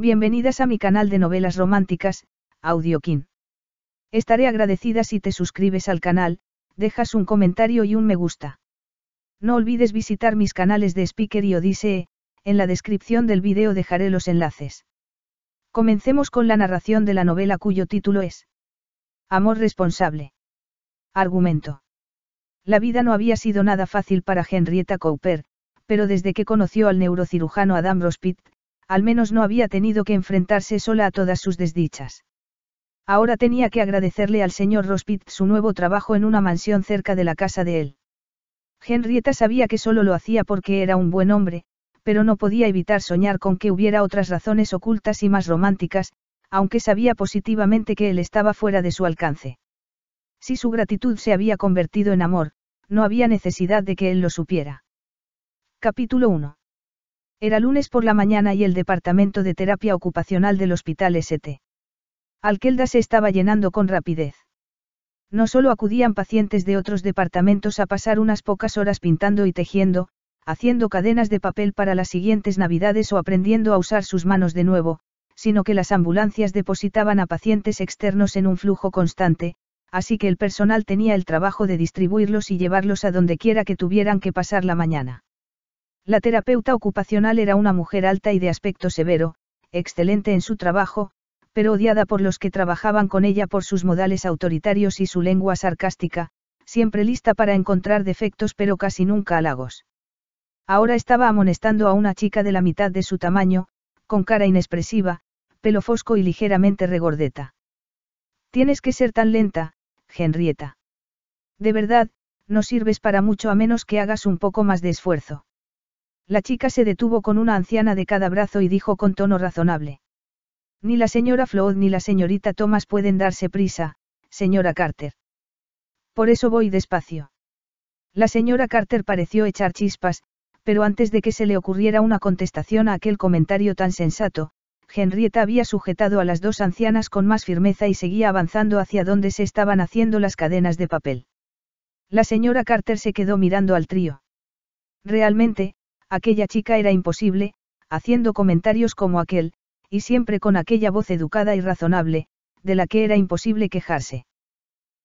Bienvenidas a mi canal de novelas románticas, Audiokin. Estaré agradecida si te suscribes al canal, dejas un comentario y un me gusta. No olvides visitar mis canales de Speaker y Odisee, en la descripción del video dejaré los enlaces. Comencemos con la narración de la novela cuyo título es Amor responsable. Argumento. La vida no había sido nada fácil para Henrietta Cooper, pero desde que conoció al neurocirujano Adam Rospit, al menos no había tenido que enfrentarse sola a todas sus desdichas. Ahora tenía que agradecerle al señor Rospit su nuevo trabajo en una mansión cerca de la casa de él. Henrietta sabía que solo lo hacía porque era un buen hombre, pero no podía evitar soñar con que hubiera otras razones ocultas y más románticas, aunque sabía positivamente que él estaba fuera de su alcance. Si su gratitud se había convertido en amor, no había necesidad de que él lo supiera. Capítulo 1. Era lunes por la mañana y el departamento de terapia ocupacional del hospital ST. Alquelda se estaba llenando con rapidez. No solo acudían pacientes de otros departamentos a pasar unas pocas horas pintando y tejiendo, haciendo cadenas de papel para las siguientes navidades o aprendiendo a usar sus manos de nuevo, sino que las ambulancias depositaban a pacientes externos en un flujo constante, así que el personal tenía el trabajo de distribuirlos y llevarlos a donde quiera que tuvieran que pasar la mañana. La terapeuta ocupacional era una mujer alta y de aspecto severo, excelente en su trabajo, pero odiada por los que trabajaban con ella por sus modales autoritarios y su lengua sarcástica, siempre lista para encontrar defectos pero casi nunca halagos. Ahora estaba amonestando a una chica de la mitad de su tamaño, con cara inexpresiva, pelo fosco y ligeramente regordeta. Tienes que ser tan lenta, Henrietta. De verdad, no sirves para mucho a menos que hagas un poco más de esfuerzo. La chica se detuvo con una anciana de cada brazo y dijo con tono razonable. Ni la señora Flood ni la señorita Thomas pueden darse prisa, señora Carter. Por eso voy despacio. La señora Carter pareció echar chispas, pero antes de que se le ocurriera una contestación a aquel comentario tan sensato, Henrietta había sujetado a las dos ancianas con más firmeza y seguía avanzando hacia donde se estaban haciendo las cadenas de papel. La señora Carter se quedó mirando al trío. Realmente, aquella chica era imposible, haciendo comentarios como aquel, y siempre con aquella voz educada y razonable, de la que era imposible quejarse.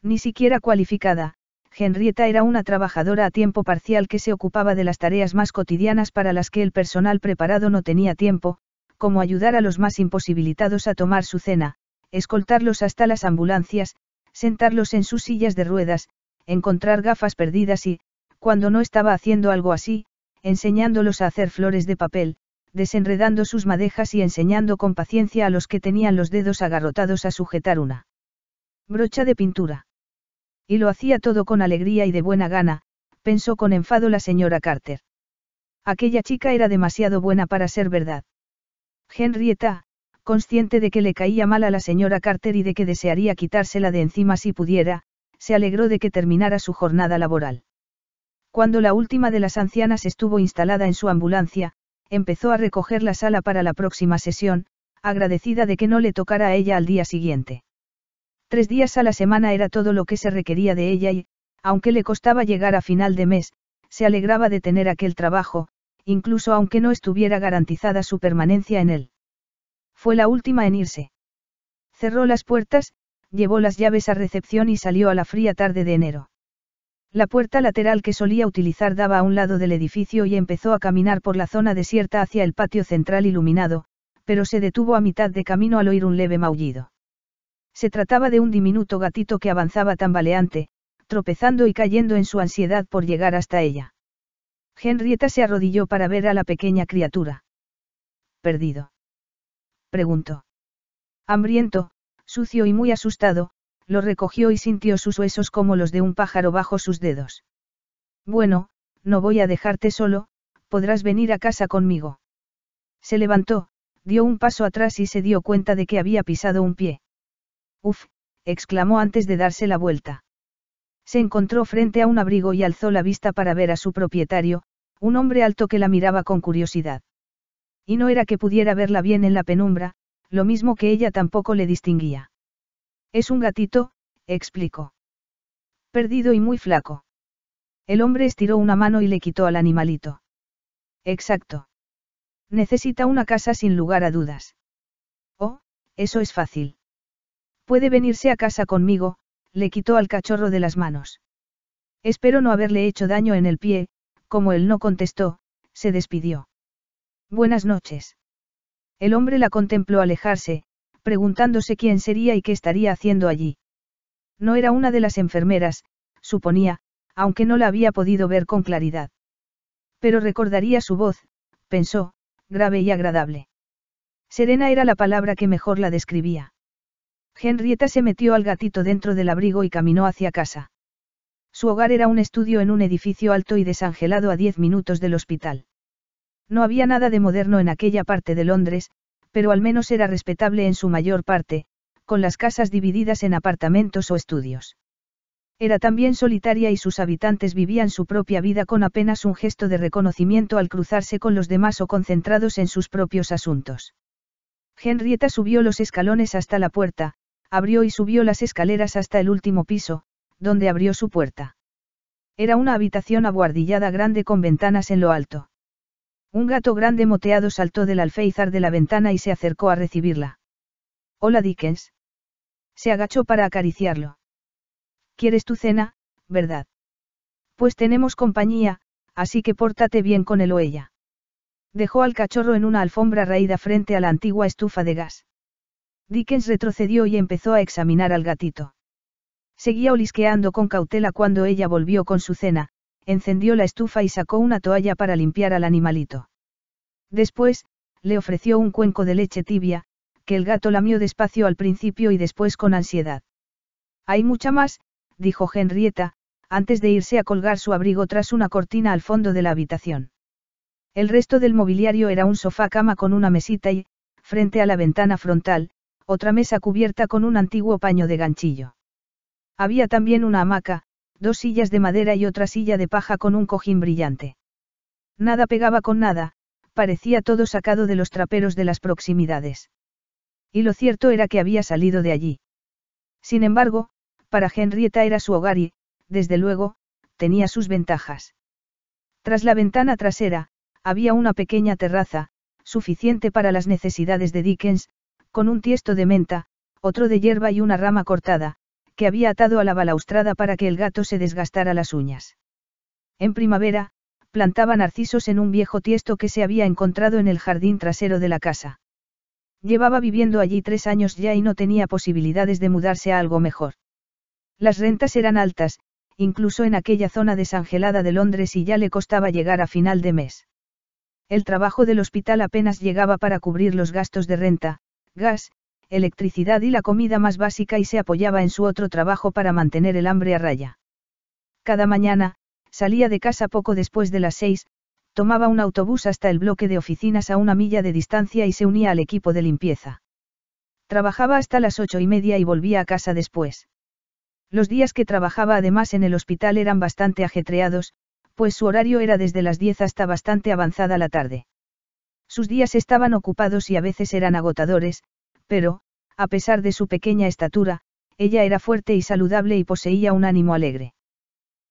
Ni siquiera cualificada, Henrietta era una trabajadora a tiempo parcial que se ocupaba de las tareas más cotidianas para las que el personal preparado no tenía tiempo, como ayudar a los más imposibilitados a tomar su cena, escoltarlos hasta las ambulancias, sentarlos en sus sillas de ruedas, encontrar gafas perdidas y, cuando no estaba haciendo algo así, enseñándolos a hacer flores de papel, desenredando sus madejas y enseñando con paciencia a los que tenían los dedos agarrotados a sujetar una brocha de pintura. Y lo hacía todo con alegría y de buena gana, pensó con enfado la señora Carter. Aquella chica era demasiado buena para ser verdad. Henrietta, consciente de que le caía mal a la señora Carter y de que desearía quitársela de encima si pudiera, se alegró de que terminara su jornada laboral. Cuando la última de las ancianas estuvo instalada en su ambulancia, empezó a recoger la sala para la próxima sesión, agradecida de que no le tocara a ella al día siguiente. Tres días a la semana era todo lo que se requería de ella y, aunque le costaba llegar a final de mes, se alegraba de tener aquel trabajo, incluso aunque no estuviera garantizada su permanencia en él. Fue la última en irse. Cerró las puertas, llevó las llaves a recepción y salió a la fría tarde de enero. La puerta lateral que solía utilizar daba a un lado del edificio y empezó a caminar por la zona desierta hacia el patio central iluminado, pero se detuvo a mitad de camino al oír un leve maullido. Se trataba de un diminuto gatito que avanzaba tambaleante, tropezando y cayendo en su ansiedad por llegar hasta ella. Henrietta se arrodilló para ver a la pequeña criatura. ¿Perdido? preguntó. Hambriento, sucio y muy asustado, lo recogió y sintió sus huesos como los de un pájaro bajo sus dedos. Bueno, no voy a dejarte solo, podrás venir a casa conmigo. Se levantó, dio un paso atrás y se dio cuenta de que había pisado un pie. Uf, exclamó antes de darse la vuelta. Se encontró frente a un abrigo y alzó la vista para ver a su propietario, un hombre alto que la miraba con curiosidad. Y no era que pudiera verla bien en la penumbra, lo mismo que ella tampoco le distinguía. Es un gatito, explicó. Perdido y muy flaco. El hombre estiró una mano y le quitó al animalito. Exacto. Necesita una casa sin lugar a dudas. Oh, eso es fácil. Puede venirse a casa conmigo, le quitó al cachorro de las manos. Espero no haberle hecho daño en el pie, como él no contestó, se despidió. Buenas noches. El hombre la contempló alejarse, preguntándose quién sería y qué estaría haciendo allí. No era una de las enfermeras, suponía, aunque no la había podido ver con claridad. Pero recordaría su voz, pensó, grave y agradable. Serena era la palabra que mejor la describía. Henrietta se metió al gatito dentro del abrigo y caminó hacia casa. Su hogar era un estudio en un edificio alto y desangelado a diez minutos del hospital. No había nada de moderno en aquella parte de Londres, pero al menos era respetable en su mayor parte, con las casas divididas en apartamentos o estudios. Era también solitaria y sus habitantes vivían su propia vida con apenas un gesto de reconocimiento al cruzarse con los demás o concentrados en sus propios asuntos. Henrietta subió los escalones hasta la puerta, abrió y subió las escaleras hasta el último piso, donde abrió su puerta. Era una habitación abuhardillada grande con ventanas en lo alto. Un gato grande moteado saltó del alféizar de la ventana y se acercó a recibirla. Hola Dickens. Se agachó para acariciarlo. ¿Quieres tu cena, verdad? Pues tenemos compañía, así que pórtate bien con él o ella. Dejó al cachorro en una alfombra raída frente a la antigua estufa de gas. Dickens retrocedió y empezó a examinar al gatito. Seguía olisqueando con cautela cuando ella volvió con su cena, encendió la estufa y sacó una toalla para limpiar al animalito. Después, le ofreció un cuenco de leche tibia, que el gato lamió despacio al principio y después con ansiedad. Hay mucha más, dijo Henrietta, antes de irse a colgar su abrigo tras una cortina al fondo de la habitación. El resto del mobiliario era un sofá cama con una mesita y, frente a la ventana frontal, otra mesa cubierta con un antiguo paño de ganchillo. Había también una hamaca, dos sillas de madera y otra silla de paja con un cojín brillante. Nada pegaba con nada, parecía todo sacado de los traperos de las proximidades. Y lo cierto era que había salido de allí. Sin embargo, para Henrietta era su hogar y, desde luego, tenía sus ventajas. Tras la ventana trasera, había una pequeña terraza, suficiente para las necesidades de Dickens, con un tiesto de menta, otro de hierba y una rama cortada, que había atado a la balaustrada para que el gato se desgastara las uñas. En primavera, plantaba narcisos en un viejo tiesto que se había encontrado en el jardín trasero de la casa. Llevaba viviendo allí tres años ya y no tenía posibilidades de mudarse a algo mejor. Las rentas eran altas, incluso en aquella zona desangelada de Londres y ya le costaba llegar a final de mes. El trabajo del hospital apenas llegaba para cubrir los gastos de renta, gas, electricidad y la comida más básica y se apoyaba en su otro trabajo para mantener el hambre a raya. Cada mañana, salía de casa poco después de las seis, tomaba un autobús hasta el bloque de oficinas a una milla de distancia y se unía al equipo de limpieza. Trabajaba hasta las ocho y media y volvía a casa después. Los días que trabajaba además en el hospital eran bastante ajetreados, pues su horario era desde las diez hasta bastante avanzada la tarde. Sus días estaban ocupados y a veces eran agotadores, pero, a pesar de su pequeña estatura, ella era fuerte y saludable y poseía un ánimo alegre.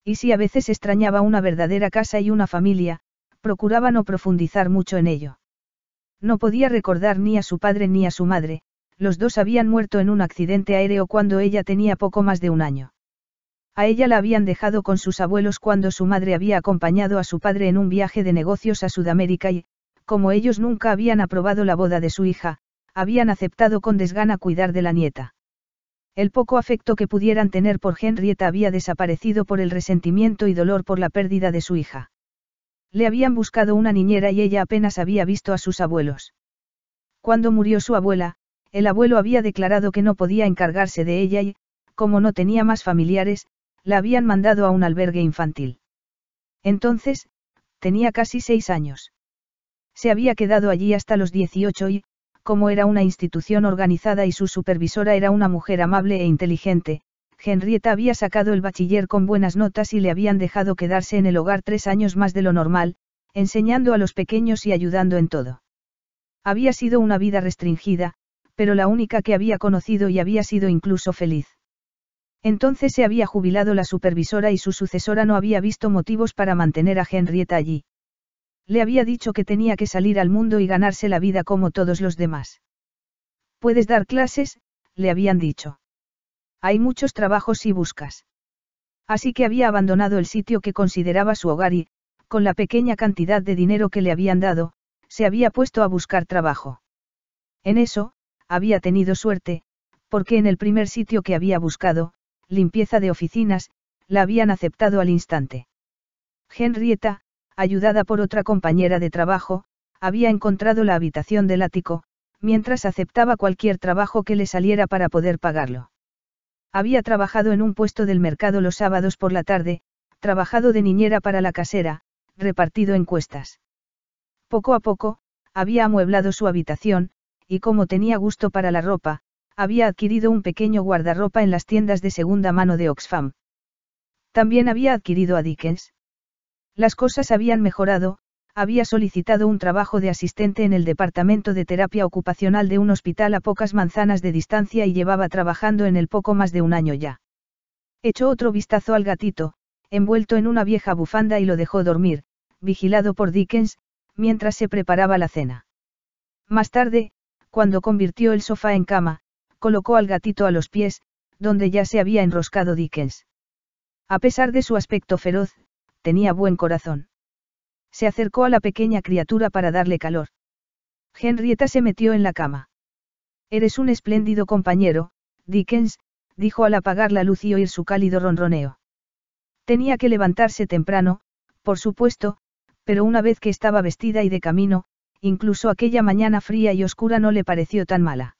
Y si a veces extrañaba una verdadera casa y una familia, procuraba no profundizar mucho en ello. No podía recordar ni a su padre ni a su madre, los dos habían muerto en un accidente aéreo cuando ella tenía poco más de un año. A ella la habían dejado con sus abuelos cuando su madre había acompañado a su padre en un viaje de negocios a Sudamérica y, como ellos nunca habían aprobado la boda de su hija, habían aceptado con desgana cuidar de la nieta. El poco afecto que pudieran tener por Henrietta había desaparecido por el resentimiento y dolor por la pérdida de su hija. Le habían buscado una niñera y ella apenas había visto a sus abuelos. Cuando murió su abuela, el abuelo había declarado que no podía encargarse de ella y, como no tenía más familiares, la habían mandado a un albergue infantil. Entonces, tenía casi seis años. Se había quedado allí hasta los 18 y, como era una institución organizada y su supervisora era una mujer amable e inteligente, Henrietta había sacado el bachiller con buenas notas y le habían dejado quedarse en el hogar tres años más de lo normal, enseñando a los pequeños y ayudando en todo. Había sido una vida restringida, pero la única que había conocido y había sido incluso feliz. Entonces se había jubilado la supervisora y su sucesora no había visto motivos para mantener a Henrietta allí. Le había dicho que tenía que salir al mundo y ganarse la vida como todos los demás. Puedes dar clases, le habían dicho. Hay muchos trabajos si buscas. Así que había abandonado el sitio que consideraba su hogar y, con la pequeña cantidad de dinero que le habían dado, se había puesto a buscar trabajo. En eso, había tenido suerte, porque en el primer sitio que había buscado, limpieza de oficinas, la habían aceptado al instante. Henrietta, ayudada por otra compañera de trabajo, había encontrado la habitación del ático, mientras aceptaba cualquier trabajo que le saliera para poder pagarlo. Había trabajado en un puesto del mercado los sábados por la tarde, trabajado de niñera para la casera, repartido en cuestas. Poco a poco, había amueblado su habitación, y como tenía gusto para la ropa, había adquirido un pequeño guardarropa en las tiendas de segunda mano de Oxfam. También había adquirido a Dickens. Las cosas habían mejorado, había solicitado un trabajo de asistente en el departamento de terapia ocupacional de un hospital a pocas manzanas de distancia y llevaba trabajando en el poco más de un año ya. Echó otro vistazo al gatito, envuelto en una vieja bufanda y lo dejó dormir, vigilado por Dickens, mientras se preparaba la cena. Más tarde, cuando convirtió el sofá en cama, colocó al gatito a los pies, donde ya se había enroscado Dickens. A pesar de su aspecto feroz, tenía buen corazón. Se acercó a la pequeña criatura para darle calor. Henrietta se metió en la cama. Eres un espléndido compañero, Dickens, dijo al apagar la luz y oír su cálido ronroneo. Tenía que levantarse temprano, por supuesto, pero una vez que estaba vestida y de camino, incluso aquella mañana fría y oscura no le pareció tan mala.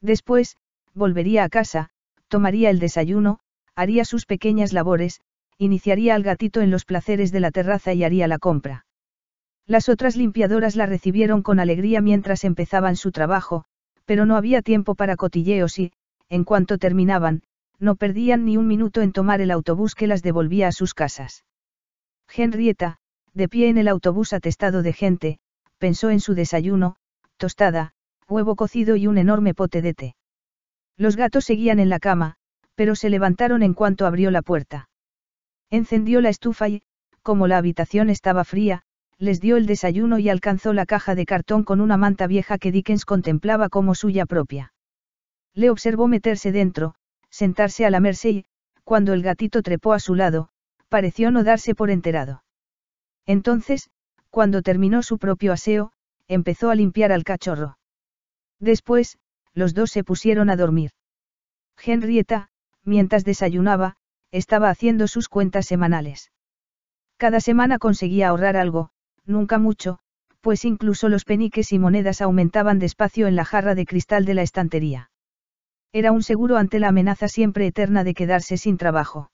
Después, volvería a casa, tomaría el desayuno, haría sus pequeñas labores, iniciaría al gatito en los placeres de la terraza y haría la compra. Las otras limpiadoras la recibieron con alegría mientras empezaban su trabajo, pero no había tiempo para cotilleos y, en cuanto terminaban, no perdían ni un minuto en tomar el autobús que las devolvía a sus casas. Henrietta, de pie en el autobús atestado de gente, pensó en su desayuno, tostada, huevo cocido y un enorme pote de té. Los gatos seguían en la cama, pero se levantaron en cuanto abrió la puerta. Encendió la estufa y, como la habitación estaba fría, les dio el desayuno y alcanzó la caja de cartón con una manta vieja que Dickens contemplaba como suya propia. Le observó meterse dentro, sentarse a la merced y, cuando el gatito trepó a su lado, pareció no darse por enterado. Entonces, cuando terminó su propio aseo, empezó a limpiar al cachorro. Después, los dos se pusieron a dormir. Henrietta, mientras desayunaba, estaba haciendo sus cuentas semanales. Cada semana conseguía ahorrar algo, nunca mucho, pues incluso los peniques y monedas aumentaban despacio en la jarra de cristal de la estantería. Era un seguro ante la amenaza siempre eterna de quedarse sin trabajo.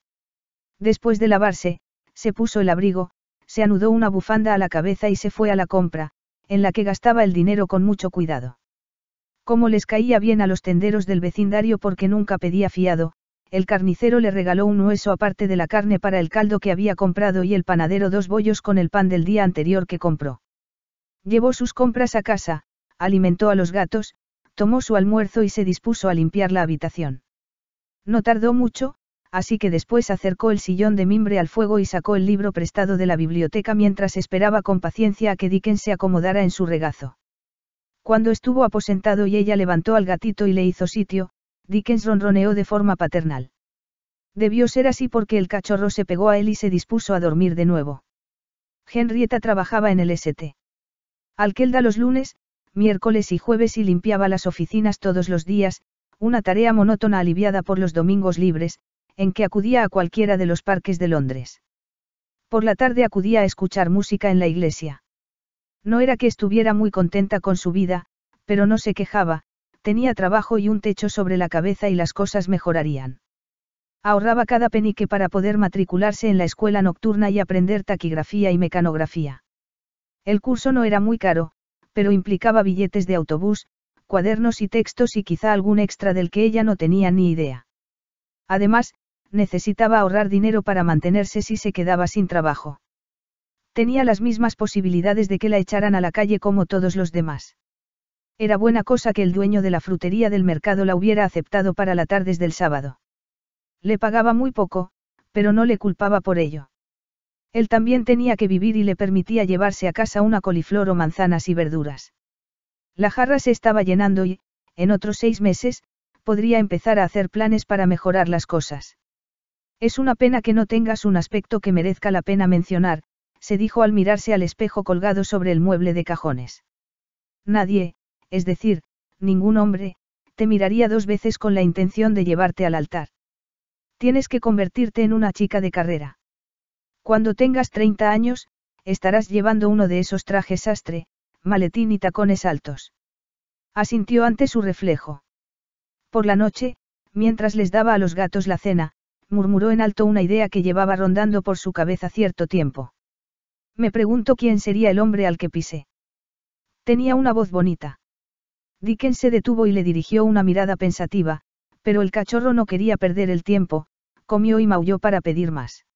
Después de lavarse, se puso el abrigo, se anudó una bufanda a la cabeza y se fue a la compra, en la que gastaba el dinero con mucho cuidado. Como les caía bien a los tenderos del vecindario porque nunca pedía fiado, el carnicero le regaló un hueso aparte de la carne para el caldo que había comprado y el panadero dos bollos con el pan del día anterior que compró. Llevó sus compras a casa, alimentó a los gatos, tomó su almuerzo y se dispuso a limpiar la habitación. No tardó mucho, así que después acercó el sillón de mimbre al fuego y sacó el libro prestado de la biblioteca mientras esperaba con paciencia a que Dickens se acomodara en su regazo. Cuando estuvo aposentado y ella levantó al gatito y le hizo sitio, Dickens ronroneó de forma paternal. Debió ser así porque el cachorro se pegó a él y se dispuso a dormir de nuevo. Henrietta trabajaba en el ST. Alquelda los lunes, miércoles y jueves y limpiaba las oficinas todos los días, una tarea monótona aliviada por los domingos libres, en que acudía a cualquiera de los parques de Londres. Por la tarde acudía a escuchar música en la iglesia. No era que estuviera muy contenta con su vida, pero no se quejaba, tenía trabajo y un techo sobre la cabeza y las cosas mejorarían. Ahorraba cada penique para poder matricularse en la escuela nocturna y aprender taquigrafía y mecanografía. El curso no era muy caro, pero implicaba billetes de autobús, cuadernos y textos y quizá algún extra del que ella no tenía ni idea. Además, necesitaba ahorrar dinero para mantenerse si se quedaba sin trabajo. Tenía las mismas posibilidades de que la echaran a la calle como todos los demás. Era buena cosa que el dueño de la frutería del mercado la hubiera aceptado para la tarde del sábado. Le pagaba muy poco, pero no le culpaba por ello. Él también tenía que vivir y le permitía llevarse a casa una coliflor o manzanas y verduras. La jarra se estaba llenando y, en otros seis meses, podría empezar a hacer planes para mejorar las cosas. Es una pena que no tengas un aspecto que merezca la pena mencionar, se dijo al mirarse al espejo colgado sobre el mueble de cajones. Nadie, es decir, ningún hombre, te miraría dos veces con la intención de llevarte al altar. Tienes que convertirte en una chica de carrera. Cuando tengas 30 años, estarás llevando uno de esos trajes sastre, maletín y tacones altos. Asintió ante su reflejo. Por la noche, mientras les daba a los gatos la cena, murmuró en alto una idea que llevaba rondando por su cabeza cierto tiempo. Me pregunto quién sería el hombre al que pisé. Tenía una voz bonita. Dickens se detuvo y le dirigió una mirada pensativa, pero el cachorro no quería perder el tiempo, comió y maulló para pedir más.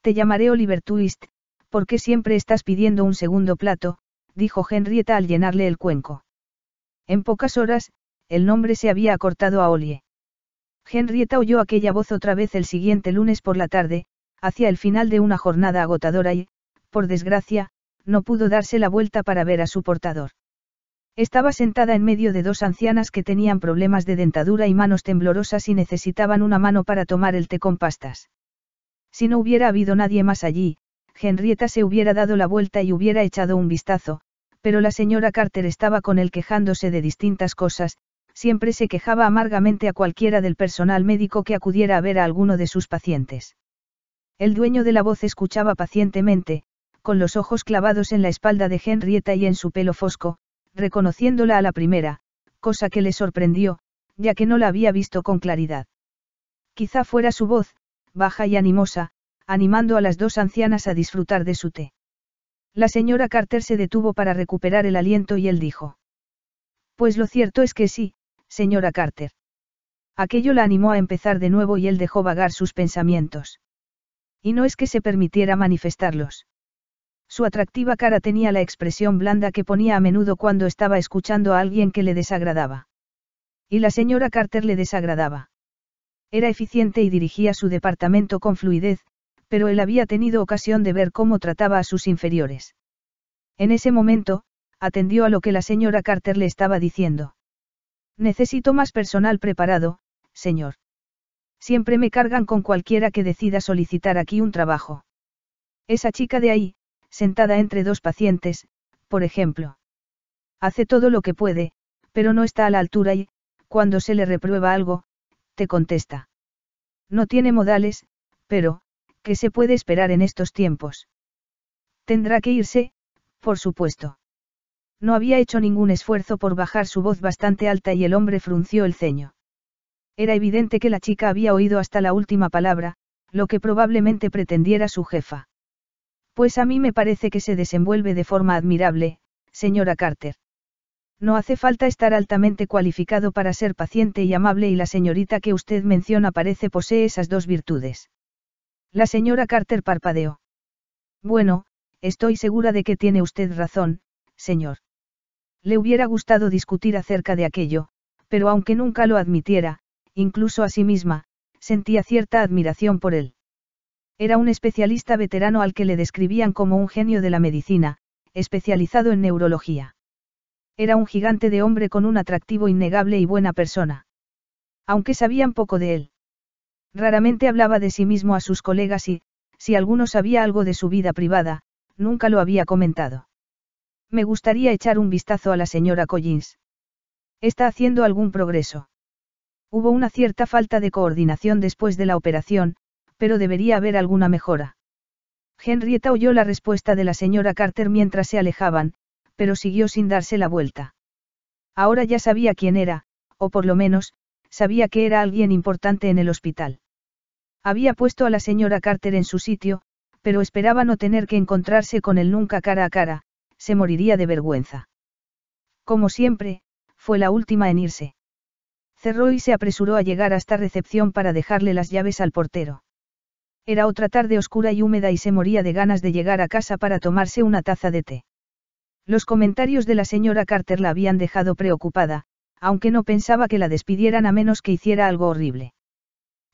Te llamaré Oliver Twist, porque siempre estás pidiendo un segundo plato, dijo Henrietta al llenarle el cuenco. En pocas horas, el nombre se había acortado a Olie. Henrietta oyó aquella voz otra vez el siguiente lunes por la tarde, hacia el final de una jornada agotadora y, por desgracia, no pudo darse la vuelta para ver a su portador. Estaba sentada en medio de dos ancianas que tenían problemas de dentadura y manos temblorosas y necesitaban una mano para tomar el té con pastas. Si no hubiera habido nadie más allí, Henrietta se hubiera dado la vuelta y hubiera echado un vistazo, pero la señora Carter estaba con él quejándose de distintas cosas, siempre se quejaba amargamente a cualquiera del personal médico que acudiera a ver a alguno de sus pacientes. El dueño de la voz escuchaba pacientemente, con los ojos clavados en la espalda de Henrietta y en su pelo fosco, reconociéndola a la primera, cosa que le sorprendió, ya que no la había visto con claridad. Quizá fuera su voz, baja y animosa, animando a las dos ancianas a disfrutar de su té. La señora Carter se detuvo para recuperar el aliento y él dijo. Pues lo cierto es que sí, señora Carter. Aquello la animó a empezar de nuevo y él dejó vagar sus pensamientos. Y no es que se permitiera manifestarlos. Su atractiva cara tenía la expresión blanda que ponía a menudo cuando estaba escuchando a alguien que le desagradaba. Y la señora Carter le desagradaba. Era eficiente y dirigía su departamento con fluidez, pero él había tenido ocasión de ver cómo trataba a sus inferiores. En ese momento, atendió a lo que la señora Carter le estaba diciendo. Necesito más personal preparado, señor. Siempre me cargan con cualquiera que decida solicitar aquí un trabajo. Esa chica de ahí, sentada entre dos pacientes, por ejemplo. Hace todo lo que puede, pero no está a la altura y, cuando se le reprueba algo, te contesta. No tiene modales, pero, ¿qué se puede esperar en estos tiempos? Tendrá que irse, por supuesto. No había hecho ningún esfuerzo por bajar su voz bastante alta y el hombre frunció el ceño. Era evidente que la chica había oído hasta la última palabra, lo que probablemente pretendiera su jefa. Pues a mí me parece que se desenvuelve de forma admirable, señora Carter. No hace falta estar altamente cualificado para ser paciente y amable y la señorita que usted menciona parece posee esas dos virtudes. La señora Carter parpadeó. Bueno, estoy segura de que tiene usted razón, señor. Le hubiera gustado discutir acerca de aquello, pero aunque nunca lo admitiera, incluso a sí misma, sentía cierta admiración por él. Era un especialista veterano al que le describían como un genio de la medicina, especializado en neurología. Era un gigante de hombre con un atractivo innegable y buena persona. Aunque sabían poco de él. Raramente hablaba de sí mismo a sus colegas y, si alguno sabía algo de su vida privada, nunca lo había comentado. Me gustaría echar un vistazo a la señora Collins. Está haciendo algún progreso. Hubo una cierta falta de coordinación después de la operación, pero debería haber alguna mejora. Henrietta oyó la respuesta de la señora Carter mientras se alejaban, pero siguió sin darse la vuelta. Ahora ya sabía quién era, o por lo menos, sabía que era alguien importante en el hospital. Había puesto a la señora Carter en su sitio, pero esperaba no tener que encontrarse con él nunca cara a cara, se moriría de vergüenza. Como siempre, fue la última en irse. Cerró y se apresuró a llegar hasta recepción para dejarle las llaves al portero. Era otra tarde oscura y húmeda y se moría de ganas de llegar a casa para tomarse una taza de té. Los comentarios de la señora Carter la habían dejado preocupada, aunque no pensaba que la despidieran a menos que hiciera algo horrible.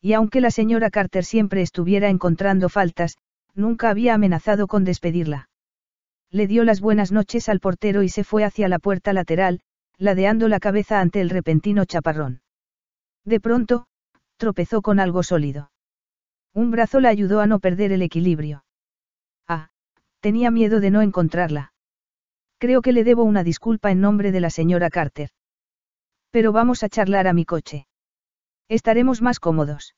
Y aunque la señora Carter siempre estuviera encontrando faltas, nunca había amenazado con despedirla. Le dio las buenas noches al portero y se fue hacia la puerta lateral, ladeando la cabeza ante el repentino chaparrón. De pronto, tropezó con algo sólido. Un brazo la ayudó a no perder el equilibrio. Ah, tenía miedo de no encontrarla. Creo que le debo una disculpa en nombre de la señora Carter. Pero vamos a charlar a mi coche. Estaremos más cómodos.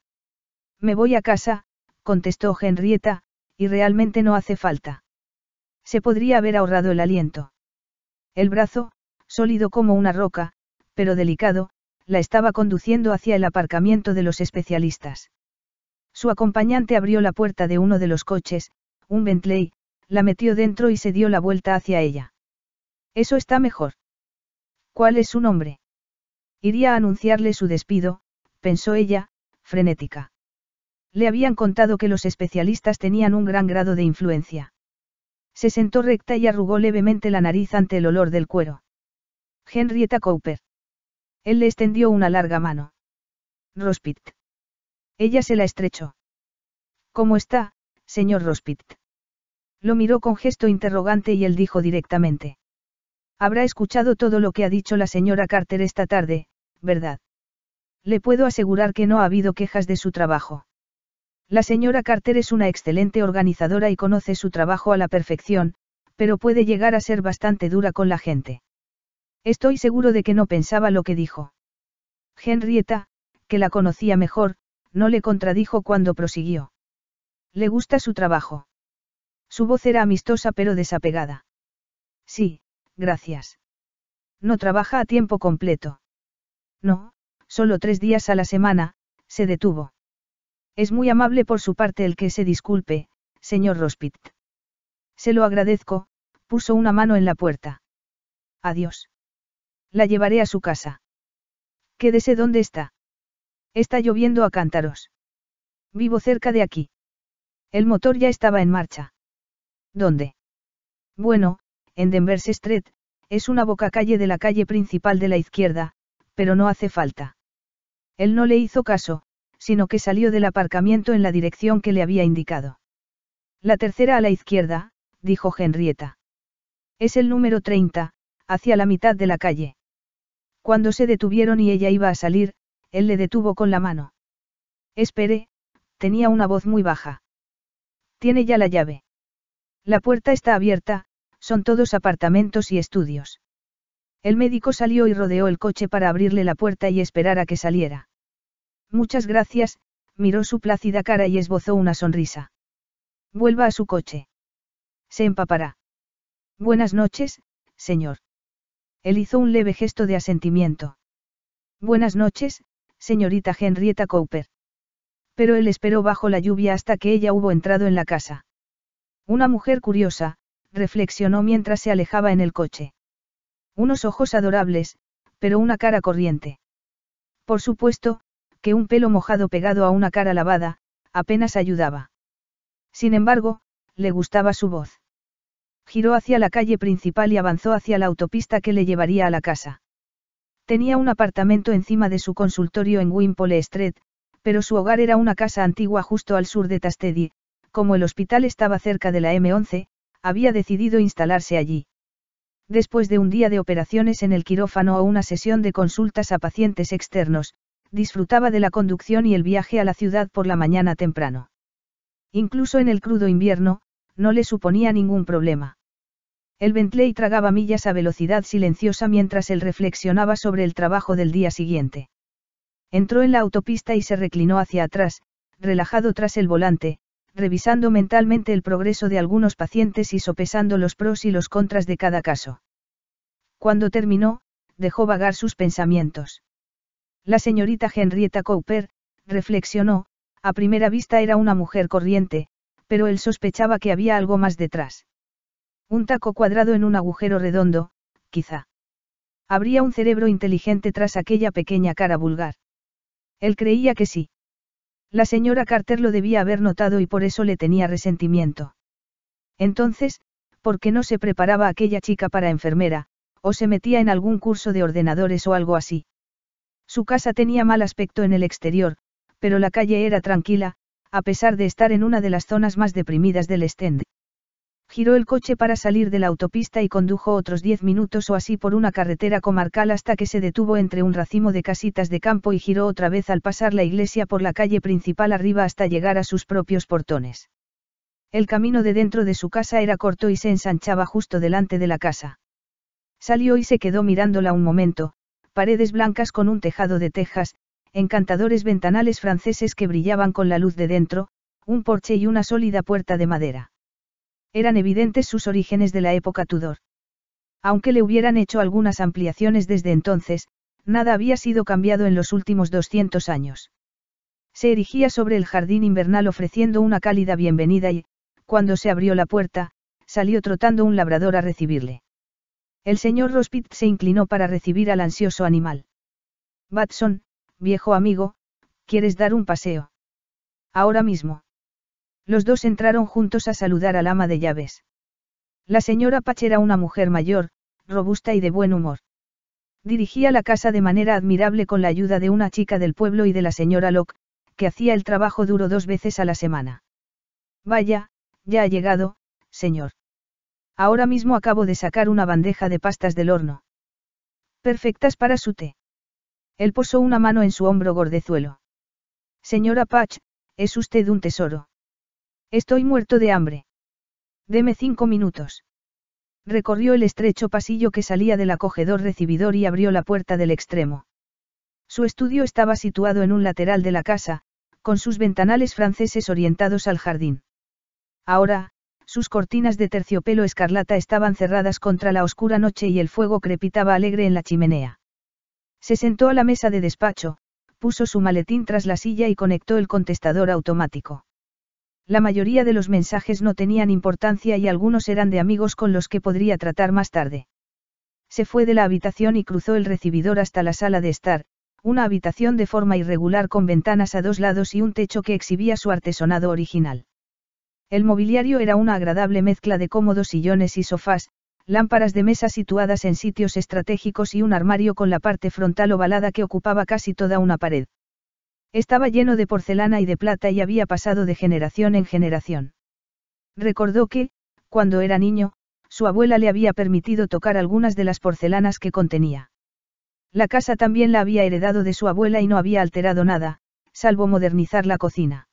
Me voy a casa, contestó Henrietta, y realmente no hace falta. Se podría haber ahorrado el aliento. El brazo, sólido como una roca, pero delicado, la estaba conduciendo hacia el aparcamiento de los especialistas. Su acompañante abrió la puerta de uno de los coches, un Bentley, la metió dentro y se dio la vuelta hacia ella. Eso está mejor. ¿Cuál es su nombre? Iría a anunciarle su despido, pensó ella, frenética. Le habían contado que los especialistas tenían un gran grado de influencia. Se sentó recta y arrugó levemente la nariz ante el olor del cuero. Henrietta Cooper. Él le extendió una larga mano. Rospit. Ella se la estrechó. ¿Cómo está, señor Rospit? Lo miró con gesto interrogante y él dijo directamente. Habrá escuchado todo lo que ha dicho la señora Carter esta tarde, ¿verdad? Le puedo asegurar que no ha habido quejas de su trabajo. La señora Carter es una excelente organizadora y conoce su trabajo a la perfección, pero puede llegar a ser bastante dura con la gente. Estoy seguro de que no pensaba lo que dijo. Henrietta, que la conocía mejor, no le contradijo cuando prosiguió. Le gusta su trabajo. Su voz era amistosa pero desapegada. Sí, gracias. No trabaja a tiempo completo. No, solo tres días a la semana, se detuvo. Es muy amable por su parte el que se disculpe, señor Rospit. Se lo agradezco, puso una mano en la puerta. Adiós. La llevaré a su casa. Quédese donde está. Está lloviendo a cántaros. Vivo cerca de aquí. El motor ya estaba en marcha. ¿Dónde? Bueno, en Denver Street, es una boca calle de la calle principal de la izquierda, pero no hace falta. Él no le hizo caso, sino que salió del aparcamiento en la dirección que le había indicado. La tercera a la izquierda, dijo Henrietta. Es el número 30, hacia la mitad de la calle. Cuando se detuvieron y ella iba a salir, él le detuvo con la mano. Espere, tenía una voz muy baja. Tiene ya la llave. La puerta está abierta, son todos apartamentos y estudios. El médico salió y rodeó el coche para abrirle la puerta y esperar a que saliera. Muchas gracias, miró su plácida cara y esbozó una sonrisa. Vuelva a su coche. Se empapará. Buenas noches, señor. Él hizo un leve gesto de asentimiento. Buenas noches, señorita Henrietta Cooper. Pero él esperó bajo la lluvia hasta que ella hubo entrado en la casa. Una mujer curiosa, reflexionó mientras se alejaba en el coche. Unos ojos adorables, pero una cara corriente. Por supuesto, que un pelo mojado pegado a una cara lavada, apenas ayudaba. Sin embargo, le gustaba su voz. Giró hacia la calle principal y avanzó hacia la autopista que le llevaría a la casa. Tenía un apartamento encima de su consultorio en Wimpole Street, pero su hogar era una casa antigua justo al sur de Tastedi, como el hospital estaba cerca de la M11, había decidido instalarse allí. Después de un día de operaciones en el quirófano o una sesión de consultas a pacientes externos, disfrutaba de la conducción y el viaje a la ciudad por la mañana temprano. Incluso en el crudo invierno, no le suponía ningún problema. El Bentley tragaba millas a velocidad silenciosa mientras él reflexionaba sobre el trabajo del día siguiente. Entró en la autopista y se reclinó hacia atrás, relajado tras el volante, revisando mentalmente el progreso de algunos pacientes y sopesando los pros y los contras de cada caso. Cuando terminó, dejó vagar sus pensamientos. La señorita Henrietta Cooper, reflexionó, a primera vista era una mujer corriente, pero él sospechaba que había algo más detrás. Un taco cuadrado en un agujero redondo, quizá. Habría un cerebro inteligente tras aquella pequeña cara vulgar. Él creía que sí. La señora Carter lo debía haber notado y por eso le tenía resentimiento. Entonces, ¿por qué no se preparaba aquella chica para enfermera, o se metía en algún curso de ordenadores o algo así? Su casa tenía mal aspecto en el exterior, pero la calle era tranquila, a pesar de estar en una de las zonas más deprimidas del Estende. Giró el coche para salir de la autopista y condujo otros diez minutos o así por una carretera comarcal hasta que se detuvo entre un racimo de casitas de campo y giró otra vez al pasar la iglesia por la calle principal arriba hasta llegar a sus propios portones. El camino de dentro de su casa era corto y se ensanchaba justo delante de la casa. Salió y se quedó mirándola un momento, paredes blancas con un tejado de tejas, encantadores ventanales franceses que brillaban con la luz de dentro, un porche y una sólida puerta de madera. Eran evidentes sus orígenes de la época Tudor. Aunque le hubieran hecho algunas ampliaciones desde entonces, nada había sido cambiado en los últimos 200 años. Se erigía sobre el jardín invernal ofreciendo una cálida bienvenida y, cuando se abrió la puerta, salió trotando un labrador a recibirle. El señor Rospit se inclinó para recibir al ansioso animal. Batson, viejo amigo, ¿quieres dar un paseo? Ahora mismo. Los dos entraron juntos a saludar al ama de llaves. La señora Pach era una mujer mayor, robusta y de buen humor. Dirigía la casa de manera admirable con la ayuda de una chica del pueblo y de la señora Locke, que hacía el trabajo duro dos veces a la semana. Vaya, ya ha llegado, señor. Ahora mismo acabo de sacar una bandeja de pastas del horno. Perfectas para su té. Él posó una mano en su hombro gordezuelo. Señora Patch, es usted un tesoro. Estoy muerto de hambre. Deme cinco minutos. Recorrió el estrecho pasillo que salía del acogedor recibidor y abrió la puerta del extremo. Su estudio estaba situado en un lateral de la casa, con sus ventanales franceses orientados al jardín. Ahora, sus cortinas de terciopelo escarlata estaban cerradas contra la oscura noche y el fuego crepitaba alegre en la chimenea. Se sentó a la mesa de despacho, puso su maletín tras la silla y conectó el contestador automático. La mayoría de los mensajes no tenían importancia y algunos eran de amigos con los que podría tratar más tarde. Se fue de la habitación y cruzó el recibidor hasta la sala de estar, una habitación de forma irregular con ventanas a dos lados y un techo que exhibía su artesonado original. El mobiliario era una agradable mezcla de cómodos sillones y sofás, lámparas de mesa situadas en sitios estratégicos y un armario con la parte frontal ovalada que ocupaba casi toda una pared. Estaba lleno de porcelana y de plata y había pasado de generación en generación. Recordó que, cuando era niño, su abuela le había permitido tocar algunas de las porcelanas que contenía. La casa también la había heredado de su abuela y no había alterado nada, salvo modernizar la cocina.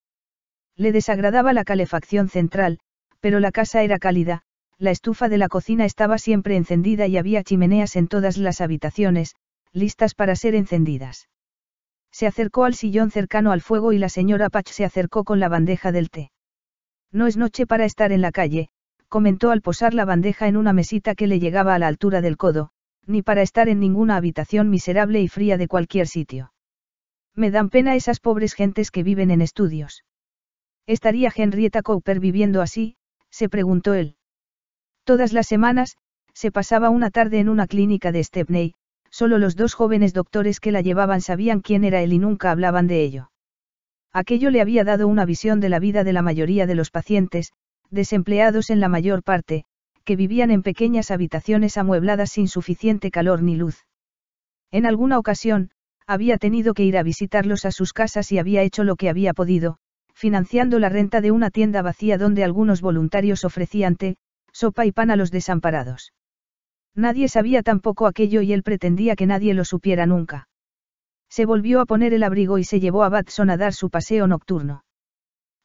Le desagradaba la calefacción central, pero la casa era cálida, la estufa de la cocina estaba siempre encendida y había chimeneas en todas las habitaciones, listas para ser encendidas. Se acercó al sillón cercano al fuego y la señora Patch se acercó con la bandeja del té. No es noche para estar en la calle, comentó al posar la bandeja en una mesita que le llegaba a la altura del codo, ni para estar en ninguna habitación miserable y fría de cualquier sitio. Me dan pena esas pobres gentes que viven en estudios. ¿Estaría Henrietta Cooper viviendo así? se preguntó él. Todas las semanas, se pasaba una tarde en una clínica de Stepney, Solo los dos jóvenes doctores que la llevaban sabían quién era él y nunca hablaban de ello. Aquello le había dado una visión de la vida de la mayoría de los pacientes, desempleados en la mayor parte, que vivían en pequeñas habitaciones amuebladas sin suficiente calor ni luz. En alguna ocasión, había tenido que ir a visitarlos a sus casas y había hecho lo que había podido, financiando la renta de una tienda vacía donde algunos voluntarios ofrecían té, sopa y pan a los desamparados. Nadie sabía tampoco aquello y él pretendía que nadie lo supiera nunca. Se volvió a poner el abrigo y se llevó a Batson a dar su paseo nocturno.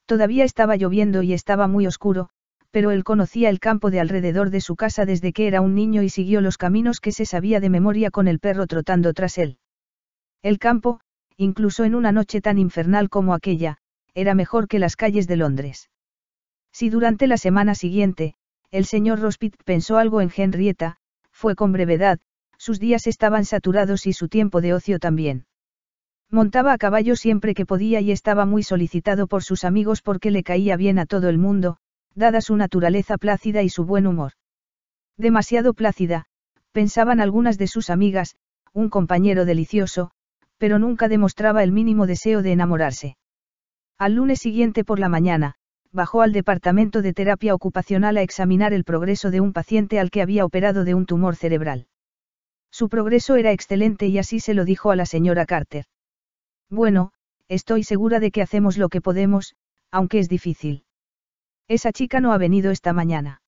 Todavía estaba lloviendo y estaba muy oscuro, pero él conocía el campo de alrededor de su casa desde que era un niño y siguió los caminos que se sabía de memoria con el perro trotando tras él. El campo, incluso en una noche tan infernal como aquella, era mejor que las calles de Londres. Si durante la semana siguiente, el señor Rospit pensó algo en Henrietta, fue con brevedad, sus días estaban saturados y su tiempo de ocio también. Montaba a caballo siempre que podía y estaba muy solicitado por sus amigos porque le caía bien a todo el mundo, dada su naturaleza plácida y su buen humor. Demasiado plácida, pensaban algunas de sus amigas, un compañero delicioso, pero nunca demostraba el mínimo deseo de enamorarse. Al lunes siguiente por la mañana, bajó al departamento de terapia ocupacional a examinar el progreso de un paciente al que había operado de un tumor cerebral. Su progreso era excelente y así se lo dijo a la señora Carter. Bueno, estoy segura de que hacemos lo que podemos, aunque es difícil. Esa chica no ha venido esta mañana.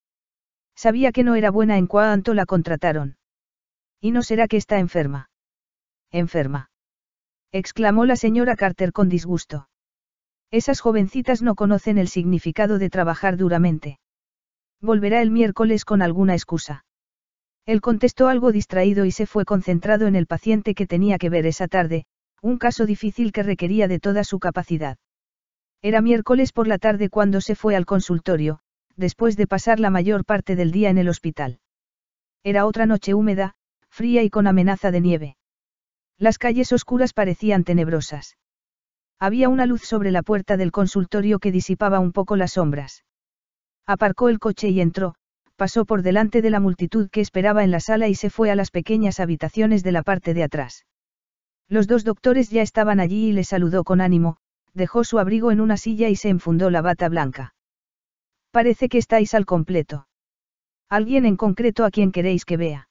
Sabía que no era buena en cuanto la contrataron. ¿Y no será que está enferma? Enferma. exclamó la señora Carter con disgusto. Esas jovencitas no conocen el significado de trabajar duramente. Volverá el miércoles con alguna excusa. Él contestó algo distraído y se fue concentrado en el paciente que tenía que ver esa tarde, un caso difícil que requería de toda su capacidad. Era miércoles por la tarde cuando se fue al consultorio, después de pasar la mayor parte del día en el hospital. Era otra noche húmeda, fría y con amenaza de nieve. Las calles oscuras parecían tenebrosas. Había una luz sobre la puerta del consultorio que disipaba un poco las sombras. Aparcó el coche y entró, pasó por delante de la multitud que esperaba en la sala y se fue a las pequeñas habitaciones de la parte de atrás. Los dos doctores ya estaban allí y le saludó con ánimo, dejó su abrigo en una silla y se enfundó la bata blanca. Parece que estáis al completo. Alguien en concreto a quien queréis que vea.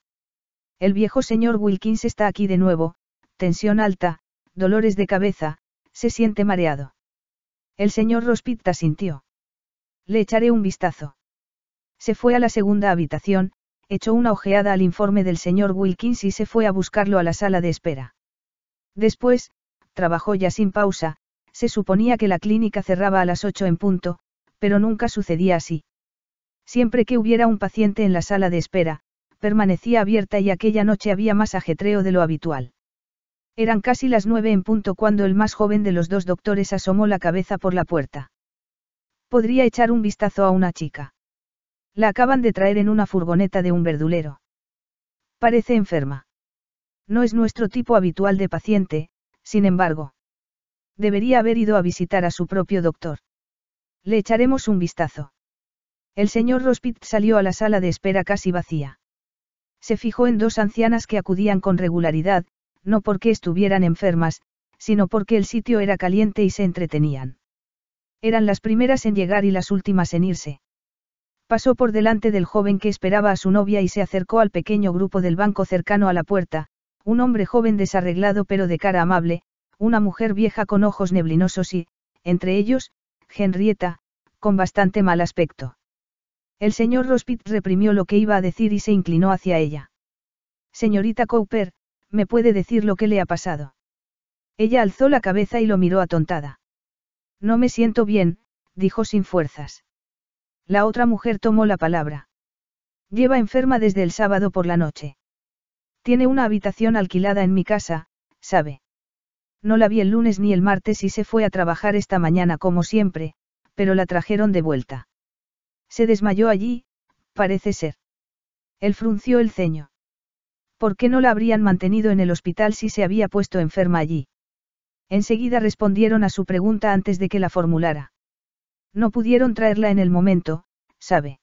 El viejo señor Wilkins está aquí de nuevo, tensión alta, dolores de cabeza, se siente mareado. El señor Rospita sintió. Le echaré un vistazo. Se fue a la segunda habitación, echó una ojeada al informe del señor Wilkins y se fue a buscarlo a la sala de espera. Después, trabajó ya sin pausa, se suponía que la clínica cerraba a las ocho en punto, pero nunca sucedía así. Siempre que hubiera un paciente en la sala de espera, permanecía abierta y aquella noche había más ajetreo de lo habitual. Eran casi las nueve en punto cuando el más joven de los dos doctores asomó la cabeza por la puerta. Podría echar un vistazo a una chica. La acaban de traer en una furgoneta de un verdulero. Parece enferma. No es nuestro tipo habitual de paciente, sin embargo. Debería haber ido a visitar a su propio doctor. Le echaremos un vistazo. El señor Rospit salió a la sala de espera casi vacía. Se fijó en dos ancianas que acudían con regularidad, no porque estuvieran enfermas, sino porque el sitio era caliente y se entretenían. Eran las primeras en llegar y las últimas en irse. Pasó por delante del joven que esperaba a su novia y se acercó al pequeño grupo del banco cercano a la puerta, un hombre joven desarreglado pero de cara amable, una mujer vieja con ojos neblinosos y, entre ellos, Henrietta, con bastante mal aspecto. El señor Rospit reprimió lo que iba a decir y se inclinó hacia ella. Señorita Cooper, ¿me puede decir lo que le ha pasado? Ella alzó la cabeza y lo miró atontada. No me siento bien, dijo sin fuerzas. La otra mujer tomó la palabra. Lleva enferma desde el sábado por la noche. Tiene una habitación alquilada en mi casa, sabe. No la vi el lunes ni el martes y se fue a trabajar esta mañana como siempre, pero la trajeron de vuelta. Se desmayó allí, parece ser. Él frunció el ceño. ¿Por qué no la habrían mantenido en el hospital si se había puesto enferma allí? Enseguida respondieron a su pregunta antes de que la formulara. No pudieron traerla en el momento, sabe.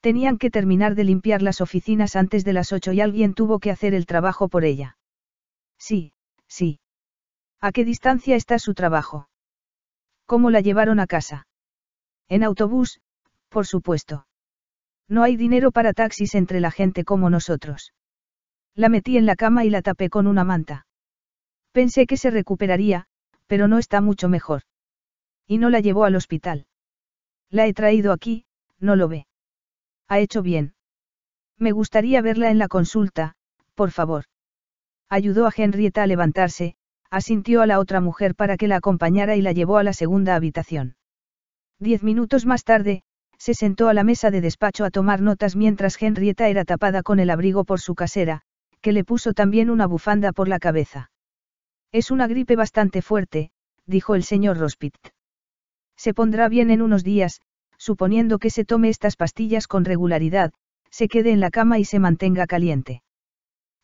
Tenían que terminar de limpiar las oficinas antes de las ocho y alguien tuvo que hacer el trabajo por ella. Sí, sí. ¿A qué distancia está su trabajo? ¿Cómo la llevaron a casa? En autobús, por supuesto. No hay dinero para taxis entre la gente como nosotros. La metí en la cama y la tapé con una manta. Pensé que se recuperaría, pero no está mucho mejor. Y no la llevó al hospital. La he traído aquí, no lo ve. Ha hecho bien. Me gustaría verla en la consulta, por favor. Ayudó a Henrietta a levantarse, asintió a la otra mujer para que la acompañara y la llevó a la segunda habitación. Diez minutos más tarde, se sentó a la mesa de despacho a tomar notas mientras Henrietta era tapada con el abrigo por su casera, que le puso también una bufanda por la cabeza. Es una gripe bastante fuerte, dijo el señor Rospit. Se pondrá bien en unos días, suponiendo que se tome estas pastillas con regularidad, se quede en la cama y se mantenga caliente.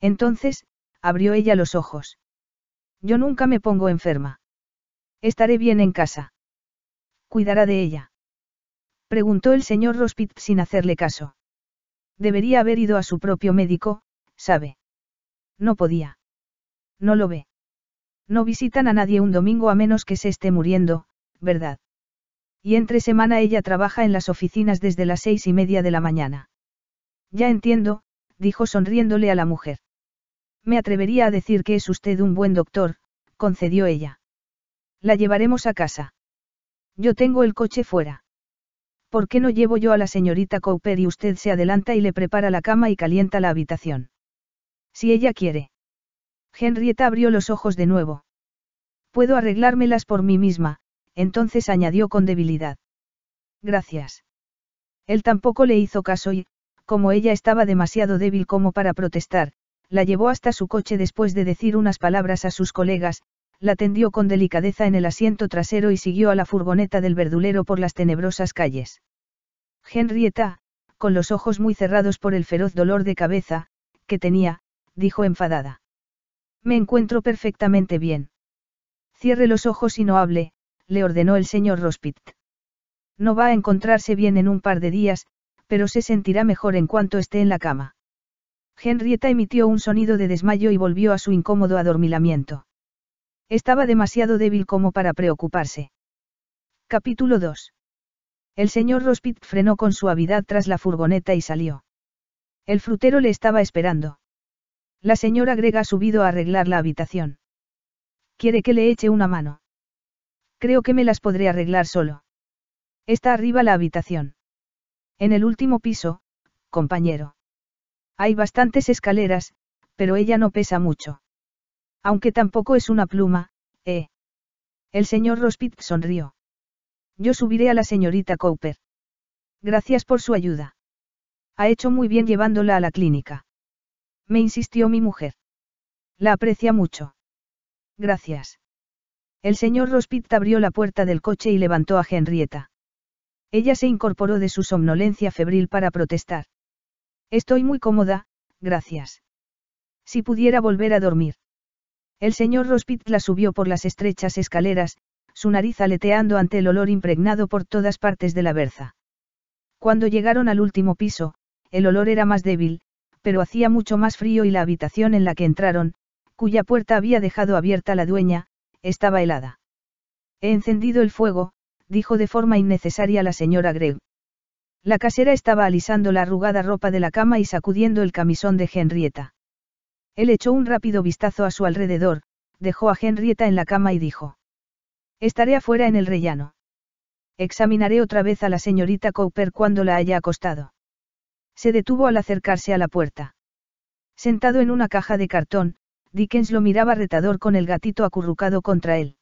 Entonces, abrió ella los ojos. Yo nunca me pongo enferma. Estaré bien en casa. ¿Cuidará de ella? Preguntó el señor Rospit sin hacerle caso. Debería haber ido a su propio médico, sabe. No podía. No lo ve. No visitan a nadie un domingo a menos que se esté muriendo, ¿verdad? Y entre semana ella trabaja en las oficinas desde las seis y media de la mañana. Ya entiendo, dijo sonriéndole a la mujer. Me atrevería a decir que es usted un buen doctor, concedió ella. La llevaremos a casa. Yo tengo el coche fuera. ¿Por qué no llevo yo a la señorita Cooper y usted se adelanta y le prepara la cama y calienta la habitación? Si ella quiere. Henrietta abrió los ojos de nuevo. Puedo arreglármelas por mí misma, entonces añadió con debilidad. Gracias. Él tampoco le hizo caso y, como ella estaba demasiado débil como para protestar, la llevó hasta su coche después de decir unas palabras a sus colegas, la tendió con delicadeza en el asiento trasero y siguió a la furgoneta del verdulero por las tenebrosas calles. Henrietta, con los ojos muy cerrados por el feroz dolor de cabeza, que tenía, dijo enfadada. Me encuentro perfectamente bien. Cierre los ojos y no hable, le ordenó el señor Rospit. No va a encontrarse bien en un par de días, pero se sentirá mejor en cuanto esté en la cama. Henrietta emitió un sonido de desmayo y volvió a su incómodo adormilamiento. Estaba demasiado débil como para preocuparse. Capítulo 2. El señor Rospit frenó con suavidad tras la furgoneta y salió. El frutero le estaba esperando. La señora Greg ha subido a arreglar la habitación. ¿Quiere que le eche una mano? Creo que me las podré arreglar solo. Está arriba la habitación. En el último piso, compañero. Hay bastantes escaleras, pero ella no pesa mucho. Aunque tampoco es una pluma, ¿eh? El señor Rospit sonrió. Yo subiré a la señorita Cooper. Gracias por su ayuda. Ha hecho muy bien llevándola a la clínica. Me insistió mi mujer. La aprecia mucho. Gracias. El señor Rospit abrió la puerta del coche y levantó a Henrietta. Ella se incorporó de su somnolencia febril para protestar. Estoy muy cómoda, gracias. Si pudiera volver a dormir. El señor Rospit la subió por las estrechas escaleras, su nariz aleteando ante el olor impregnado por todas partes de la berza. Cuando llegaron al último piso, el olor era más débil, pero hacía mucho más frío y la habitación en la que entraron, cuya puerta había dejado abierta la dueña, estaba helada. He encendido el fuego, dijo de forma innecesaria la señora Gregg. La casera estaba alisando la arrugada ropa de la cama y sacudiendo el camisón de Henrietta. Él echó un rápido vistazo a su alrededor, dejó a Henrietta en la cama y dijo. Estaré afuera en el rellano. Examinaré otra vez a la señorita Cooper cuando la haya acostado. Se detuvo al acercarse a la puerta. Sentado en una caja de cartón, Dickens lo miraba retador con el gatito acurrucado contra él.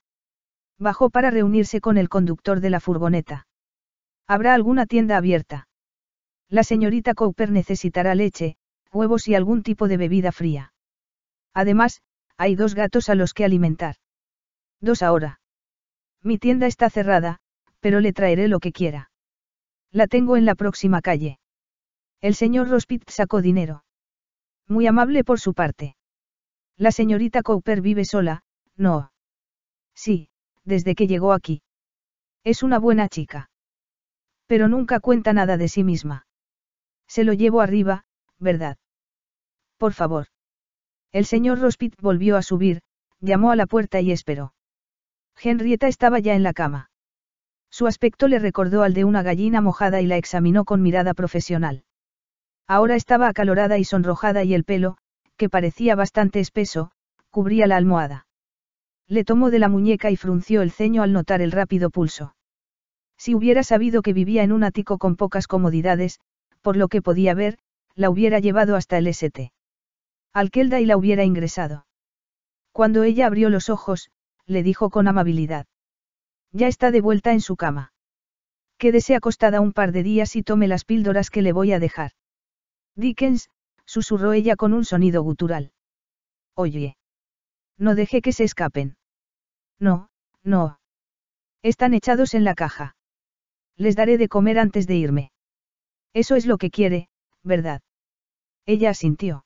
Bajó para reunirse con el conductor de la furgoneta. ¿Habrá alguna tienda abierta? La señorita Cooper necesitará leche, huevos y algún tipo de bebida fría. Además, hay dos gatos a los que alimentar. Dos ahora. Mi tienda está cerrada, pero le traeré lo que quiera. La tengo en la próxima calle. El señor Rospit sacó dinero. Muy amable por su parte. La señorita Cooper vive sola, no. Sí, desde que llegó aquí. Es una buena chica. Pero nunca cuenta nada de sí misma. Se lo llevo arriba, ¿verdad? Por favor. El señor Rospit volvió a subir, llamó a la puerta y esperó. Henrietta estaba ya en la cama. Su aspecto le recordó al de una gallina mojada y la examinó con mirada profesional. Ahora estaba acalorada y sonrojada y el pelo, que parecía bastante espeso, cubría la almohada. Le tomó de la muñeca y frunció el ceño al notar el rápido pulso. Si hubiera sabido que vivía en un ático con pocas comodidades, por lo que podía ver, la hubiera llevado hasta el ST. Alquelda y la hubiera ingresado. Cuando ella abrió los ojos, le dijo con amabilidad. Ya está de vuelta en su cama. Quédese acostada un par de días y tome las píldoras que le voy a dejar. Dickens, susurró ella con un sonido gutural. Oye. No deje que se escapen. No, no. Están echados en la caja. Les daré de comer antes de irme. Eso es lo que quiere, ¿verdad? Ella asintió.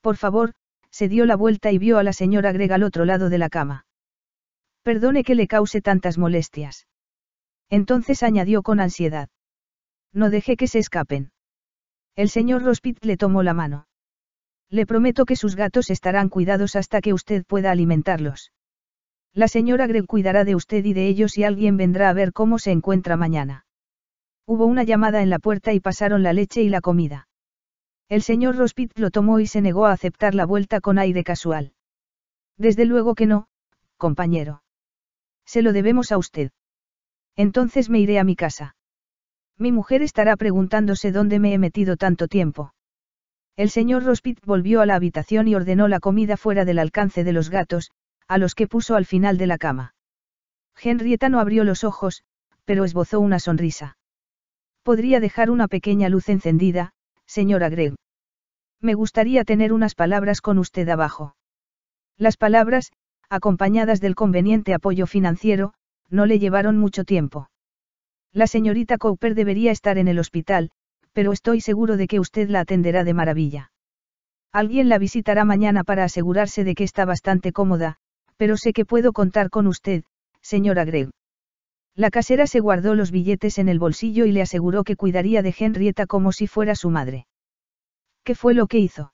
Por favor, se dio la vuelta y vio a la señora Greg al otro lado de la cama. Perdone que le cause tantas molestias. Entonces añadió con ansiedad. No deje que se escapen. El señor Rospit le tomó la mano. Le prometo que sus gatos estarán cuidados hasta que usted pueda alimentarlos. La señora Gregg cuidará de usted y de ellos y alguien vendrá a ver cómo se encuentra mañana. Hubo una llamada en la puerta y pasaron la leche y la comida. El señor Rospit lo tomó y se negó a aceptar la vuelta con aire casual. Desde luego que no, compañero. Se lo debemos a usted. Entonces me iré a mi casa. Mi mujer estará preguntándose dónde me he metido tanto tiempo. El señor Rospit volvió a la habitación y ordenó la comida fuera del alcance de los gatos, a los que puso al final de la cama. Henrietta no abrió los ojos, pero esbozó una sonrisa. Podría dejar una pequeña luz encendida, señora Gregg. Me gustaría tener unas palabras con usted abajo. Las palabras, acompañadas del conveniente apoyo financiero, no le llevaron mucho tiempo. La señorita Cooper debería estar en el hospital, pero estoy seguro de que usted la atenderá de maravilla. Alguien la visitará mañana para asegurarse de que está bastante cómoda, pero sé que puedo contar con usted, señora Gregg. La casera se guardó los billetes en el bolsillo y le aseguró que cuidaría de Henrietta como si fuera su madre. ¿Qué fue lo que hizo?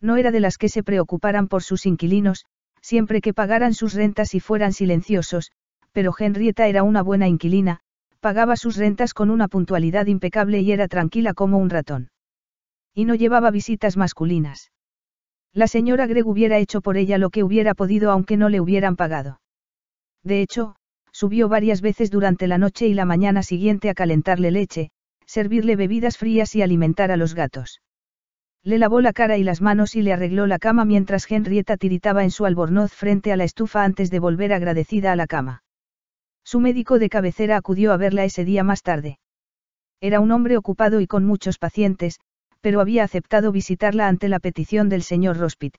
No era de las que se preocuparan por sus inquilinos, siempre que pagaran sus rentas y fueran silenciosos, pero Henrietta era una buena inquilina, pagaba sus rentas con una puntualidad impecable y era tranquila como un ratón. Y no llevaba visitas masculinas. La señora Gregg hubiera hecho por ella lo que hubiera podido aunque no le hubieran pagado. De hecho, subió varias veces durante la noche y la mañana siguiente a calentarle leche, servirle bebidas frías y alimentar a los gatos. Le lavó la cara y las manos y le arregló la cama mientras Henrietta tiritaba en su albornoz frente a la estufa antes de volver agradecida a la cama. Su médico de cabecera acudió a verla ese día más tarde. Era un hombre ocupado y con muchos pacientes, pero había aceptado visitarla ante la petición del señor Rospit.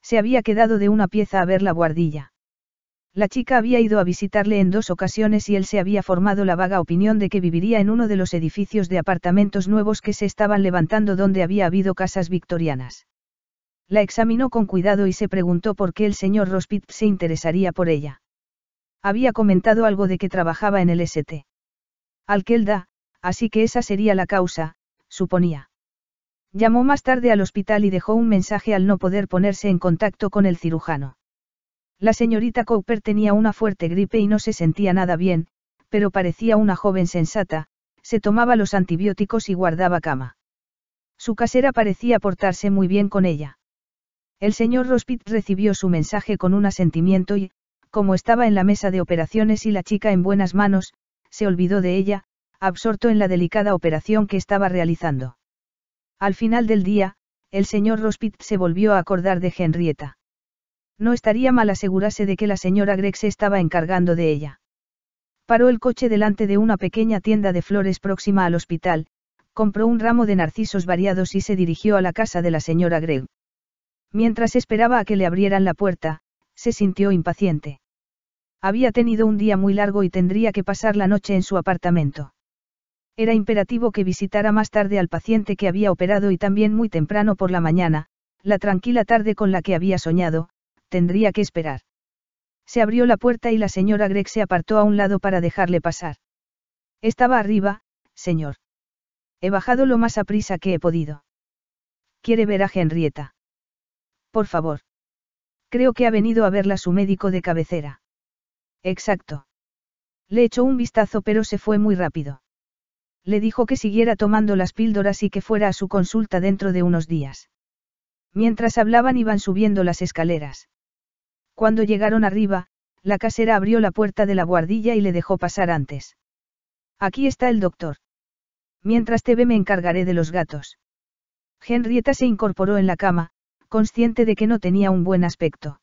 Se había quedado de una pieza a ver la guardilla. La chica había ido a visitarle en dos ocasiones y él se había formado la vaga opinión de que viviría en uno de los edificios de apartamentos nuevos que se estaban levantando donde había habido casas victorianas. La examinó con cuidado y se preguntó por qué el señor Rospit se interesaría por ella. Había comentado algo de que trabajaba en el ST. Alquelda, así que esa sería la causa, suponía. Llamó más tarde al hospital y dejó un mensaje al no poder ponerse en contacto con el cirujano. La señorita Cooper tenía una fuerte gripe y no se sentía nada bien, pero parecía una joven sensata, se tomaba los antibióticos y guardaba cama. Su casera parecía portarse muy bien con ella. El señor Rospit recibió su mensaje con un asentimiento y, como estaba en la mesa de operaciones y la chica en buenas manos, se olvidó de ella, absorto en la delicada operación que estaba realizando. Al final del día, el señor Rospit se volvió a acordar de Henrietta. No estaría mal asegurarse de que la señora Gregg se estaba encargando de ella. Paró el coche delante de una pequeña tienda de flores próxima al hospital, compró un ramo de narcisos variados y se dirigió a la casa de la señora Gregg. Mientras esperaba a que le abrieran la puerta, se sintió impaciente. Había tenido un día muy largo y tendría que pasar la noche en su apartamento. Era imperativo que visitara más tarde al paciente que había operado y también muy temprano por la mañana, la tranquila tarde con la que había soñado, tendría que esperar. Se abrió la puerta y la señora Gregg se apartó a un lado para dejarle pasar. Estaba arriba, señor. He bajado lo más a prisa que he podido. Quiere ver a Henrietta. Por favor. Creo que ha venido a verla su médico de cabecera. Exacto. Le echó un vistazo pero se fue muy rápido. Le dijo que siguiera tomando las píldoras y que fuera a su consulta dentro de unos días. Mientras hablaban iban subiendo las escaleras. Cuando llegaron arriba, la casera abrió la puerta de la guardilla y le dejó pasar antes. Aquí está el doctor. Mientras te ve me encargaré de los gatos. Henrietta se incorporó en la cama, consciente de que no tenía un buen aspecto.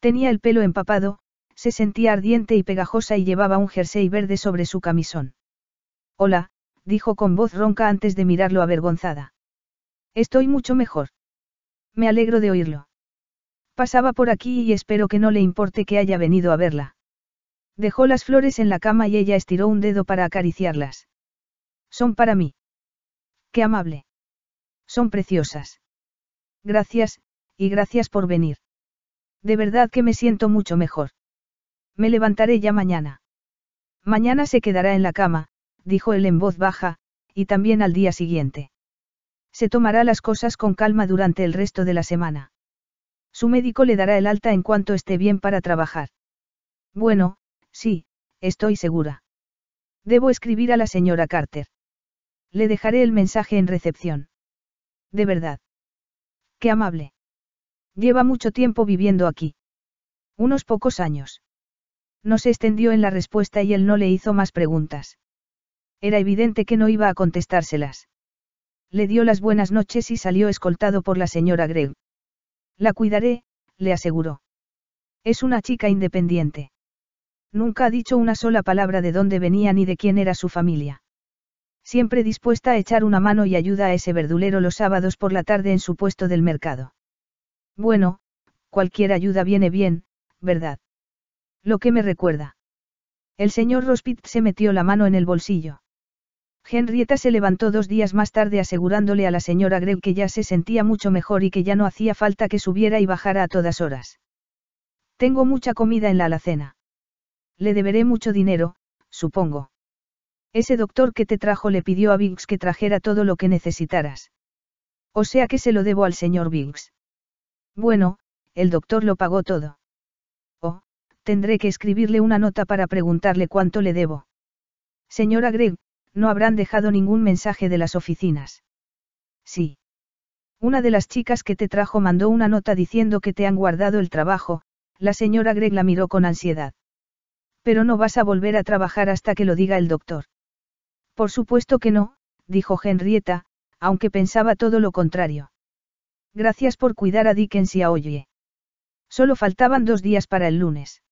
Tenía el pelo empapado, se sentía ardiente y pegajosa y llevaba un jersey verde sobre su camisón. Hola, dijo con voz ronca antes de mirarlo avergonzada. Estoy mucho mejor. Me alegro de oírlo. Pasaba por aquí y espero que no le importe que haya venido a verla. Dejó las flores en la cama y ella estiró un dedo para acariciarlas. Son para mí. Qué amable. Son preciosas. Gracias, y gracias por venir. De verdad que me siento mucho mejor. Me levantaré ya mañana. Mañana se quedará en la cama, dijo él en voz baja, y también al día siguiente. Se tomará las cosas con calma durante el resto de la semana. Su médico le dará el alta en cuanto esté bien para trabajar. Bueno, sí, estoy segura. Debo escribir a la señora Carter. Le dejaré el mensaje en recepción. De verdad. Qué amable. Lleva mucho tiempo viviendo aquí. Unos pocos años. No se extendió en la respuesta y él no le hizo más preguntas. Era evidente que no iba a contestárselas. Le dio las buenas noches y salió escoltado por la señora Gregg. La cuidaré, le aseguró. Es una chica independiente. Nunca ha dicho una sola palabra de dónde venía ni de quién era su familia. Siempre dispuesta a echar una mano y ayuda a ese verdulero los sábados por la tarde en su puesto del mercado. Bueno, cualquier ayuda viene bien, ¿verdad? Lo que me recuerda. El señor Rospit se metió la mano en el bolsillo. Henrietta se levantó dos días más tarde asegurándole a la señora Greg que ya se sentía mucho mejor y que ya no hacía falta que subiera y bajara a todas horas. Tengo mucha comida en la alacena. Le deberé mucho dinero, supongo. Ese doctor que te trajo le pidió a Biggs que trajera todo lo que necesitaras. O sea que se lo debo al señor Biggs. Bueno, el doctor lo pagó todo tendré que escribirle una nota para preguntarle cuánto le debo. Señora Gregg, no habrán dejado ningún mensaje de las oficinas. Sí. Una de las chicas que te trajo mandó una nota diciendo que te han guardado el trabajo, la señora Gregg la miró con ansiedad. Pero no vas a volver a trabajar hasta que lo diga el doctor. Por supuesto que no, dijo Henrietta, aunque pensaba todo lo contrario. Gracias por cuidar a Dickens y a Oye. Solo faltaban dos días para el lunes.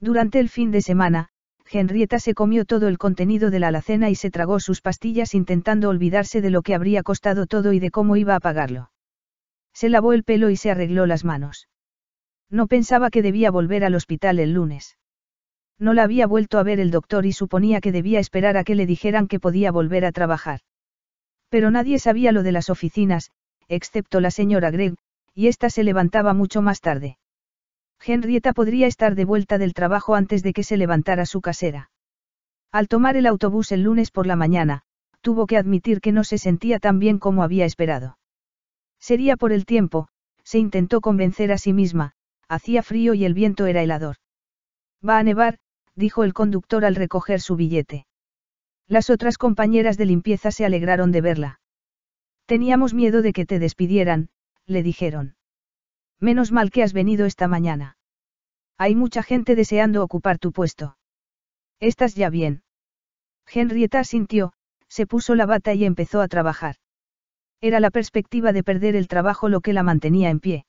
Durante el fin de semana, Henrietta se comió todo el contenido de la alacena y se tragó sus pastillas intentando olvidarse de lo que habría costado todo y de cómo iba a pagarlo. Se lavó el pelo y se arregló las manos. No pensaba que debía volver al hospital el lunes. No la había vuelto a ver el doctor y suponía que debía esperar a que le dijeran que podía volver a trabajar. Pero nadie sabía lo de las oficinas, excepto la señora Gregg, y ésta se levantaba mucho más tarde. Henrietta podría estar de vuelta del trabajo antes de que se levantara su casera. Al tomar el autobús el lunes por la mañana, tuvo que admitir que no se sentía tan bien como había esperado. Sería por el tiempo, se intentó convencer a sí misma, hacía frío y el viento era helador. Va a nevar, dijo el conductor al recoger su billete. Las otras compañeras de limpieza se alegraron de verla. Teníamos miedo de que te despidieran, le dijeron. Menos mal que has venido esta mañana. Hay mucha gente deseando ocupar tu puesto. ¿Estás ya bien? Henrietta sintió, se puso la bata y empezó a trabajar. Era la perspectiva de perder el trabajo lo que la mantenía en pie.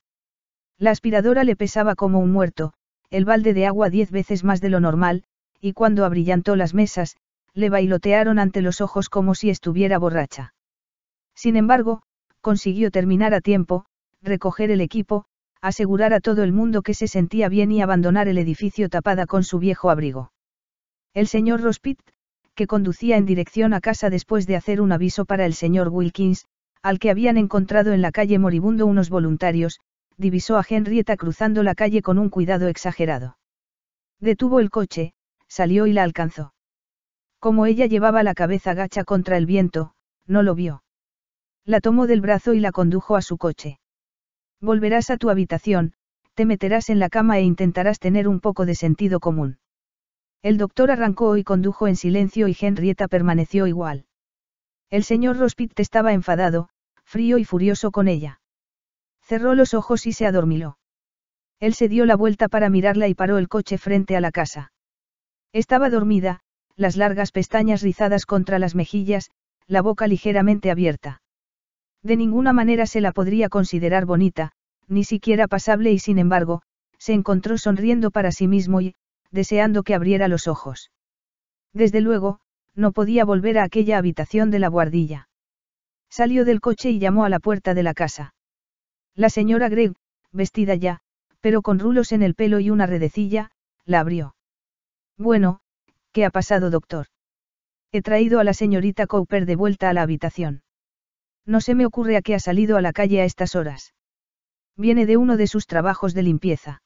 La aspiradora le pesaba como un muerto, el balde de agua diez veces más de lo normal, y cuando abrillantó las mesas, le bailotearon ante los ojos como si estuviera borracha. Sin embargo, consiguió terminar a tiempo, recoger el equipo, asegurar a todo el mundo que se sentía bien y abandonar el edificio tapada con su viejo abrigo. El señor Rospit, que conducía en dirección a casa después de hacer un aviso para el señor Wilkins, al que habían encontrado en la calle moribundo unos voluntarios, divisó a Henrietta cruzando la calle con un cuidado exagerado. Detuvo el coche, salió y la alcanzó. Como ella llevaba la cabeza gacha contra el viento, no lo vio. La tomó del brazo y la condujo a su coche. Volverás a tu habitación, te meterás en la cama e intentarás tener un poco de sentido común. El doctor arrancó y condujo en silencio y Henrietta permaneció igual. El señor Rospit estaba enfadado, frío y furioso con ella. Cerró los ojos y se adormiló. Él se dio la vuelta para mirarla y paró el coche frente a la casa. Estaba dormida, las largas pestañas rizadas contra las mejillas, la boca ligeramente abierta. De ninguna manera se la podría considerar bonita, ni siquiera pasable y sin embargo, se encontró sonriendo para sí mismo y, deseando que abriera los ojos. Desde luego, no podía volver a aquella habitación de la guardilla. Salió del coche y llamó a la puerta de la casa. La señora Gregg, vestida ya, pero con rulos en el pelo y una redecilla, la abrió. Bueno, ¿qué ha pasado, doctor? He traído a la señorita Cooper de vuelta a la habitación. No se me ocurre a qué ha salido a la calle a estas horas. Viene de uno de sus trabajos de limpieza.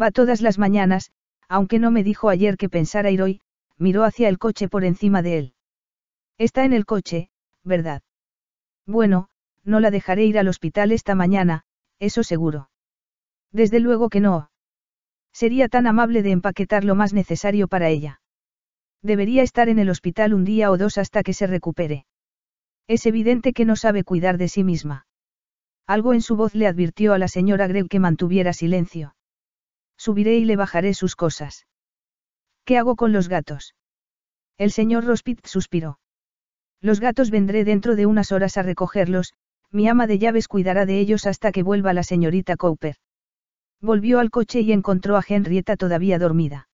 Va todas las mañanas, aunque no me dijo ayer que pensara ir hoy, miró hacia el coche por encima de él. Está en el coche, ¿verdad? Bueno, no la dejaré ir al hospital esta mañana, eso seguro. Desde luego que no. Sería tan amable de empaquetar lo más necesario para ella. Debería estar en el hospital un día o dos hasta que se recupere. Es evidente que no sabe cuidar de sí misma. Algo en su voz le advirtió a la señora Greg que mantuviera silencio. Subiré y le bajaré sus cosas. ¿Qué hago con los gatos? El señor Rospit suspiró. Los gatos vendré dentro de unas horas a recogerlos, mi ama de llaves cuidará de ellos hasta que vuelva la señorita Cooper. Volvió al coche y encontró a Henrietta todavía dormida.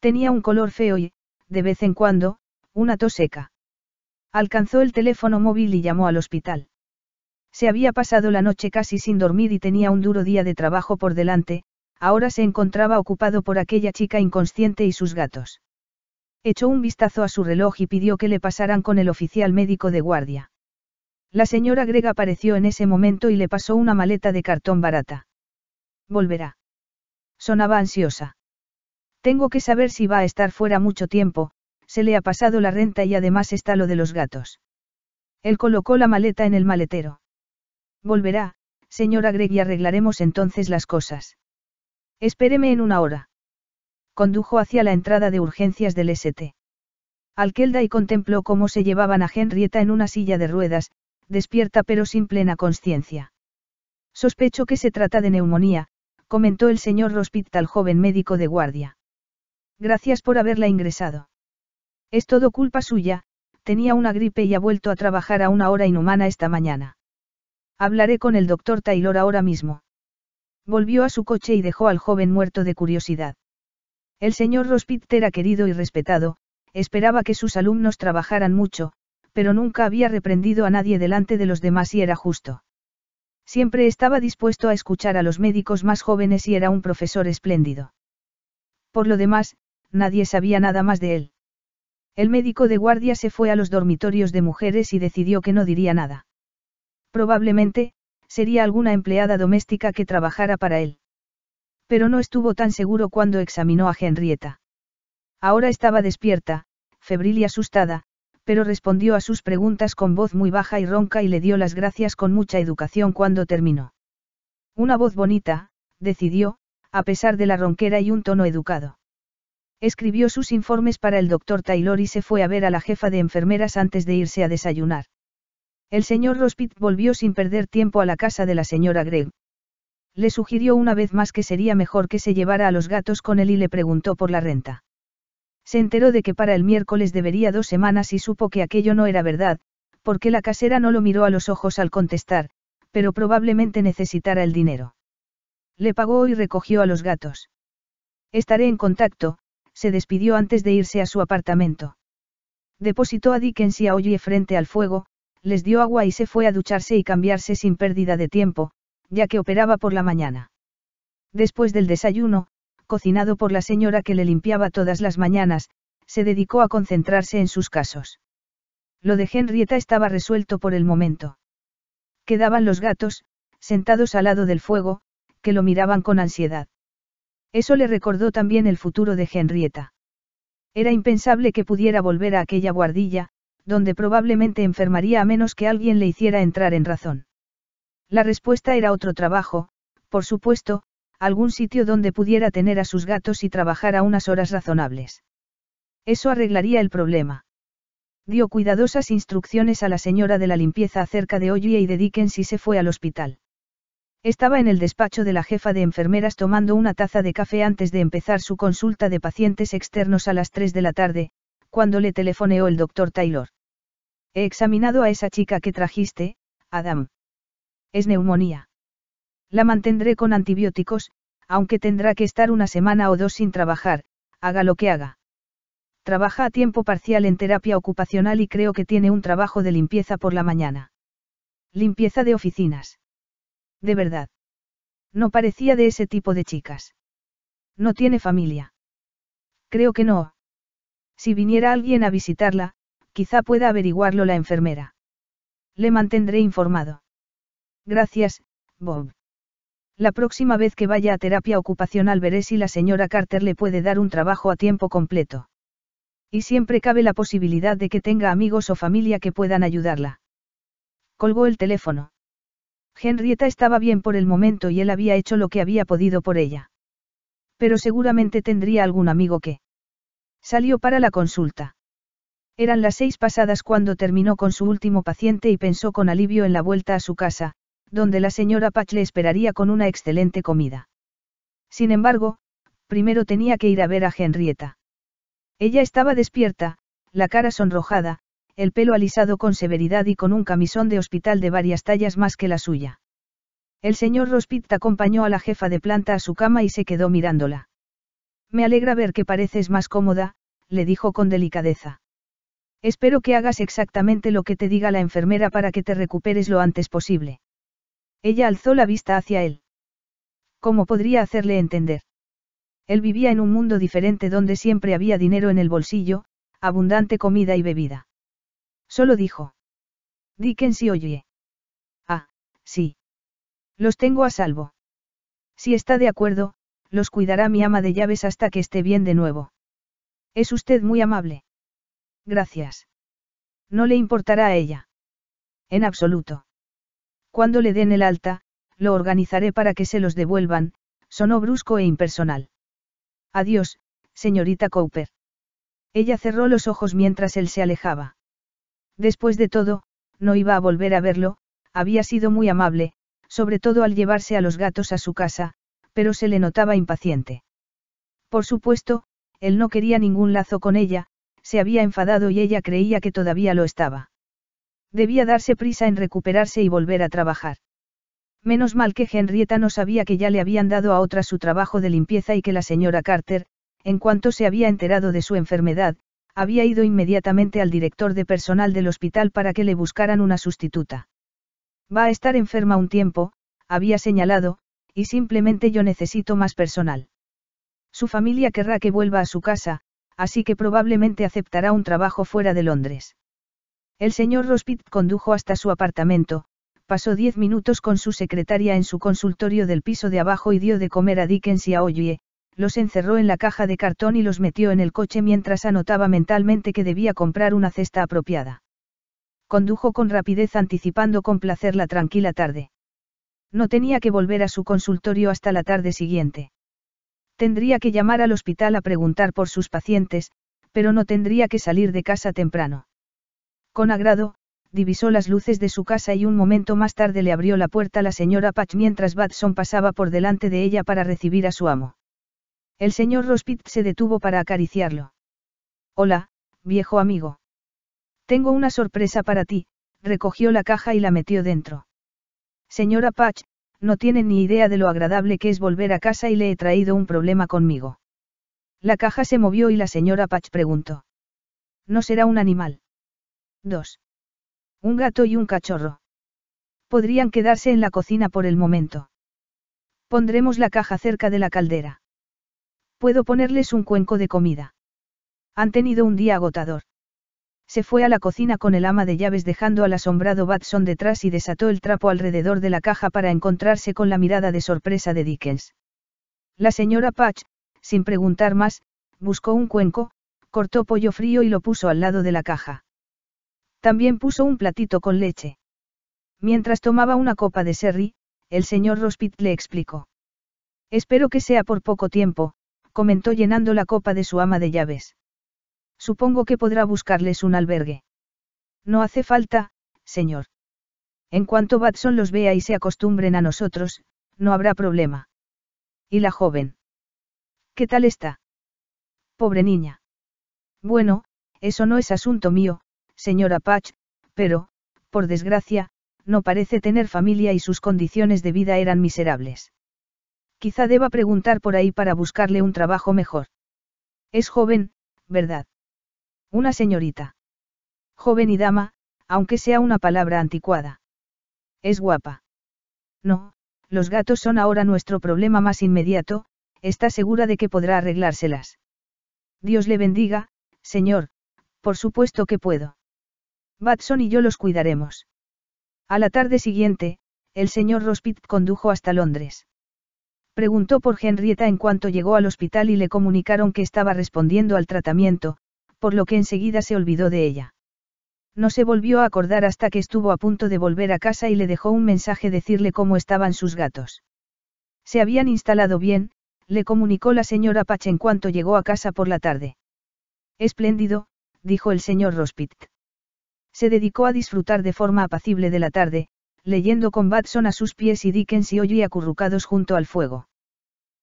Tenía un color feo y, de vez en cuando, una tos seca. Alcanzó el teléfono móvil y llamó al hospital. Se había pasado la noche casi sin dormir y tenía un duro día de trabajo por delante, ahora se encontraba ocupado por aquella chica inconsciente y sus gatos. Echó un vistazo a su reloj y pidió que le pasaran con el oficial médico de guardia. La señora Grega apareció en ese momento y le pasó una maleta de cartón barata. Volverá. Sonaba ansiosa. Tengo que saber si va a estar fuera mucho tiempo, se le ha pasado la renta y además está lo de los gatos. Él colocó la maleta en el maletero. Volverá, señora Gregg, y arreglaremos entonces las cosas. Espéreme en una hora. Condujo hacia la entrada de urgencias del ST. Alquelda y contempló cómo se llevaban a Henrietta en una silla de ruedas, despierta pero sin plena conciencia. Sospecho que se trata de neumonía, comentó el señor Rospit, al joven médico de guardia. Gracias por haberla ingresado. Es todo culpa suya, tenía una gripe y ha vuelto a trabajar a una hora inhumana esta mañana. Hablaré con el doctor Taylor ahora mismo. Volvió a su coche y dejó al joven muerto de curiosidad. El señor Rospit era querido y respetado, esperaba que sus alumnos trabajaran mucho, pero nunca había reprendido a nadie delante de los demás y era justo. Siempre estaba dispuesto a escuchar a los médicos más jóvenes y era un profesor espléndido. Por lo demás, nadie sabía nada más de él. El médico de guardia se fue a los dormitorios de mujeres y decidió que no diría nada. Probablemente, sería alguna empleada doméstica que trabajara para él. Pero no estuvo tan seguro cuando examinó a Henrietta. Ahora estaba despierta, febril y asustada, pero respondió a sus preguntas con voz muy baja y ronca y le dio las gracias con mucha educación cuando terminó. Una voz bonita, decidió, a pesar de la ronquera y un tono educado. Escribió sus informes para el doctor Taylor y se fue a ver a la jefa de enfermeras antes de irse a desayunar. El señor Rospit volvió sin perder tiempo a la casa de la señora Gregg. Le sugirió una vez más que sería mejor que se llevara a los gatos con él y le preguntó por la renta. Se enteró de que para el miércoles debería dos semanas y supo que aquello no era verdad, porque la casera no lo miró a los ojos al contestar, pero probablemente necesitara el dinero. Le pagó y recogió a los gatos. Estaré en contacto, se despidió antes de irse a su apartamento. Depositó a Dickens y a Ollie frente al fuego, les dio agua y se fue a ducharse y cambiarse sin pérdida de tiempo, ya que operaba por la mañana. Después del desayuno, cocinado por la señora que le limpiaba todas las mañanas, se dedicó a concentrarse en sus casos. Lo de Henrietta estaba resuelto por el momento. Quedaban los gatos, sentados al lado del fuego, que lo miraban con ansiedad. Eso le recordó también el futuro de Henrietta. Era impensable que pudiera volver a aquella guardilla, donde probablemente enfermaría a menos que alguien le hiciera entrar en razón. La respuesta era otro trabajo, por supuesto, algún sitio donde pudiera tener a sus gatos y trabajar a unas horas razonables. Eso arreglaría el problema. Dio cuidadosas instrucciones a la señora de la limpieza acerca de Ollie y de Dickens y se fue al hospital. Estaba en el despacho de la jefa de enfermeras tomando una taza de café antes de empezar su consulta de pacientes externos a las 3 de la tarde, cuando le telefoneó el doctor Taylor. He examinado a esa chica que trajiste, Adam. Es neumonía. La mantendré con antibióticos, aunque tendrá que estar una semana o dos sin trabajar, haga lo que haga. Trabaja a tiempo parcial en terapia ocupacional y creo que tiene un trabajo de limpieza por la mañana. Limpieza de oficinas. De verdad. No parecía de ese tipo de chicas. No tiene familia. Creo que no. Si viniera alguien a visitarla, quizá pueda averiguarlo la enfermera. Le mantendré informado. Gracias, Bob. La próxima vez que vaya a terapia ocupacional veré si la señora Carter le puede dar un trabajo a tiempo completo. Y siempre cabe la posibilidad de que tenga amigos o familia que puedan ayudarla. Colgó el teléfono. Henrietta estaba bien por el momento y él había hecho lo que había podido por ella. Pero seguramente tendría algún amigo que. Salió para la consulta. Eran las seis pasadas cuando terminó con su último paciente y pensó con alivio en la vuelta a su casa, donde la señora Patch le esperaría con una excelente comida. Sin embargo, primero tenía que ir a ver a Henrietta. Ella estaba despierta, la cara sonrojada, el pelo alisado con severidad y con un camisón de hospital de varias tallas más que la suya. El señor Rospit acompañó a la jefa de planta a su cama y se quedó mirándola. Me alegra ver que pareces más cómoda, le dijo con delicadeza. Espero que hagas exactamente lo que te diga la enfermera para que te recuperes lo antes posible. Ella alzó la vista hacia él. ¿Cómo podría hacerle entender? Él vivía en un mundo diferente donde siempre había dinero en el bolsillo, abundante comida y bebida. Solo dijo. Dickens si oye. Ah, sí. Los tengo a salvo. Si está de acuerdo, los cuidará mi ama de llaves hasta que esté bien de nuevo. Es usted muy amable. Gracias. No le importará a ella. En absoluto. Cuando le den el alta, lo organizaré para que se los devuelvan, sonó brusco e impersonal. Adiós, señorita Cooper. Ella cerró los ojos mientras él se alejaba. Después de todo, no iba a volver a verlo, había sido muy amable, sobre todo al llevarse a los gatos a su casa, pero se le notaba impaciente. Por supuesto, él no quería ningún lazo con ella, se había enfadado y ella creía que todavía lo estaba. Debía darse prisa en recuperarse y volver a trabajar. Menos mal que Henrietta no sabía que ya le habían dado a otra su trabajo de limpieza y que la señora Carter, en cuanto se había enterado de su enfermedad, había ido inmediatamente al director de personal del hospital para que le buscaran una sustituta. Va a estar enferma un tiempo, había señalado, y simplemente yo necesito más personal. Su familia querrá que vuelva a su casa, así que probablemente aceptará un trabajo fuera de Londres. El señor Rospit condujo hasta su apartamento, pasó diez minutos con su secretaria en su consultorio del piso de abajo y dio de comer a Dickens y a Oye, los encerró en la caja de cartón y los metió en el coche mientras anotaba mentalmente que debía comprar una cesta apropiada. Condujo con rapidez anticipando con placer la tranquila tarde. No tenía que volver a su consultorio hasta la tarde siguiente. Tendría que llamar al hospital a preguntar por sus pacientes, pero no tendría que salir de casa temprano. Con agrado, divisó las luces de su casa y un momento más tarde le abrió la puerta la señora Patch mientras Batson pasaba por delante de ella para recibir a su amo. El señor Rospit se detuvo para acariciarlo. Hola, viejo amigo. Tengo una sorpresa para ti, recogió la caja y la metió dentro. Señora Patch, no tiene ni idea de lo agradable que es volver a casa y le he traído un problema conmigo. La caja se movió y la señora Patch preguntó. No será un animal. Dos. Un gato y un cachorro. Podrían quedarse en la cocina por el momento. Pondremos la caja cerca de la caldera. Puedo ponerles un cuenco de comida. Han tenido un día agotador. Se fue a la cocina con el ama de llaves dejando al asombrado Batson detrás y desató el trapo alrededor de la caja para encontrarse con la mirada de sorpresa de Dickens. La señora Patch, sin preguntar más, buscó un cuenco, cortó pollo frío y lo puso al lado de la caja. También puso un platito con leche. Mientras tomaba una copa de sherry, el señor Rospit le explicó. Espero que sea por poco tiempo, comentó llenando la copa de su ama de llaves. Supongo que podrá buscarles un albergue. No hace falta, señor. En cuanto Batson los vea y se acostumbren a nosotros, no habrá problema. ¿Y la joven? ¿Qué tal está? Pobre niña. Bueno, eso no es asunto mío, señora Patch, pero, por desgracia, no parece tener familia y sus condiciones de vida eran miserables. Quizá deba preguntar por ahí para buscarle un trabajo mejor. Es joven, ¿verdad? Una señorita. Joven y dama, aunque sea una palabra anticuada. Es guapa. No, los gatos son ahora nuestro problema más inmediato, está segura de que podrá arreglárselas. Dios le bendiga, señor, por supuesto que puedo. Batson y yo los cuidaremos. A la tarde siguiente, el señor Rospit condujo hasta Londres. Preguntó por Henrietta en cuanto llegó al hospital y le comunicaron que estaba respondiendo al tratamiento, por lo que enseguida se olvidó de ella. No se volvió a acordar hasta que estuvo a punto de volver a casa y le dejó un mensaje decirle cómo estaban sus gatos. Se habían instalado bien, le comunicó la señora Pache en cuanto llegó a casa por la tarde. Espléndido, dijo el señor Rospit. Se dedicó a disfrutar de forma apacible de la tarde, leyendo con Batson a sus pies y Dickens y Ollie acurrucados junto al fuego.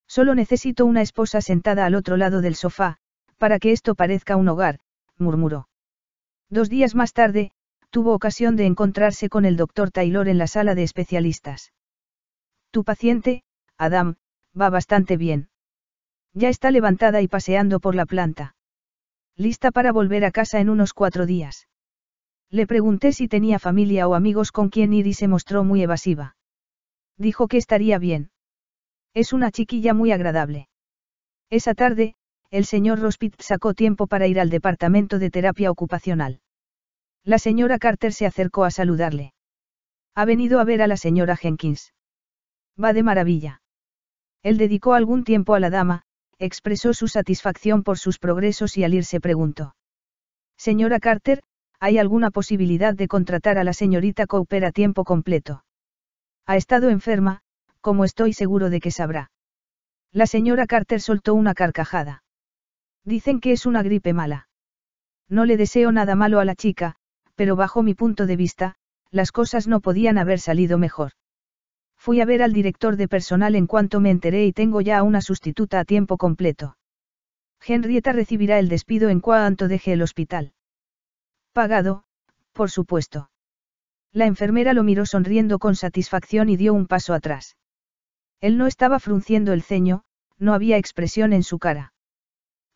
Solo necesito una esposa sentada al otro lado del sofá, para que esto parezca un hogar, murmuró. Dos días más tarde, tuvo ocasión de encontrarse con el doctor Taylor en la sala de especialistas. Tu paciente, Adam, va bastante bien. Ya está levantada y paseando por la planta. Lista para volver a casa en unos cuatro días. Le pregunté si tenía familia o amigos con quien ir y se mostró muy evasiva. Dijo que estaría bien. Es una chiquilla muy agradable. Esa tarde, el señor Rospit sacó tiempo para ir al departamento de terapia ocupacional. La señora Carter se acercó a saludarle. Ha venido a ver a la señora Jenkins. Va de maravilla. Él dedicó algún tiempo a la dama, expresó su satisfacción por sus progresos y al irse preguntó. Señora Carter, ¿hay alguna posibilidad de contratar a la señorita Cooper a tiempo completo? Ha estado enferma, como estoy seguro de que sabrá. La señora Carter soltó una carcajada. Dicen que es una gripe mala. No le deseo nada malo a la chica, pero bajo mi punto de vista, las cosas no podían haber salido mejor. Fui a ver al director de personal en cuanto me enteré y tengo ya a una sustituta a tiempo completo. Henrietta recibirá el despido en cuanto deje el hospital. Pagado, por supuesto. La enfermera lo miró sonriendo con satisfacción y dio un paso atrás. Él no estaba frunciendo el ceño, no había expresión en su cara.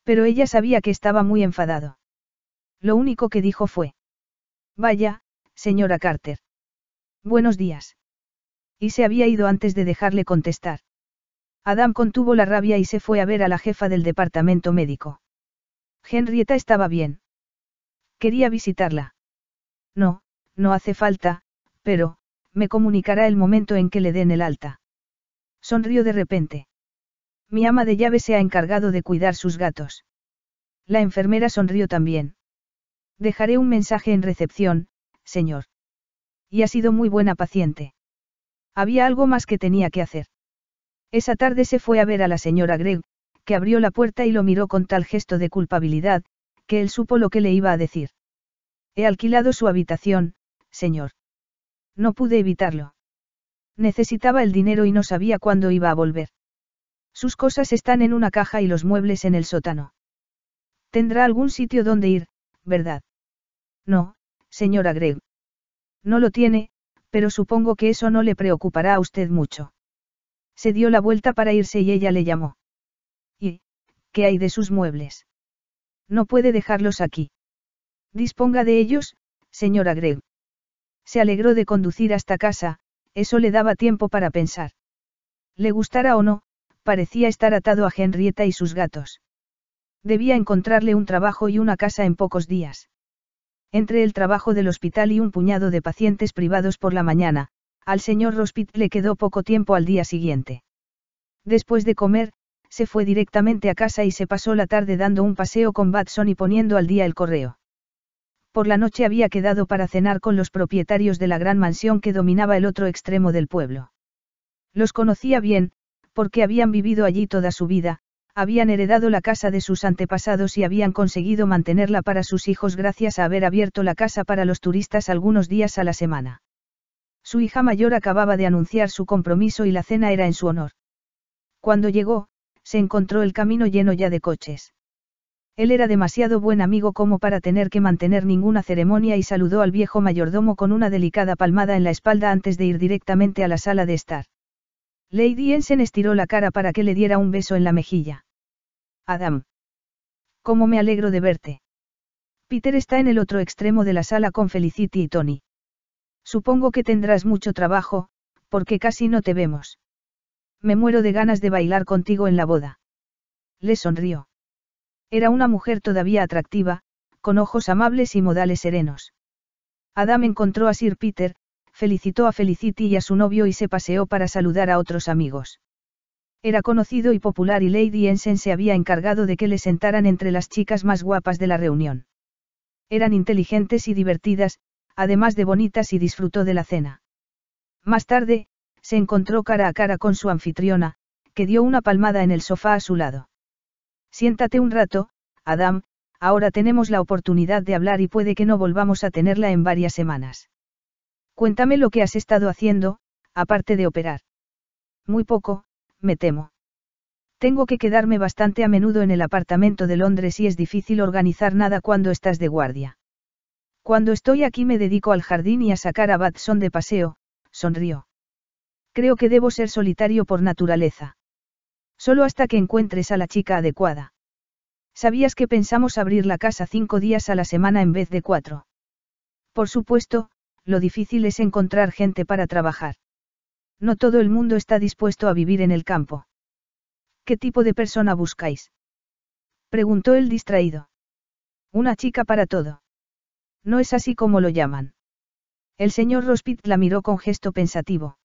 Pero ella sabía que estaba muy enfadado. Lo único que dijo fue. Vaya, señora Carter. Buenos días. Y se había ido antes de dejarle contestar. Adam contuvo la rabia y se fue a ver a la jefa del departamento médico. Henrietta estaba bien. Quería visitarla. No, no hace falta, pero, me comunicará el momento en que le den el alta. Sonrió de repente. Mi ama de llave se ha encargado de cuidar sus gatos. La enfermera sonrió también. Dejaré un mensaje en recepción, señor. Y ha sido muy buena paciente. Había algo más que tenía que hacer. Esa tarde se fue a ver a la señora Gregg, que abrió la puerta y lo miró con tal gesto de culpabilidad, que él supo lo que le iba a decir. He alquilado su habitación, señor. No pude evitarlo. Necesitaba el dinero y no sabía cuándo iba a volver. Sus cosas están en una caja y los muebles en el sótano. Tendrá algún sitio donde ir, ¿verdad? No, señora Gregg. No lo tiene, pero supongo que eso no le preocupará a usted mucho. Se dio la vuelta para irse y ella le llamó. ¿Y qué hay de sus muebles? No puede dejarlos aquí. Disponga de ellos, señora Gregg. Se alegró de conducir hasta casa, eso le daba tiempo para pensar. Le gustara o no, parecía estar atado a Henrietta y sus gatos. Debía encontrarle un trabajo y una casa en pocos días. Entre el trabajo del hospital y un puñado de pacientes privados por la mañana, al señor Rospit le quedó poco tiempo al día siguiente. Después de comer, se fue directamente a casa y se pasó la tarde dando un paseo con Batson y poniendo al día el correo. Por la noche había quedado para cenar con los propietarios de la gran mansión que dominaba el otro extremo del pueblo. Los conocía bien, porque habían vivido allí toda su vida, habían heredado la casa de sus antepasados y habían conseguido mantenerla para sus hijos gracias a haber abierto la casa para los turistas algunos días a la semana. Su hija mayor acababa de anunciar su compromiso y la cena era en su honor. Cuando llegó, se encontró el camino lleno ya de coches. Él era demasiado buen amigo como para tener que mantener ninguna ceremonia y saludó al viejo mayordomo con una delicada palmada en la espalda antes de ir directamente a la sala de estar. Lady Ensen estiró la cara para que le diera un beso en la mejilla. Adam. ¿Cómo me alegro de verte? Peter está en el otro extremo de la sala con Felicity y Tony. Supongo que tendrás mucho trabajo, porque casi no te vemos. Me muero de ganas de bailar contigo en la boda. Le sonrió. Era una mujer todavía atractiva, con ojos amables y modales serenos. Adam encontró a Sir Peter, felicitó a Felicity y a su novio y se paseó para saludar a otros amigos. Era conocido y popular y Lady Ensen se había encargado de que le sentaran entre las chicas más guapas de la reunión. Eran inteligentes y divertidas, además de bonitas y disfrutó de la cena. Más tarde, se encontró cara a cara con su anfitriona, que dio una palmada en el sofá a su lado. Siéntate un rato, Adam, ahora tenemos la oportunidad de hablar y puede que no volvamos a tenerla en varias semanas. Cuéntame lo que has estado haciendo, aparte de operar. Muy poco, me temo. Tengo que quedarme bastante a menudo en el apartamento de Londres y es difícil organizar nada cuando estás de guardia. Cuando estoy aquí me dedico al jardín y a sacar a Batson de paseo, sonrió. Creo que debo ser solitario por naturaleza. Solo hasta que encuentres a la chica adecuada. ¿Sabías que pensamos abrir la casa cinco días a la semana en vez de cuatro? Por supuesto, lo difícil es encontrar gente para trabajar. No todo el mundo está dispuesto a vivir en el campo. ¿Qué tipo de persona buscáis? Preguntó el distraído. Una chica para todo. No es así como lo llaman. El señor Rospit la miró con gesto pensativo.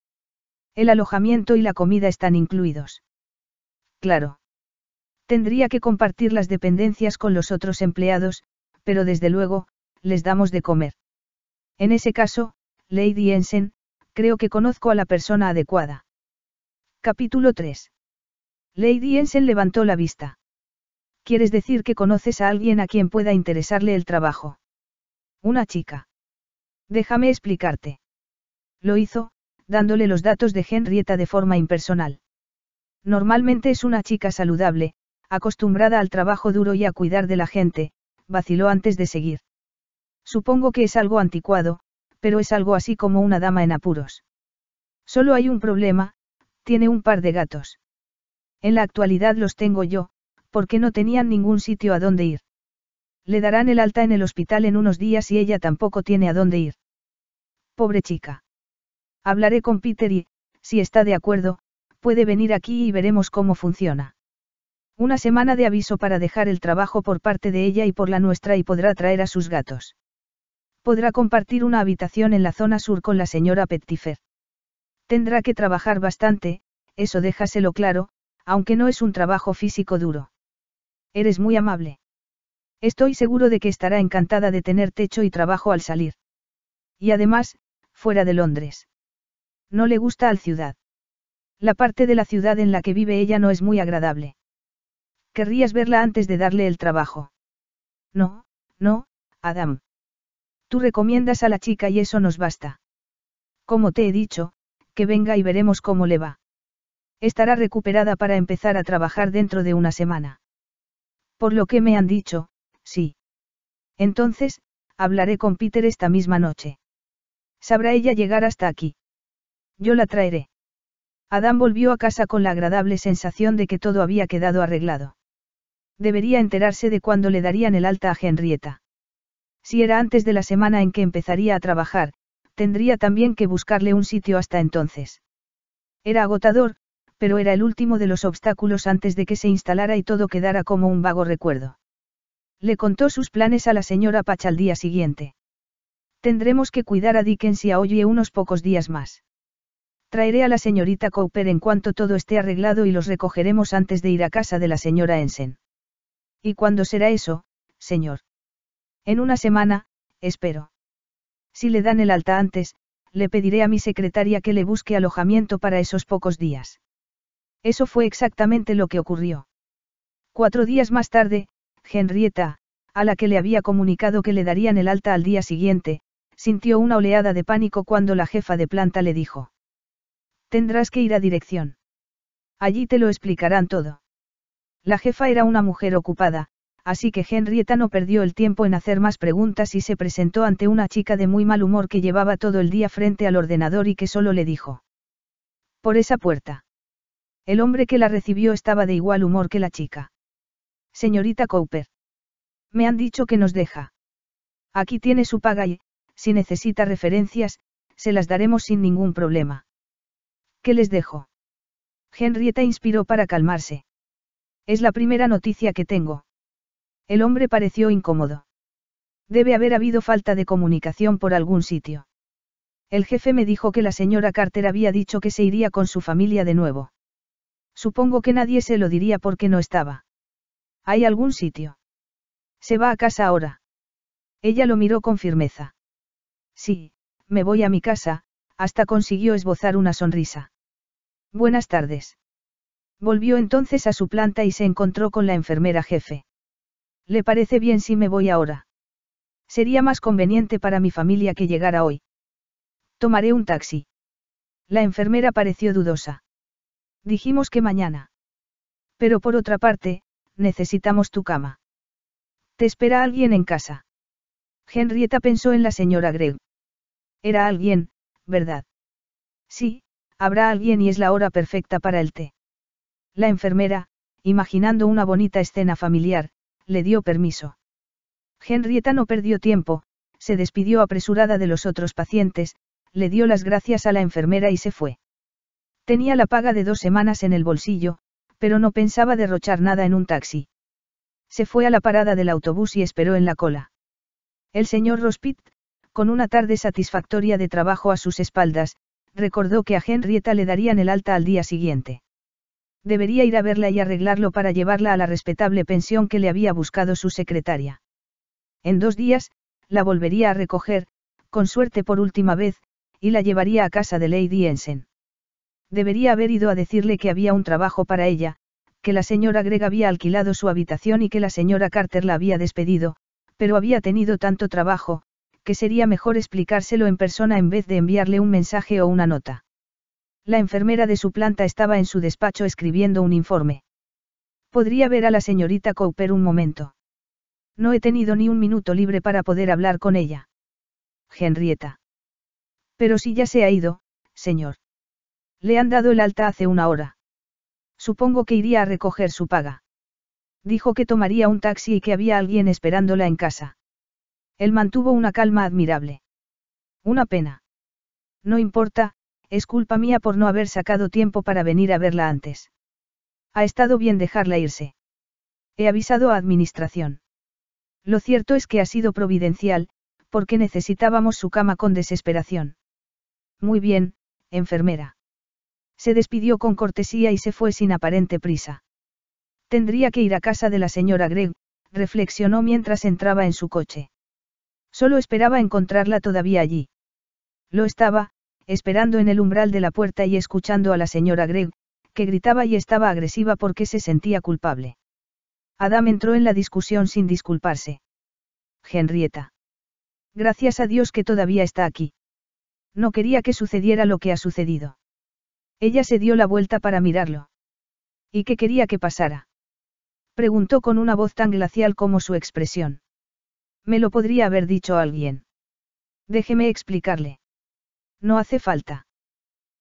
El alojamiento y la comida están incluidos. Claro. Tendría que compartir las dependencias con los otros empleados, pero desde luego, les damos de comer. En ese caso, Lady Ensen, creo que conozco a la persona adecuada. Capítulo 3. Lady Ensen levantó la vista. ¿Quieres decir que conoces a alguien a quien pueda interesarle el trabajo? Una chica. Déjame explicarte. Lo hizo, dándole los datos de Henrietta de forma impersonal. Normalmente es una chica saludable, acostumbrada al trabajo duro y a cuidar de la gente, vaciló antes de seguir. Supongo que es algo anticuado, pero es algo así como una dama en apuros. Solo hay un problema, tiene un par de gatos. En la actualidad los tengo yo, porque no tenían ningún sitio a dónde ir. Le darán el alta en el hospital en unos días y ella tampoco tiene a dónde ir. Pobre chica. Hablaré con Peter y, si está de acuerdo, puede venir aquí y veremos cómo funciona. Una semana de aviso para dejar el trabajo por parte de ella y por la nuestra y podrá traer a sus gatos. Podrá compartir una habitación en la zona sur con la señora Pettifer. Tendrá que trabajar bastante, eso déjaselo claro, aunque no es un trabajo físico duro. Eres muy amable. Estoy seguro de que estará encantada de tener techo y trabajo al salir. Y además, fuera de Londres. No le gusta al ciudad. La parte de la ciudad en la que vive ella no es muy agradable. Querrías verla antes de darle el trabajo. No, no, Adam. Tú recomiendas a la chica y eso nos basta. Como te he dicho, que venga y veremos cómo le va. Estará recuperada para empezar a trabajar dentro de una semana. Por lo que me han dicho, sí. Entonces, hablaré con Peter esta misma noche. Sabrá ella llegar hasta aquí. Yo la traeré. Adán volvió a casa con la agradable sensación de que todo había quedado arreglado. Debería enterarse de cuándo le darían el alta a Henrietta. Si era antes de la semana en que empezaría a trabajar, tendría también que buscarle un sitio hasta entonces. Era agotador, pero era el último de los obstáculos antes de que se instalara y todo quedara como un vago recuerdo. Le contó sus planes a la señora Pach al día siguiente. Tendremos que cuidar a Dickens y a Oye unos pocos días más. Traeré a la señorita Cooper en cuanto todo esté arreglado y los recogeremos antes de ir a casa de la señora Ensen. ¿Y cuándo será eso, señor? En una semana, espero. Si le dan el alta antes, le pediré a mi secretaria que le busque alojamiento para esos pocos días. Eso fue exactamente lo que ocurrió. Cuatro días más tarde, Henrietta, a la que le había comunicado que le darían el alta al día siguiente, sintió una oleada de pánico cuando la jefa de planta le dijo. Tendrás que ir a dirección. Allí te lo explicarán todo. La jefa era una mujer ocupada, así que Henrietta no perdió el tiempo en hacer más preguntas y se presentó ante una chica de muy mal humor que llevaba todo el día frente al ordenador y que solo le dijo. Por esa puerta. El hombre que la recibió estaba de igual humor que la chica. Señorita Cooper. Me han dicho que nos deja. Aquí tiene su paga y, si necesita referencias, se las daremos sin ningún problema les dejo? Henrietta inspiró para calmarse. Es la primera noticia que tengo. El hombre pareció incómodo. Debe haber habido falta de comunicación por algún sitio. El jefe me dijo que la señora Carter había dicho que se iría con su familia de nuevo. Supongo que nadie se lo diría porque no estaba. ¿Hay algún sitio? Se va a casa ahora. Ella lo miró con firmeza. Sí, me voy a mi casa, hasta consiguió esbozar una sonrisa. Buenas tardes. Volvió entonces a su planta y se encontró con la enfermera jefe. ¿Le parece bien si me voy ahora? Sería más conveniente para mi familia que llegara hoy. Tomaré un taxi. La enfermera pareció dudosa. Dijimos que mañana. Pero por otra parte, necesitamos tu cama. Te espera alguien en casa. Henrietta pensó en la señora Gregg. Era alguien, ¿verdad? Sí, Habrá alguien y es la hora perfecta para el té. La enfermera, imaginando una bonita escena familiar, le dio permiso. Henrietta no perdió tiempo, se despidió apresurada de los otros pacientes, le dio las gracias a la enfermera y se fue. Tenía la paga de dos semanas en el bolsillo, pero no pensaba derrochar nada en un taxi. Se fue a la parada del autobús y esperó en la cola. El señor Rospit, con una tarde satisfactoria de trabajo a sus espaldas, recordó que a Henrietta le darían el alta al día siguiente. Debería ir a verla y arreglarlo para llevarla a la respetable pensión que le había buscado su secretaria. En dos días, la volvería a recoger, con suerte por última vez, y la llevaría a casa de Lady Ensen. Debería haber ido a decirle que había un trabajo para ella, que la señora Greg había alquilado su habitación y que la señora Carter la había despedido, pero había tenido tanto trabajo, que sería mejor explicárselo en persona en vez de enviarle un mensaje o una nota. La enfermera de su planta estaba en su despacho escribiendo un informe. Podría ver a la señorita Cooper un momento. No he tenido ni un minuto libre para poder hablar con ella. Henrietta. Pero si ya se ha ido, señor. Le han dado el alta hace una hora. Supongo que iría a recoger su paga. Dijo que tomaría un taxi y que había alguien esperándola en casa. Él mantuvo una calma admirable. Una pena. No importa, es culpa mía por no haber sacado tiempo para venir a verla antes. Ha estado bien dejarla irse. He avisado a Administración. Lo cierto es que ha sido providencial, porque necesitábamos su cama con desesperación. Muy bien, enfermera. Se despidió con cortesía y se fue sin aparente prisa. Tendría que ir a casa de la señora Gregg, reflexionó mientras entraba en su coche. Solo esperaba encontrarla todavía allí. Lo estaba, esperando en el umbral de la puerta y escuchando a la señora Gregg, que gritaba y estaba agresiva porque se sentía culpable. Adam entró en la discusión sin disculparse. Henrietta. Gracias a Dios que todavía está aquí. No quería que sucediera lo que ha sucedido. Ella se dio la vuelta para mirarlo. ¿Y qué quería que pasara? Preguntó con una voz tan glacial como su expresión. Me lo podría haber dicho alguien. Déjeme explicarle. No hace falta.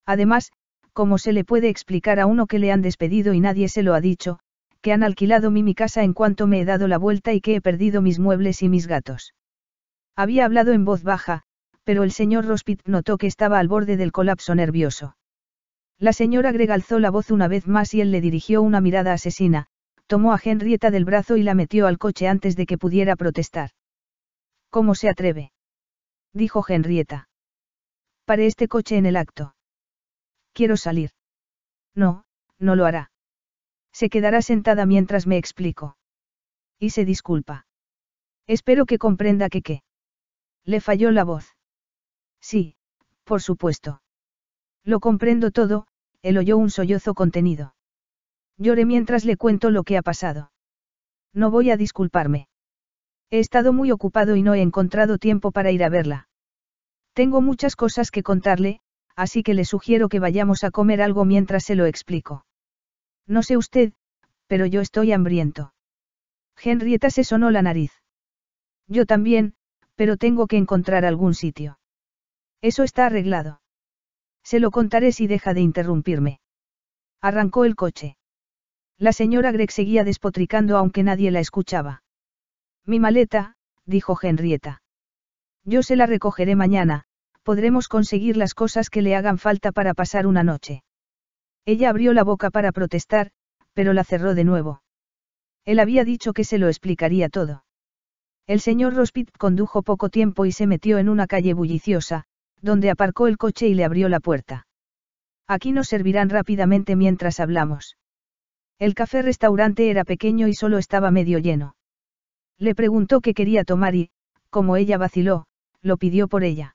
Además, ¿cómo se le puede explicar a uno que le han despedido y nadie se lo ha dicho, que han alquilado mi, mi casa en cuanto me he dado la vuelta y que he perdido mis muebles y mis gatos? Había hablado en voz baja, pero el señor Rospit notó que estaba al borde del colapso nervioso. La señora Greg alzó la voz una vez más y él le dirigió una mirada asesina, tomó a Henrietta del brazo y la metió al coche antes de que pudiera protestar. ¿Cómo se atreve? dijo Henrietta. Pare este coche en el acto. Quiero salir. No, no lo hará. Se quedará sentada mientras me explico. Y se disculpa. Espero que comprenda que qué. Le falló la voz. Sí, por supuesto. Lo comprendo todo, él oyó un sollozo contenido. Lloré mientras le cuento lo que ha pasado. No voy a disculparme. He estado muy ocupado y no he encontrado tiempo para ir a verla. Tengo muchas cosas que contarle, así que le sugiero que vayamos a comer algo mientras se lo explico. No sé usted, pero yo estoy hambriento. Henrietta se sonó la nariz. Yo también, pero tengo que encontrar algún sitio. Eso está arreglado. Se lo contaré si deja de interrumpirme. Arrancó el coche. La señora Gregg seguía despotricando aunque nadie la escuchaba. Mi maleta, dijo Henrietta. Yo se la recogeré mañana, podremos conseguir las cosas que le hagan falta para pasar una noche. Ella abrió la boca para protestar, pero la cerró de nuevo. Él había dicho que se lo explicaría todo. El señor Rospit condujo poco tiempo y se metió en una calle bulliciosa, donde aparcó el coche y le abrió la puerta. Aquí nos servirán rápidamente mientras hablamos. El café restaurante era pequeño y solo estaba medio lleno. Le preguntó qué quería tomar y, como ella vaciló, lo pidió por ella.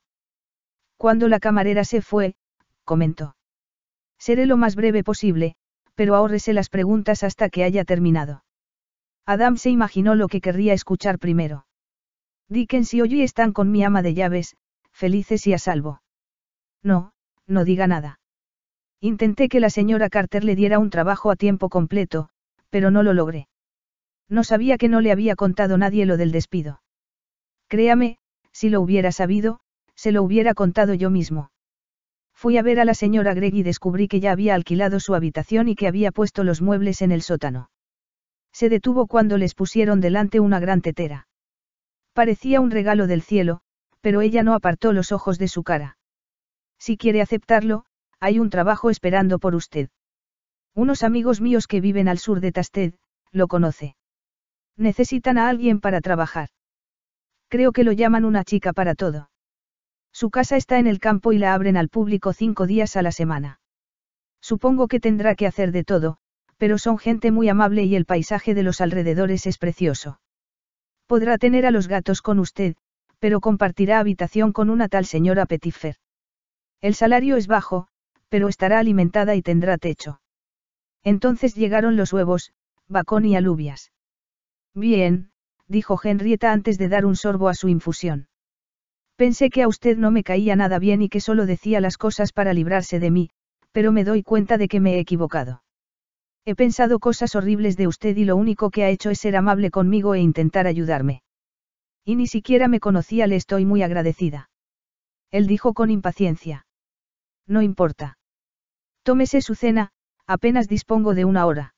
Cuando la camarera se fue, comentó. Seré lo más breve posible, pero ahórrese las preguntas hasta que haya terminado. Adam se imaginó lo que querría escuchar primero. Dickens y Oji están con mi ama de llaves, felices y a salvo. No, no diga nada. Intenté que la señora Carter le diera un trabajo a tiempo completo, pero no lo logré. No sabía que no le había contado nadie lo del despido. Créame, si lo hubiera sabido, se lo hubiera contado yo mismo. Fui a ver a la señora Gregg y descubrí que ya había alquilado su habitación y que había puesto los muebles en el sótano. Se detuvo cuando les pusieron delante una gran tetera. Parecía un regalo del cielo, pero ella no apartó los ojos de su cara. Si quiere aceptarlo, hay un trabajo esperando por usted. Unos amigos míos que viven al sur de Tasted, lo conoce. Necesitan a alguien para trabajar. Creo que lo llaman una chica para todo. Su casa está en el campo y la abren al público cinco días a la semana. Supongo que tendrá que hacer de todo, pero son gente muy amable y el paisaje de los alrededores es precioso. Podrá tener a los gatos con usted, pero compartirá habitación con una tal señora Petifer. El salario es bajo, pero estará alimentada y tendrá techo. Entonces llegaron los huevos, bacón y alubias. Bien, dijo Henrietta antes de dar un sorbo a su infusión. Pensé que a usted no me caía nada bien y que solo decía las cosas para librarse de mí, pero me doy cuenta de que me he equivocado. He pensado cosas horribles de usted y lo único que ha hecho es ser amable conmigo e intentar ayudarme. Y ni siquiera me conocía, le estoy muy agradecida. Él dijo con impaciencia. No importa. Tómese su cena, apenas dispongo de una hora.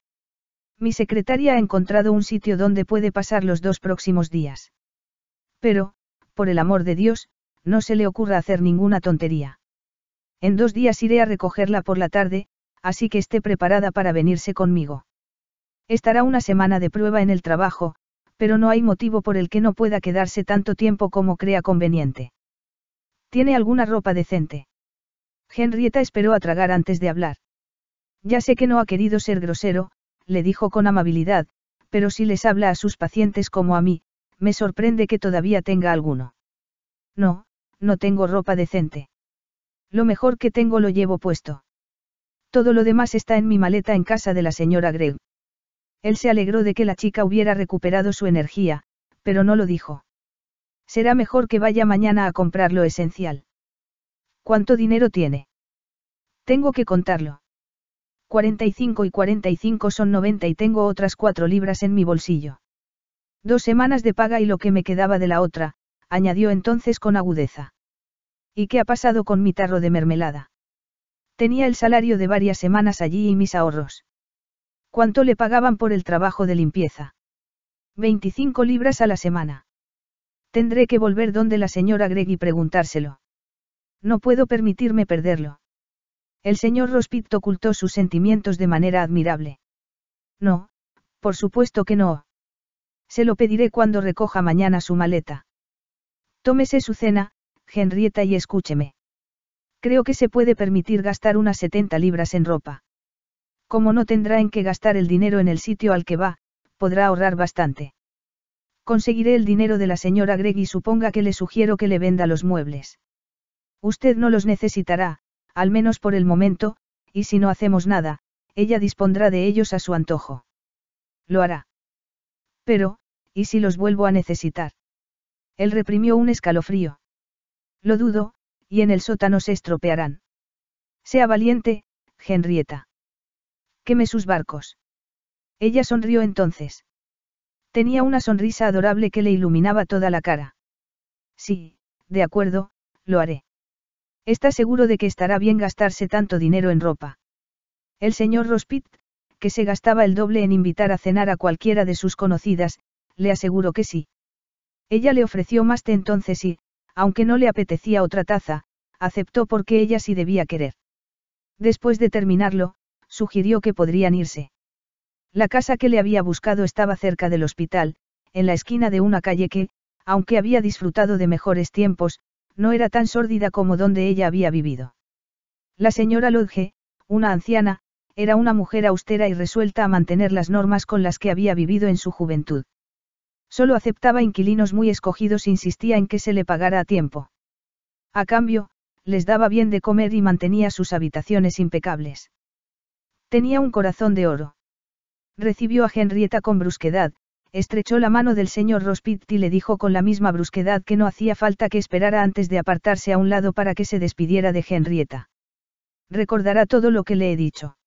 Mi secretaria ha encontrado un sitio donde puede pasar los dos próximos días. Pero, por el amor de Dios, no se le ocurra hacer ninguna tontería. En dos días iré a recogerla por la tarde, así que esté preparada para venirse conmigo. Estará una semana de prueba en el trabajo, pero no hay motivo por el que no pueda quedarse tanto tiempo como crea conveniente. ¿Tiene alguna ropa decente? Henrietta esperó a tragar antes de hablar. Ya sé que no ha querido ser grosero, le dijo con amabilidad, pero si les habla a sus pacientes como a mí, me sorprende que todavía tenga alguno. No, no tengo ropa decente. Lo mejor que tengo lo llevo puesto. Todo lo demás está en mi maleta en casa de la señora Gregg. Él se alegró de que la chica hubiera recuperado su energía, pero no lo dijo. Será mejor que vaya mañana a comprar lo esencial. ¿Cuánto dinero tiene? Tengo que contarlo. 45 y 45 son 90 y tengo otras cuatro libras en mi bolsillo. Dos semanas de paga y lo que me quedaba de la otra, añadió entonces con agudeza. ¿Y qué ha pasado con mi tarro de mermelada? Tenía el salario de varias semanas allí y mis ahorros. ¿Cuánto le pagaban por el trabajo de limpieza? 25 libras a la semana. Tendré que volver donde la señora Greg y preguntárselo. No puedo permitirme perderlo. El señor Rospit ocultó sus sentimientos de manera admirable. No, por supuesto que no. Se lo pediré cuando recoja mañana su maleta. Tómese su cena, Henrietta, y escúcheme. Creo que se puede permitir gastar unas 70 libras en ropa. Como no tendrá en qué gastar el dinero en el sitio al que va, podrá ahorrar bastante. Conseguiré el dinero de la señora Gregg y suponga que le sugiero que le venda los muebles. Usted no los necesitará, al menos por el momento, y si no hacemos nada, ella dispondrá de ellos a su antojo. Lo hará. Pero, ¿y si los vuelvo a necesitar? Él reprimió un escalofrío. Lo dudo, y en el sótano se estropearán. Sea valiente, Henrietta. Queme sus barcos. Ella sonrió entonces. Tenía una sonrisa adorable que le iluminaba toda la cara. Sí, de acuerdo, lo haré. Está seguro de que estará bien gastarse tanto dinero en ropa. El señor Rospit, que se gastaba el doble en invitar a cenar a cualquiera de sus conocidas, le aseguró que sí. Ella le ofreció más té entonces y, aunque no le apetecía otra taza, aceptó porque ella sí debía querer. Después de terminarlo, sugirió que podrían irse. La casa que le había buscado estaba cerca del hospital, en la esquina de una calle que, aunque había disfrutado de mejores tiempos, no era tan sórdida como donde ella había vivido. La señora Lodge, una anciana, era una mujer austera y resuelta a mantener las normas con las que había vivido en su juventud. Solo aceptaba inquilinos muy escogidos e insistía en que se le pagara a tiempo. A cambio, les daba bien de comer y mantenía sus habitaciones impecables. Tenía un corazón de oro. Recibió a Henrietta con brusquedad, estrechó la mano del señor Rospit y le dijo con la misma brusquedad que no hacía falta que esperara antes de apartarse a un lado para que se despidiera de Henrietta. ¿Recordará todo lo que le he dicho?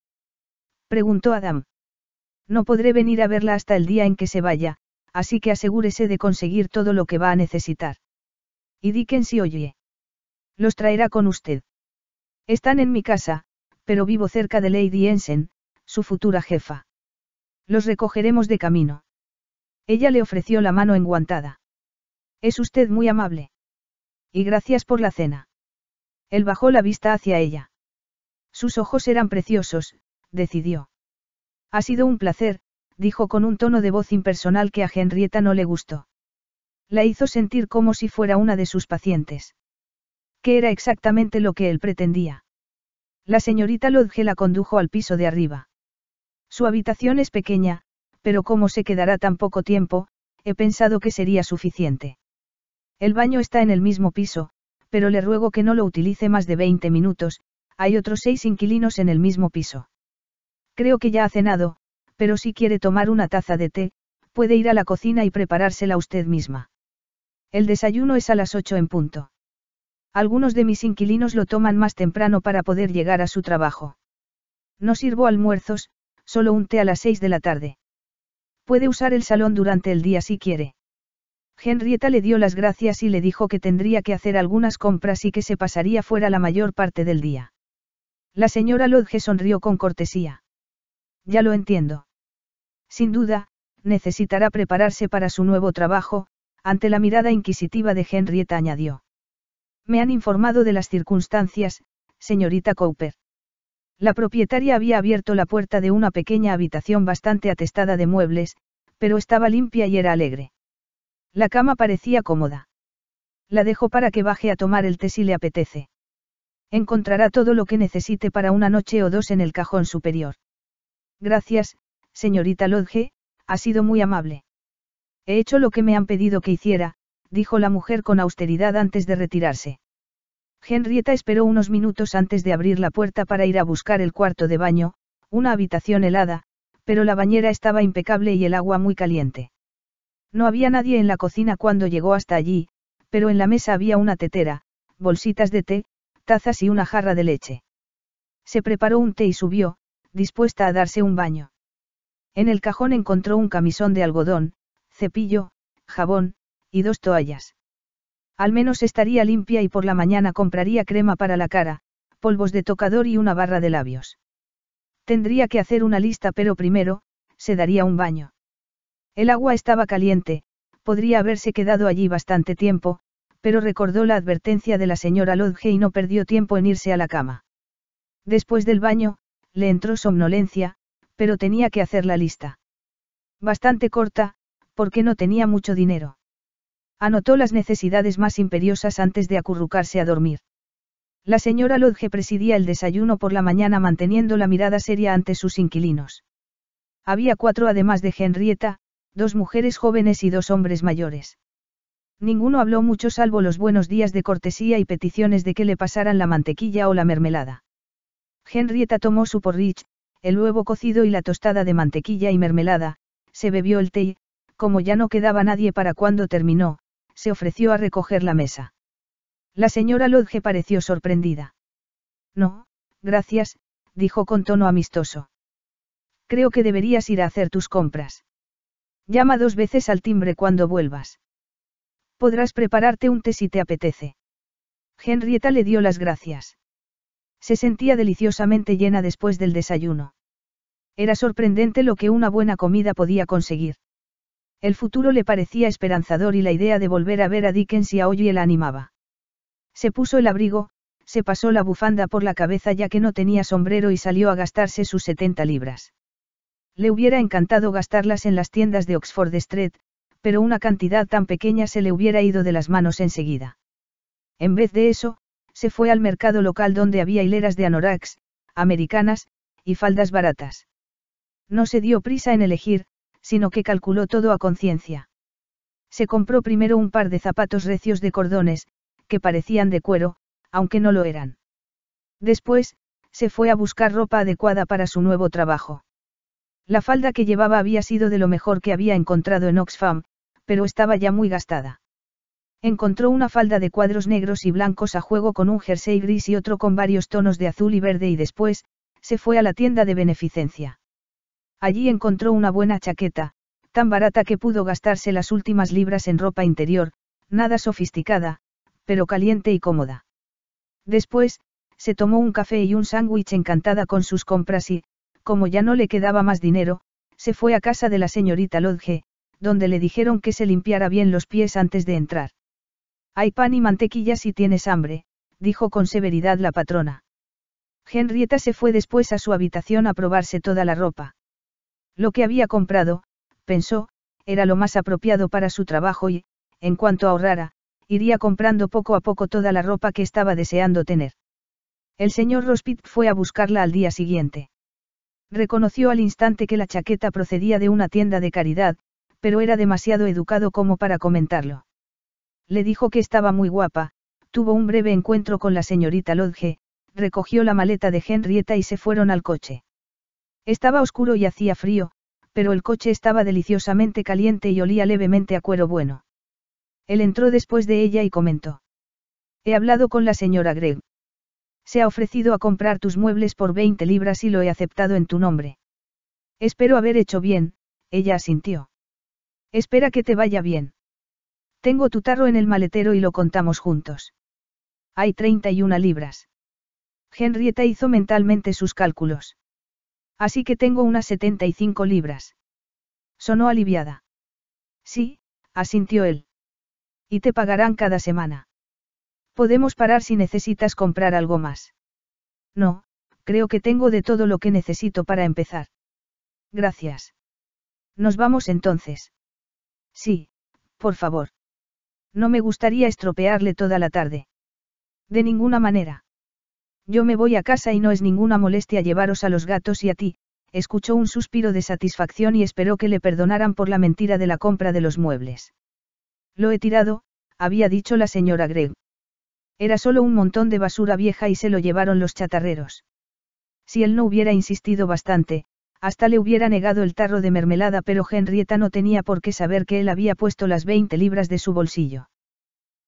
Preguntó Adam. No podré venir a verla hasta el día en que se vaya, así que asegúrese de conseguir todo lo que va a necesitar. Y Dickens si oye. Los traerá con usted. Están en mi casa, pero vivo cerca de Lady Ensen, su futura jefa. Los recogeremos de camino. Ella le ofreció la mano enguantada. Es usted muy amable. Y gracias por la cena. Él bajó la vista hacia ella. Sus ojos eran preciosos, decidió. Ha sido un placer, dijo con un tono de voz impersonal que a Henrietta no le gustó. La hizo sentir como si fuera una de sus pacientes. Que era exactamente lo que él pretendía? La señorita Lodge la condujo al piso de arriba. Su habitación es pequeña, pero como se quedará tan poco tiempo, he pensado que sería suficiente. El baño está en el mismo piso, pero le ruego que no lo utilice más de 20 minutos, hay otros seis inquilinos en el mismo piso. Creo que ya ha cenado, pero si quiere tomar una taza de té, puede ir a la cocina y preparársela usted misma. El desayuno es a las 8 en punto. Algunos de mis inquilinos lo toman más temprano para poder llegar a su trabajo. No sirvo almuerzos, solo un té a las 6 de la tarde. Puede usar el salón durante el día si quiere. Henrietta le dio las gracias y le dijo que tendría que hacer algunas compras y que se pasaría fuera la mayor parte del día. La señora Lodge sonrió con cortesía. Ya lo entiendo. Sin duda, necesitará prepararse para su nuevo trabajo, ante la mirada inquisitiva de Henrietta añadió. Me han informado de las circunstancias, señorita Cooper. La propietaria había abierto la puerta de una pequeña habitación bastante atestada de muebles, pero estaba limpia y era alegre. La cama parecía cómoda. La dejo para que baje a tomar el té si le apetece. Encontrará todo lo que necesite para una noche o dos en el cajón superior. Gracias, señorita Lodge, ha sido muy amable. He hecho lo que me han pedido que hiciera, dijo la mujer con austeridad antes de retirarse. Henrietta esperó unos minutos antes de abrir la puerta para ir a buscar el cuarto de baño, una habitación helada, pero la bañera estaba impecable y el agua muy caliente. No había nadie en la cocina cuando llegó hasta allí, pero en la mesa había una tetera, bolsitas de té, tazas y una jarra de leche. Se preparó un té y subió, dispuesta a darse un baño. En el cajón encontró un camisón de algodón, cepillo, jabón, y dos toallas. Al menos estaría limpia y por la mañana compraría crema para la cara, polvos de tocador y una barra de labios. Tendría que hacer una lista pero primero, se daría un baño. El agua estaba caliente, podría haberse quedado allí bastante tiempo, pero recordó la advertencia de la señora Lodge y no perdió tiempo en irse a la cama. Después del baño, le entró somnolencia, pero tenía que hacer la lista. Bastante corta, porque no tenía mucho dinero. Anotó las necesidades más imperiosas antes de acurrucarse a dormir. La señora Lodge presidía el desayuno por la mañana manteniendo la mirada seria ante sus inquilinos. Había cuatro además de Henrietta, dos mujeres jóvenes y dos hombres mayores. Ninguno habló mucho salvo los buenos días de cortesía y peticiones de que le pasaran la mantequilla o la mermelada. Henrietta tomó su porridge, el huevo cocido y la tostada de mantequilla y mermelada, se bebió el té como ya no quedaba nadie para cuando terminó, se ofreció a recoger la mesa. La señora Lodge pareció sorprendida. No, gracias, dijo con tono amistoso. Creo que deberías ir a hacer tus compras. Llama dos veces al timbre cuando vuelvas. Podrás prepararte un té si te apetece. Henrietta le dio las gracias. Se sentía deliciosamente llena después del desayuno. Era sorprendente lo que una buena comida podía conseguir. El futuro le parecía esperanzador y la idea de volver a ver a Dickens y a Ollie la animaba. Se puso el abrigo, se pasó la bufanda por la cabeza ya que no tenía sombrero y salió a gastarse sus 70 libras. Le hubiera encantado gastarlas en las tiendas de Oxford Street, pero una cantidad tan pequeña se le hubiera ido de las manos enseguida. En vez de eso, se fue al mercado local donde había hileras de anoraks, americanas, y faldas baratas. No se dio prisa en elegir, sino que calculó todo a conciencia. Se compró primero un par de zapatos recios de cordones, que parecían de cuero, aunque no lo eran. Después, se fue a buscar ropa adecuada para su nuevo trabajo. La falda que llevaba había sido de lo mejor que había encontrado en Oxfam, pero estaba ya muy gastada. Encontró una falda de cuadros negros y blancos a juego con un jersey gris y otro con varios tonos de azul y verde y después, se fue a la tienda de beneficencia. Allí encontró una buena chaqueta, tan barata que pudo gastarse las últimas libras en ropa interior, nada sofisticada, pero caliente y cómoda. Después, se tomó un café y un sándwich encantada con sus compras y, como ya no le quedaba más dinero, se fue a casa de la señorita Lodge, donde le dijeron que se limpiara bien los pies antes de entrar. Hay pan y mantequilla si tienes hambre, dijo con severidad la patrona. Henrietta se fue después a su habitación a probarse toda la ropa. Lo que había comprado, pensó, era lo más apropiado para su trabajo y, en cuanto ahorrara, iría comprando poco a poco toda la ropa que estaba deseando tener. El señor Rospit fue a buscarla al día siguiente. Reconoció al instante que la chaqueta procedía de una tienda de caridad, pero era demasiado educado como para comentarlo. Le dijo que estaba muy guapa, tuvo un breve encuentro con la señorita Lodge, recogió la maleta de Henrietta y se fueron al coche. Estaba oscuro y hacía frío, pero el coche estaba deliciosamente caliente y olía levemente a cuero bueno. Él entró después de ella y comentó. He hablado con la señora Gregg. Se ha ofrecido a comprar tus muebles por 20 libras y lo he aceptado en tu nombre. Espero haber hecho bien, ella asintió. Espera que te vaya bien. Tengo tu tarro en el maletero y lo contamos juntos. Hay 31 libras. Henrietta hizo mentalmente sus cálculos. Así que tengo unas 75 libras. Sonó aliviada. Sí, asintió él. Y te pagarán cada semana. Podemos parar si necesitas comprar algo más. No, creo que tengo de todo lo que necesito para empezar. Gracias. Nos vamos entonces. Sí, por favor. No me gustaría estropearle toda la tarde. De ninguna manera. Yo me voy a casa y no es ninguna molestia llevaros a los gatos y a ti, escuchó un suspiro de satisfacción y esperó que le perdonaran por la mentira de la compra de los muebles. Lo he tirado, había dicho la señora Gregg. Era solo un montón de basura vieja y se lo llevaron los chatarreros. Si él no hubiera insistido bastante, hasta le hubiera negado el tarro de mermelada, pero Henrietta no tenía por qué saber que él había puesto las 20 libras de su bolsillo.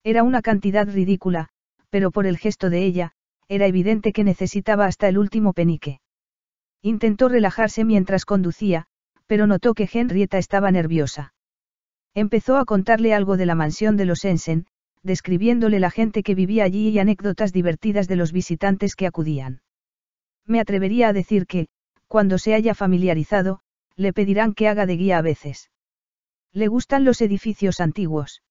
Era una cantidad ridícula, pero por el gesto de ella, era evidente que necesitaba hasta el último penique. Intentó relajarse mientras conducía, pero notó que Henrietta estaba nerviosa. Empezó a contarle algo de la mansión de los Ensen, describiéndole la gente que vivía allí y anécdotas divertidas de los visitantes que acudían. Me atrevería a decir que, cuando se haya familiarizado, le pedirán que haga de guía a veces. ¿Le gustan los edificios antiguos?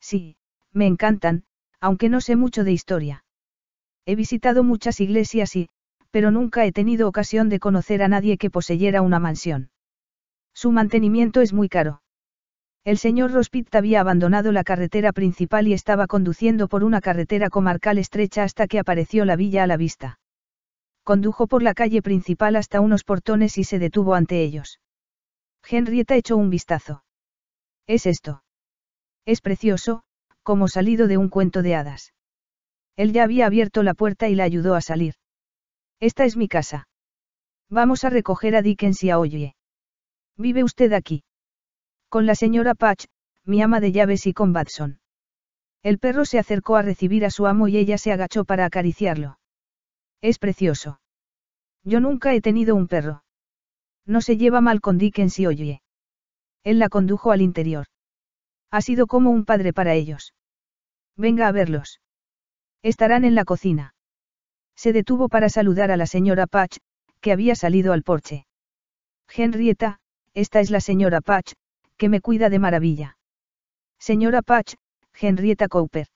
Sí, me encantan, aunque no sé mucho de historia. He visitado muchas iglesias y, pero nunca he tenido ocasión de conocer a nadie que poseyera una mansión. Su mantenimiento es muy caro. El señor Rospit había abandonado la carretera principal y estaba conduciendo por una carretera comarcal estrecha hasta que apareció la villa a la vista. Condujo por la calle principal hasta unos portones y se detuvo ante ellos. Henrietta echó un vistazo. ¿Es esto? Es precioso, como salido de un cuento de hadas. Él ya había abierto la puerta y la ayudó a salir. Esta es mi casa. Vamos a recoger a Dickens y a Oye. ¿Vive usted aquí? Con la señora Patch, mi ama de llaves y con Batson. El perro se acercó a recibir a su amo y ella se agachó para acariciarlo. Es precioso. Yo nunca he tenido un perro. No se lleva mal con Dickens y Oye. Él la condujo al interior. Ha sido como un padre para ellos. Venga a verlos. Estarán en la cocina. Se detuvo para saludar a la señora Patch, que había salido al porche. Henrietta, esta es la señora Patch, que me cuida de maravilla. Señora Patch, Henrietta Cooper.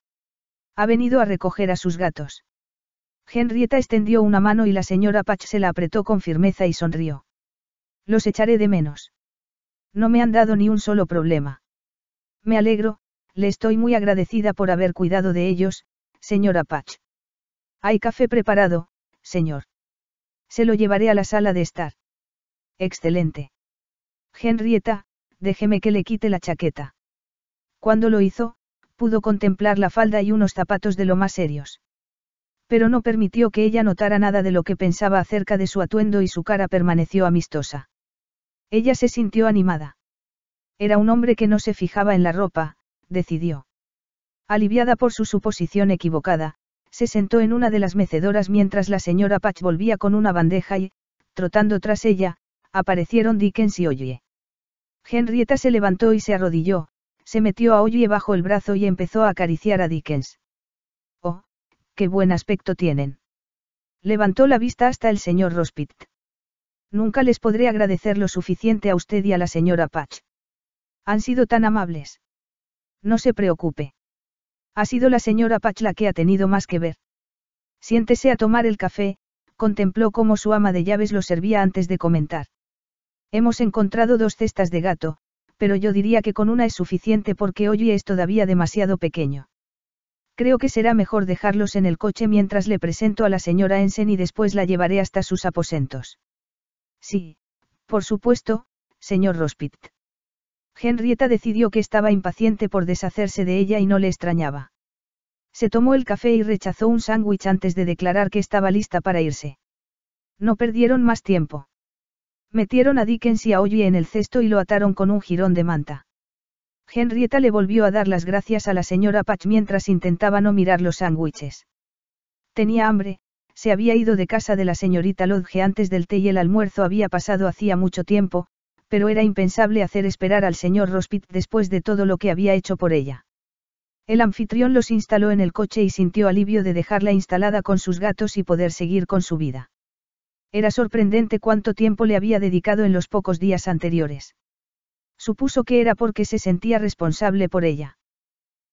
Ha venido a recoger a sus gatos. Henrietta extendió una mano y la señora Patch se la apretó con firmeza y sonrió. Los echaré de menos. No me han dado ni un solo problema. Me alegro, le estoy muy agradecida por haber cuidado de ellos, señora Patch. Hay café preparado, señor. Se lo llevaré a la sala de estar. Excelente. Henrietta, déjeme que le quite la chaqueta. Cuando lo hizo, pudo contemplar la falda y unos zapatos de lo más serios. Pero no permitió que ella notara nada de lo que pensaba acerca de su atuendo y su cara permaneció amistosa. Ella se sintió animada. Era un hombre que no se fijaba en la ropa, decidió. Aliviada por su suposición equivocada, se sentó en una de las mecedoras mientras la señora Patch volvía con una bandeja y, trotando tras ella, aparecieron Dickens y Oye. Henrietta se levantó y se arrodilló, se metió a Oye bajo el brazo y empezó a acariciar a Dickens. Oh, qué buen aspecto tienen. Levantó la vista hasta el señor Rospit. Nunca les podré agradecer lo suficiente a usted y a la señora Patch. Han sido tan amables. No se preocupe. Ha sido la señora Patch la que ha tenido más que ver. Siéntese a tomar el café, contempló cómo su ama de llaves lo servía antes de comentar. Hemos encontrado dos cestas de gato, pero yo diría que con una es suficiente porque hoy es todavía demasiado pequeño. Creo que será mejor dejarlos en el coche mientras le presento a la señora Ensen y después la llevaré hasta sus aposentos. Sí, por supuesto, señor Rospit. Henrietta decidió que estaba impaciente por deshacerse de ella y no le extrañaba. Se tomó el café y rechazó un sándwich antes de declarar que estaba lista para irse. No perdieron más tiempo. Metieron a Dickens y a Ollie en el cesto y lo ataron con un jirón de manta. Henrietta le volvió a dar las gracias a la señora Patch mientras intentaba no mirar los sándwiches. Tenía hambre, se había ido de casa de la señorita Lodge antes del té y el almuerzo había pasado hacía mucho tiempo, pero era impensable hacer esperar al señor Rospit después de todo lo que había hecho por ella. El anfitrión los instaló en el coche y sintió alivio de dejarla instalada con sus gatos y poder seguir con su vida. Era sorprendente cuánto tiempo le había dedicado en los pocos días anteriores. Supuso que era porque se sentía responsable por ella.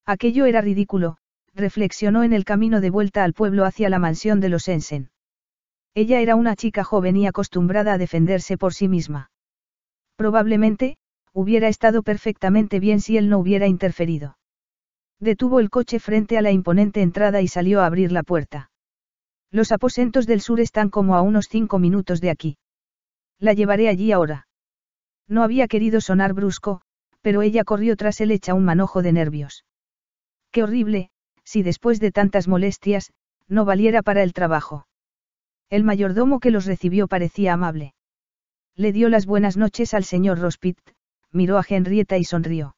Aquello era ridículo, reflexionó en el camino de vuelta al pueblo hacia la mansión de los Ensen. Ella era una chica joven y acostumbrada a defenderse por sí misma. Probablemente, hubiera estado perfectamente bien si él no hubiera interferido. Detuvo el coche frente a la imponente entrada y salió a abrir la puerta. Los aposentos del sur están como a unos cinco minutos de aquí. La llevaré allí ahora. No había querido sonar brusco, pero ella corrió tras él hecha un manojo de nervios. Qué horrible, si después de tantas molestias, no valiera para el trabajo. El mayordomo que los recibió parecía amable. Le dio las buenas noches al señor Rospit, miró a Henrietta y sonrió.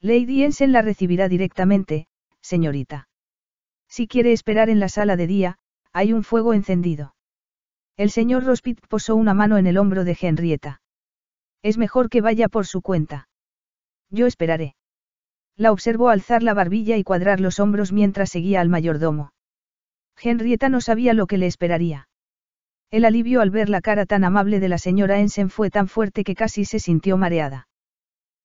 Lady Ensen la recibirá directamente, señorita. Si quiere esperar en la sala de día, hay un fuego encendido. El señor Rospit posó una mano en el hombro de Henrietta. Es mejor que vaya por su cuenta. Yo esperaré. La observó alzar la barbilla y cuadrar los hombros mientras seguía al mayordomo. Henrietta no sabía lo que le esperaría. El alivio al ver la cara tan amable de la señora Ensen fue tan fuerte que casi se sintió mareada.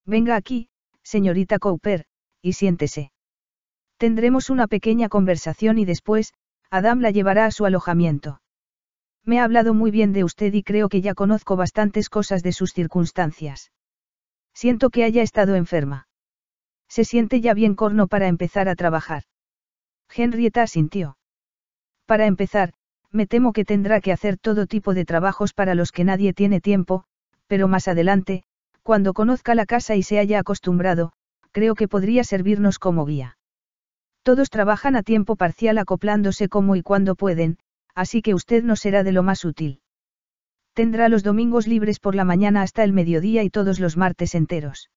Venga aquí, señorita Cooper, y siéntese. Tendremos una pequeña conversación y después, Adam la llevará a su alojamiento. Me ha hablado muy bien de usted y creo que ya conozco bastantes cosas de sus circunstancias. Siento que haya estado enferma. Se siente ya bien corno para empezar a trabajar. Henrietta sintió. Para empezar, me temo que tendrá que hacer todo tipo de trabajos para los que nadie tiene tiempo, pero más adelante, cuando conozca la casa y se haya acostumbrado, creo que podría servirnos como guía. Todos trabajan a tiempo parcial acoplándose como y cuando pueden, así que usted no será de lo más útil. Tendrá los domingos libres por la mañana hasta el mediodía y todos los martes enteros.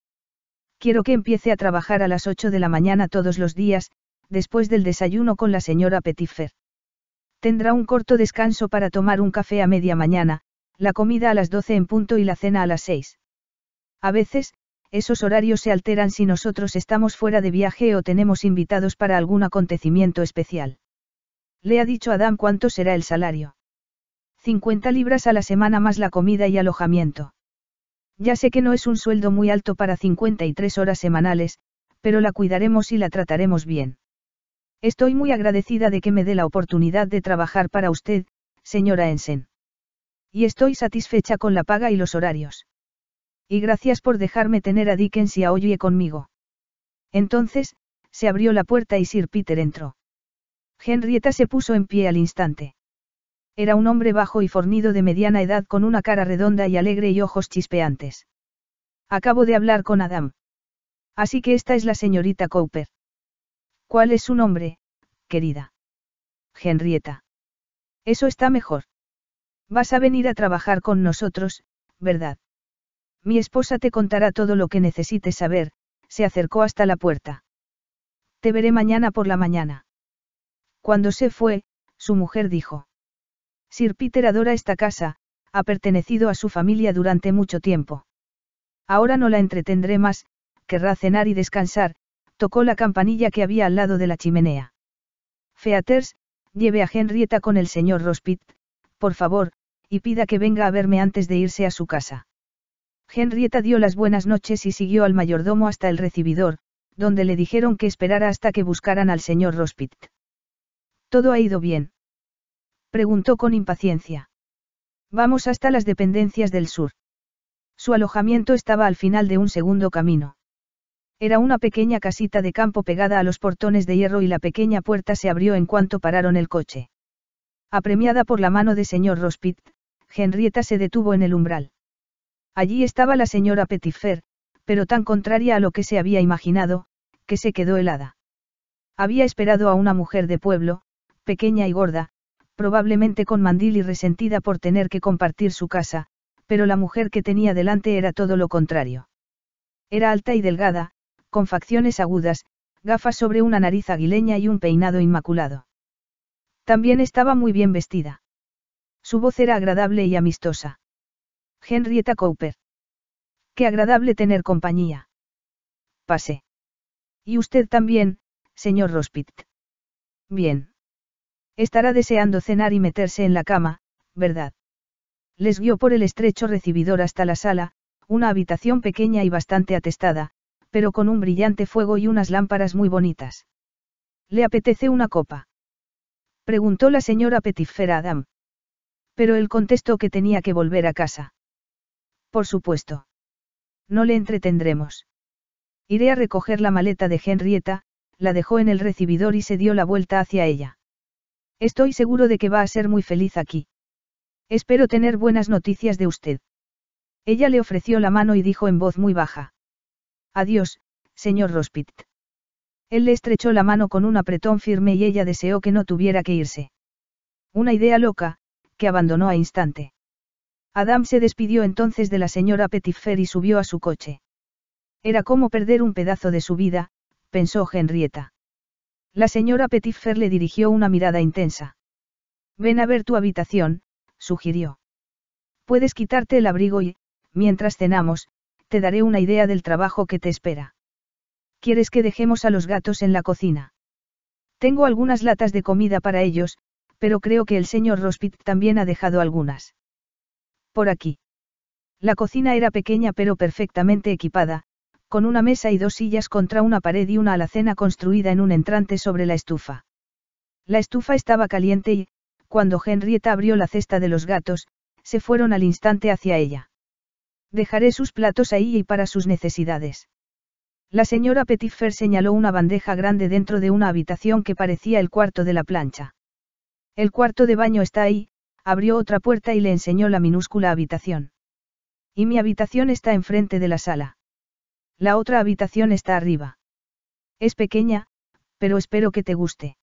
Quiero que empiece a trabajar a las 8 de la mañana todos los días, después del desayuno con la señora Petitfer. Tendrá un corto descanso para tomar un café a media mañana, la comida a las 12 en punto y la cena a las 6. A veces, esos horarios se alteran si nosotros estamos fuera de viaje o tenemos invitados para algún acontecimiento especial. Le ha dicho a Adam cuánto será el salario. 50 libras a la semana más la comida y alojamiento. Ya sé que no es un sueldo muy alto para 53 horas semanales, pero la cuidaremos y la trataremos bien. Estoy muy agradecida de que me dé la oportunidad de trabajar para usted, señora Ensen. Y estoy satisfecha con la paga y los horarios. Y gracias por dejarme tener a Dickens y a Oye conmigo. Entonces, se abrió la puerta y Sir Peter entró. Henrietta se puso en pie al instante. Era un hombre bajo y fornido de mediana edad con una cara redonda y alegre y ojos chispeantes. Acabo de hablar con Adam. Así que esta es la señorita Cooper. ¿Cuál es su nombre, querida? Henrietta. Eso está mejor. Vas a venir a trabajar con nosotros, ¿verdad? Mi esposa te contará todo lo que necesites saber, se acercó hasta la puerta. Te veré mañana por la mañana. Cuando se fue, su mujer dijo. Sir Peter adora esta casa, ha pertenecido a su familia durante mucho tiempo. Ahora no la entretendré más, querrá cenar y descansar, tocó la campanilla que había al lado de la chimenea. Featers, lleve a Henrietta con el señor Rospit, por favor, y pida que venga a verme antes de irse a su casa. Henrietta dio las buenas noches y siguió al mayordomo hasta el recibidor, donde le dijeron que esperara hasta que buscaran al señor Rospit. ¿Todo ha ido bien? preguntó con impaciencia. Vamos hasta las dependencias del sur. Su alojamiento estaba al final de un segundo camino. Era una pequeña casita de campo pegada a los portones de hierro y la pequeña puerta se abrió en cuanto pararon el coche. Apremiada por la mano de señor Rospit, Henrietta se detuvo en el umbral. Allí estaba la señora Petitfer, pero tan contraria a lo que se había imaginado, que se quedó helada. Había esperado a una mujer de pueblo, pequeña y gorda, probablemente con mandil y resentida por tener que compartir su casa, pero la mujer que tenía delante era todo lo contrario. Era alta y delgada, con facciones agudas, gafas sobre una nariz aguileña y un peinado inmaculado. También estaba muy bien vestida. Su voz era agradable y amistosa. Henrietta Cooper. Qué agradable tener compañía. Pase. Y usted también, señor Rospit. Bien. Estará deseando cenar y meterse en la cama, ¿verdad? Les guió por el estrecho recibidor hasta la sala, una habitación pequeña y bastante atestada, pero con un brillante fuego y unas lámparas muy bonitas. ¿Le apetece una copa? Preguntó la señora Petitfer Adam. Pero él contestó que tenía que volver a casa. Por supuesto. No le entretendremos. Iré a recoger la maleta de Henrietta, la dejó en el recibidor y se dio la vuelta hacia ella. Estoy seguro de que va a ser muy feliz aquí. Espero tener buenas noticias de usted. Ella le ofreció la mano y dijo en voz muy baja. Adiós, señor Rospit. Él le estrechó la mano con un apretón firme y ella deseó que no tuviera que irse. Una idea loca, que abandonó a instante. Adam se despidió entonces de la señora Petitfer y subió a su coche. Era como perder un pedazo de su vida, pensó Henrietta. La señora Petitfer le dirigió una mirada intensa. Ven a ver tu habitación, sugirió. Puedes quitarte el abrigo y, mientras cenamos, te daré una idea del trabajo que te espera. ¿Quieres que dejemos a los gatos en la cocina? Tengo algunas latas de comida para ellos, pero creo que el señor Rospit también ha dejado algunas. Por aquí. La cocina era pequeña pero perfectamente equipada, con una mesa y dos sillas contra una pared y una alacena construida en un entrante sobre la estufa. La estufa estaba caliente y, cuando Henrietta abrió la cesta de los gatos, se fueron al instante hacia ella. Dejaré sus platos ahí y para sus necesidades. La señora Petitfer señaló una bandeja grande dentro de una habitación que parecía el cuarto de la plancha. El cuarto de baño está ahí, abrió otra puerta y le enseñó la minúscula habitación. Y mi habitación está enfrente de la sala. La otra habitación está arriba. Es pequeña, pero espero que te guste.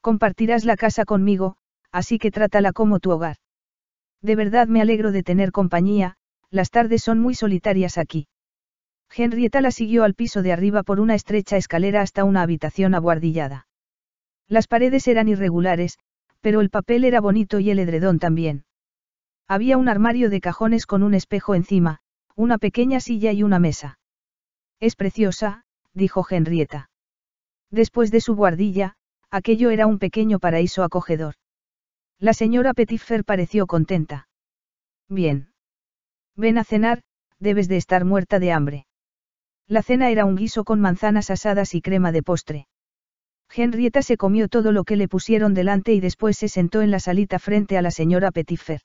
Compartirás la casa conmigo, así que trátala como tu hogar. De verdad me alegro de tener compañía, las tardes son muy solitarias aquí. Henrietta la siguió al piso de arriba por una estrecha escalera hasta una habitación abuhardillada. Las paredes eran irregulares, pero el papel era bonito y el edredón también. Había un armario de cajones con un espejo encima, una pequeña silla y una mesa. Es preciosa, dijo Henrietta. Después de su guardilla, aquello era un pequeño paraíso acogedor. La señora Petitfer pareció contenta. Bien. Ven a cenar, debes de estar muerta de hambre. La cena era un guiso con manzanas asadas y crema de postre. Henrietta se comió todo lo que le pusieron delante y después se sentó en la salita frente a la señora Petifer.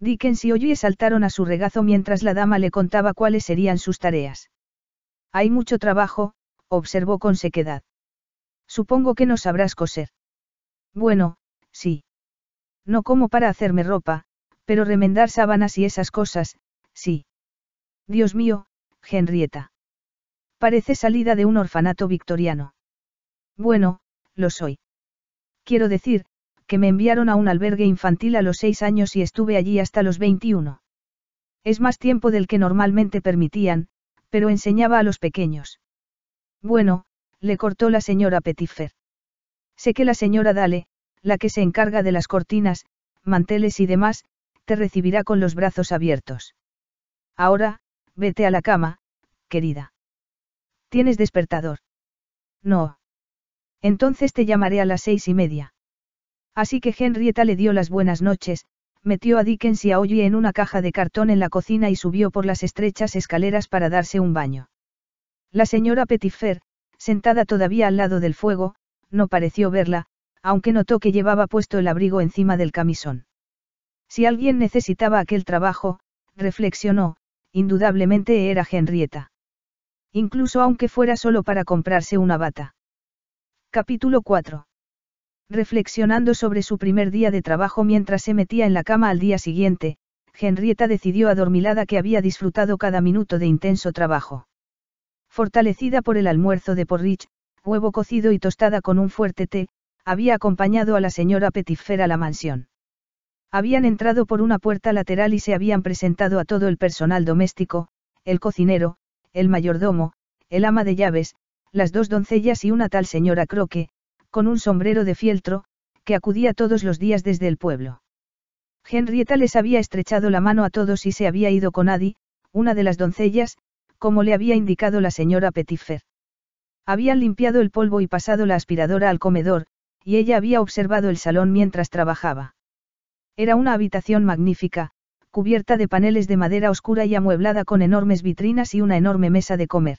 Dickens y Oye saltaron a su regazo mientras la dama le contaba cuáles serían sus tareas. Hay mucho trabajo, observó con sequedad. Supongo que no sabrás coser. Bueno, sí. No como para hacerme ropa, pero remendar sábanas y esas cosas, sí. Dios mío, Henrietta. Parece salida de un orfanato victoriano. Bueno, lo soy. Quiero decir, que me enviaron a un albergue infantil a los seis años y estuve allí hasta los 21. Es más tiempo del que normalmente permitían, pero enseñaba a los pequeños. Bueno, le cortó la señora Petitfer. Sé que la señora Dale, la que se encarga de las cortinas, manteles y demás, te recibirá con los brazos abiertos. Ahora, vete a la cama, querida. ¿Tienes despertador? No. Entonces te llamaré a las seis y media. Así que Henrietta le dio las buenas noches, metió a Dickens y a Ollie en una caja de cartón en la cocina y subió por las estrechas escaleras para darse un baño. La señora Petifer, sentada todavía al lado del fuego, no pareció verla, aunque notó que llevaba puesto el abrigo encima del camisón. Si alguien necesitaba aquel trabajo, reflexionó, indudablemente era Henrietta. Incluso aunque fuera solo para comprarse una bata. Capítulo 4. Reflexionando sobre su primer día de trabajo mientras se metía en la cama al día siguiente, Henrietta decidió adormilada que había disfrutado cada minuto de intenso trabajo. Fortalecida por el almuerzo de porridge, huevo cocido y tostada con un fuerte té, había acompañado a la señora Petifer a la mansión. Habían entrado por una puerta lateral y se habían presentado a todo el personal doméstico, el cocinero, el mayordomo, el ama de llaves, las dos doncellas y una tal señora Croque, con un sombrero de fieltro, que acudía todos los días desde el pueblo. Henrietta les había estrechado la mano a todos y se había ido con Adi, una de las doncellas, como le había indicado la señora Petitfer. Habían limpiado el polvo y pasado la aspiradora al comedor, y ella había observado el salón mientras trabajaba. Era una habitación magnífica, cubierta de paneles de madera oscura y amueblada con enormes vitrinas y una enorme mesa de comer.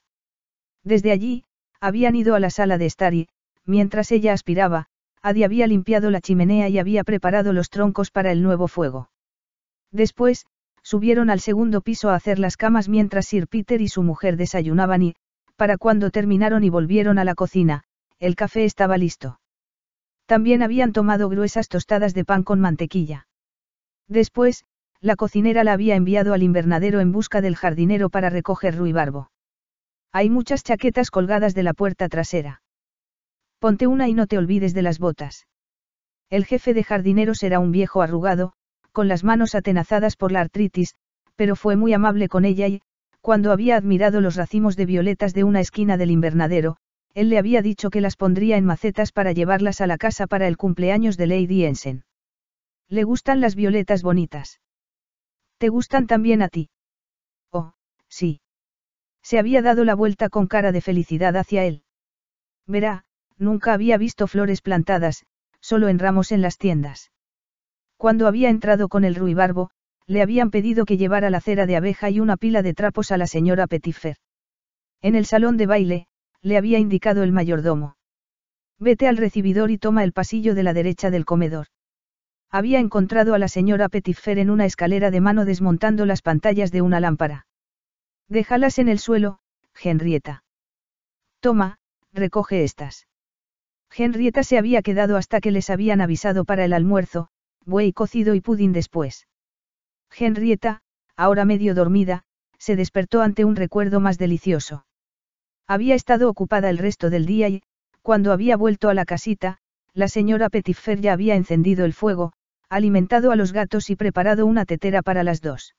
Desde allí, habían ido a la sala de estar y, mientras ella aspiraba, Adi había limpiado la chimenea y había preparado los troncos para el nuevo fuego. Después, subieron al segundo piso a hacer las camas mientras Sir Peter y su mujer desayunaban y, para cuando terminaron y volvieron a la cocina, el café estaba listo. También habían tomado gruesas tostadas de pan con mantequilla. Después, la cocinera la había enviado al invernadero en busca del jardinero para recoger ruibarbo. Hay muchas chaquetas colgadas de la puerta trasera. Ponte una y no te olvides de las botas. El jefe de jardineros era un viejo arrugado, con las manos atenazadas por la artritis, pero fue muy amable con ella y, cuando había admirado los racimos de violetas de una esquina del invernadero, él le había dicho que las pondría en macetas para llevarlas a la casa para el cumpleaños de Lady Ensen. Le gustan las violetas bonitas. ¿Te gustan también a ti? Oh, sí. Se había dado la vuelta con cara de felicidad hacia él. Verá, nunca había visto flores plantadas, solo en ramos en las tiendas. Cuando había entrado con el ruibarbo, le habían pedido que llevara la cera de abeja y una pila de trapos a la señora Petifer. En el salón de baile, le había indicado el mayordomo. Vete al recibidor y toma el pasillo de la derecha del comedor. Había encontrado a la señora Petitfer en una escalera de mano desmontando las pantallas de una lámpara. Déjalas en el suelo, Henrietta. Toma, recoge estas. Henrietta se había quedado hasta que les habían avisado para el almuerzo, buey cocido y pudín después. Henrietta, ahora medio dormida, se despertó ante un recuerdo más delicioso. Había estado ocupada el resto del día y, cuando había vuelto a la casita, la señora Petitfer ya había encendido el fuego, alimentado a los gatos y preparado una tetera para las dos.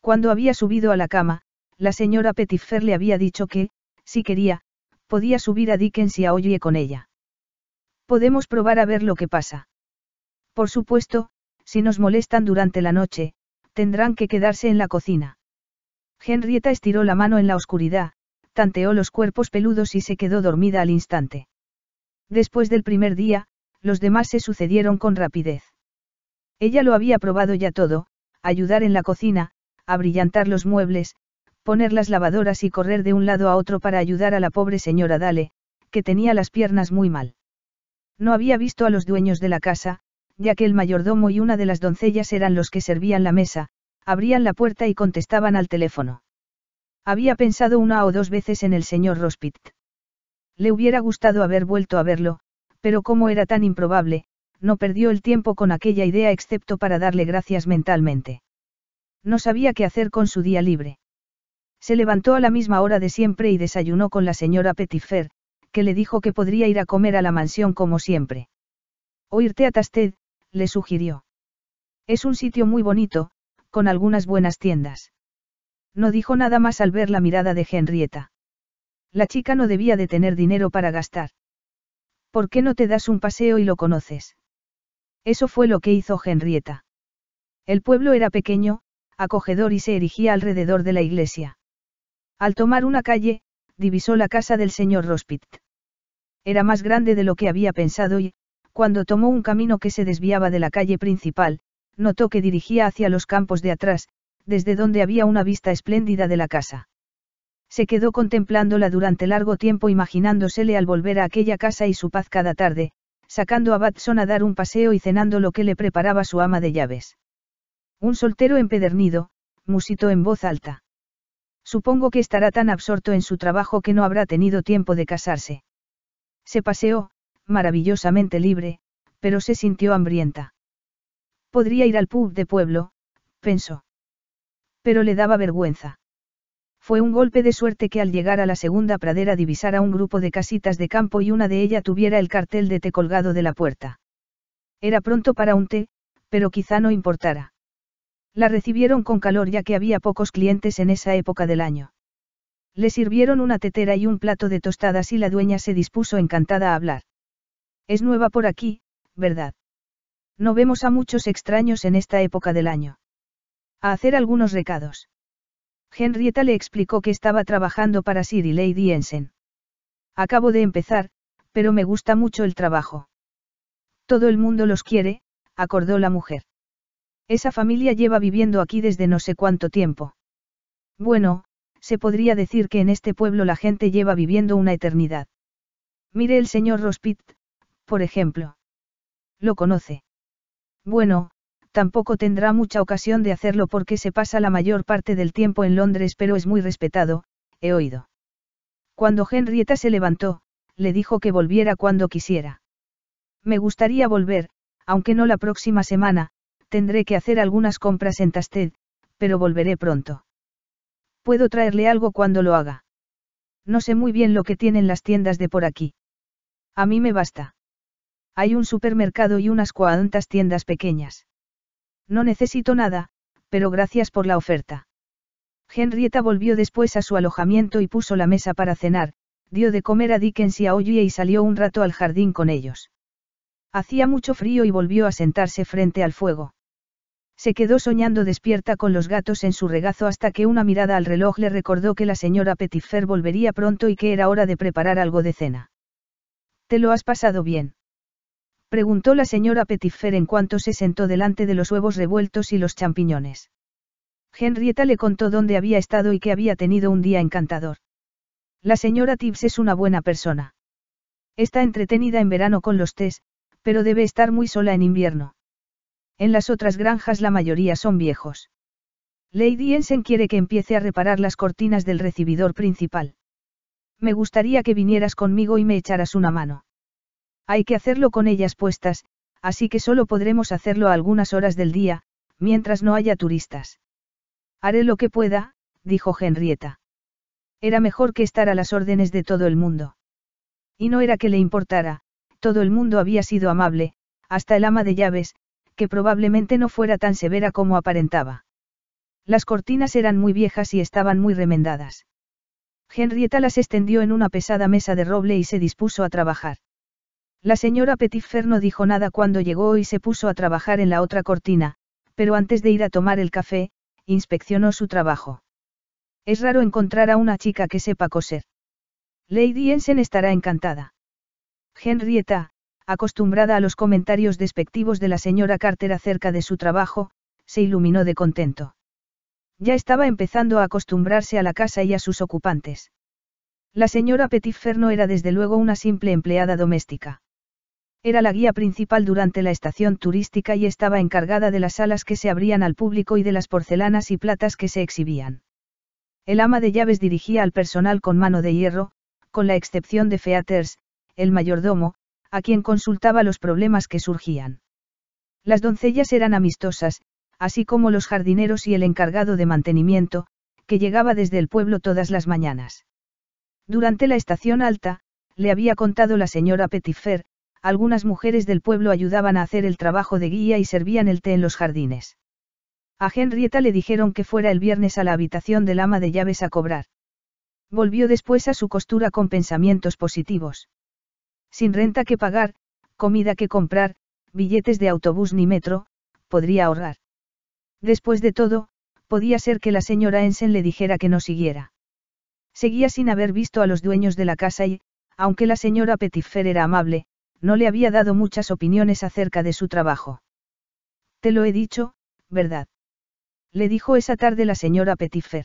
Cuando había subido a la cama, la señora Petitfer le había dicho que, si quería, podía subir a Dickens y a Oye con ella. Podemos probar a ver lo que pasa. Por supuesto, si nos molestan durante la noche, tendrán que quedarse en la cocina. Henrietta estiró la mano en la oscuridad, tanteó los cuerpos peludos y se quedó dormida al instante. Después del primer día, los demás se sucedieron con rapidez. Ella lo había probado ya todo, ayudar en la cocina, abrillantar los muebles, poner las lavadoras y correr de un lado a otro para ayudar a la pobre señora Dale, que tenía las piernas muy mal. No había visto a los dueños de la casa, ya que el mayordomo y una de las doncellas eran los que servían la mesa, abrían la puerta y contestaban al teléfono. Había pensado una o dos veces en el señor Rospit. Le hubiera gustado haber vuelto a verlo, pero como era tan improbable, no perdió el tiempo con aquella idea excepto para darle gracias mentalmente. No sabía qué hacer con su día libre. Se levantó a la misma hora de siempre y desayunó con la señora Petitfer, que le dijo que podría ir a comer a la mansión como siempre. Oírte a Tasted, le sugirió. Es un sitio muy bonito, con algunas buenas tiendas. No dijo nada más al ver la mirada de Henrietta. La chica no debía de tener dinero para gastar. ¿Por qué no te das un paseo y lo conoces? Eso fue lo que hizo Henrietta. El pueblo era pequeño, acogedor y se erigía alrededor de la iglesia. Al tomar una calle, divisó la casa del señor Rospit. Era más grande de lo que había pensado y, cuando tomó un camino que se desviaba de la calle principal, notó que dirigía hacia los campos de atrás, desde donde había una vista espléndida de la casa. Se quedó contemplándola durante largo tiempo imaginándosele al volver a aquella casa y su paz cada tarde, sacando a Batson a dar un paseo y cenando lo que le preparaba su ama de llaves. Un soltero empedernido, musitó en voz alta. Supongo que estará tan absorto en su trabajo que no habrá tenido tiempo de casarse. Se paseó, maravillosamente libre, pero se sintió hambrienta. Podría ir al pub de pueblo, pensó. Pero le daba vergüenza. Fue un golpe de suerte que al llegar a la segunda pradera divisara un grupo de casitas de campo y una de ellas tuviera el cartel de té colgado de la puerta. Era pronto para un té, pero quizá no importara. La recibieron con calor ya que había pocos clientes en esa época del año. Le sirvieron una tetera y un plato de tostadas y la dueña se dispuso encantada a hablar. Es nueva por aquí, ¿verdad? No vemos a muchos extraños en esta época del año a hacer algunos recados. Henrietta le explicó que estaba trabajando para Siri Lady Ensen. Acabo de empezar, pero me gusta mucho el trabajo. Todo el mundo los quiere, acordó la mujer. Esa familia lleva viviendo aquí desde no sé cuánto tiempo. Bueno, se podría decir que en este pueblo la gente lleva viviendo una eternidad. Mire el señor Rospit, por ejemplo. Lo conoce. Bueno, tampoco tendrá mucha ocasión de hacerlo porque se pasa la mayor parte del tiempo en Londres pero es muy respetado, he oído. Cuando Henrietta se levantó, le dijo que volviera cuando quisiera. Me gustaría volver, aunque no la próxima semana, tendré que hacer algunas compras en Tasted, pero volveré pronto. Puedo traerle algo cuando lo haga. No sé muy bien lo que tienen las tiendas de por aquí. A mí me basta. Hay un supermercado y unas cuantas tiendas pequeñas. No necesito nada, pero gracias por la oferta. Henrietta volvió después a su alojamiento y puso la mesa para cenar, dio de comer a Dickens y a Ollie y salió un rato al jardín con ellos. Hacía mucho frío y volvió a sentarse frente al fuego. Se quedó soñando despierta con los gatos en su regazo hasta que una mirada al reloj le recordó que la señora Petitfer volvería pronto y que era hora de preparar algo de cena. ¿Te lo has pasado bien? Preguntó la señora Petitfer en cuanto se sentó delante de los huevos revueltos y los champiñones. Henrietta le contó dónde había estado y que había tenido un día encantador. La señora Tibbs es una buena persona. Está entretenida en verano con los tés, pero debe estar muy sola en invierno. En las otras granjas la mayoría son viejos. Lady Ensen quiere que empiece a reparar las cortinas del recibidor principal. Me gustaría que vinieras conmigo y me echaras una mano. Hay que hacerlo con ellas puestas, así que solo podremos hacerlo a algunas horas del día, mientras no haya turistas. Haré lo que pueda, dijo Henrietta. Era mejor que estar a las órdenes de todo el mundo. Y no era que le importara, todo el mundo había sido amable, hasta el ama de llaves, que probablemente no fuera tan severa como aparentaba. Las cortinas eran muy viejas y estaban muy remendadas. Henrietta las extendió en una pesada mesa de roble y se dispuso a trabajar. La señora Petitfer no dijo nada cuando llegó y se puso a trabajar en la otra cortina, pero antes de ir a tomar el café, inspeccionó su trabajo. Es raro encontrar a una chica que sepa coser. Lady Ensen estará encantada. Henrietta, acostumbrada a los comentarios despectivos de la señora Carter acerca de su trabajo, se iluminó de contento. Ya estaba empezando a acostumbrarse a la casa y a sus ocupantes. La señora Petitfer no era desde luego una simple empleada doméstica. Era la guía principal durante la estación turística y estaba encargada de las salas que se abrían al público y de las porcelanas y platas que se exhibían. El ama de llaves dirigía al personal con mano de hierro, con la excepción de Featers, el mayordomo, a quien consultaba los problemas que surgían. Las doncellas eran amistosas, así como los jardineros y el encargado de mantenimiento, que llegaba desde el pueblo todas las mañanas. Durante la estación alta, le había contado la señora Petifer, algunas mujeres del pueblo ayudaban a hacer el trabajo de guía y servían el té en los jardines. A Henrietta le dijeron que fuera el viernes a la habitación del ama de llaves a cobrar. Volvió después a su costura con pensamientos positivos. Sin renta que pagar, comida que comprar, billetes de autobús ni metro, podría ahorrar. Después de todo, podía ser que la señora Ensen le dijera que no siguiera. Seguía sin haber visto a los dueños de la casa y, aunque la señora Petitfer era amable, no le había dado muchas opiniones acerca de su trabajo. Te lo he dicho, ¿verdad? Le dijo esa tarde la señora Petitfer.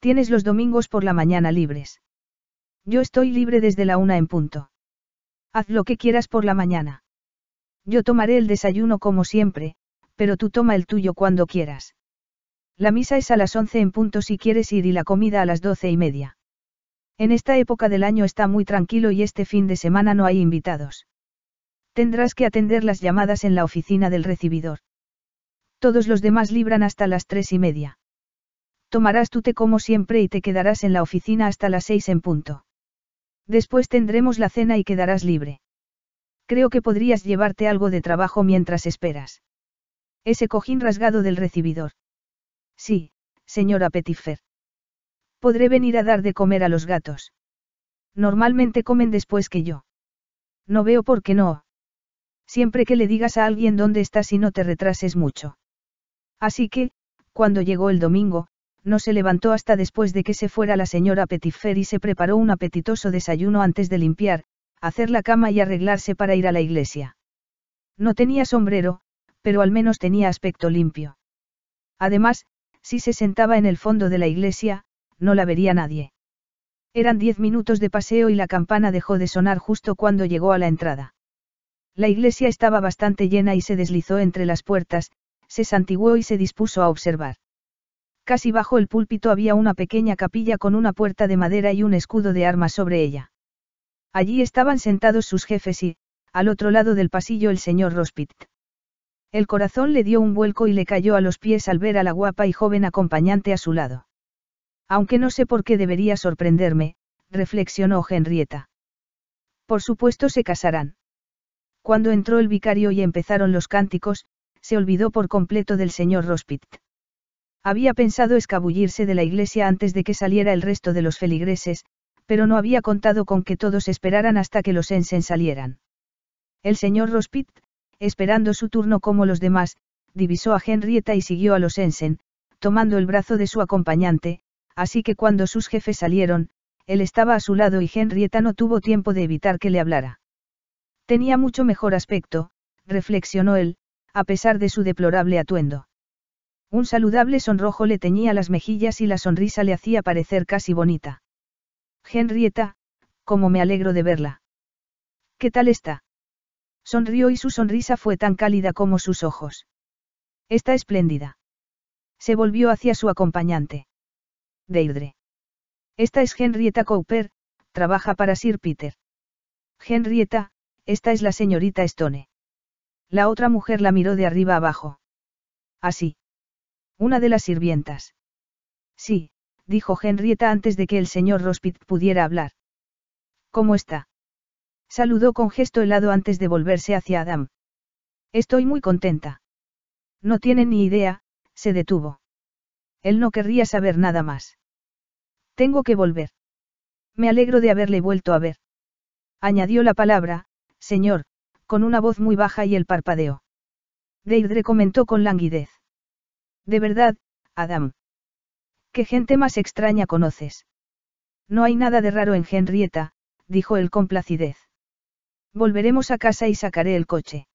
Tienes los domingos por la mañana libres. Yo estoy libre desde la una en punto. Haz lo que quieras por la mañana. Yo tomaré el desayuno como siempre, pero tú toma el tuyo cuando quieras. La misa es a las once en punto si quieres ir y la comida a las doce y media. En esta época del año está muy tranquilo y este fin de semana no hay invitados. Tendrás que atender las llamadas en la oficina del recibidor. Todos los demás libran hasta las tres y media. Tomarás tu té como siempre y te quedarás en la oficina hasta las seis en punto. Después tendremos la cena y quedarás libre. Creo que podrías llevarte algo de trabajo mientras esperas. Ese cojín rasgado del recibidor. Sí, señora Petifer. Podré venir a dar de comer a los gatos. Normalmente comen después que yo. No veo por qué no. Siempre que le digas a alguien dónde estás y no te retrases mucho. Así que, cuando llegó el domingo, no se levantó hasta después de que se fuera la señora Petitfer y se preparó un apetitoso desayuno antes de limpiar, hacer la cama y arreglarse para ir a la iglesia. No tenía sombrero, pero al menos tenía aspecto limpio. Además, si se sentaba en el fondo de la iglesia, no la vería nadie. Eran diez minutos de paseo y la campana dejó de sonar justo cuando llegó a la entrada. La iglesia estaba bastante llena y se deslizó entre las puertas, se santiguó y se dispuso a observar. Casi bajo el púlpito había una pequeña capilla con una puerta de madera y un escudo de armas sobre ella. Allí estaban sentados sus jefes y, al otro lado del pasillo el señor Rospit. El corazón le dio un vuelco y le cayó a los pies al ver a la guapa y joven acompañante a su lado. Aunque no sé por qué debería sorprenderme, reflexionó Henrietta. Por supuesto se casarán. Cuando entró el vicario y empezaron los cánticos, se olvidó por completo del señor Rospit. Había pensado escabullirse de la iglesia antes de que saliera el resto de los feligreses, pero no había contado con que todos esperaran hasta que los ensen salieran. El señor Rospit, esperando su turno como los demás, divisó a Henrietta y siguió a los ensen, tomando el brazo de su acompañante, así que cuando sus jefes salieron, él estaba a su lado y Henrietta no tuvo tiempo de evitar que le hablara. Tenía mucho mejor aspecto, reflexionó él, a pesar de su deplorable atuendo. Un saludable sonrojo le teñía las mejillas y la sonrisa le hacía parecer casi bonita. Henrietta, como me alegro de verla. ¿Qué tal está? Sonrió y su sonrisa fue tan cálida como sus ojos. Está espléndida. Se volvió hacia su acompañante. Deirdre. Esta es Henrietta Cooper, trabaja para Sir Peter. Henrietta, esta es la señorita Stone. La otra mujer la miró de arriba abajo. Así. Una de las sirvientas. Sí, dijo Henrietta antes de que el señor Rospit pudiera hablar. ¿Cómo está? Saludó con gesto helado antes de volverse hacia Adam. Estoy muy contenta. No tiene ni idea, se detuvo. Él no querría saber nada más. Tengo que volver. Me alegro de haberle vuelto a ver. Añadió la palabra, señor, con una voz muy baja y el parpadeo. Deirdre comentó con languidez. De verdad, Adam. ¿Qué gente más extraña conoces? No hay nada de raro en Henrietta, dijo él con placidez. Volveremos a casa y sacaré el coche.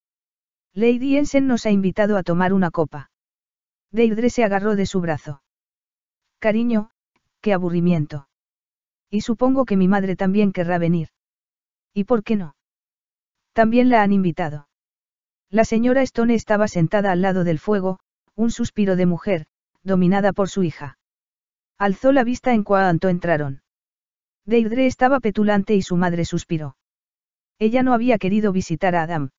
Lady Ensen nos ha invitado a tomar una copa. Deidre se agarró de su brazo. Cariño, qué aburrimiento. Y supongo que mi madre también querrá venir. ¿Y por qué no? También la han invitado. La señora Stone estaba sentada al lado del fuego, un suspiro de mujer, dominada por su hija. Alzó la vista en cuanto entraron. Deidre estaba petulante y su madre suspiró. Ella no había querido visitar a Adam.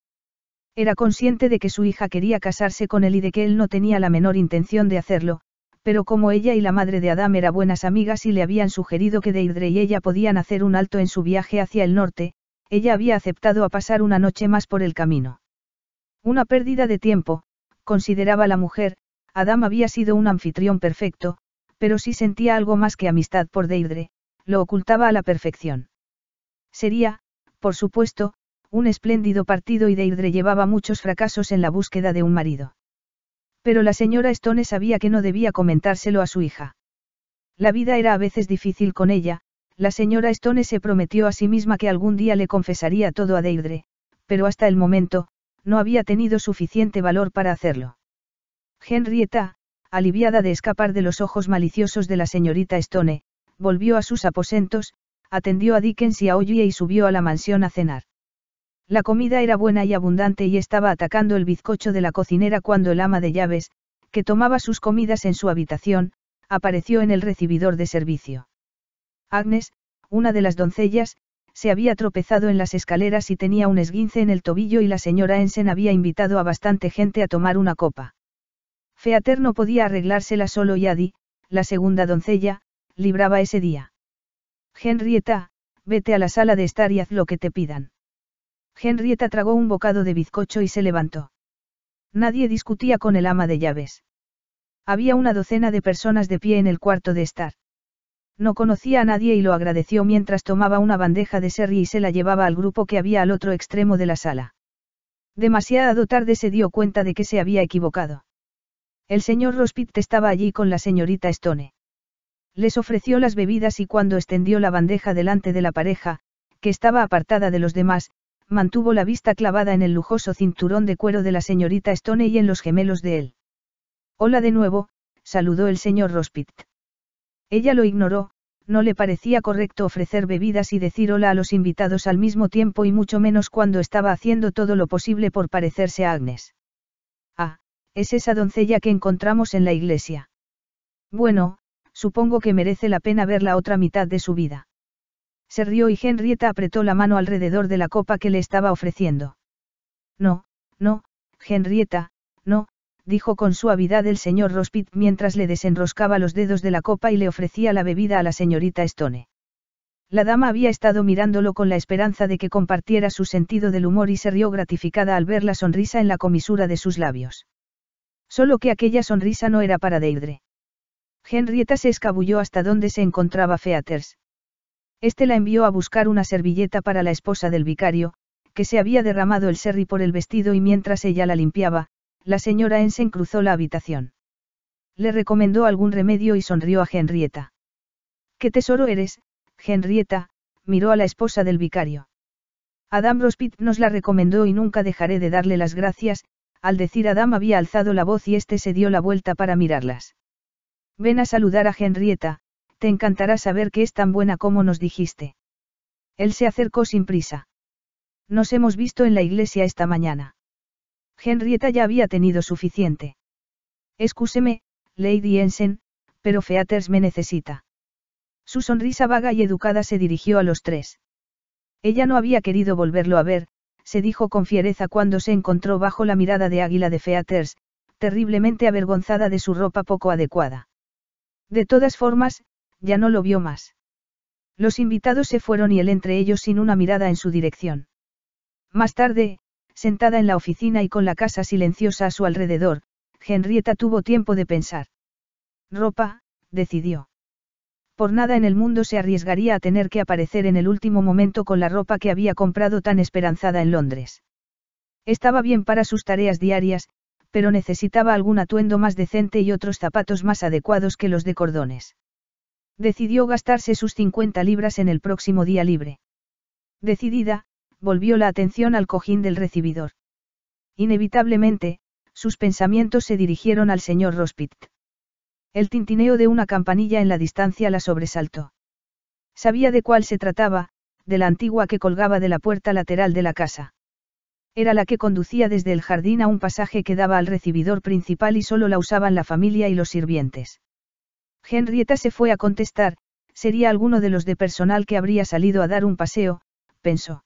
Era consciente de que su hija quería casarse con él y de que él no tenía la menor intención de hacerlo, pero como ella y la madre de Adam eran buenas amigas y le habían sugerido que Deidre y ella podían hacer un alto en su viaje hacia el norte, ella había aceptado a pasar una noche más por el camino. Una pérdida de tiempo, consideraba la mujer, Adam había sido un anfitrión perfecto, pero si sentía algo más que amistad por Deirdre, lo ocultaba a la perfección. Sería, por supuesto, un espléndido partido y Deirdre llevaba muchos fracasos en la búsqueda de un marido. Pero la señora Stone sabía que no debía comentárselo a su hija. La vida era a veces difícil con ella, la señora Stone se prometió a sí misma que algún día le confesaría todo a Deirdre, pero hasta el momento, no había tenido suficiente valor para hacerlo. Henrietta, aliviada de escapar de los ojos maliciosos de la señorita Stone, volvió a sus aposentos, atendió a Dickens y a Ollie y subió a la mansión a cenar. La comida era buena y abundante y estaba atacando el bizcocho de la cocinera cuando el ama de llaves, que tomaba sus comidas en su habitación, apareció en el recibidor de servicio. Agnes, una de las doncellas, se había tropezado en las escaleras y tenía un esguince en el tobillo y la señora Ensen había invitado a bastante gente a tomar una copa. Feater no podía arreglársela solo y Adi, la segunda doncella, libraba ese día. Henrietta, vete a la sala de estar y haz lo que te pidan. Henrietta tragó un bocado de bizcocho y se levantó. Nadie discutía con el ama de llaves. Había una docena de personas de pie en el cuarto de estar. No conocía a nadie y lo agradeció mientras tomaba una bandeja de serri y se la llevaba al grupo que había al otro extremo de la sala. Demasiado tarde se dio cuenta de que se había equivocado. El señor Rospit estaba allí con la señorita Stone. Les ofreció las bebidas y cuando extendió la bandeja delante de la pareja, que estaba apartada de los demás, mantuvo la vista clavada en el lujoso cinturón de cuero de la señorita Stone y en los gemelos de él. Hola de nuevo, saludó el señor Rospit. Ella lo ignoró, no le parecía correcto ofrecer bebidas y decir hola a los invitados al mismo tiempo y mucho menos cuando estaba haciendo todo lo posible por parecerse a Agnes. Ah, es esa doncella que encontramos en la iglesia. Bueno, supongo que merece la pena ver la otra mitad de su vida. Se rió y Henrietta apretó la mano alrededor de la copa que le estaba ofreciendo. No, no, Henrietta, no, dijo con suavidad el señor Rospit mientras le desenroscaba los dedos de la copa y le ofrecía la bebida a la señorita Stone. La dama había estado mirándolo con la esperanza de que compartiera su sentido del humor y se rió gratificada al ver la sonrisa en la comisura de sus labios. Solo que aquella sonrisa no era para Deirdre. Henrietta se escabulló hasta donde se encontraba Feathers. Este la envió a buscar una servilleta para la esposa del vicario, que se había derramado el serri por el vestido y mientras ella la limpiaba, la señora Ensen cruzó la habitación. Le recomendó algún remedio y sonrió a Henrietta. ¿Qué tesoro eres, Henrietta? miró a la esposa del vicario. Adam Rospit nos la recomendó y nunca dejaré de darle las gracias, al decir Adam había alzado la voz y este se dio la vuelta para mirarlas. Ven a saludar a Henrietta, encantará saber que es tan buena como nos dijiste. Él se acercó sin prisa. Nos hemos visto en la iglesia esta mañana. Henrietta ya había tenido suficiente. Excúseme, Lady Ensen, pero Feathers me necesita. Su sonrisa vaga y educada se dirigió a los tres. Ella no había querido volverlo a ver, se dijo con fiereza cuando se encontró bajo la mirada de Águila de Featers, terriblemente avergonzada de su ropa poco adecuada. De todas formas, ya no lo vio más. Los invitados se fueron y él entre ellos sin una mirada en su dirección. Más tarde, sentada en la oficina y con la casa silenciosa a su alrededor, Henrietta tuvo tiempo de pensar. Ropa, decidió. Por nada en el mundo se arriesgaría a tener que aparecer en el último momento con la ropa que había comprado tan esperanzada en Londres. Estaba bien para sus tareas diarias, pero necesitaba algún atuendo más decente y otros zapatos más adecuados que los de cordones. Decidió gastarse sus 50 libras en el próximo día libre. Decidida, volvió la atención al cojín del recibidor. Inevitablemente, sus pensamientos se dirigieron al señor Rospit. El tintineo de una campanilla en la distancia la sobresaltó. Sabía de cuál se trataba, de la antigua que colgaba de la puerta lateral de la casa. Era la que conducía desde el jardín a un pasaje que daba al recibidor principal y solo la usaban la familia y los sirvientes. Henrietta se fue a contestar, sería alguno de los de personal que habría salido a dar un paseo, pensó.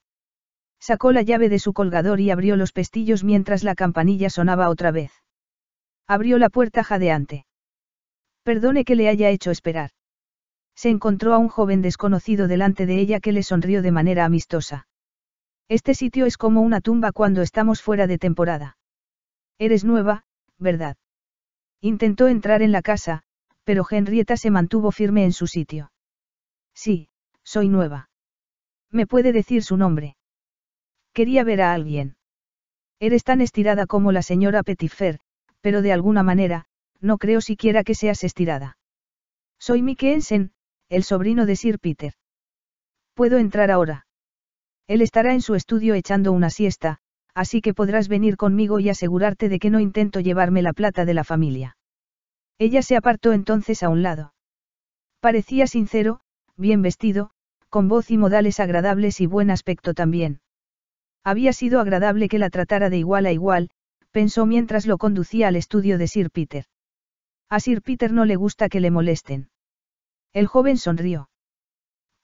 Sacó la llave de su colgador y abrió los pestillos mientras la campanilla sonaba otra vez. Abrió la puerta jadeante. Perdone que le haya hecho esperar. Se encontró a un joven desconocido delante de ella que le sonrió de manera amistosa. Este sitio es como una tumba cuando estamos fuera de temporada. Eres nueva, ¿verdad? Intentó entrar en la casa, pero Henrietta se mantuvo firme en su sitio. Sí, soy nueva. ¿Me puede decir su nombre? Quería ver a alguien. Eres tan estirada como la señora Petifer, pero de alguna manera, no creo siquiera que seas estirada. Soy Mike Ensen, el sobrino de Sir Peter. Puedo entrar ahora. Él estará en su estudio echando una siesta, así que podrás venir conmigo y asegurarte de que no intento llevarme la plata de la familia. Ella se apartó entonces a un lado. Parecía sincero, bien vestido, con voz y modales agradables y buen aspecto también. Había sido agradable que la tratara de igual a igual, pensó mientras lo conducía al estudio de Sir Peter. A Sir Peter no le gusta que le molesten. El joven sonrió.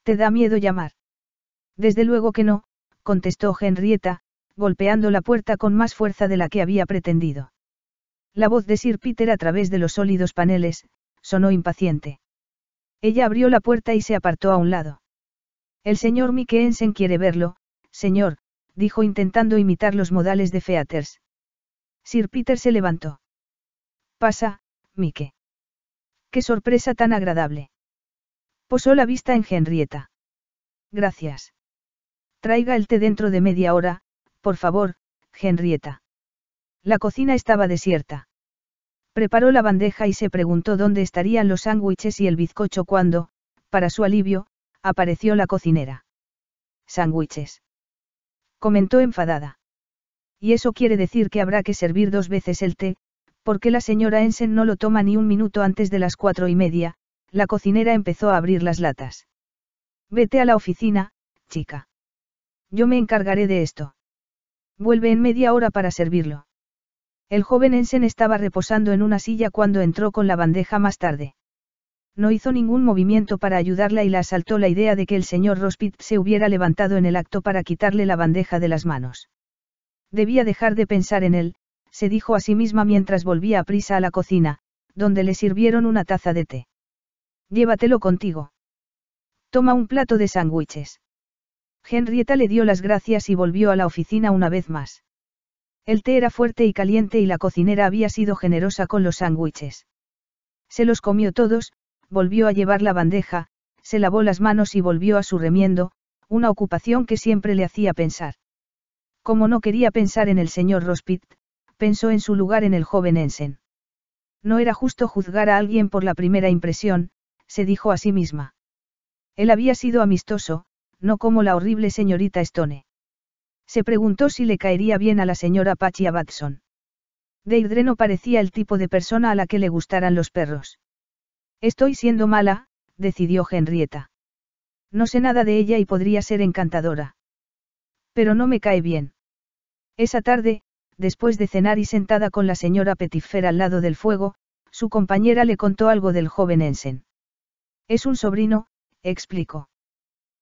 ¿Te da miedo llamar? Desde luego que no, contestó Henrietta, golpeando la puerta con más fuerza de la que había pretendido. La voz de Sir Peter a través de los sólidos paneles, sonó impaciente. Ella abrió la puerta y se apartó a un lado. El señor Ensen quiere verlo, señor, dijo intentando imitar los modales de Featers. Sir Peter se levantó. Pasa, Mike. Qué sorpresa tan agradable. Posó la vista en Henrietta. Gracias. Traiga el té dentro de media hora, por favor, Henrietta. La cocina estaba desierta. Preparó la bandeja y se preguntó dónde estarían los sándwiches y el bizcocho cuando, para su alivio, apareció la cocinera. Sándwiches. Comentó enfadada. Y eso quiere decir que habrá que servir dos veces el té, porque la señora Ensen no lo toma ni un minuto antes de las cuatro y media, la cocinera empezó a abrir las latas. Vete a la oficina, chica. Yo me encargaré de esto. Vuelve en media hora para servirlo. El joven Ensen estaba reposando en una silla cuando entró con la bandeja más tarde. No hizo ningún movimiento para ayudarla y la asaltó la idea de que el señor Rospit se hubiera levantado en el acto para quitarle la bandeja de las manos. Debía dejar de pensar en él, se dijo a sí misma mientras volvía a prisa a la cocina, donde le sirvieron una taza de té. Llévatelo contigo. Toma un plato de sándwiches. Henrietta le dio las gracias y volvió a la oficina una vez más. El té era fuerte y caliente y la cocinera había sido generosa con los sándwiches. Se los comió todos, volvió a llevar la bandeja, se lavó las manos y volvió a su remiendo, una ocupación que siempre le hacía pensar. Como no quería pensar en el señor Rospit, pensó en su lugar en el joven Ensen. No era justo juzgar a alguien por la primera impresión, se dijo a sí misma. Él había sido amistoso, no como la horrible señorita Stone. Se preguntó si le caería bien a la señora Pachi Batson. Deirdre no parecía el tipo de persona a la que le gustaran los perros. Estoy siendo mala, decidió Henrietta. No sé nada de ella y podría ser encantadora. Pero no me cae bien. Esa tarde, después de cenar y sentada con la señora Petifer al lado del fuego, su compañera le contó algo del joven Ensen. Es un sobrino, explicó.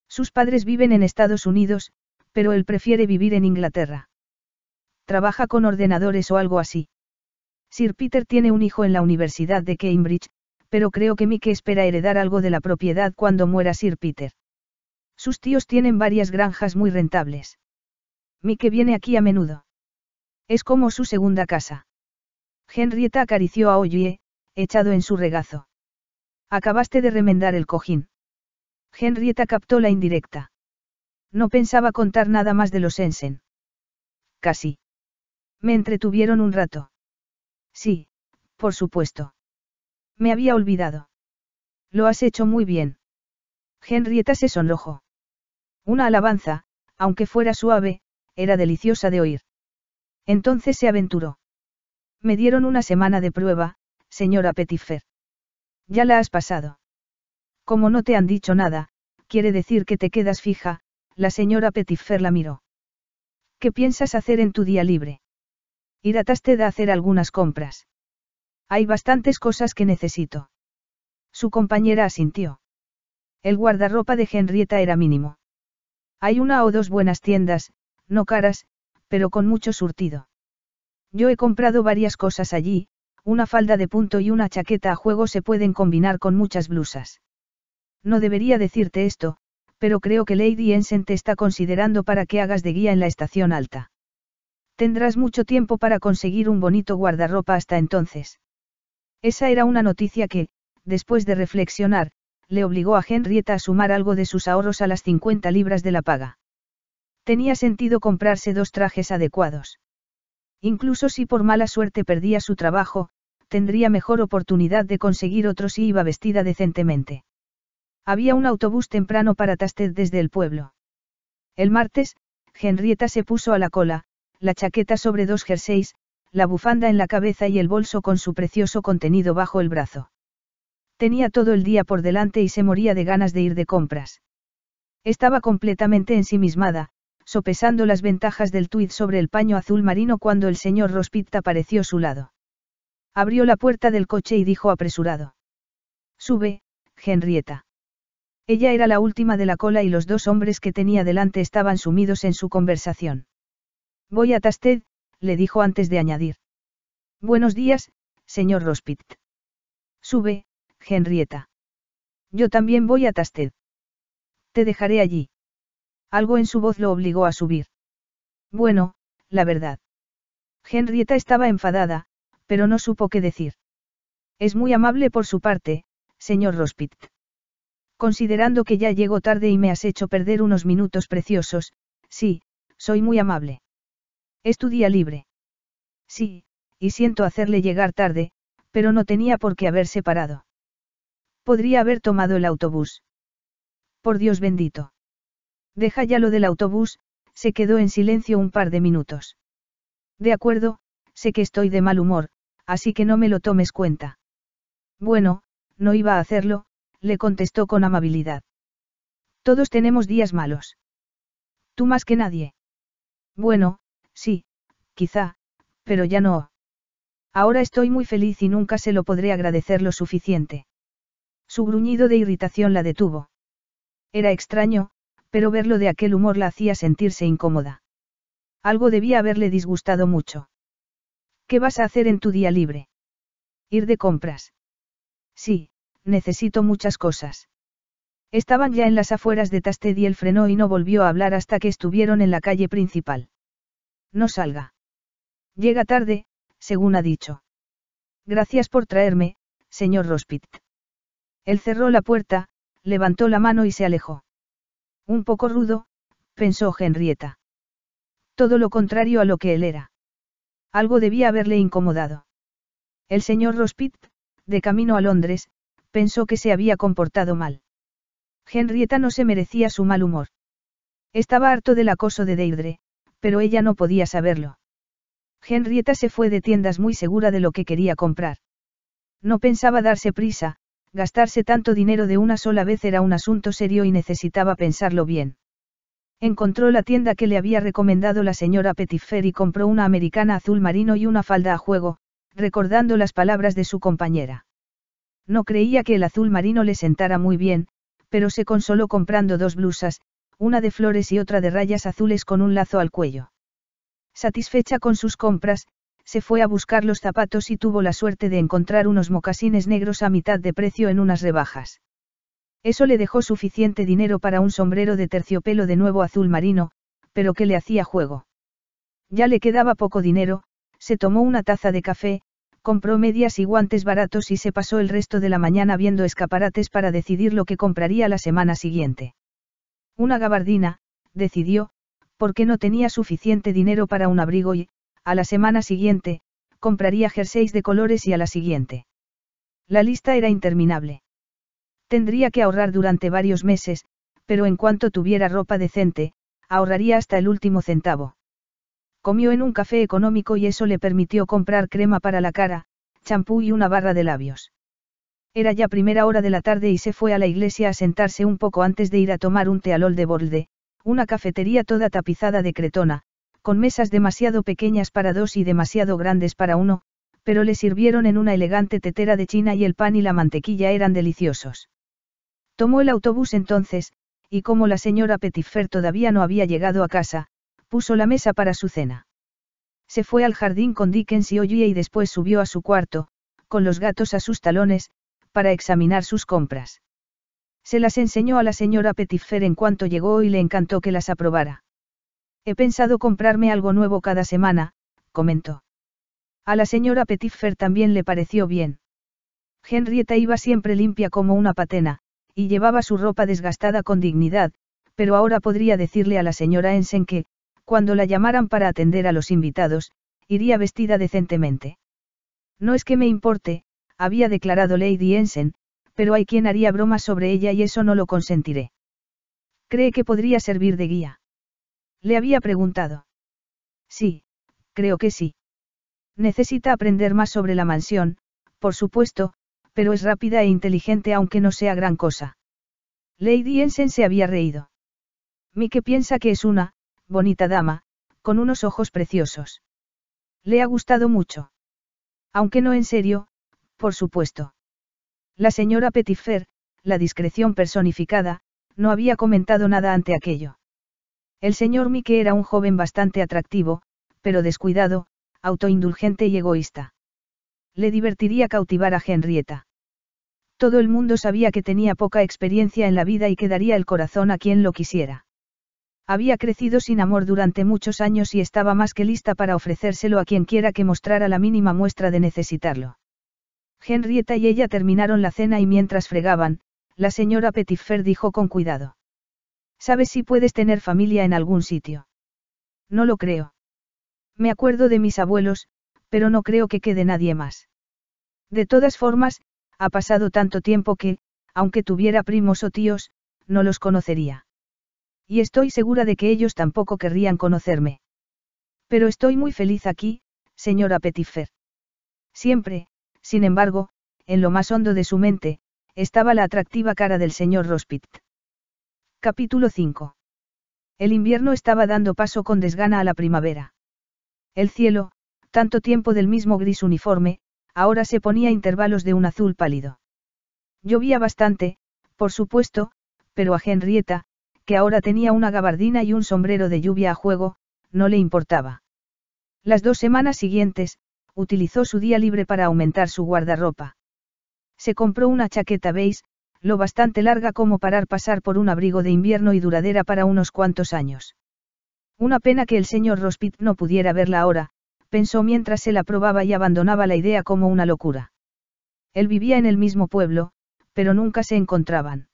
Sus padres viven en Estados Unidos, pero él prefiere vivir en Inglaterra. Trabaja con ordenadores o algo así. Sir Peter tiene un hijo en la Universidad de Cambridge, pero creo que Mike espera heredar algo de la propiedad cuando muera Sir Peter. Sus tíos tienen varias granjas muy rentables. Mike viene aquí a menudo. Es como su segunda casa. Henrietta acarició a Ollie, echado en su regazo. Acabaste de remendar el cojín. Henrietta captó la indirecta. No pensaba contar nada más de los Ensen. Casi. Me entretuvieron un rato. Sí, por supuesto. Me había olvidado. Lo has hecho muy bien. Henrietta se sonrojó. Una alabanza, aunque fuera suave, era deliciosa de oír. Entonces se aventuró. Me dieron una semana de prueba, señora Petifer. Ya la has pasado. Como no te han dicho nada, quiere decir que te quedas fija, la señora Petitfer la miró. ¿Qué piensas hacer en tu día libre? Ir a a hacer algunas compras. Hay bastantes cosas que necesito. Su compañera asintió. El guardarropa de Henrietta era mínimo. Hay una o dos buenas tiendas, no caras, pero con mucho surtido. Yo he comprado varias cosas allí, una falda de punto y una chaqueta a juego se pueden combinar con muchas blusas. No debería decirte esto, pero creo que Lady Ensen te está considerando para que hagas de guía en la estación alta. Tendrás mucho tiempo para conseguir un bonito guardarropa hasta entonces. Esa era una noticia que, después de reflexionar, le obligó a Henrietta a sumar algo de sus ahorros a las 50 libras de la paga. Tenía sentido comprarse dos trajes adecuados. Incluso si por mala suerte perdía su trabajo, tendría mejor oportunidad de conseguir otro si iba vestida decentemente. Había un autobús temprano para Tasted desde el pueblo. El martes, Henrietta se puso a la cola, la chaqueta sobre dos jerseys, la bufanda en la cabeza y el bolso con su precioso contenido bajo el brazo. Tenía todo el día por delante y se moría de ganas de ir de compras. Estaba completamente ensimismada, sopesando las ventajas del tuit sobre el paño azul marino cuando el señor Rospit apareció a su lado. Abrió la puerta del coche y dijo apresurado. Sube, Henrietta. Ella era la última de la cola y los dos hombres que tenía delante estaban sumidos en su conversación. Voy a Tasted, le dijo antes de añadir. Buenos días, señor Rospit. Sube, Henrietta. Yo también voy a Tasted. Te dejaré allí. Algo en su voz lo obligó a subir. Bueno, la verdad. Henrietta estaba enfadada, pero no supo qué decir. Es muy amable por su parte, señor Rospit. Considerando que ya llego tarde y me has hecho perder unos minutos preciosos, sí, soy muy amable. Es tu día libre. Sí, y siento hacerle llegar tarde, pero no tenía por qué haberse parado. Podría haber tomado el autobús. Por Dios bendito. Deja ya lo del autobús, se quedó en silencio un par de minutos. De acuerdo, sé que estoy de mal humor, así que no me lo tomes cuenta. Bueno, no iba a hacerlo, le contestó con amabilidad. Todos tenemos días malos. Tú más que nadie. Bueno, sí, quizá, pero ya no. Ahora estoy muy feliz y nunca se lo podré agradecer lo suficiente. Su gruñido de irritación la detuvo. Era extraño, pero verlo de aquel humor la hacía sentirse incómoda. Algo debía haberle disgustado mucho. ¿Qué vas a hacer en tu día libre? Ir de compras. Sí, necesito muchas cosas. Estaban ya en las afueras de Tasted y él frenó y no volvió a hablar hasta que estuvieron en la calle principal. No salga. Llega tarde, según ha dicho. Gracias por traerme, señor Rospit. Él cerró la puerta, levantó la mano y se alejó. Un poco rudo, pensó Henrietta. Todo lo contrario a lo que él era. Algo debía haberle incomodado. El señor Rospit, de camino a Londres, pensó que se había comportado mal. Henrietta no se merecía su mal humor. Estaba harto del acoso de Deirdre, pero ella no podía saberlo. Henrietta se fue de tiendas muy segura de lo que quería comprar. No pensaba darse prisa, gastarse tanto dinero de una sola vez era un asunto serio y necesitaba pensarlo bien. Encontró la tienda que le había recomendado la señora Petitfer y compró una americana azul marino y una falda a juego, recordando las palabras de su compañera. No creía que el azul marino le sentara muy bien, pero se consoló comprando dos blusas, una de flores y otra de rayas azules con un lazo al cuello. Satisfecha con sus compras, se fue a buscar los zapatos y tuvo la suerte de encontrar unos mocasines negros a mitad de precio en unas rebajas. Eso le dejó suficiente dinero para un sombrero de terciopelo de nuevo azul marino, pero que le hacía juego. Ya le quedaba poco dinero, se tomó una taza de café, compró medias y guantes baratos y se pasó el resto de la mañana viendo escaparates para decidir lo que compraría la semana siguiente. Una gabardina, decidió, porque no tenía suficiente dinero para un abrigo y, a la semana siguiente, compraría jerseys de colores y a la siguiente. La lista era interminable. Tendría que ahorrar durante varios meses, pero en cuanto tuviera ropa decente, ahorraría hasta el último centavo. Comió en un café económico y eso le permitió comprar crema para la cara, champú y una barra de labios. Era ya primera hora de la tarde y se fue a la iglesia a sentarse un poco antes de ir a tomar un tealol de borde, una cafetería toda tapizada de cretona, con mesas demasiado pequeñas para dos y demasiado grandes para uno, pero le sirvieron en una elegante tetera de China y el pan y la mantequilla eran deliciosos. Tomó el autobús entonces, y como la señora Petitfer todavía no había llegado a casa, Puso la mesa para su cena. Se fue al jardín con Dickens y Ollie y después subió a su cuarto, con los gatos a sus talones, para examinar sus compras. Se las enseñó a la señora Petifer en cuanto llegó y le encantó que las aprobara. He pensado comprarme algo nuevo cada semana, comentó. A la señora Petitfer también le pareció bien. Henrietta iba siempre limpia como una patena, y llevaba su ropa desgastada con dignidad, pero ahora podría decirle a la señora Ensen que, cuando la llamaran para atender a los invitados, iría vestida decentemente. No es que me importe, había declarado Lady Ensen, pero hay quien haría bromas sobre ella y eso no lo consentiré. ¿Cree que podría servir de guía? Le había preguntado. Sí, creo que sí. Necesita aprender más sobre la mansión, por supuesto, pero es rápida e inteligente aunque no sea gran cosa. Lady Ensen se había reído. Mi que piensa que es una, bonita dama, con unos ojos preciosos. Le ha gustado mucho. Aunque no en serio, por supuesto. La señora Petitfer, la discreción personificada, no había comentado nada ante aquello. El señor Mique era un joven bastante atractivo, pero descuidado, autoindulgente y egoísta. Le divertiría cautivar a Henrietta. Todo el mundo sabía que tenía poca experiencia en la vida y que daría el corazón a quien lo quisiera. Había crecido sin amor durante muchos años y estaba más que lista para ofrecérselo a quien quiera que mostrara la mínima muestra de necesitarlo. Henrietta y ella terminaron la cena y mientras fregaban, la señora Petitfer dijo con cuidado. ¿Sabes si puedes tener familia en algún sitio? No lo creo. Me acuerdo de mis abuelos, pero no creo que quede nadie más. De todas formas, ha pasado tanto tiempo que, aunque tuviera primos o tíos, no los conocería y estoy segura de que ellos tampoco querrían conocerme. Pero estoy muy feliz aquí, señora Petifer. Siempre, sin embargo, en lo más hondo de su mente, estaba la atractiva cara del señor Rospit. Capítulo 5. El invierno estaba dando paso con desgana a la primavera. El cielo, tanto tiempo del mismo gris uniforme, ahora se ponía a intervalos de un azul pálido. Llovía bastante, por supuesto, pero a Henrietta, que ahora tenía una gabardina y un sombrero de lluvia a juego, no le importaba. Las dos semanas siguientes, utilizó su día libre para aumentar su guardarropa. Se compró una chaqueta beige, lo bastante larga como para pasar por un abrigo de invierno y duradera para unos cuantos años. Una pena que el señor Rospit no pudiera verla ahora, pensó mientras se la probaba y abandonaba la idea como una locura. Él vivía en el mismo pueblo, pero nunca se encontraban.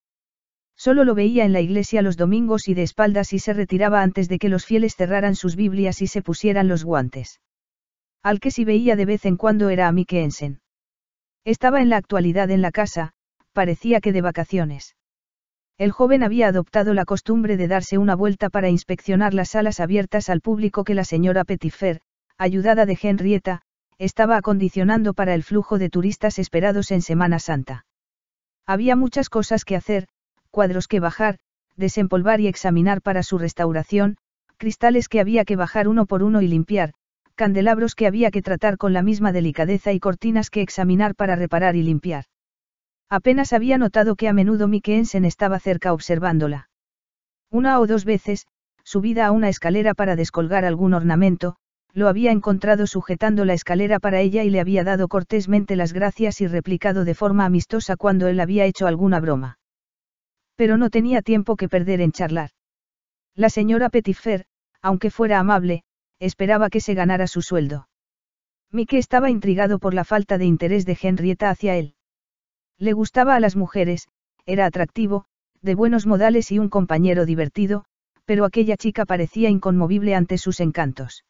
Solo lo veía en la iglesia los domingos y de espaldas y se retiraba antes de que los fieles cerraran sus Biblias y se pusieran los guantes. Al que sí veía de vez en cuando era a Mike Estaba en la actualidad en la casa, parecía que de vacaciones. El joven había adoptado la costumbre de darse una vuelta para inspeccionar las salas abiertas al público que la señora Petitfer, ayudada de Henrietta, estaba acondicionando para el flujo de turistas esperados en Semana Santa. Había muchas cosas que hacer, cuadros que bajar, desempolvar y examinar para su restauración, cristales que había que bajar uno por uno y limpiar, candelabros que había que tratar con la misma delicadeza y cortinas que examinar para reparar y limpiar. Apenas había notado que a menudo ensen estaba cerca observándola. Una o dos veces, subida a una escalera para descolgar algún ornamento, lo había encontrado sujetando la escalera para ella y le había dado cortésmente las gracias y replicado de forma amistosa cuando él había hecho alguna broma. Pero no tenía tiempo que perder en charlar. La señora Petitfer, aunque fuera amable, esperaba que se ganara su sueldo. Mike estaba intrigado por la falta de interés de Henrietta hacia él. Le gustaba a las mujeres, era atractivo, de buenos modales y un compañero divertido, pero aquella chica parecía inconmovible ante sus encantos.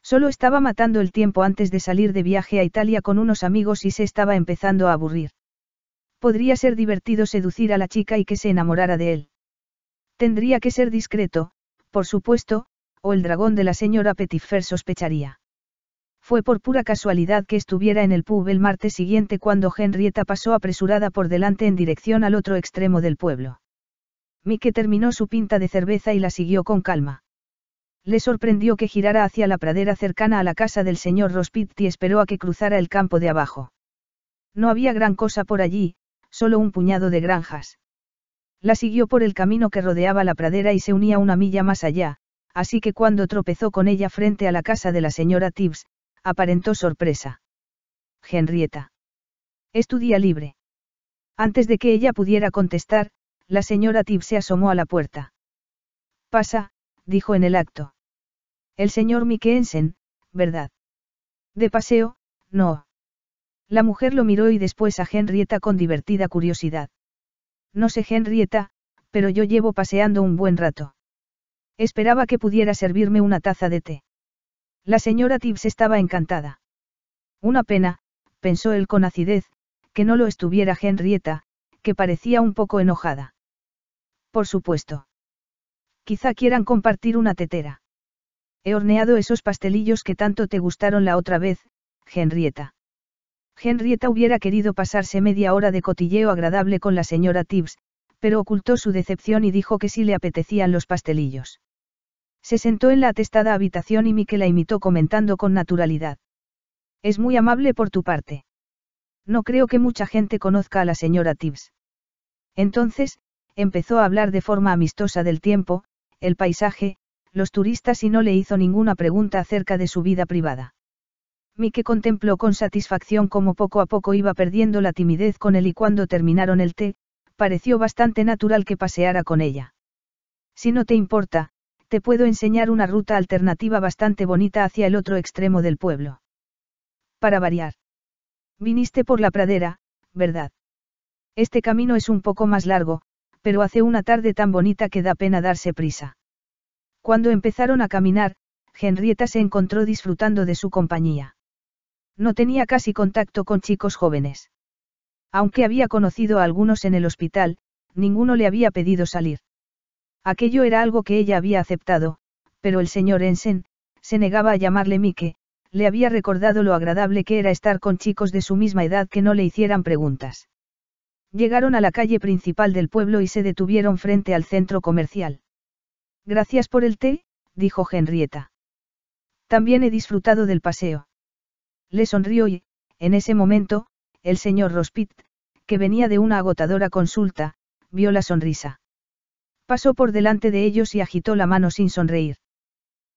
Solo estaba matando el tiempo antes de salir de viaje a Italia con unos amigos y se estaba empezando a aburrir. Podría ser divertido seducir a la chica y que se enamorara de él. Tendría que ser discreto, por supuesto, o el dragón de la señora Petitfer sospecharía. Fue por pura casualidad que estuviera en el pub el martes siguiente cuando Henrietta pasó apresurada por delante en dirección al otro extremo del pueblo. Mike terminó su pinta de cerveza y la siguió con calma. Le sorprendió que girara hacia la pradera cercana a la casa del señor Rospit y esperó a que cruzara el campo de abajo. No había gran cosa por allí, solo un puñado de granjas. La siguió por el camino que rodeaba la pradera y se unía una milla más allá, así que cuando tropezó con ella frente a la casa de la señora Tibbs, aparentó sorpresa. Henrietta. Estudia libre. Antes de que ella pudiera contestar, la señora Tibbs se asomó a la puerta. Pasa, dijo en el acto. El señor Mikkelsen, ¿verdad? De paseo, no. La mujer lo miró y después a Henrietta con divertida curiosidad. No sé Henrietta, pero yo llevo paseando un buen rato. Esperaba que pudiera servirme una taza de té. La señora Tibbs estaba encantada. Una pena, pensó él con acidez, que no lo estuviera Henrietta, que parecía un poco enojada. Por supuesto. Quizá quieran compartir una tetera. He horneado esos pastelillos que tanto te gustaron la otra vez, Henrietta. Henrietta hubiera querido pasarse media hora de cotilleo agradable con la señora Tibbs, pero ocultó su decepción y dijo que sí le apetecían los pastelillos. Se sentó en la atestada habitación y Miquel la imitó comentando con naturalidad. Es muy amable por tu parte. No creo que mucha gente conozca a la señora Tibbs. Entonces, empezó a hablar de forma amistosa del tiempo, el paisaje, los turistas y no le hizo ninguna pregunta acerca de su vida privada. Mike contempló con satisfacción cómo poco a poco iba perdiendo la timidez con él y cuando terminaron el té, pareció bastante natural que paseara con ella. Si no te importa, te puedo enseñar una ruta alternativa bastante bonita hacia el otro extremo del pueblo. Para variar. Viniste por la pradera, ¿verdad? Este camino es un poco más largo, pero hace una tarde tan bonita que da pena darse prisa. Cuando empezaron a caminar, Henrietta se encontró disfrutando de su compañía. No tenía casi contacto con chicos jóvenes. Aunque había conocido a algunos en el hospital, ninguno le había pedido salir. Aquello era algo que ella había aceptado, pero el señor Ensen, se negaba a llamarle Mike, le había recordado lo agradable que era estar con chicos de su misma edad que no le hicieran preguntas. Llegaron a la calle principal del pueblo y se detuvieron frente al centro comercial. Gracias por el té, dijo Henrietta. También he disfrutado del paseo. Le sonrió y, en ese momento, el señor Rospit, que venía de una agotadora consulta, vio la sonrisa. Pasó por delante de ellos y agitó la mano sin sonreír.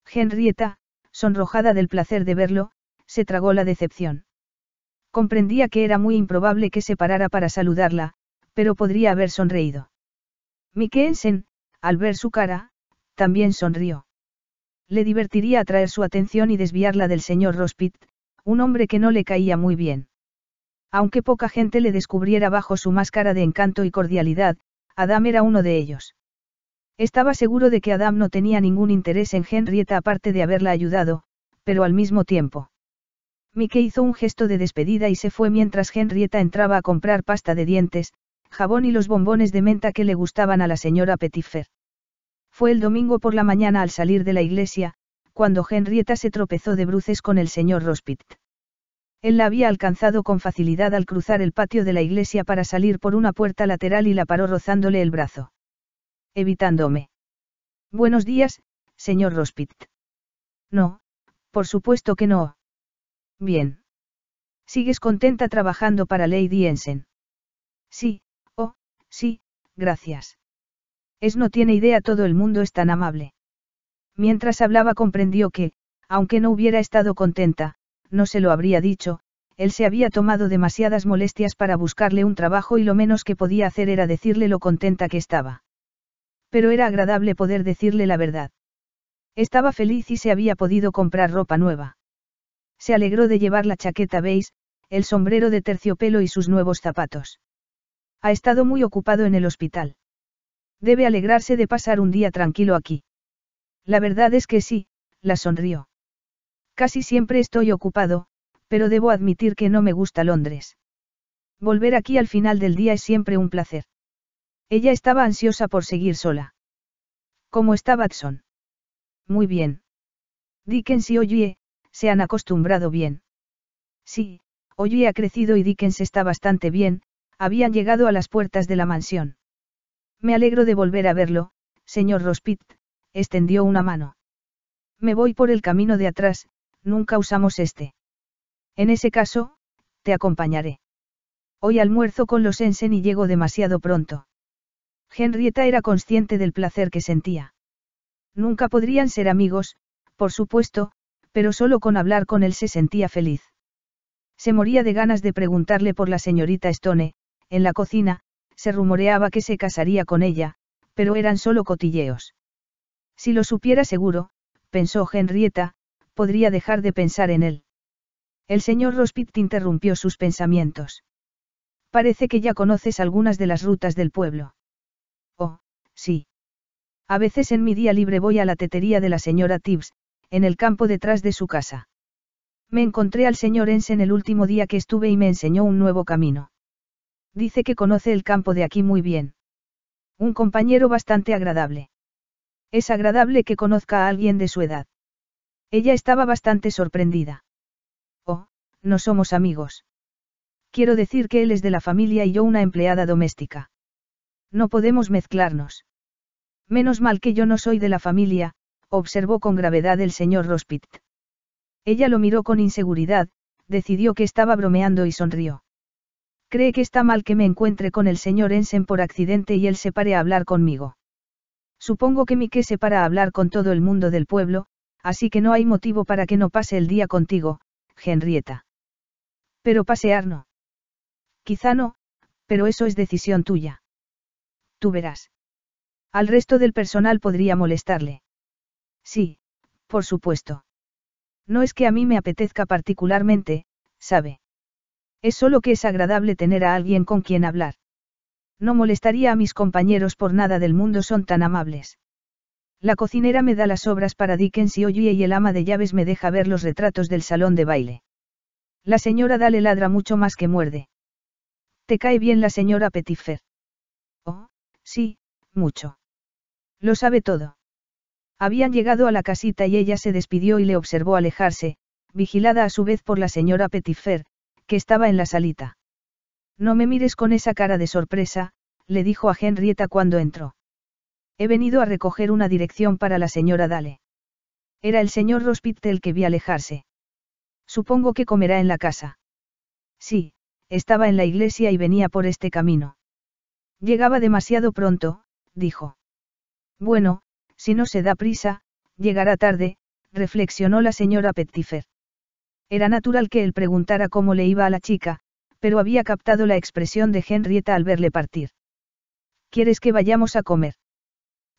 Henrietta, sonrojada del placer de verlo, se tragó la decepción. Comprendía que era muy improbable que se parara para saludarla, pero podría haber sonreído. Mikkelsen, al ver su cara, también sonrió. Le divertiría atraer su atención y desviarla del señor Rospit, un hombre que no le caía muy bien. Aunque poca gente le descubriera bajo su máscara de encanto y cordialidad, Adam era uno de ellos. Estaba seguro de que Adam no tenía ningún interés en Henrietta aparte de haberla ayudado, pero al mismo tiempo. Mike hizo un gesto de despedida y se fue mientras Henrietta entraba a comprar pasta de dientes, jabón y los bombones de menta que le gustaban a la señora Petitfer. Fue el domingo por la mañana al salir de la iglesia, cuando Henrietta se tropezó de bruces con el señor Rospit. Él la había alcanzado con facilidad al cruzar el patio de la iglesia para salir por una puerta lateral y la paró rozándole el brazo. Evitándome. Buenos días, señor Rospit. No, por supuesto que no. Bien. ¿Sigues contenta trabajando para Lady Ensen? Sí, oh, sí, gracias. Es no tiene idea todo el mundo es tan amable. Mientras hablaba comprendió que, aunque no hubiera estado contenta, no se lo habría dicho, él se había tomado demasiadas molestias para buscarle un trabajo y lo menos que podía hacer era decirle lo contenta que estaba. Pero era agradable poder decirle la verdad. Estaba feliz y se había podido comprar ropa nueva. Se alegró de llevar la chaqueta beige, el sombrero de terciopelo y sus nuevos zapatos. Ha estado muy ocupado en el hospital. Debe alegrarse de pasar un día tranquilo aquí. La verdad es que sí, la sonrió. Casi siempre estoy ocupado, pero debo admitir que no me gusta Londres. Volver aquí al final del día es siempre un placer. Ella estaba ansiosa por seguir sola. ¿Cómo está Batson? Muy bien. Dickens y Oye, se han acostumbrado bien. Sí, Oye ha crecido y Dickens está bastante bien, habían llegado a las puertas de la mansión. Me alegro de volver a verlo, señor Rospit, extendió una mano. Me voy por el camino de atrás, nunca usamos este. En ese caso, te acompañaré. Hoy almuerzo con los Ensen y llego demasiado pronto. Henrietta era consciente del placer que sentía. Nunca podrían ser amigos, por supuesto, pero solo con hablar con él se sentía feliz. Se moría de ganas de preguntarle por la señorita Stone, en la cocina, se rumoreaba que se casaría con ella, pero eran solo cotilleos. Si lo supiera seguro, pensó Henrietta, podría dejar de pensar en él. El señor Rospit interrumpió sus pensamientos. Parece que ya conoces algunas de las rutas del pueblo. Oh, sí. A veces en mi día libre voy a la tetería de la señora Tibbs, en el campo detrás de su casa. Me encontré al señor Ensen el último día que estuve y me enseñó un nuevo camino. Dice que conoce el campo de aquí muy bien. Un compañero bastante agradable. Es agradable que conozca a alguien de su edad. Ella estaba bastante sorprendida. Oh, no somos amigos. Quiero decir que él es de la familia y yo una empleada doméstica. No podemos mezclarnos. Menos mal que yo no soy de la familia, observó con gravedad el señor Rospit. Ella lo miró con inseguridad, decidió que estaba bromeando y sonrió. Cree que está mal que me encuentre con el señor Ensen por accidente y él se pare a hablar conmigo. Supongo que Mike se para hablar con todo el mundo del pueblo, así que no hay motivo para que no pase el día contigo, Henrietta. Pero pasear no. Quizá no, pero eso es decisión tuya. Tú verás. Al resto del personal podría molestarle. Sí, por supuesto. No es que a mí me apetezca particularmente, sabe. Es solo que es agradable tener a alguien con quien hablar. No molestaría a mis compañeros por nada del mundo, son tan amables. La cocinera me da las obras para Dickens y Oye y el ama de llaves me deja ver los retratos del salón de baile. La señora Dale ladra mucho más que muerde. ¿Te cae bien la señora Petifer? Oh, sí, mucho. Lo sabe todo. Habían llegado a la casita y ella se despidió y le observó alejarse, vigilada a su vez por la señora Petitfer, que estaba en la salita. No me mires con esa cara de sorpresa, le dijo a Henrietta cuando entró. He venido a recoger una dirección para la señora Dale. Era el señor Rospitel que vi alejarse. Supongo que comerá en la casa. Sí, estaba en la iglesia y venía por este camino. Llegaba demasiado pronto, dijo. Bueno, si no se da prisa, llegará tarde, reflexionó la señora Pettifer. Era natural que él preguntara cómo le iba a la chica, pero había captado la expresión de Henrietta al verle partir. ¿Quieres que vayamos a comer?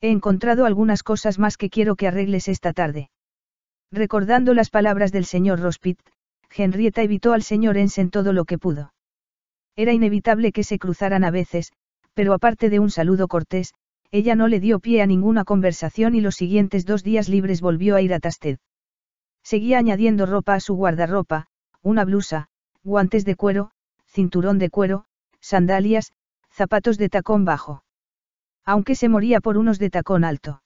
He encontrado algunas cosas más que quiero que arregles esta tarde. Recordando las palabras del señor Rospit, Henrietta evitó al señor Ensen todo lo que pudo. Era inevitable que se cruzaran a veces, pero aparte de un saludo cortés, ella no le dio pie a ninguna conversación y los siguientes dos días libres volvió a ir a Tasted. Seguía añadiendo ropa a su guardarropa, una blusa, guantes de cuero, cinturón de cuero, sandalias, zapatos de tacón bajo. Aunque se moría por unos de tacón alto.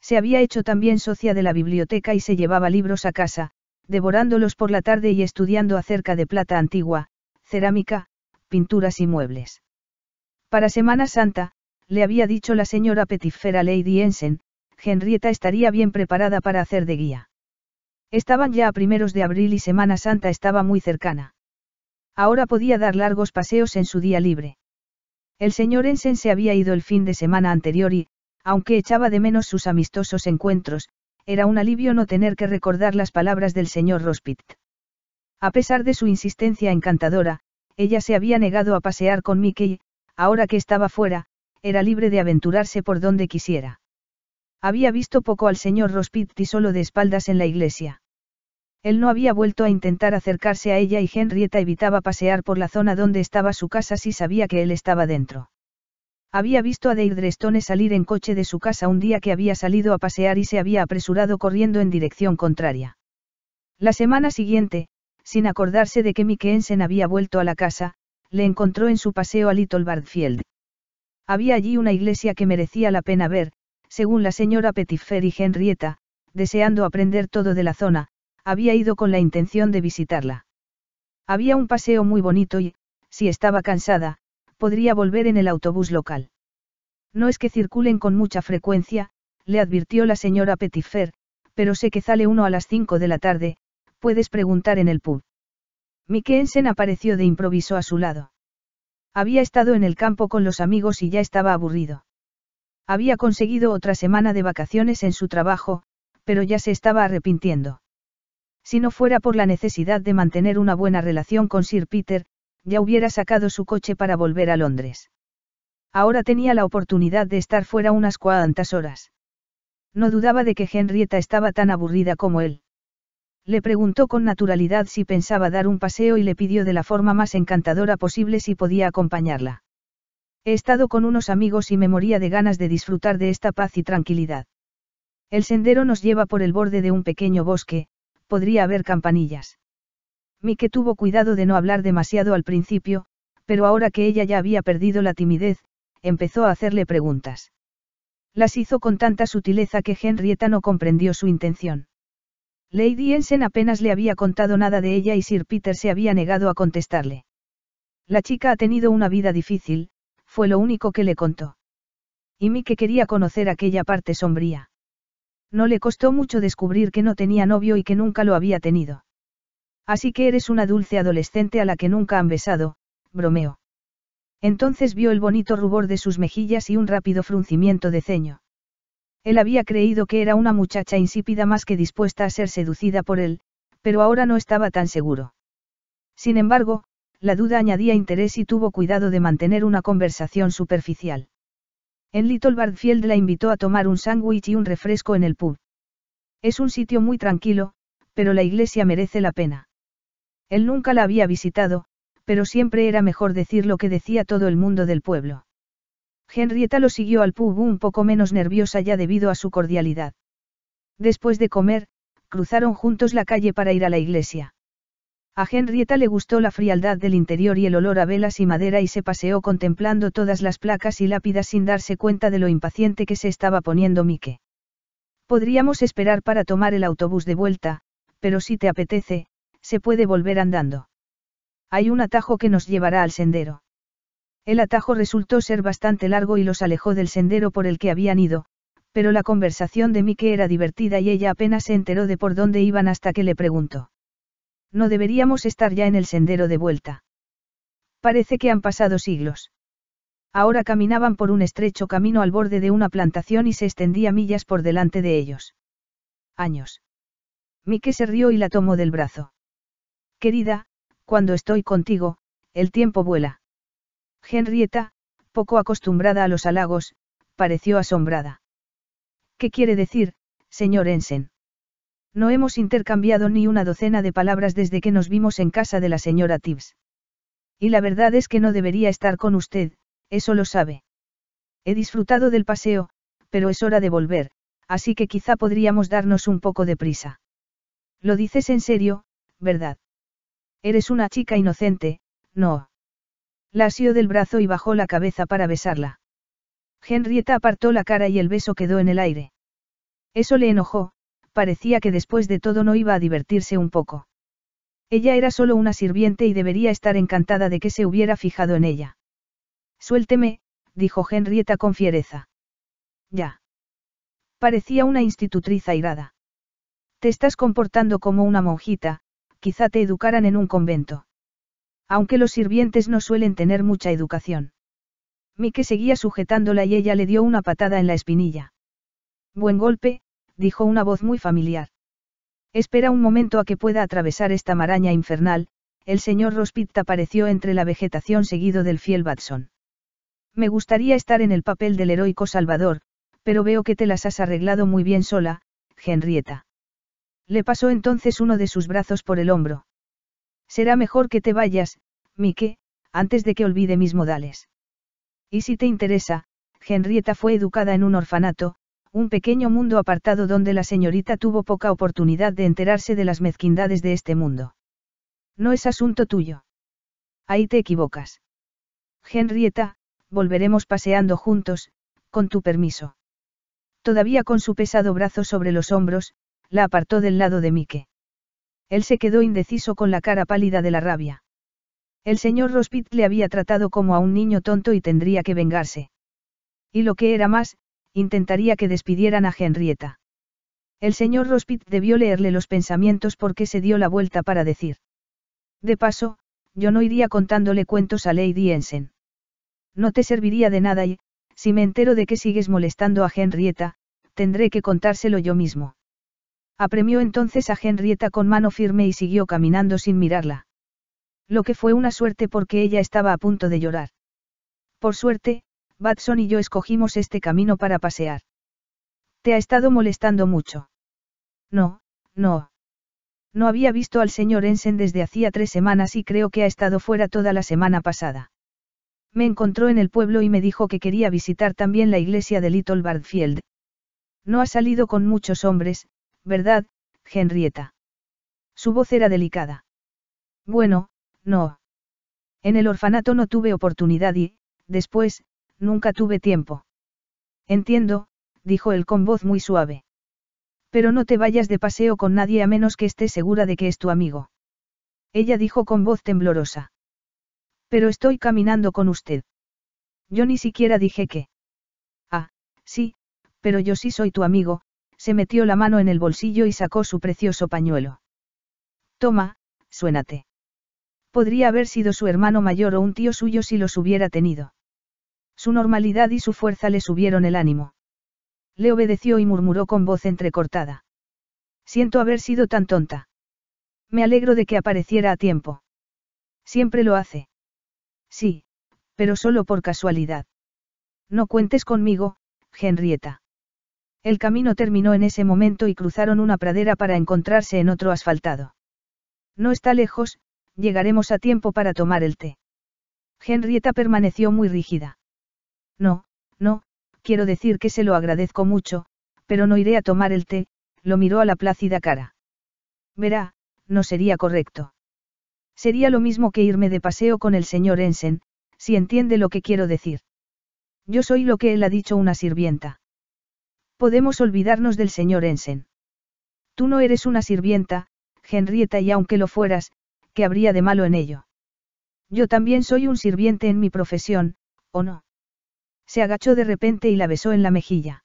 Se había hecho también socia de la biblioteca y se llevaba libros a casa, devorándolos por la tarde y estudiando acerca de plata antigua, cerámica, pinturas y muebles. Para Semana Santa, le había dicho la señora Petifera Lady Ensen, Henrietta estaría bien preparada para hacer de guía. Estaban ya a primeros de abril y Semana Santa estaba muy cercana. Ahora podía dar largos paseos en su día libre. El señor Ensen se había ido el fin de semana anterior y, aunque echaba de menos sus amistosos encuentros, era un alivio no tener que recordar las palabras del señor Rospit. A pesar de su insistencia encantadora, ella se había negado a pasear con Mickey, ahora que estaba fuera, era libre de aventurarse por donde quisiera. Había visto poco al señor Rospit y solo de espaldas en la iglesia. Él no había vuelto a intentar acercarse a ella y Henrietta evitaba pasear por la zona donde estaba su casa si sabía que él estaba dentro. Había visto a Stone salir en coche de su casa un día que había salido a pasear y se había apresurado corriendo en dirección contraria. La semana siguiente, sin acordarse de que Mick había vuelto a la casa, le encontró en su paseo a Little Bardfield. Había allí una iglesia que merecía la pena ver, según la señora Petitfer y Henrietta, deseando aprender todo de la zona, había ido con la intención de visitarla. Había un paseo muy bonito y, si estaba cansada, podría volver en el autobús local. No es que circulen con mucha frecuencia, le advirtió la señora Petitfer, pero sé que sale uno a las cinco de la tarde, puedes preguntar en el pub. Mikkelsen apareció de improviso a su lado. Había estado en el campo con los amigos y ya estaba aburrido. Había conseguido otra semana de vacaciones en su trabajo, pero ya se estaba arrepintiendo. Si no fuera por la necesidad de mantener una buena relación con Sir Peter, ya hubiera sacado su coche para volver a Londres. Ahora tenía la oportunidad de estar fuera unas cuantas horas. No dudaba de que Henrietta estaba tan aburrida como él. Le preguntó con naturalidad si pensaba dar un paseo y le pidió de la forma más encantadora posible si podía acompañarla. He estado con unos amigos y me moría de ganas de disfrutar de esta paz y tranquilidad. El sendero nos lleva por el borde de un pequeño bosque, podría haber campanillas. Mike tuvo cuidado de no hablar demasiado al principio, pero ahora que ella ya había perdido la timidez, empezó a hacerle preguntas. Las hizo con tanta sutileza que Henrietta no comprendió su intención. Lady Ensen apenas le había contado nada de ella y Sir Peter se había negado a contestarle. La chica ha tenido una vida difícil, fue lo único que le contó. Y Mike quería conocer aquella parte sombría. No le costó mucho descubrir que no tenía novio y que nunca lo había tenido. Así que eres una dulce adolescente a la que nunca han besado, bromeó. Entonces vio el bonito rubor de sus mejillas y un rápido fruncimiento de ceño. Él había creído que era una muchacha insípida más que dispuesta a ser seducida por él, pero ahora no estaba tan seguro. Sin embargo, la duda añadía interés y tuvo cuidado de mantener una conversación superficial. En Little Bardfield la invitó a tomar un sándwich y un refresco en el pub. Es un sitio muy tranquilo, pero la iglesia merece la pena. Él nunca la había visitado, pero siempre era mejor decir lo que decía todo el mundo del pueblo. Henrietta lo siguió al pub un poco menos nerviosa ya debido a su cordialidad. Después de comer, cruzaron juntos la calle para ir a la iglesia. A Henrietta le gustó la frialdad del interior y el olor a velas y madera y se paseó contemplando todas las placas y lápidas sin darse cuenta de lo impaciente que se estaba poniendo Mike. Podríamos esperar para tomar el autobús de vuelta, pero si te apetece, se puede volver andando. Hay un atajo que nos llevará al sendero. El atajo resultó ser bastante largo y los alejó del sendero por el que habían ido, pero la conversación de Mike era divertida y ella apenas se enteró de por dónde iban hasta que le preguntó. No deberíamos estar ya en el sendero de vuelta. Parece que han pasado siglos. Ahora caminaban por un estrecho camino al borde de una plantación y se extendía millas por delante de ellos. Años. Mike se rió y la tomó del brazo. Querida, cuando estoy contigo, el tiempo vuela. Henrietta, poco acostumbrada a los halagos, pareció asombrada. ¿Qué quiere decir, señor Ensen? No hemos intercambiado ni una docena de palabras desde que nos vimos en casa de la señora Tibbs. Y la verdad es que no debería estar con usted, eso lo sabe. He disfrutado del paseo, pero es hora de volver, así que quizá podríamos darnos un poco de prisa. Lo dices en serio, ¿verdad? Eres una chica inocente, no. La asió del brazo y bajó la cabeza para besarla. Henrietta apartó la cara y el beso quedó en el aire. Eso le enojó, parecía que después de todo no iba a divertirse un poco. Ella era solo una sirviente y debería estar encantada de que se hubiera fijado en ella. Suélteme, dijo Henrietta con fiereza. Ya. Parecía una institutriz airada. Te estás comportando como una monjita, quizá te educaran en un convento. Aunque los sirvientes no suelen tener mucha educación. Mike seguía sujetándola y ella le dio una patada en la espinilla. Buen golpe, dijo una voz muy familiar. Espera un momento a que pueda atravesar esta maraña infernal, el señor Rospit apareció entre la vegetación seguido del fiel Batson. Me gustaría estar en el papel del heroico Salvador, pero veo que te las has arreglado muy bien sola, Henrietta. Le pasó entonces uno de sus brazos por el hombro. Será mejor que te vayas, Mike, antes de que olvide mis modales. Y si te interesa, Henrietta fue educada en un orfanato, un pequeño mundo apartado donde la señorita tuvo poca oportunidad de enterarse de las mezquindades de este mundo. No es asunto tuyo. Ahí te equivocas. Henrietta, volveremos paseando juntos, con tu permiso. Todavía con su pesado brazo sobre los hombros, la apartó del lado de Mike. Él se quedó indeciso con la cara pálida de la rabia. El señor Rospit le había tratado como a un niño tonto y tendría que vengarse. Y lo que era más, intentaría que despidieran a Henrietta. El señor Rospit debió leerle los pensamientos porque se dio la vuelta para decir. De paso, yo no iría contándole cuentos a Lady Ensen. No te serviría de nada y, si me entero de que sigues molestando a Henrietta, tendré que contárselo yo mismo. Apremió entonces a Henrietta con mano firme y siguió caminando sin mirarla. Lo que fue una suerte porque ella estaba a punto de llorar. Por suerte, Batson y yo escogimos este camino para pasear. ¿Te ha estado molestando mucho? No, no. No había visto al señor Ensen desde hacía tres semanas y creo que ha estado fuera toda la semana pasada. Me encontró en el pueblo y me dijo que quería visitar también la iglesia de Little Bardfield. No ha salido con muchos hombres, ¿verdad, Henrietta? Su voz era delicada. Bueno, no. En el orfanato no tuve oportunidad y, después, nunca tuve tiempo. Entiendo, dijo él con voz muy suave. Pero no te vayas de paseo con nadie a menos que estés segura de que es tu amigo. Ella dijo con voz temblorosa. Pero estoy caminando con usted. Yo ni siquiera dije que. Ah, sí, pero yo sí soy tu amigo, se metió la mano en el bolsillo y sacó su precioso pañuelo. Toma, suénate. Podría haber sido su hermano mayor o un tío suyo si los hubiera tenido. Su normalidad y su fuerza le subieron el ánimo. Le obedeció y murmuró con voz entrecortada. Siento haber sido tan tonta. Me alegro de que apareciera a tiempo. Siempre lo hace. Sí, pero solo por casualidad. No cuentes conmigo, Henrietta. El camino terminó en ese momento y cruzaron una pradera para encontrarse en otro asfaltado. No está lejos, llegaremos a tiempo para tomar el té. Henrietta permaneció muy rígida. No, no, quiero decir que se lo agradezco mucho, pero no iré a tomar el té, lo miró a la plácida cara. Verá, no sería correcto. Sería lo mismo que irme de paseo con el señor Ensen, si entiende lo que quiero decir. Yo soy lo que él ha dicho una sirvienta. Podemos olvidarnos del señor Ensen. Tú no eres una sirvienta, Henrietta, y aunque lo fueras, ¿qué habría de malo en ello? Yo también soy un sirviente en mi profesión, ¿o no? Se agachó de repente y la besó en la mejilla.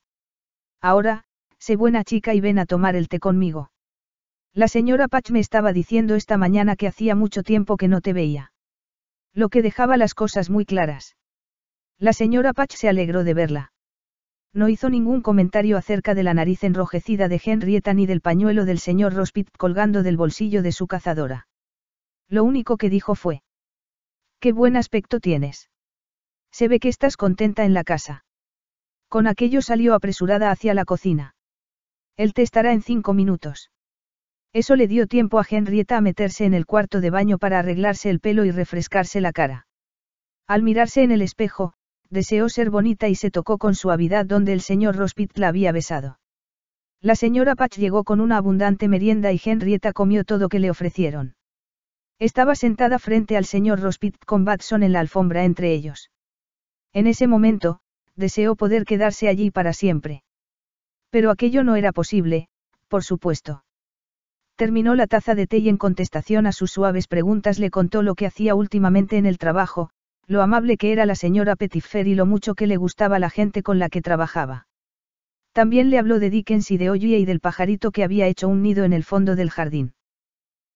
Ahora, sé buena chica y ven a tomar el té conmigo. La señora Patch me estaba diciendo esta mañana que hacía mucho tiempo que no te veía. Lo que dejaba las cosas muy claras. La señora Patch se alegró de verla. No hizo ningún comentario acerca de la nariz enrojecida de Henrietta ni del pañuelo del señor Rospit colgando del bolsillo de su cazadora. Lo único que dijo fue. Qué buen aspecto tienes. Se ve que estás contenta en la casa. Con aquello salió apresurada hacia la cocina. Él te estará en cinco minutos. Eso le dio tiempo a Henrietta a meterse en el cuarto de baño para arreglarse el pelo y refrescarse la cara. Al mirarse en el espejo, deseó ser bonita y se tocó con suavidad donde el señor Rospit la había besado. La señora Patch llegó con una abundante merienda y Henrietta comió todo que le ofrecieron. Estaba sentada frente al señor Rospit con Batson en la alfombra entre ellos. En ese momento, deseó poder quedarse allí para siempre. Pero aquello no era posible, por supuesto. Terminó la taza de té y en contestación a sus suaves preguntas le contó lo que hacía últimamente en el trabajo, lo amable que era la señora Petitfer y lo mucho que le gustaba la gente con la que trabajaba. También le habló de Dickens y de Ollie y del pajarito que había hecho un nido en el fondo del jardín.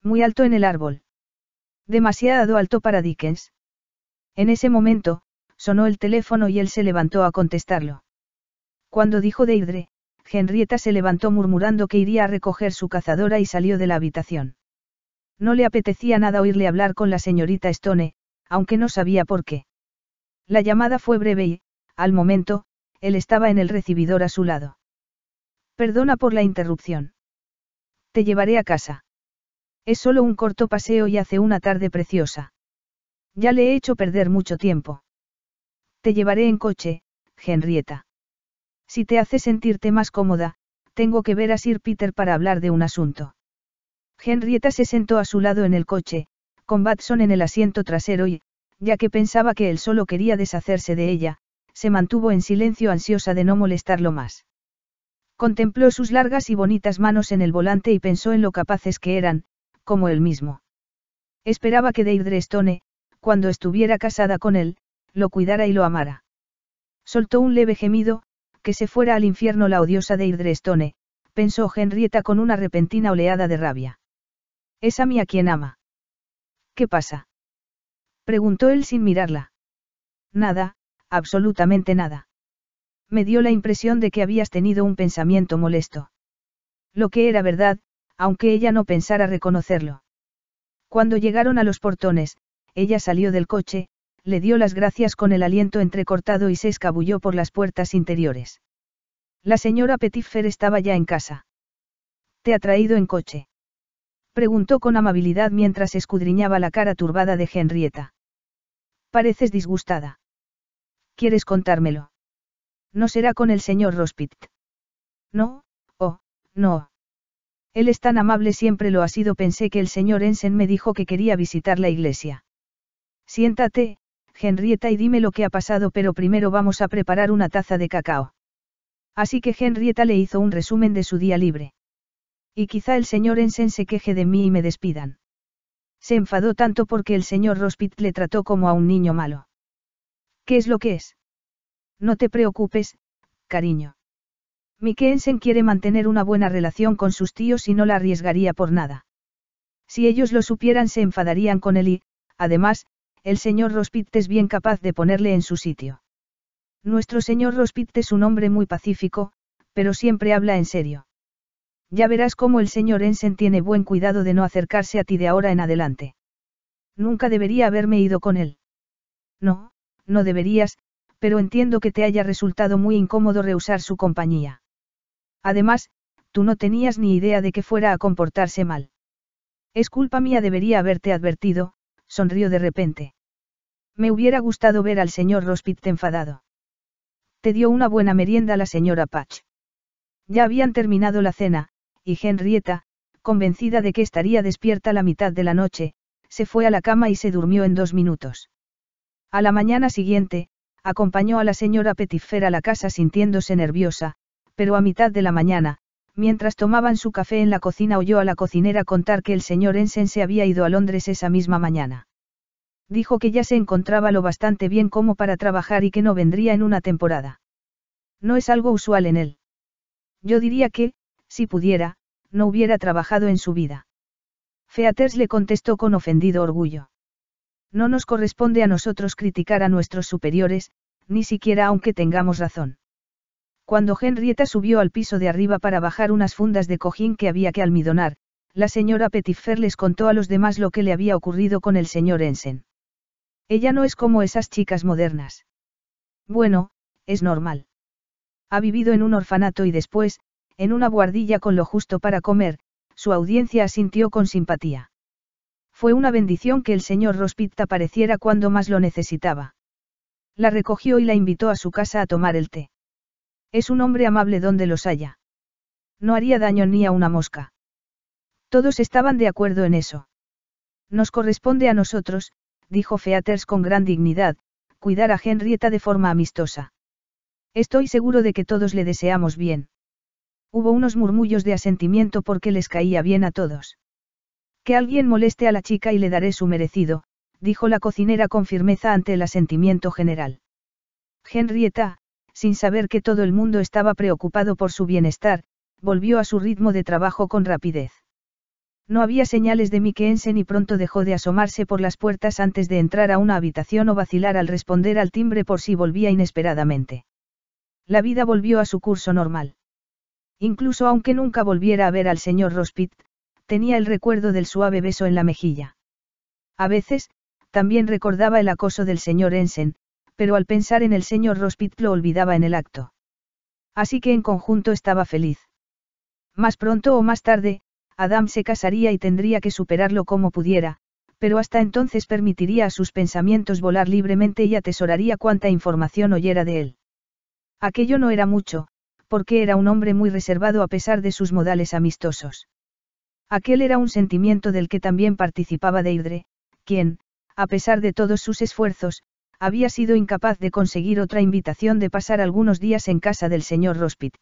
Muy alto en el árbol. Demasiado alto para Dickens. En ese momento, Sonó el teléfono y él se levantó a contestarlo. Cuando dijo Deidre, Henrietta se levantó murmurando que iría a recoger su cazadora y salió de la habitación. No le apetecía nada oírle hablar con la señorita Stone, aunque no sabía por qué. La llamada fue breve y, al momento, él estaba en el recibidor a su lado. Perdona por la interrupción. Te llevaré a casa. Es solo un corto paseo y hace una tarde preciosa. Ya le he hecho perder mucho tiempo. Te llevaré en coche, Henrietta. Si te hace sentirte más cómoda, tengo que ver a Sir Peter para hablar de un asunto. Henrietta se sentó a su lado en el coche, con Batson en el asiento trasero y, ya que pensaba que él solo quería deshacerse de ella, se mantuvo en silencio ansiosa de no molestarlo más. Contempló sus largas y bonitas manos en el volante y pensó en lo capaces que eran, como él mismo. Esperaba que Deirdre Stone, cuando estuviera casada con él, lo cuidara y lo amara. Soltó un leve gemido, que se fuera al infierno la odiosa de Irdrestone, pensó Henrietta con una repentina oleada de rabia. Es a mí a quien ama. ¿Qué pasa? preguntó él sin mirarla. Nada, absolutamente nada. Me dio la impresión de que habías tenido un pensamiento molesto. Lo que era verdad, aunque ella no pensara reconocerlo. Cuando llegaron a los portones, ella salió del coche, le dio las gracias con el aliento entrecortado y se escabulló por las puertas interiores. La señora Petitfer estaba ya en casa. ¿Te ha traído en coche? Preguntó con amabilidad mientras escudriñaba la cara turbada de Henrietta. Pareces disgustada. ¿Quieres contármelo? No será con el señor Rospit. No, oh, no. Él es tan amable siempre lo ha sido. Pensé que el señor Ensen me dijo que quería visitar la iglesia. Siéntate, Henrietta y dime lo que ha pasado, pero primero vamos a preparar una taza de cacao. Así que Henrietta le hizo un resumen de su día libre. Y quizá el señor Ensen se queje de mí y me despidan. Se enfadó tanto porque el señor Rospit le trató como a un niño malo. ¿Qué es lo que es? No te preocupes, cariño. Mike Ensen quiere mantener una buena relación con sus tíos y no la arriesgaría por nada. Si ellos lo supieran se enfadarían con él y, además, el señor Rospit es bien capaz de ponerle en su sitio. Nuestro señor Rospit es un hombre muy pacífico, pero siempre habla en serio. Ya verás cómo el señor Ensen tiene buen cuidado de no acercarse a ti de ahora en adelante. Nunca debería haberme ido con él. No, no deberías, pero entiendo que te haya resultado muy incómodo rehusar su compañía. Además, tú no tenías ni idea de que fuera a comportarse mal. Es culpa mía debería haberte advertido, sonrió de repente. Me hubiera gustado ver al señor Rospit enfadado. Te dio una buena merienda la señora Patch. Ya habían terminado la cena, y Henrietta, convencida de que estaría despierta la mitad de la noche, se fue a la cama y se durmió en dos minutos. A la mañana siguiente, acompañó a la señora Petifer a la casa sintiéndose nerviosa, pero a mitad de la mañana, Mientras tomaban su café en la cocina oyó a la cocinera contar que el señor Ensen se había ido a Londres esa misma mañana. Dijo que ya se encontraba lo bastante bien como para trabajar y que no vendría en una temporada. No es algo usual en él. Yo diría que, si pudiera, no hubiera trabajado en su vida. Featers le contestó con ofendido orgullo. No nos corresponde a nosotros criticar a nuestros superiores, ni siquiera aunque tengamos razón. Cuando Henrietta subió al piso de arriba para bajar unas fundas de cojín que había que almidonar, la señora Petitfer les contó a los demás lo que le había ocurrido con el señor Ensen. Ella no es como esas chicas modernas. Bueno, es normal. Ha vivido en un orfanato y después, en una guardilla con lo justo para comer, su audiencia asintió con simpatía. Fue una bendición que el señor Rospit apareciera cuando más lo necesitaba. La recogió y la invitó a su casa a tomar el té. Es un hombre amable donde los haya. No haría daño ni a una mosca. Todos estaban de acuerdo en eso. Nos corresponde a nosotros, dijo Featers con gran dignidad, cuidar a Henrietta de forma amistosa. Estoy seguro de que todos le deseamos bien. Hubo unos murmullos de asentimiento porque les caía bien a todos. Que alguien moleste a la chica y le daré su merecido, dijo la cocinera con firmeza ante el asentimiento general. Henrietta, sin saber que todo el mundo estaba preocupado por su bienestar, volvió a su ritmo de trabajo con rapidez. No había señales de Ensen y pronto dejó de asomarse por las puertas antes de entrar a una habitación o vacilar al responder al timbre por si volvía inesperadamente. La vida volvió a su curso normal. Incluso aunque nunca volviera a ver al señor Rospit, tenía el recuerdo del suave beso en la mejilla. A veces, también recordaba el acoso del señor Ensen, pero al pensar en el señor Rospit lo olvidaba en el acto. Así que en conjunto estaba feliz. Más pronto o más tarde, Adam se casaría y tendría que superarlo como pudiera, pero hasta entonces permitiría a sus pensamientos volar libremente y atesoraría cuanta información oyera de él. Aquello no era mucho, porque era un hombre muy reservado a pesar de sus modales amistosos. Aquel era un sentimiento del que también participaba Deidre, quien, a pesar de todos sus esfuerzos, había sido incapaz de conseguir otra invitación de pasar algunos días en casa del señor Rospit.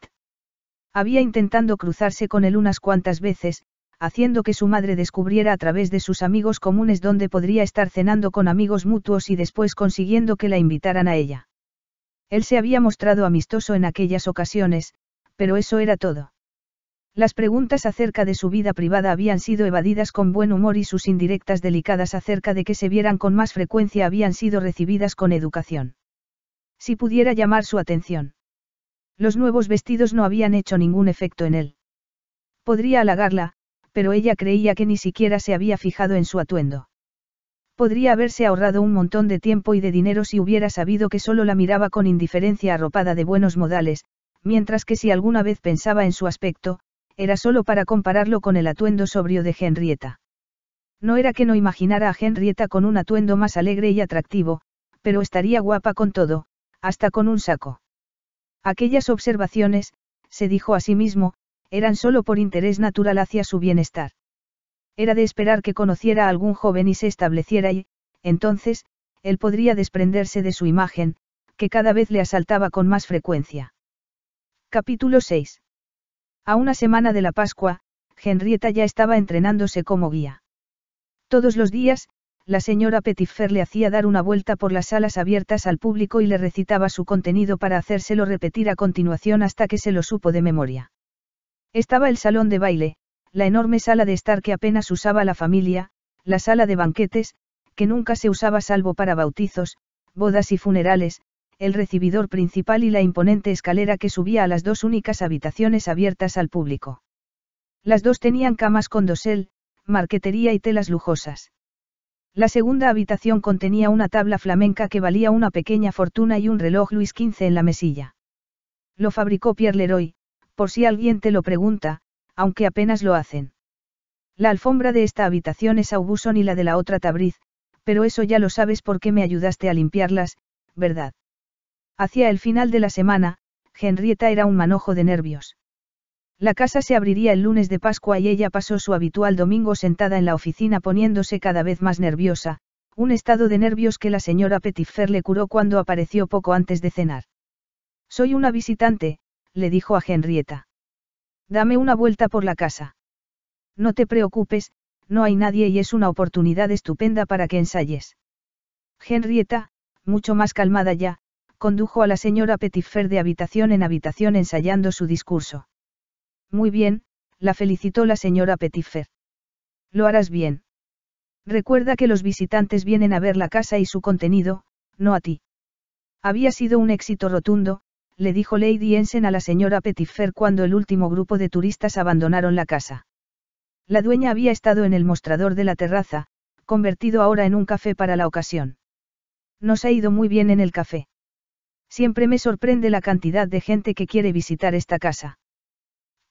Había intentado cruzarse con él unas cuantas veces, haciendo que su madre descubriera a través de sus amigos comunes dónde podría estar cenando con amigos mutuos y después consiguiendo que la invitaran a ella. Él se había mostrado amistoso en aquellas ocasiones, pero eso era todo. Las preguntas acerca de su vida privada habían sido evadidas con buen humor y sus indirectas delicadas acerca de que se vieran con más frecuencia habían sido recibidas con educación. Si pudiera llamar su atención. Los nuevos vestidos no habían hecho ningún efecto en él. Podría halagarla, pero ella creía que ni siquiera se había fijado en su atuendo. Podría haberse ahorrado un montón de tiempo y de dinero si hubiera sabido que solo la miraba con indiferencia arropada de buenos modales, mientras que si alguna vez pensaba en su aspecto, era solo para compararlo con el atuendo sobrio de Henrietta. No era que no imaginara a Henrietta con un atuendo más alegre y atractivo, pero estaría guapa con todo, hasta con un saco. Aquellas observaciones, se dijo a sí mismo, eran solo por interés natural hacia su bienestar. Era de esperar que conociera a algún joven y se estableciera y, entonces, él podría desprenderse de su imagen, que cada vez le asaltaba con más frecuencia. Capítulo 6. A una semana de la Pascua, Henrietta ya estaba entrenándose como guía. Todos los días, la señora Petitfer le hacía dar una vuelta por las salas abiertas al público y le recitaba su contenido para hacérselo repetir a continuación hasta que se lo supo de memoria. Estaba el salón de baile, la enorme sala de estar que apenas usaba la familia, la sala de banquetes, que nunca se usaba salvo para bautizos, bodas y funerales, el recibidor principal y la imponente escalera que subía a las dos únicas habitaciones abiertas al público. Las dos tenían camas con dosel, marquetería y telas lujosas. La segunda habitación contenía una tabla flamenca que valía una pequeña fortuna y un reloj Luis XV en la mesilla. Lo fabricó Pierre Leroy, por si alguien te lo pregunta, aunque apenas lo hacen. La alfombra de esta habitación es Aubusson y la de la otra Tabriz, pero eso ya lo sabes porque me ayudaste a limpiarlas, ¿verdad? Hacia el final de la semana, Henrietta era un manojo de nervios. La casa se abriría el lunes de Pascua y ella pasó su habitual domingo sentada en la oficina poniéndose cada vez más nerviosa, un estado de nervios que la señora Petitfer le curó cuando apareció poco antes de cenar. Soy una visitante, le dijo a Henrietta. Dame una vuelta por la casa. No te preocupes, no hay nadie y es una oportunidad estupenda para que ensayes. Henrietta, mucho más calmada ya, condujo a la señora Petitfer de habitación en habitación ensayando su discurso. Muy bien, la felicitó la señora Petifer. Lo harás bien. Recuerda que los visitantes vienen a ver la casa y su contenido, no a ti. Había sido un éxito rotundo, le dijo Lady Ensen a la señora Petifer cuando el último grupo de turistas abandonaron la casa. La dueña había estado en el mostrador de la terraza, convertido ahora en un café para la ocasión. Nos ha ido muy bien en el café. Siempre me sorprende la cantidad de gente que quiere visitar esta casa.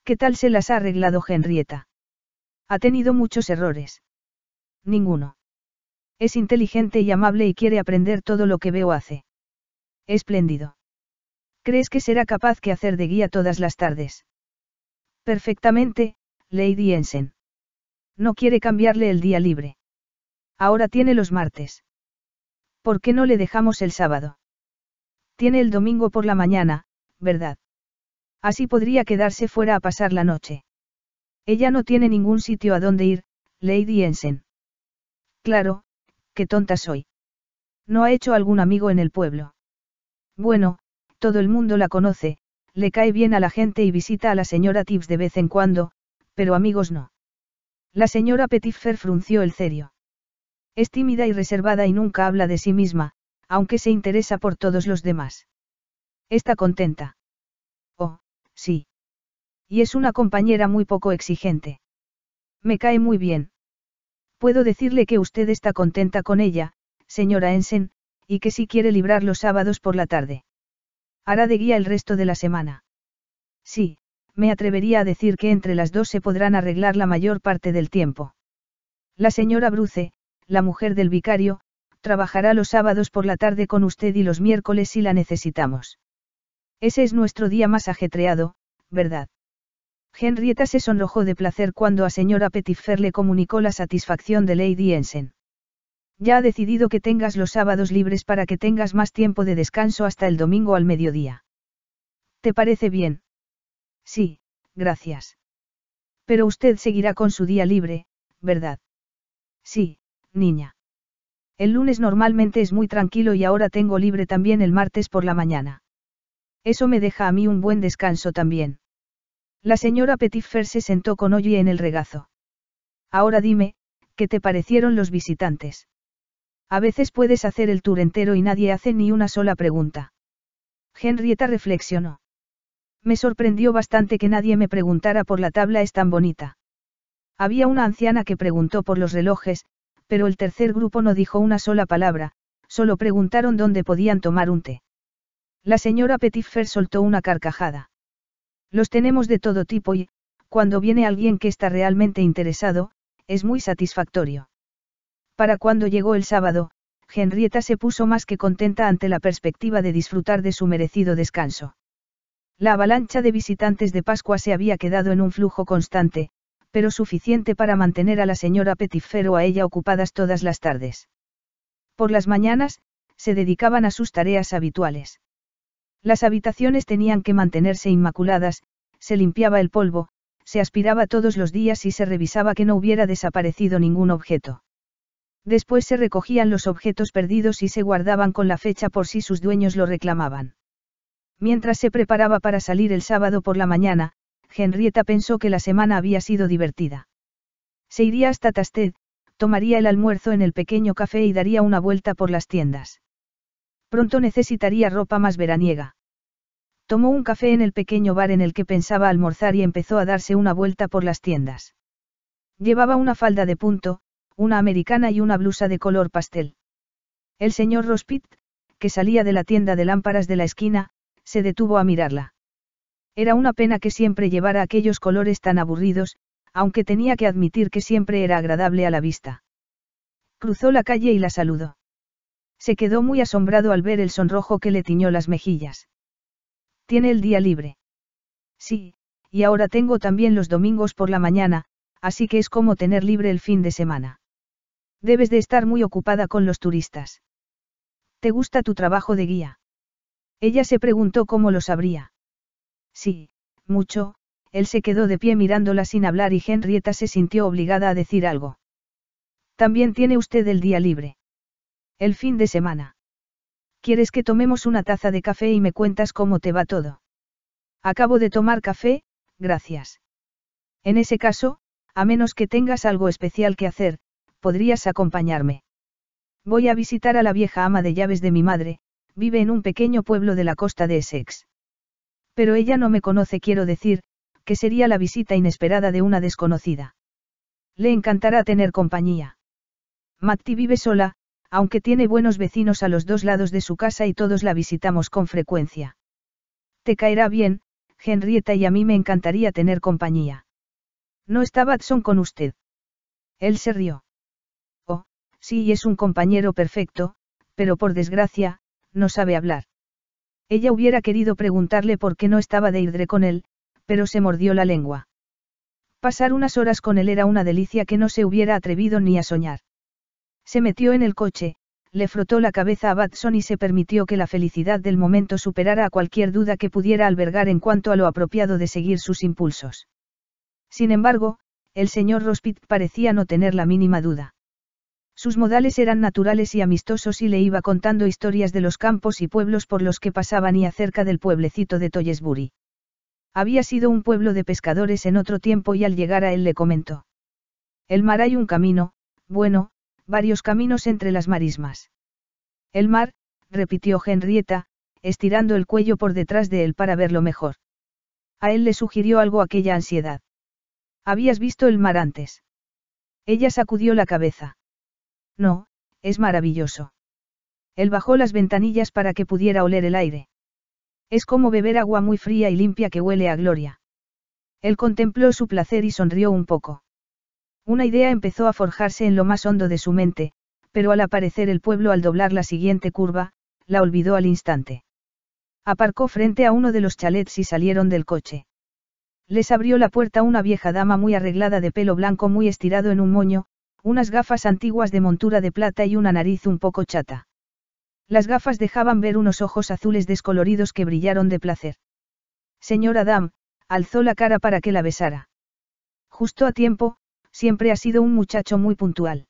¿Qué tal se las ha arreglado Henrietta? Ha tenido muchos errores. Ninguno. Es inteligente y amable y quiere aprender todo lo que veo hace. Espléndido. ¿Crees que será capaz que hacer de guía todas las tardes? Perfectamente, Lady Ensen. No quiere cambiarle el día libre. Ahora tiene los martes. ¿Por qué no le dejamos el sábado? Tiene el domingo por la mañana, ¿verdad? Así podría quedarse fuera a pasar la noche. Ella no tiene ningún sitio a donde ir, Lady Ensen. Claro, qué tonta soy. No ha hecho algún amigo en el pueblo. Bueno, todo el mundo la conoce, le cae bien a la gente y visita a la señora Tibbs de vez en cuando, pero amigos no. La señora Petitfer frunció el cerio. Es tímida y reservada y nunca habla de sí misma, aunque se interesa por todos los demás. Está contenta. Oh, sí. Y es una compañera muy poco exigente. Me cae muy bien. Puedo decirle que usted está contenta con ella, señora Ensen, y que si quiere librar los sábados por la tarde. Hará de guía el resto de la semana. Sí, me atrevería a decir que entre las dos se podrán arreglar la mayor parte del tiempo. La señora Bruce, la mujer del vicario, trabajará los sábados por la tarde con usted y los miércoles si la necesitamos. Ese es nuestro día más ajetreado, ¿verdad? Henrietta se sonrojó de placer cuando a señora Petitfer le comunicó la satisfacción de Lady Ensen. Ya ha decidido que tengas los sábados libres para que tengas más tiempo de descanso hasta el domingo al mediodía. ¿Te parece bien? Sí, gracias. Pero usted seguirá con su día libre, ¿verdad? Sí, niña. El lunes normalmente es muy tranquilo y ahora tengo libre también el martes por la mañana. Eso me deja a mí un buen descanso también. La señora Petitfer se sentó con Oye en el regazo. Ahora dime, ¿qué te parecieron los visitantes? A veces puedes hacer el tour entero y nadie hace ni una sola pregunta. Henrietta reflexionó. Me sorprendió bastante que nadie me preguntara por la tabla es tan bonita. Había una anciana que preguntó por los relojes, pero el tercer grupo no dijo una sola palabra, solo preguntaron dónde podían tomar un té. La señora Petitfer soltó una carcajada. Los tenemos de todo tipo y, cuando viene alguien que está realmente interesado, es muy satisfactorio. Para cuando llegó el sábado, Henrietta se puso más que contenta ante la perspectiva de disfrutar de su merecido descanso. La avalancha de visitantes de Pascua se había quedado en un flujo constante, pero suficiente para mantener a la señora Petifero a ella ocupadas todas las tardes. Por las mañanas, se dedicaban a sus tareas habituales. Las habitaciones tenían que mantenerse inmaculadas, se limpiaba el polvo, se aspiraba todos los días y se revisaba que no hubiera desaparecido ningún objeto. Después se recogían los objetos perdidos y se guardaban con la fecha por si sus dueños lo reclamaban. Mientras se preparaba para salir el sábado por la mañana, Henrietta pensó que la semana había sido divertida. Se iría hasta Tasted, tomaría el almuerzo en el pequeño café y daría una vuelta por las tiendas. Pronto necesitaría ropa más veraniega. Tomó un café en el pequeño bar en el que pensaba almorzar y empezó a darse una vuelta por las tiendas. Llevaba una falda de punto, una americana y una blusa de color pastel. El señor Rospit, que salía de la tienda de lámparas de la esquina, se detuvo a mirarla. Era una pena que siempre llevara aquellos colores tan aburridos, aunque tenía que admitir que siempre era agradable a la vista. Cruzó la calle y la saludó. Se quedó muy asombrado al ver el sonrojo que le tiñó las mejillas. Tiene el día libre. Sí, y ahora tengo también los domingos por la mañana, así que es como tener libre el fin de semana. Debes de estar muy ocupada con los turistas. ¿Te gusta tu trabajo de guía? Ella se preguntó cómo lo sabría. Sí, mucho, él se quedó de pie mirándola sin hablar y Henrietta se sintió obligada a decir algo. También tiene usted el día libre. El fin de semana. ¿Quieres que tomemos una taza de café y me cuentas cómo te va todo? Acabo de tomar café, gracias. En ese caso, a menos que tengas algo especial que hacer, podrías acompañarme. Voy a visitar a la vieja ama de llaves de mi madre, vive en un pequeño pueblo de la costa de Essex. Pero ella no me conoce, quiero decir, que sería la visita inesperada de una desconocida. Le encantará tener compañía. Matti vive sola, aunque tiene buenos vecinos a los dos lados de su casa y todos la visitamos con frecuencia. Te caerá bien, Henrietta y a mí me encantaría tener compañía. No está Batson con usted. Él se rió. Oh, sí, es un compañero perfecto, pero por desgracia, no sabe hablar. Ella hubiera querido preguntarle por qué no estaba de Irdre con él, pero se mordió la lengua. Pasar unas horas con él era una delicia que no se hubiera atrevido ni a soñar. Se metió en el coche, le frotó la cabeza a Batson y se permitió que la felicidad del momento superara a cualquier duda que pudiera albergar en cuanto a lo apropiado de seguir sus impulsos. Sin embargo, el señor Rospit parecía no tener la mínima duda. Sus modales eran naturales y amistosos y le iba contando historias de los campos y pueblos por los que pasaban y acerca del pueblecito de Toyesbury. Había sido un pueblo de pescadores en otro tiempo y al llegar a él le comentó. El mar hay un camino, bueno, varios caminos entre las marismas. El mar, repitió Henrietta, estirando el cuello por detrás de él para verlo mejor. A él le sugirió algo aquella ansiedad. ¿Habías visto el mar antes? Ella sacudió la cabeza. No, es maravilloso. Él bajó las ventanillas para que pudiera oler el aire. Es como beber agua muy fría y limpia que huele a gloria. Él contempló su placer y sonrió un poco. Una idea empezó a forjarse en lo más hondo de su mente, pero al aparecer el pueblo al doblar la siguiente curva, la olvidó al instante. Aparcó frente a uno de los chalets y salieron del coche. Les abrió la puerta una vieja dama muy arreglada de pelo blanco muy estirado en un moño, unas gafas antiguas de montura de plata y una nariz un poco chata. Las gafas dejaban ver unos ojos azules descoloridos que brillaron de placer. Señor Adam, alzó la cara para que la besara. Justo a tiempo, siempre ha sido un muchacho muy puntual.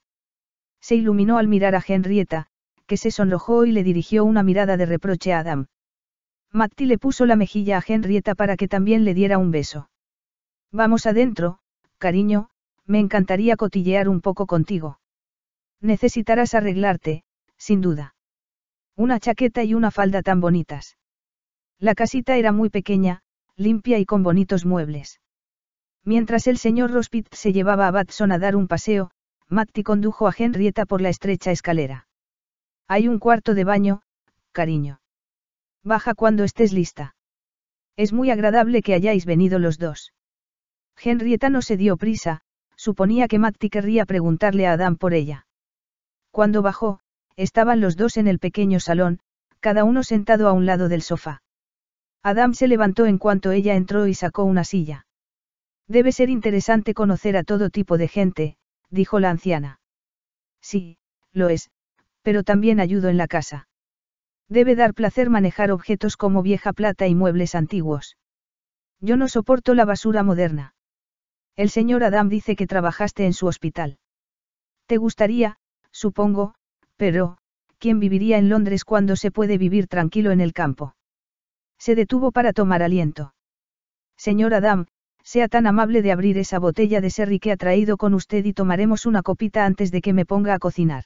Se iluminó al mirar a Henrietta, que se sonrojó y le dirigió una mirada de reproche a Adam. Matti le puso la mejilla a Henrietta para que también le diera un beso. Vamos adentro, cariño, me encantaría cotillear un poco contigo. Necesitarás arreglarte, sin duda. Una chaqueta y una falda tan bonitas. La casita era muy pequeña, limpia y con bonitos muebles. Mientras el señor Rospit se llevaba a Batson a dar un paseo, Matty condujo a Henrietta por la estrecha escalera. Hay un cuarto de baño, cariño. Baja cuando estés lista. Es muy agradable que hayáis venido los dos. Henrietta no se dio prisa, Suponía que Matti querría preguntarle a Adam por ella. Cuando bajó, estaban los dos en el pequeño salón, cada uno sentado a un lado del sofá. Adam se levantó en cuanto ella entró y sacó una silla. Debe ser interesante conocer a todo tipo de gente, dijo la anciana. Sí, lo es, pero también ayudo en la casa. Debe dar placer manejar objetos como vieja plata y muebles antiguos. Yo no soporto la basura moderna. El señor Adam dice que trabajaste en su hospital. Te gustaría, supongo, pero, ¿quién viviría en Londres cuando se puede vivir tranquilo en el campo? Se detuvo para tomar aliento. Señor Adam, sea tan amable de abrir esa botella de sherry que ha traído con usted y tomaremos una copita antes de que me ponga a cocinar.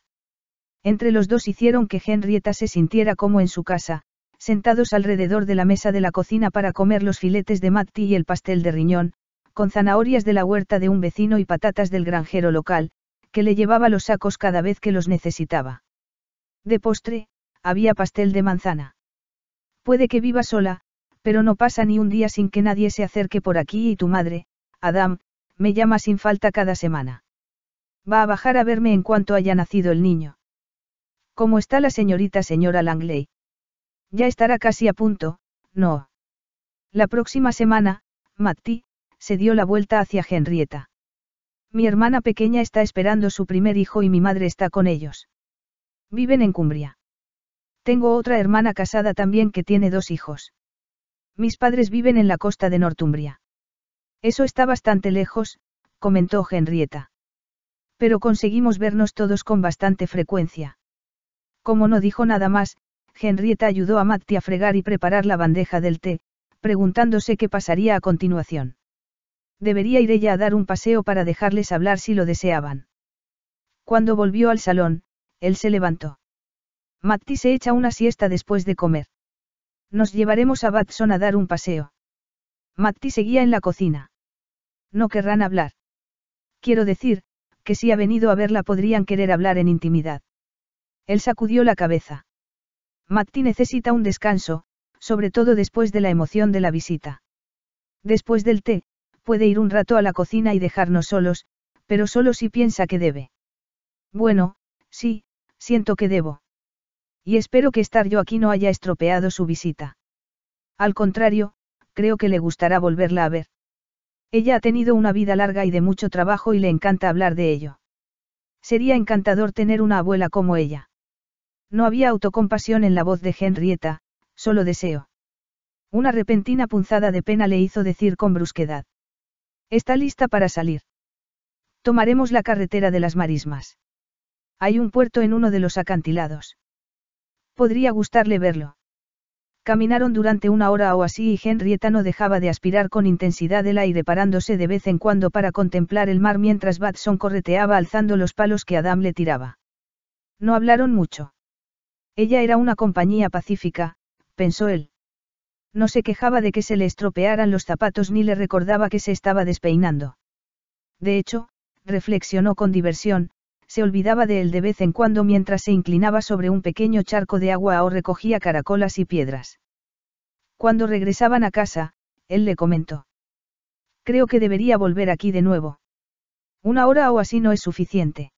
Entre los dos hicieron que Henrietta se sintiera como en su casa, sentados alrededor de la mesa de la cocina para comer los filetes de matty y el pastel de riñón, con zanahorias de la huerta de un vecino y patatas del granjero local, que le llevaba los sacos cada vez que los necesitaba. De postre, había pastel de manzana. Puede que viva sola, pero no pasa ni un día sin que nadie se acerque por aquí y tu madre, Adam, me llama sin falta cada semana. Va a bajar a verme en cuanto haya nacido el niño. ¿Cómo está la señorita señora Langley? Ya estará casi a punto, no. La próxima semana, Matti, se dio la vuelta hacia Henrietta. Mi hermana pequeña está esperando su primer hijo y mi madre está con ellos. Viven en Cumbria. Tengo otra hermana casada también que tiene dos hijos. Mis padres viven en la costa de Northumbria. Eso está bastante lejos, comentó Henrietta. Pero conseguimos vernos todos con bastante frecuencia. Como no dijo nada más, Henrietta ayudó a Matti a fregar y preparar la bandeja del té, preguntándose qué pasaría a continuación debería ir ella a dar un paseo para dejarles hablar si lo deseaban. Cuando volvió al salón, él se levantó. Matti se echa una siesta después de comer. Nos llevaremos a Batson a dar un paseo. Matti seguía en la cocina. No querrán hablar. Quiero decir, que si ha venido a verla podrían querer hablar en intimidad. Él sacudió la cabeza. Matti necesita un descanso, sobre todo después de la emoción de la visita. Después del té, puede ir un rato a la cocina y dejarnos solos, pero solo si piensa que debe. Bueno, sí, siento que debo. Y espero que estar yo aquí no haya estropeado su visita. Al contrario, creo que le gustará volverla a ver. Ella ha tenido una vida larga y de mucho trabajo y le encanta hablar de ello. Sería encantador tener una abuela como ella. No había autocompasión en la voz de Henrietta, solo deseo. Una repentina punzada de pena le hizo decir con brusquedad. Está lista para salir. Tomaremos la carretera de las marismas. Hay un puerto en uno de los acantilados. Podría gustarle verlo. Caminaron durante una hora o así y Henrietta no dejaba de aspirar con intensidad el aire parándose de vez en cuando para contemplar el mar mientras Batson correteaba alzando los palos que Adam le tiraba. No hablaron mucho. Ella era una compañía pacífica, pensó él. No se quejaba de que se le estropearan los zapatos ni le recordaba que se estaba despeinando. De hecho, reflexionó con diversión, se olvidaba de él de vez en cuando mientras se inclinaba sobre un pequeño charco de agua o recogía caracolas y piedras. Cuando regresaban a casa, él le comentó. Creo que debería volver aquí de nuevo. Una hora o así no es suficiente.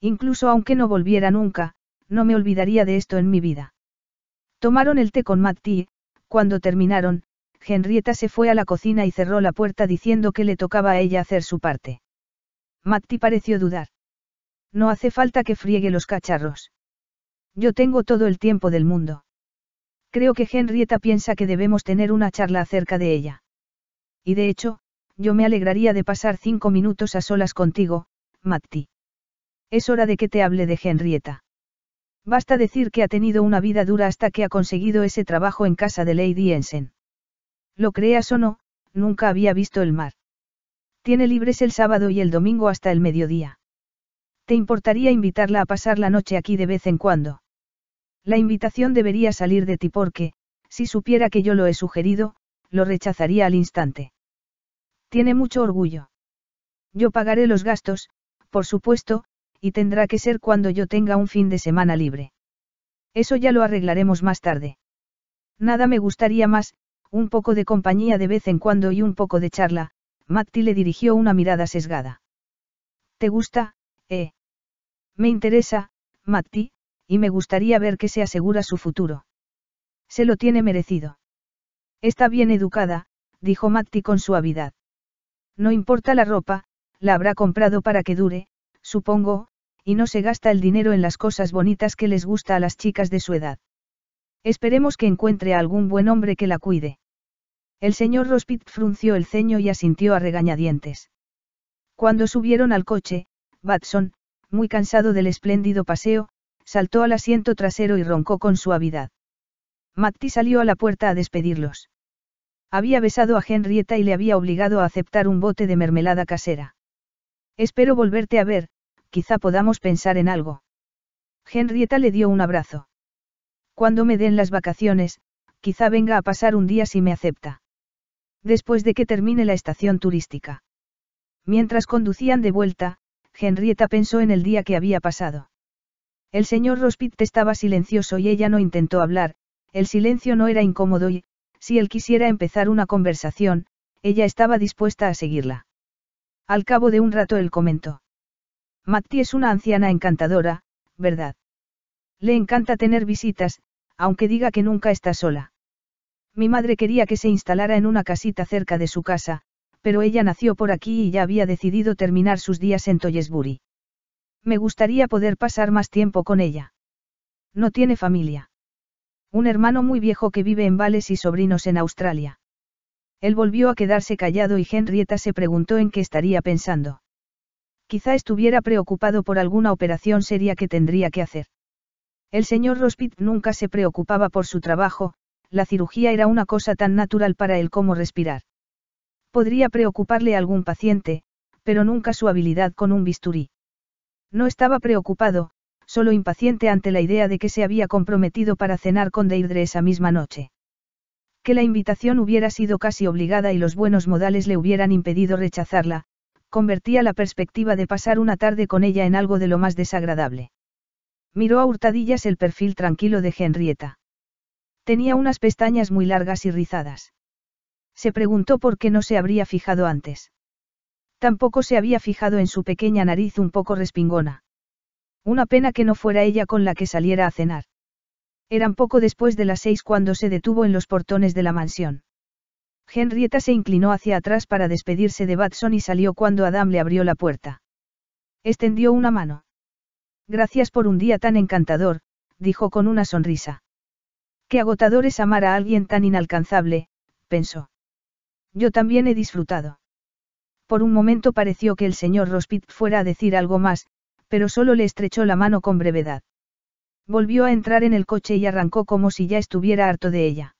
Incluso aunque no volviera nunca, no me olvidaría de esto en mi vida. Tomaron el té con Matt cuando terminaron, Henrietta se fue a la cocina y cerró la puerta diciendo que le tocaba a ella hacer su parte. Matti pareció dudar. No hace falta que friegue los cacharros. Yo tengo todo el tiempo del mundo. Creo que Henrietta piensa que debemos tener una charla acerca de ella. Y de hecho, yo me alegraría de pasar cinco minutos a solas contigo, Matti. Es hora de que te hable de Henrietta. Basta decir que ha tenido una vida dura hasta que ha conseguido ese trabajo en casa de Lady Ensen. Lo creas o no, nunca había visto el mar. Tiene libres el sábado y el domingo hasta el mediodía. ¿Te importaría invitarla a pasar la noche aquí de vez en cuando? La invitación debería salir de ti porque, si supiera que yo lo he sugerido, lo rechazaría al instante. Tiene mucho orgullo. Yo pagaré los gastos, por supuesto, y tendrá que ser cuando yo tenga un fin de semana libre. Eso ya lo arreglaremos más tarde. Nada me gustaría más, un poco de compañía de vez en cuando y un poco de charla, Matti le dirigió una mirada sesgada. ¿Te gusta, eh? Me interesa, Matti, y me gustaría ver que se asegura su futuro. Se lo tiene merecido. Está bien educada, dijo Matti con suavidad. No importa la ropa, la habrá comprado para que dure, supongo, y no se gasta el dinero en las cosas bonitas que les gusta a las chicas de su edad. Esperemos que encuentre a algún buen hombre que la cuide. El señor Rospit frunció el ceño y asintió a regañadientes. Cuando subieron al coche, Batson, muy cansado del espléndido paseo, saltó al asiento trasero y roncó con suavidad. Matti salió a la puerta a despedirlos. Había besado a Henrietta y le había obligado a aceptar un bote de mermelada casera. Espero volverte a ver, quizá podamos pensar en algo. Henrietta le dio un abrazo. Cuando me den las vacaciones, quizá venga a pasar un día si me acepta. Después de que termine la estación turística. Mientras conducían de vuelta, Henrietta pensó en el día que había pasado. El señor Rospit estaba silencioso y ella no intentó hablar, el silencio no era incómodo y, si él quisiera empezar una conversación, ella estaba dispuesta a seguirla. Al cabo de un rato él comentó. Matty es una anciana encantadora, ¿verdad? Le encanta tener visitas, aunque diga que nunca está sola. Mi madre quería que se instalara en una casita cerca de su casa, pero ella nació por aquí y ya había decidido terminar sus días en Toyesbury. Me gustaría poder pasar más tiempo con ella. No tiene familia. Un hermano muy viejo que vive en Vales y sobrinos en Australia. Él volvió a quedarse callado y Henrietta se preguntó en qué estaría pensando. Quizá estuviera preocupado por alguna operación seria que tendría que hacer. El señor Rospit nunca se preocupaba por su trabajo, la cirugía era una cosa tan natural para él como respirar. Podría preocuparle algún paciente, pero nunca su habilidad con un bisturí. No estaba preocupado, solo impaciente ante la idea de que se había comprometido para cenar con Deirdre esa misma noche. Que la invitación hubiera sido casi obligada y los buenos modales le hubieran impedido rechazarla, convertía la perspectiva de pasar una tarde con ella en algo de lo más desagradable. Miró a hurtadillas el perfil tranquilo de Henrietta. Tenía unas pestañas muy largas y rizadas. Se preguntó por qué no se habría fijado antes. Tampoco se había fijado en su pequeña nariz un poco respingona. Una pena que no fuera ella con la que saliera a cenar. Eran poco después de las seis cuando se detuvo en los portones de la mansión. Henrietta se inclinó hacia atrás para despedirse de Batson y salió cuando Adam le abrió la puerta. Extendió una mano. Gracias por un día tan encantador, dijo con una sonrisa. Qué agotador es amar a alguien tan inalcanzable, pensó. Yo también he disfrutado. Por un momento pareció que el señor Rospit fuera a decir algo más, pero solo le estrechó la mano con brevedad. Volvió a entrar en el coche y arrancó como si ya estuviera harto de ella.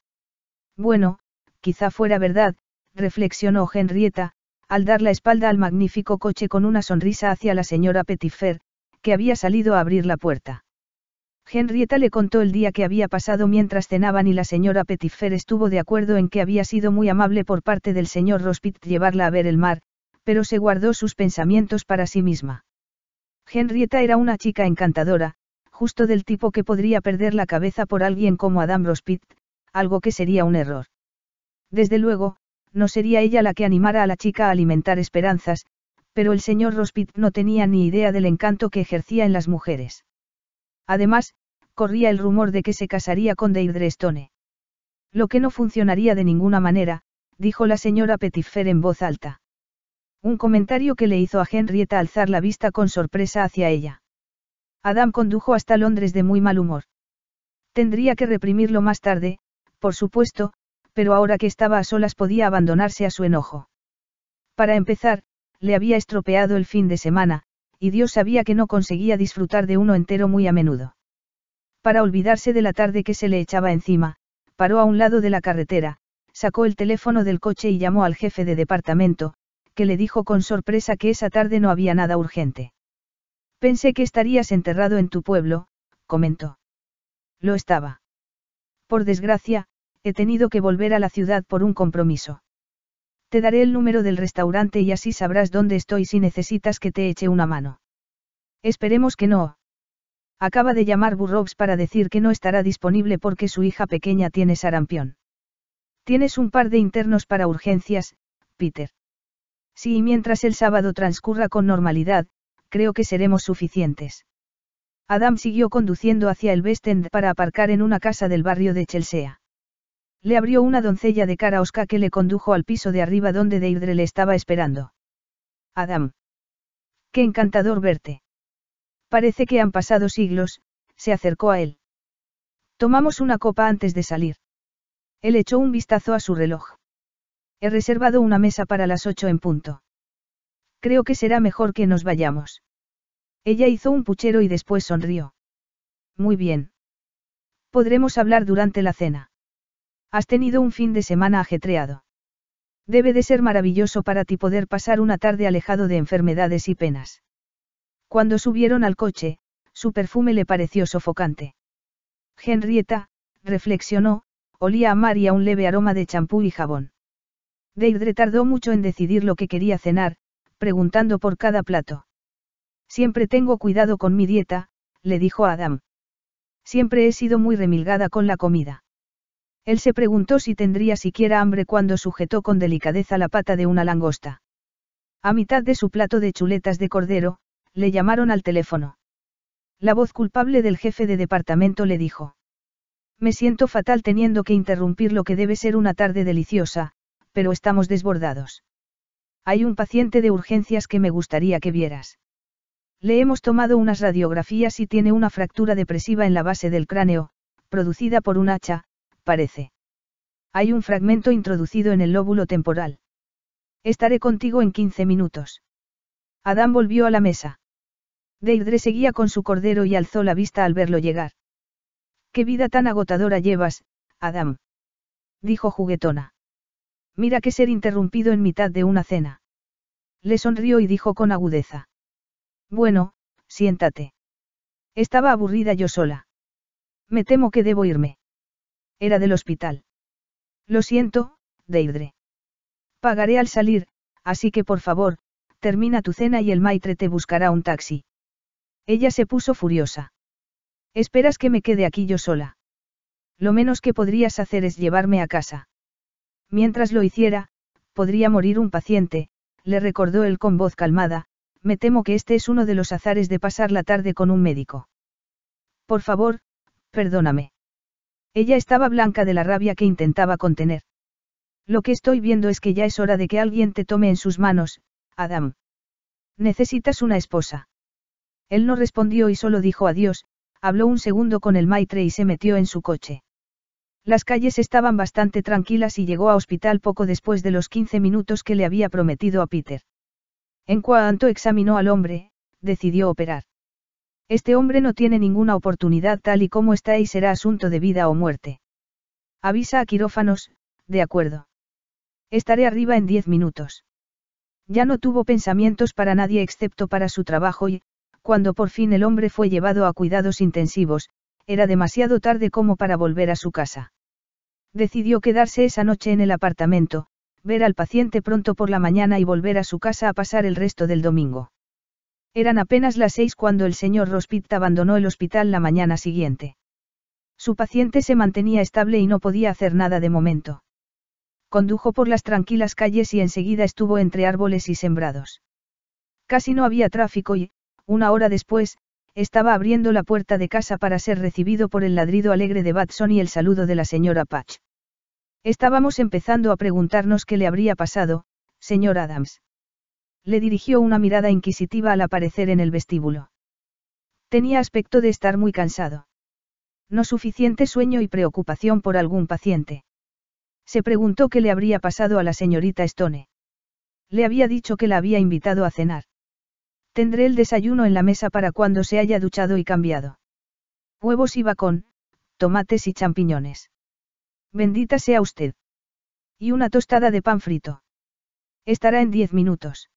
Bueno, quizá fuera verdad, reflexionó Henrietta, al dar la espalda al magnífico coche con una sonrisa hacia la señora Petitfer, que había salido a abrir la puerta. Henrietta le contó el día que había pasado mientras cenaban y la señora Petitfer estuvo de acuerdo en que había sido muy amable por parte del señor Rospit llevarla a ver el mar, pero se guardó sus pensamientos para sí misma. Henrietta era una chica encantadora, justo del tipo que podría perder la cabeza por alguien como Adam Rospit, algo que sería un error. Desde luego, no sería ella la que animara a la chica a alimentar esperanzas, pero el señor Rospit no tenía ni idea del encanto que ejercía en las mujeres. Además, corría el rumor de que se casaría con Deirdre Stone. Lo que no funcionaría de ninguna manera, dijo la señora Petitfer en voz alta. Un comentario que le hizo a Henrietta alzar la vista con sorpresa hacia ella. Adam condujo hasta Londres de muy mal humor. Tendría que reprimirlo más tarde, por supuesto, pero ahora que estaba a solas podía abandonarse a su enojo. Para empezar, le había estropeado el fin de semana, y Dios sabía que no conseguía disfrutar de uno entero muy a menudo. Para olvidarse de la tarde que se le echaba encima, paró a un lado de la carretera, sacó el teléfono del coche y llamó al jefe de departamento, que le dijo con sorpresa que esa tarde no había nada urgente. Pensé que estarías enterrado en tu pueblo, comentó. Lo estaba. Por desgracia, he tenido que volver a la ciudad por un compromiso. Te daré el número del restaurante y así sabrás dónde estoy si necesitas que te eche una mano. Esperemos que no. Acaba de llamar Burroughs para decir que no estará disponible porque su hija pequeña tiene sarampión. Tienes un par de internos para urgencias, Peter. Sí, y mientras el sábado transcurra con normalidad, creo que seremos suficientes. Adam siguió conduciendo hacia el West End para aparcar en una casa del barrio de Chelsea. Le abrió una doncella de cara osca que le condujo al piso de arriba donde Deirdre le estaba esperando. Adam. Qué encantador verte. Parece que han pasado siglos, se acercó a él. Tomamos una copa antes de salir. Él echó un vistazo a su reloj. He reservado una mesa para las ocho en punto. Creo que será mejor que nos vayamos. Ella hizo un puchero y después sonrió. Muy bien. Podremos hablar durante la cena. Has tenido un fin de semana ajetreado. Debe de ser maravilloso para ti poder pasar una tarde alejado de enfermedades y penas. Cuando subieron al coche, su perfume le pareció sofocante. Henrietta, reflexionó, olía a María a un leve aroma de champú y jabón. Deidre tardó mucho en decidir lo que quería cenar, preguntando por cada plato. Siempre tengo cuidado con mi dieta, le dijo Adam. Siempre he sido muy remilgada con la comida. Él se preguntó si tendría siquiera hambre cuando sujetó con delicadeza la pata de una langosta. A mitad de su plato de chuletas de cordero, le llamaron al teléfono. La voz culpable del jefe de departamento le dijo. Me siento fatal teniendo que interrumpir lo que debe ser una tarde deliciosa, pero estamos desbordados. Hay un paciente de urgencias que me gustaría que vieras. Le hemos tomado unas radiografías y tiene una fractura depresiva en la base del cráneo, producida por un hacha, parece. Hay un fragmento introducido en el lóbulo temporal. Estaré contigo en 15 minutos. Adam volvió a la mesa. Deirdre seguía con su cordero y alzó la vista al verlo llegar. Qué vida tan agotadora llevas, Adam. Dijo juguetona. Mira que ser interrumpido en mitad de una cena. Le sonrió y dijo con agudeza. Bueno, siéntate. Estaba aburrida yo sola. Me temo que debo irme. Era del hospital. Lo siento, Deidre. Pagaré al salir, así que por favor, termina tu cena y el maitre te buscará un taxi. Ella se puso furiosa. ¿Esperas que me quede aquí yo sola? Lo menos que podrías hacer es llevarme a casa. Mientras lo hiciera, podría morir un paciente, le recordó él con voz calmada, me temo que este es uno de los azares de pasar la tarde con un médico. Por favor, perdóname. Ella estaba blanca de la rabia que intentaba contener. Lo que estoy viendo es que ya es hora de que alguien te tome en sus manos, Adam. Necesitas una esposa. Él no respondió y solo dijo adiós, habló un segundo con el maitre y se metió en su coche. Las calles estaban bastante tranquilas y llegó a hospital poco después de los 15 minutos que le había prometido a Peter. En cuanto examinó al hombre, decidió operar. Este hombre no tiene ninguna oportunidad tal y como está y será asunto de vida o muerte. Avisa a quirófanos, de acuerdo. Estaré arriba en diez minutos. Ya no tuvo pensamientos para nadie excepto para su trabajo y, cuando por fin el hombre fue llevado a cuidados intensivos, era demasiado tarde como para volver a su casa. Decidió quedarse esa noche en el apartamento, ver al paciente pronto por la mañana y volver a su casa a pasar el resto del domingo. Eran apenas las seis cuando el señor Rospit abandonó el hospital la mañana siguiente. Su paciente se mantenía estable y no podía hacer nada de momento. Condujo por las tranquilas calles y enseguida estuvo entre árboles y sembrados. Casi no había tráfico y, una hora después, estaba abriendo la puerta de casa para ser recibido por el ladrido alegre de Batson y el saludo de la señora Patch. Estábamos empezando a preguntarnos qué le habría pasado, señor Adams le dirigió una mirada inquisitiva al aparecer en el vestíbulo. Tenía aspecto de estar muy cansado. No suficiente sueño y preocupación por algún paciente. Se preguntó qué le habría pasado a la señorita Stone. Le había dicho que la había invitado a cenar. Tendré el desayuno en la mesa para cuando se haya duchado y cambiado. Huevos y bacón, tomates y champiñones. Bendita sea usted. Y una tostada de pan frito. Estará en diez minutos.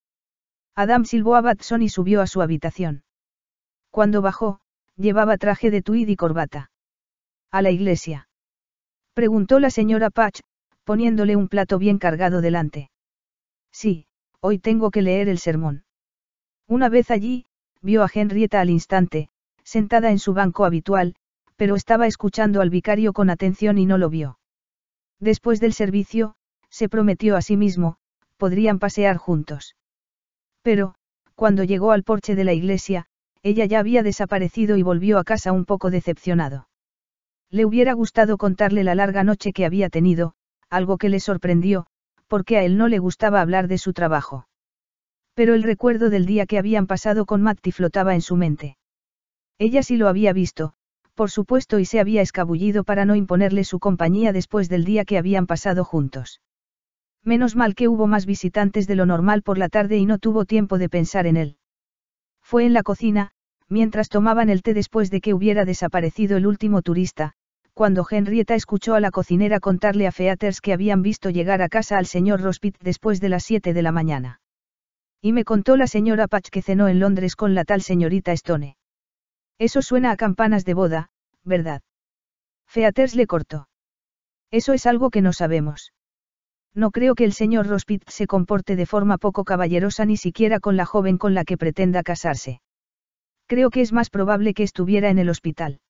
Adam silbó a Batson y subió a su habitación. Cuando bajó, llevaba traje de tweed y corbata. ¿A la iglesia? Preguntó la señora Patch, poniéndole un plato bien cargado delante. Sí, hoy tengo que leer el sermón. Una vez allí, vio a Henrietta al instante, sentada en su banco habitual, pero estaba escuchando al vicario con atención y no lo vio. Después del servicio, se prometió a sí mismo, podrían pasear juntos. Pero, cuando llegó al porche de la iglesia, ella ya había desaparecido y volvió a casa un poco decepcionado. Le hubiera gustado contarle la larga noche que había tenido, algo que le sorprendió, porque a él no le gustaba hablar de su trabajo. Pero el recuerdo del día que habían pasado con Matti flotaba en su mente. Ella sí lo había visto, por supuesto, y se había escabullido para no imponerle su compañía después del día que habían pasado juntos. Menos mal que hubo más visitantes de lo normal por la tarde y no tuvo tiempo de pensar en él. Fue en la cocina, mientras tomaban el té después de que hubiera desaparecido el último turista, cuando Henrietta escuchó a la cocinera contarle a Featers que habían visto llegar a casa al señor Rospit después de las 7 de la mañana. Y me contó la señora Patch que cenó en Londres con la tal señorita Stone. Eso suena a campanas de boda, ¿verdad? Featers le cortó. Eso es algo que no sabemos. No creo que el señor Rospit se comporte de forma poco caballerosa ni siquiera con la joven con la que pretenda casarse. Creo que es más probable que estuviera en el hospital.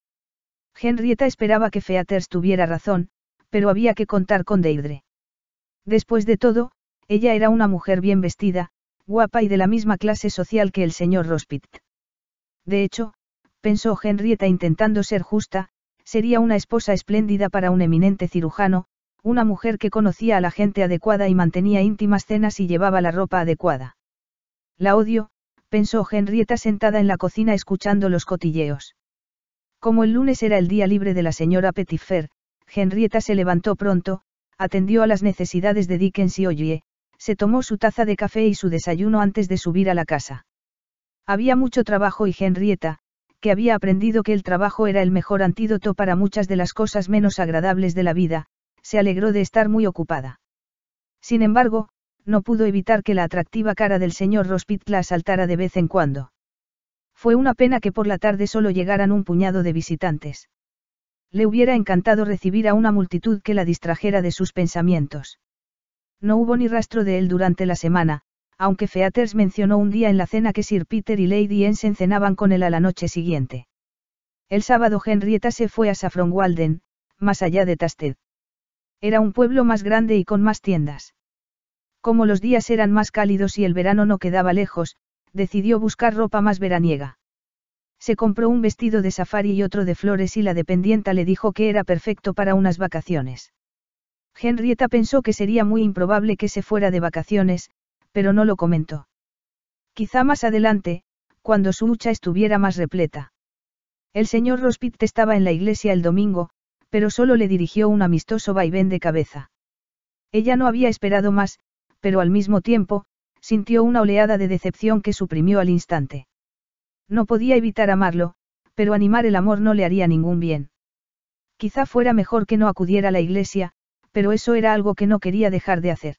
Henrietta esperaba que Featers tuviera razón, pero había que contar con Deidre. Después de todo, ella era una mujer bien vestida, guapa y de la misma clase social que el señor Rospit. De hecho, pensó Henrietta intentando ser justa, sería una esposa espléndida para un eminente cirujano, una mujer que conocía a la gente adecuada y mantenía íntimas cenas y llevaba la ropa adecuada. La odio, pensó Henrietta sentada en la cocina escuchando los cotilleos. Como el lunes era el día libre de la señora Petitfer, Henrietta se levantó pronto, atendió a las necesidades de Dickens y Ollie, se tomó su taza de café y su desayuno antes de subir a la casa. Había mucho trabajo y Henrietta, que había aprendido que el trabajo era el mejor antídoto para muchas de las cosas menos agradables de la vida, se alegró de estar muy ocupada. Sin embargo, no pudo evitar que la atractiva cara del señor Rospit la asaltara de vez en cuando. Fue una pena que por la tarde solo llegaran un puñado de visitantes. Le hubiera encantado recibir a una multitud que la distrajera de sus pensamientos. No hubo ni rastro de él durante la semana, aunque Featers mencionó un día en la cena que Sir Peter y Lady Ensen cenaban con él a la noche siguiente. El sábado Henrietta se fue a Saffron Walden, más allá de Tasted. Era un pueblo más grande y con más tiendas. Como los días eran más cálidos y el verano no quedaba lejos, decidió buscar ropa más veraniega. Se compró un vestido de safari y otro de flores y la dependienta le dijo que era perfecto para unas vacaciones. Henrietta pensó que sería muy improbable que se fuera de vacaciones, pero no lo comentó. Quizá más adelante, cuando su hucha estuviera más repleta. El señor Rospit estaba en la iglesia el domingo, pero solo le dirigió un amistoso vaivén de cabeza. Ella no había esperado más, pero al mismo tiempo, sintió una oleada de decepción que suprimió al instante. No podía evitar amarlo, pero animar el amor no le haría ningún bien. Quizá fuera mejor que no acudiera a la iglesia, pero eso era algo que no quería dejar de hacer.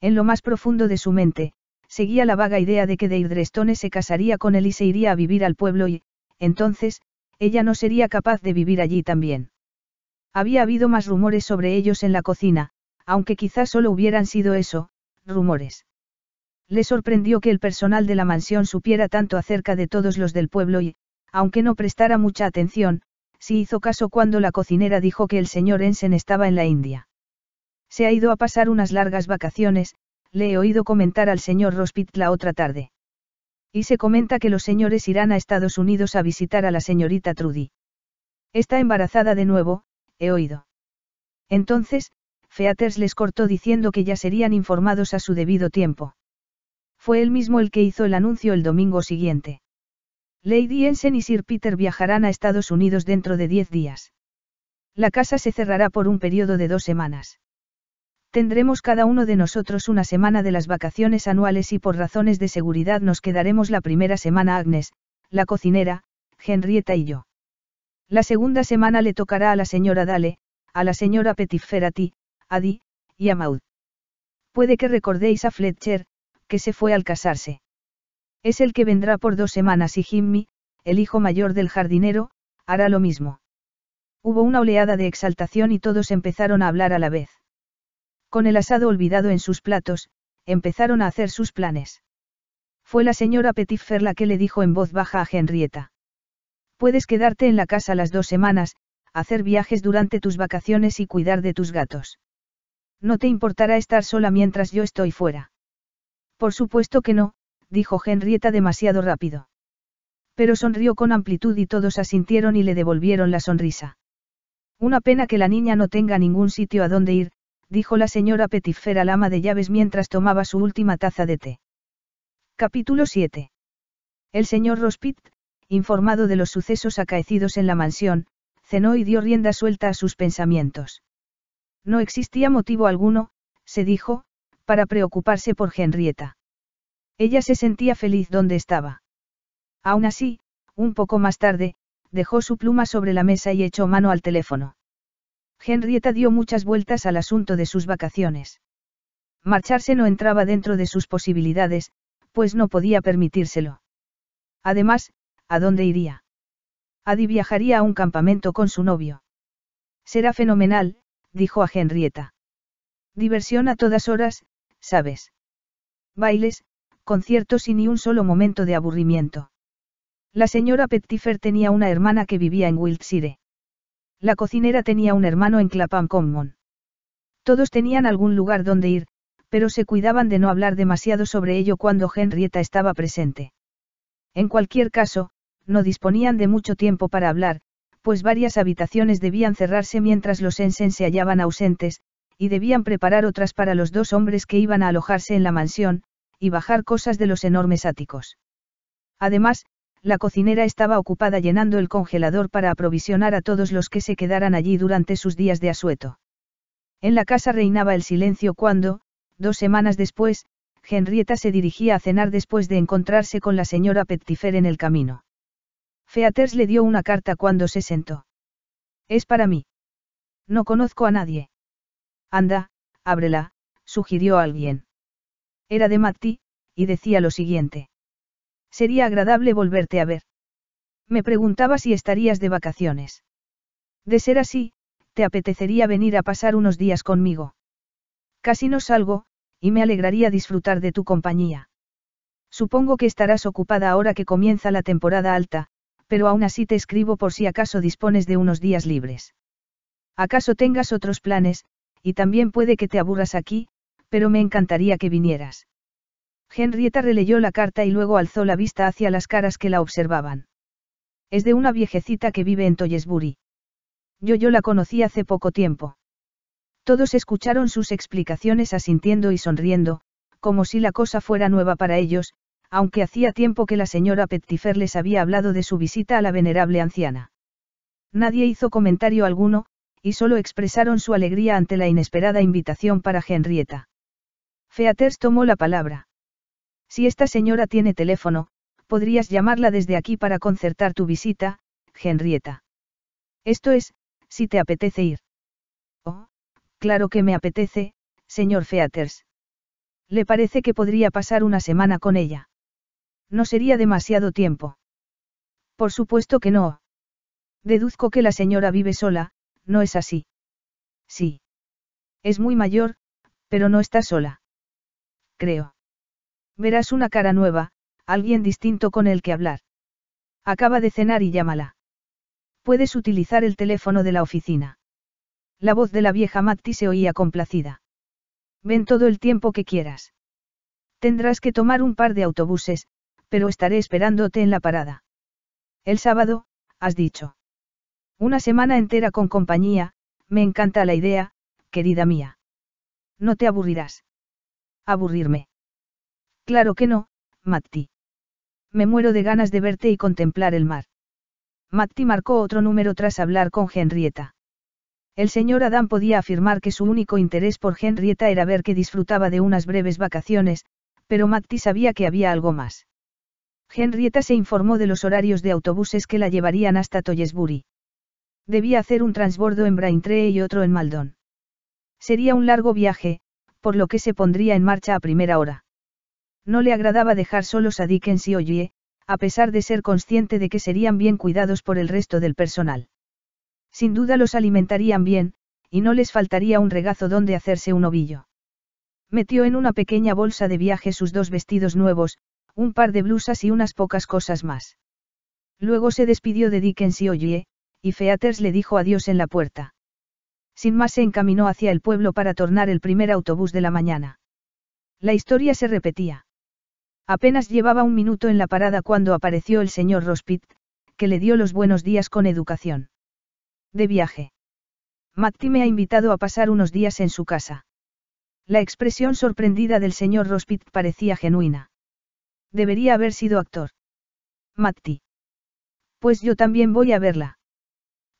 En lo más profundo de su mente, seguía la vaga idea de que Stone se casaría con él y se iría a vivir al pueblo y, entonces, ella no sería capaz de vivir allí también. Había habido más rumores sobre ellos en la cocina, aunque quizás solo hubieran sido eso, rumores. Le sorprendió que el personal de la mansión supiera tanto acerca de todos los del pueblo y, aunque no prestara mucha atención, sí hizo caso cuando la cocinera dijo que el señor Ensen estaba en la India. Se ha ido a pasar unas largas vacaciones, le he oído comentar al señor Rospit la otra tarde. Y se comenta que los señores irán a Estados Unidos a visitar a la señorita Trudy. Está embarazada de nuevo, he oído. Entonces, Featers les cortó diciendo que ya serían informados a su debido tiempo. Fue él mismo el que hizo el anuncio el domingo siguiente. Lady Ensen y Sir Peter viajarán a Estados Unidos dentro de diez días. La casa se cerrará por un periodo de dos semanas. Tendremos cada uno de nosotros una semana de las vacaciones anuales y por razones de seguridad nos quedaremos la primera semana Agnes, la cocinera, Henrietta y yo. La segunda semana le tocará a la señora Dale, a la señora Petitferati, a Di, y a Maud. Puede que recordéis a Fletcher, que se fue al casarse. Es el que vendrá por dos semanas y Jimmy, el hijo mayor del jardinero, hará lo mismo. Hubo una oleada de exaltación y todos empezaron a hablar a la vez. Con el asado olvidado en sus platos, empezaron a hacer sus planes. Fue la señora Petitfer la que le dijo en voz baja a Henrietta. Puedes quedarte en la casa las dos semanas, hacer viajes durante tus vacaciones y cuidar de tus gatos. No te importará estar sola mientras yo estoy fuera. Por supuesto que no, dijo Henrietta demasiado rápido. Pero sonrió con amplitud y todos asintieron y le devolvieron la sonrisa. Una pena que la niña no tenga ningún sitio a donde ir, dijo la señora Petifer al ama de llaves mientras tomaba su última taza de té. Capítulo 7. El señor Rospit, informado de los sucesos acaecidos en la mansión, cenó y dio rienda suelta a sus pensamientos. No existía motivo alguno, se dijo, para preocuparse por Henrietta. Ella se sentía feliz donde estaba. Aún así, un poco más tarde, dejó su pluma sobre la mesa y echó mano al teléfono. Henrietta dio muchas vueltas al asunto de sus vacaciones. Marcharse no entraba dentro de sus posibilidades, pues no podía permitírselo. Además, ¿a dónde iría? Adi viajaría a un campamento con su novio. Será fenomenal, dijo a Henrietta. Diversión a todas horas, ¿sabes? Bailes, conciertos y ni un solo momento de aburrimiento. La señora Pettifer tenía una hermana que vivía en Wiltshire. La cocinera tenía un hermano en Clapham Common. Todos tenían algún lugar donde ir, pero se cuidaban de no hablar demasiado sobre ello cuando Henrietta estaba presente. En cualquier caso, no disponían de mucho tiempo para hablar, pues varias habitaciones debían cerrarse mientras los Ensen se hallaban ausentes, y debían preparar otras para los dos hombres que iban a alojarse en la mansión, y bajar cosas de los enormes áticos. Además, la cocinera estaba ocupada llenando el congelador para aprovisionar a todos los que se quedaran allí durante sus días de asueto. En la casa reinaba el silencio cuando, dos semanas después, Henrietta se dirigía a cenar después de encontrarse con la señora Pettifer en el camino. Featers le dio una carta cuando se sentó. Es para mí. No conozco a nadie. Anda, ábrela, sugirió alguien. Era de Matti, y decía lo siguiente. Sería agradable volverte a ver. Me preguntaba si estarías de vacaciones. De ser así, te apetecería venir a pasar unos días conmigo. Casi no salgo, y me alegraría disfrutar de tu compañía. Supongo que estarás ocupada ahora que comienza la temporada alta, pero aún así te escribo por si acaso dispones de unos días libres. Acaso tengas otros planes, y también puede que te aburras aquí, pero me encantaría que vinieras. Henrietta releyó la carta y luego alzó la vista hacia las caras que la observaban. Es de una viejecita que vive en Toyesbury. Yo yo la conocí hace poco tiempo. Todos escucharon sus explicaciones asintiendo y sonriendo, como si la cosa fuera nueva para ellos, aunque hacía tiempo que la señora Pettifer les había hablado de su visita a la venerable anciana. Nadie hizo comentario alguno, y solo expresaron su alegría ante la inesperada invitación para Henrietta. Featers tomó la palabra. Si esta señora tiene teléfono, podrías llamarla desde aquí para concertar tu visita, Henrietta. Esto es, si te apetece ir. Oh, claro que me apetece, señor Featers. Le parece que podría pasar una semana con ella. No sería demasiado tiempo. Por supuesto que no. Deduzco que la señora vive sola, ¿no es así? Sí. Es muy mayor, pero no está sola. Creo. Verás una cara nueva, alguien distinto con el que hablar. Acaba de cenar y llámala. Puedes utilizar el teléfono de la oficina. La voz de la vieja Matti se oía complacida. Ven todo el tiempo que quieras. Tendrás que tomar un par de autobuses, pero estaré esperándote en la parada. El sábado, has dicho. Una semana entera con compañía, me encanta la idea, querida mía. No te aburrirás. Aburrirme. Claro que no, Matti. Me muero de ganas de verte y contemplar el mar. Matti marcó otro número tras hablar con Henrietta. El señor Adam podía afirmar que su único interés por Henrietta era ver que disfrutaba de unas breves vacaciones, pero Matti sabía que había algo más. Henrietta se informó de los horarios de autobuses que la llevarían hasta Toyesbury. Debía hacer un transbordo en Braintree y otro en Maldon. Sería un largo viaje, por lo que se pondría en marcha a primera hora. No le agradaba dejar solos a Dickens y Oye, a pesar de ser consciente de que serían bien cuidados por el resto del personal. Sin duda los alimentarían bien, y no les faltaría un regazo donde hacerse un ovillo. Metió en una pequeña bolsa de viaje sus dos vestidos nuevos, un par de blusas y unas pocas cosas más. Luego se despidió de Dickens y Oye, y Featers le dijo adiós en la puerta. Sin más se encaminó hacia el pueblo para tornar el primer autobús de la mañana. La historia se repetía. Apenas llevaba un minuto en la parada cuando apareció el señor Rospit, que le dio los buenos días con educación. De viaje. Matti me ha invitado a pasar unos días en su casa. La expresión sorprendida del señor Rospit parecía genuina. Debería haber sido actor. Matti. Pues yo también voy a verla.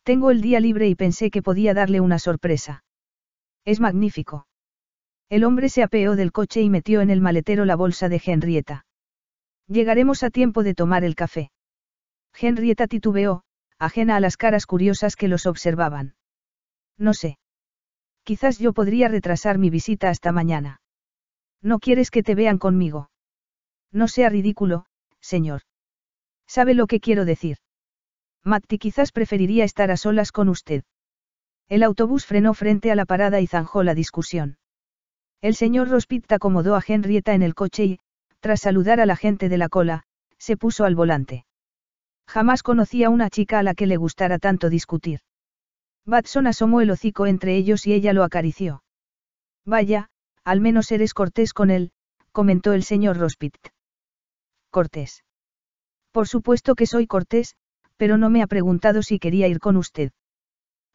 Tengo el día libre y pensé que podía darle una sorpresa. Es magnífico. El hombre se apeó del coche y metió en el maletero la bolsa de Henrietta. Llegaremos a tiempo de tomar el café. Henrietta titubeó, ajena a las caras curiosas que los observaban. No sé. Quizás yo podría retrasar mi visita hasta mañana. No quieres que te vean conmigo. No sea ridículo, señor. ¿Sabe lo que quiero decir? Matti quizás preferiría estar a solas con usted. El autobús frenó frente a la parada y zanjó la discusión. El señor Rospit acomodó a Henrietta en el coche y, tras saludar a la gente de la cola, se puso al volante. Jamás conocía a una chica a la que le gustara tanto discutir. Batson asomó el hocico entre ellos y ella lo acarició. Vaya, al menos eres cortés con él, comentó el señor Rospit cortés. Por supuesto que soy cortés, pero no me ha preguntado si quería ir con usted.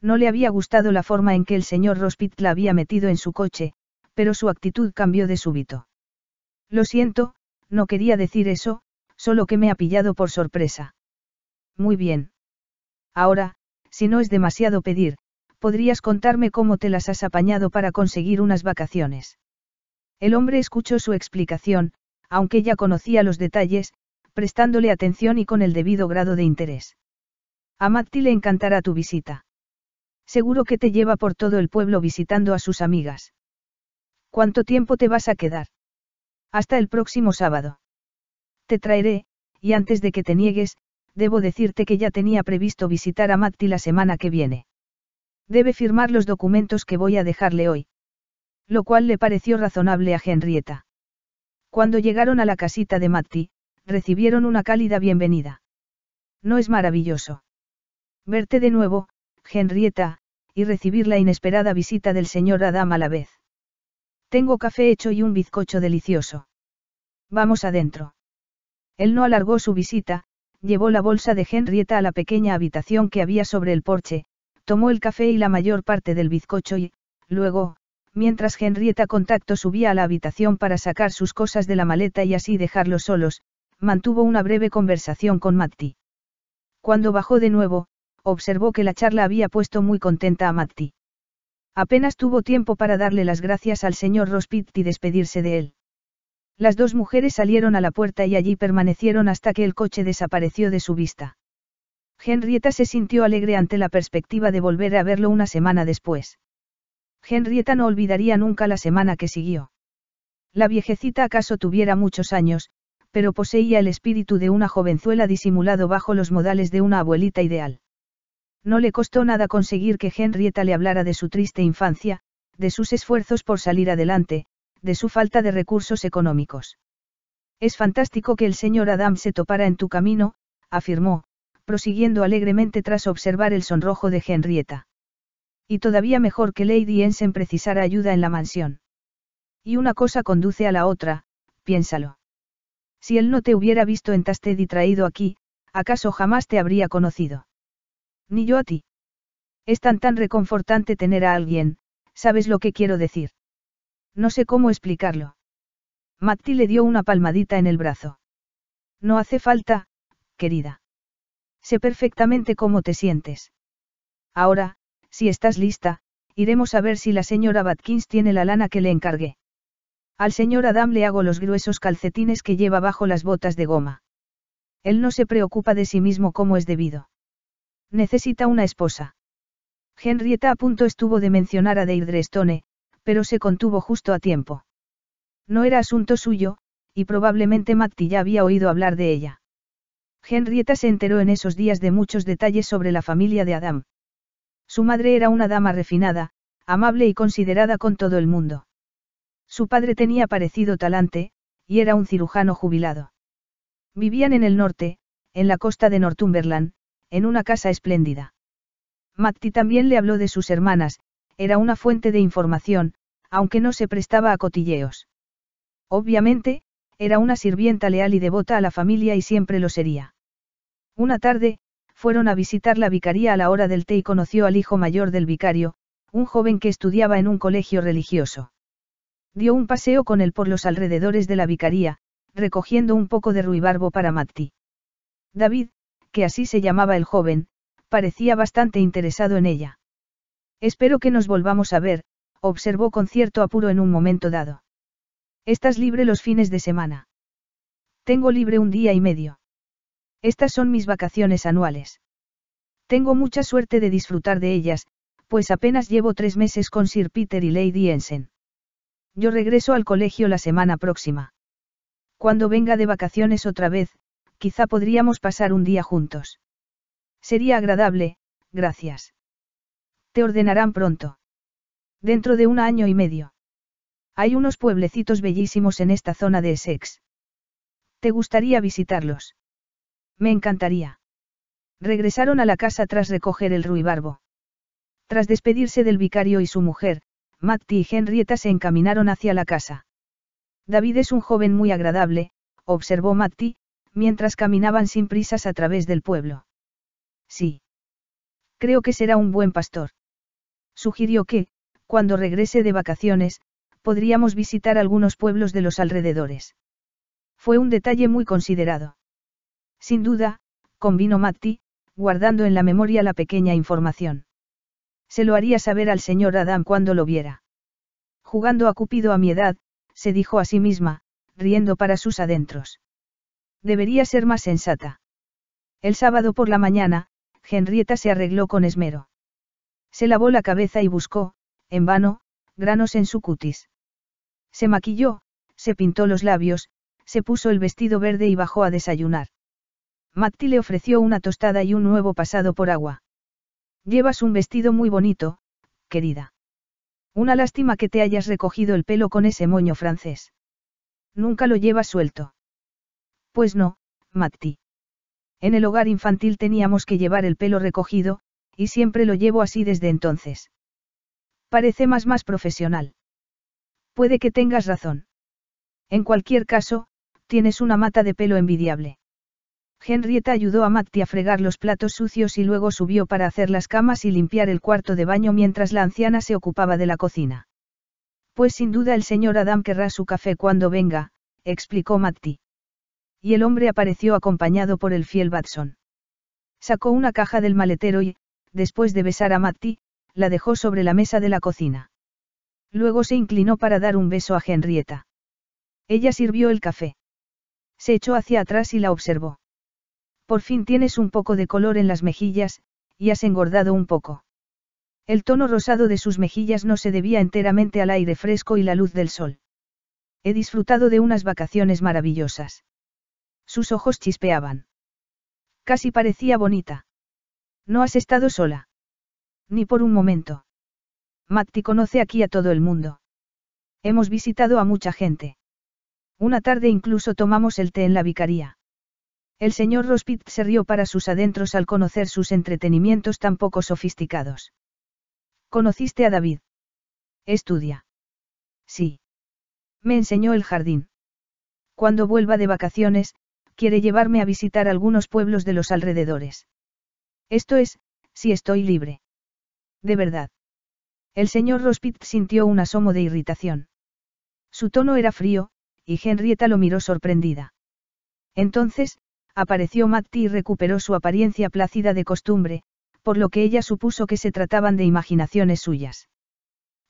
No le había gustado la forma en que el señor Rospit la había metido en su coche, pero su actitud cambió de súbito. Lo siento, no quería decir eso, solo que me ha pillado por sorpresa. Muy bien. Ahora, si no es demasiado pedir, podrías contarme cómo te las has apañado para conseguir unas vacaciones. El hombre escuchó su explicación, aunque ya conocía los detalles, prestándole atención y con el debido grado de interés. A Matti le encantará tu visita. Seguro que te lleva por todo el pueblo visitando a sus amigas. ¿Cuánto tiempo te vas a quedar? Hasta el próximo sábado. Te traeré, y antes de que te niegues, debo decirte que ya tenía previsto visitar a Matti la semana que viene. Debe firmar los documentos que voy a dejarle hoy. Lo cual le pareció razonable a Henrietta. Cuando llegaron a la casita de Matti, recibieron una cálida bienvenida. ¿No es maravilloso? Verte de nuevo, Henrietta, y recibir la inesperada visita del señor Adam a la vez. Tengo café hecho y un bizcocho delicioso. Vamos adentro. Él no alargó su visita, llevó la bolsa de Henrietta a la pequeña habitación que había sobre el porche, tomó el café y la mayor parte del bizcocho y, luego, mientras Henrietta Contacto subía a la habitación para sacar sus cosas de la maleta y así dejarlos solos, mantuvo una breve conversación con Matti. Cuando bajó de nuevo, observó que la charla había puesto muy contenta a Matti. Apenas tuvo tiempo para darle las gracias al señor Rospit y despedirse de él. Las dos mujeres salieron a la puerta y allí permanecieron hasta que el coche desapareció de su vista. Henrietta se sintió alegre ante la perspectiva de volver a verlo una semana después. Henrietta no olvidaría nunca la semana que siguió. La viejecita acaso tuviera muchos años, pero poseía el espíritu de una jovenzuela disimulado bajo los modales de una abuelita ideal. No le costó nada conseguir que Henrietta le hablara de su triste infancia, de sus esfuerzos por salir adelante, de su falta de recursos económicos. Es fantástico que el señor Adam se topara en tu camino, afirmó, prosiguiendo alegremente tras observar el sonrojo de Henrietta. Y todavía mejor que Lady Ensen precisara ayuda en la mansión. Y una cosa conduce a la otra, piénsalo. Si él no te hubiera visto en Tasted y traído aquí, acaso jamás te habría conocido. Ni yo a ti. Es tan tan reconfortante tener a alguien, ¿sabes lo que quiero decir? No sé cómo explicarlo. Matti le dio una palmadita en el brazo. No hace falta, querida. Sé perfectamente cómo te sientes. Ahora, si estás lista, iremos a ver si la señora Batkins tiene la lana que le encargué. Al señor Adam le hago los gruesos calcetines que lleva bajo las botas de goma. Él no se preocupa de sí mismo como es debido. Necesita una esposa. Henrietta a punto estuvo de mencionar a Deirdre Stone, pero se contuvo justo a tiempo. No era asunto suyo, y probablemente Matty ya había oído hablar de ella. Henrietta se enteró en esos días de muchos detalles sobre la familia de Adam. Su madre era una dama refinada, amable y considerada con todo el mundo. Su padre tenía parecido talante, y era un cirujano jubilado. Vivían en el norte, en la costa de Northumberland, en una casa espléndida. Matti también le habló de sus hermanas, era una fuente de información, aunque no se prestaba a cotilleos. Obviamente, era una sirvienta leal y devota a la familia y siempre lo sería. Una tarde, fueron a visitar la vicaría a la hora del té y conoció al hijo mayor del vicario, un joven que estudiaba en un colegio religioso. Dio un paseo con él por los alrededores de la vicaría, recogiendo un poco de ruibarbo para Matti. David, que así se llamaba el joven, parecía bastante interesado en ella. Espero que nos volvamos a ver, observó con cierto apuro en un momento dado. Estás libre los fines de semana. Tengo libre un día y medio. Estas son mis vacaciones anuales. Tengo mucha suerte de disfrutar de ellas, pues apenas llevo tres meses con Sir Peter y Lady Ensen. Yo regreso al colegio la semana próxima. Cuando venga de vacaciones otra vez, quizá podríamos pasar un día juntos. Sería agradable, gracias. Te ordenarán pronto. Dentro de un año y medio. Hay unos pueblecitos bellísimos en esta zona de Essex. ¿Te gustaría visitarlos? Me encantaría. Regresaron a la casa tras recoger el ruibarbo. Tras despedirse del vicario y su mujer, Matti y Henrietta se encaminaron hacia la casa. David es un joven muy agradable, observó Matti, mientras caminaban sin prisas a través del pueblo. Sí. Creo que será un buen pastor. Sugirió que, cuando regrese de vacaciones, podríamos visitar algunos pueblos de los alrededores. Fue un detalle muy considerado. Sin duda, convino Matti, guardando en la memoria la pequeña información. Se lo haría saber al señor Adam cuando lo viera. Jugando a Cupido a mi edad, se dijo a sí misma, riendo para sus adentros. Debería ser más sensata. El sábado por la mañana, Henrietta se arregló con esmero. Se lavó la cabeza y buscó, en vano, granos en su cutis. Se maquilló, se pintó los labios, se puso el vestido verde y bajó a desayunar. Matti le ofreció una tostada y un nuevo pasado por agua. Llevas un vestido muy bonito, querida. Una lástima que te hayas recogido el pelo con ese moño francés. Nunca lo llevas suelto. Pues no, Matti. En el hogar infantil teníamos que llevar el pelo recogido, y siempre lo llevo así desde entonces. Parece más más profesional. Puede que tengas razón. En cualquier caso, tienes una mata de pelo envidiable. Henrietta ayudó a Matti a fregar los platos sucios y luego subió para hacer las camas y limpiar el cuarto de baño mientras la anciana se ocupaba de la cocina. Pues sin duda el señor Adam querrá su café cuando venga, explicó Matti. Y el hombre apareció acompañado por el fiel Batson. Sacó una caja del maletero y, después de besar a Matti, la dejó sobre la mesa de la cocina. Luego se inclinó para dar un beso a Henrietta. Ella sirvió el café. Se echó hacia atrás y la observó. Por fin tienes un poco de color en las mejillas, y has engordado un poco. El tono rosado de sus mejillas no se debía enteramente al aire fresco y la luz del sol. He disfrutado de unas vacaciones maravillosas. Sus ojos chispeaban. Casi parecía bonita. No has estado sola. Ni por un momento. Matti conoce aquí a todo el mundo. Hemos visitado a mucha gente. Una tarde incluso tomamos el té en la vicaría. El señor Rospit se rió para sus adentros al conocer sus entretenimientos tan poco sofisticados. ¿Conociste a David? Estudia. Sí. Me enseñó el jardín. Cuando vuelva de vacaciones, quiere llevarme a visitar algunos pueblos de los alrededores. Esto es, si estoy libre. De verdad. El señor Rospit sintió un asomo de irritación. Su tono era frío, y Henrietta lo miró sorprendida. Entonces, apareció Matti y recuperó su apariencia plácida de costumbre, por lo que ella supuso que se trataban de imaginaciones suyas.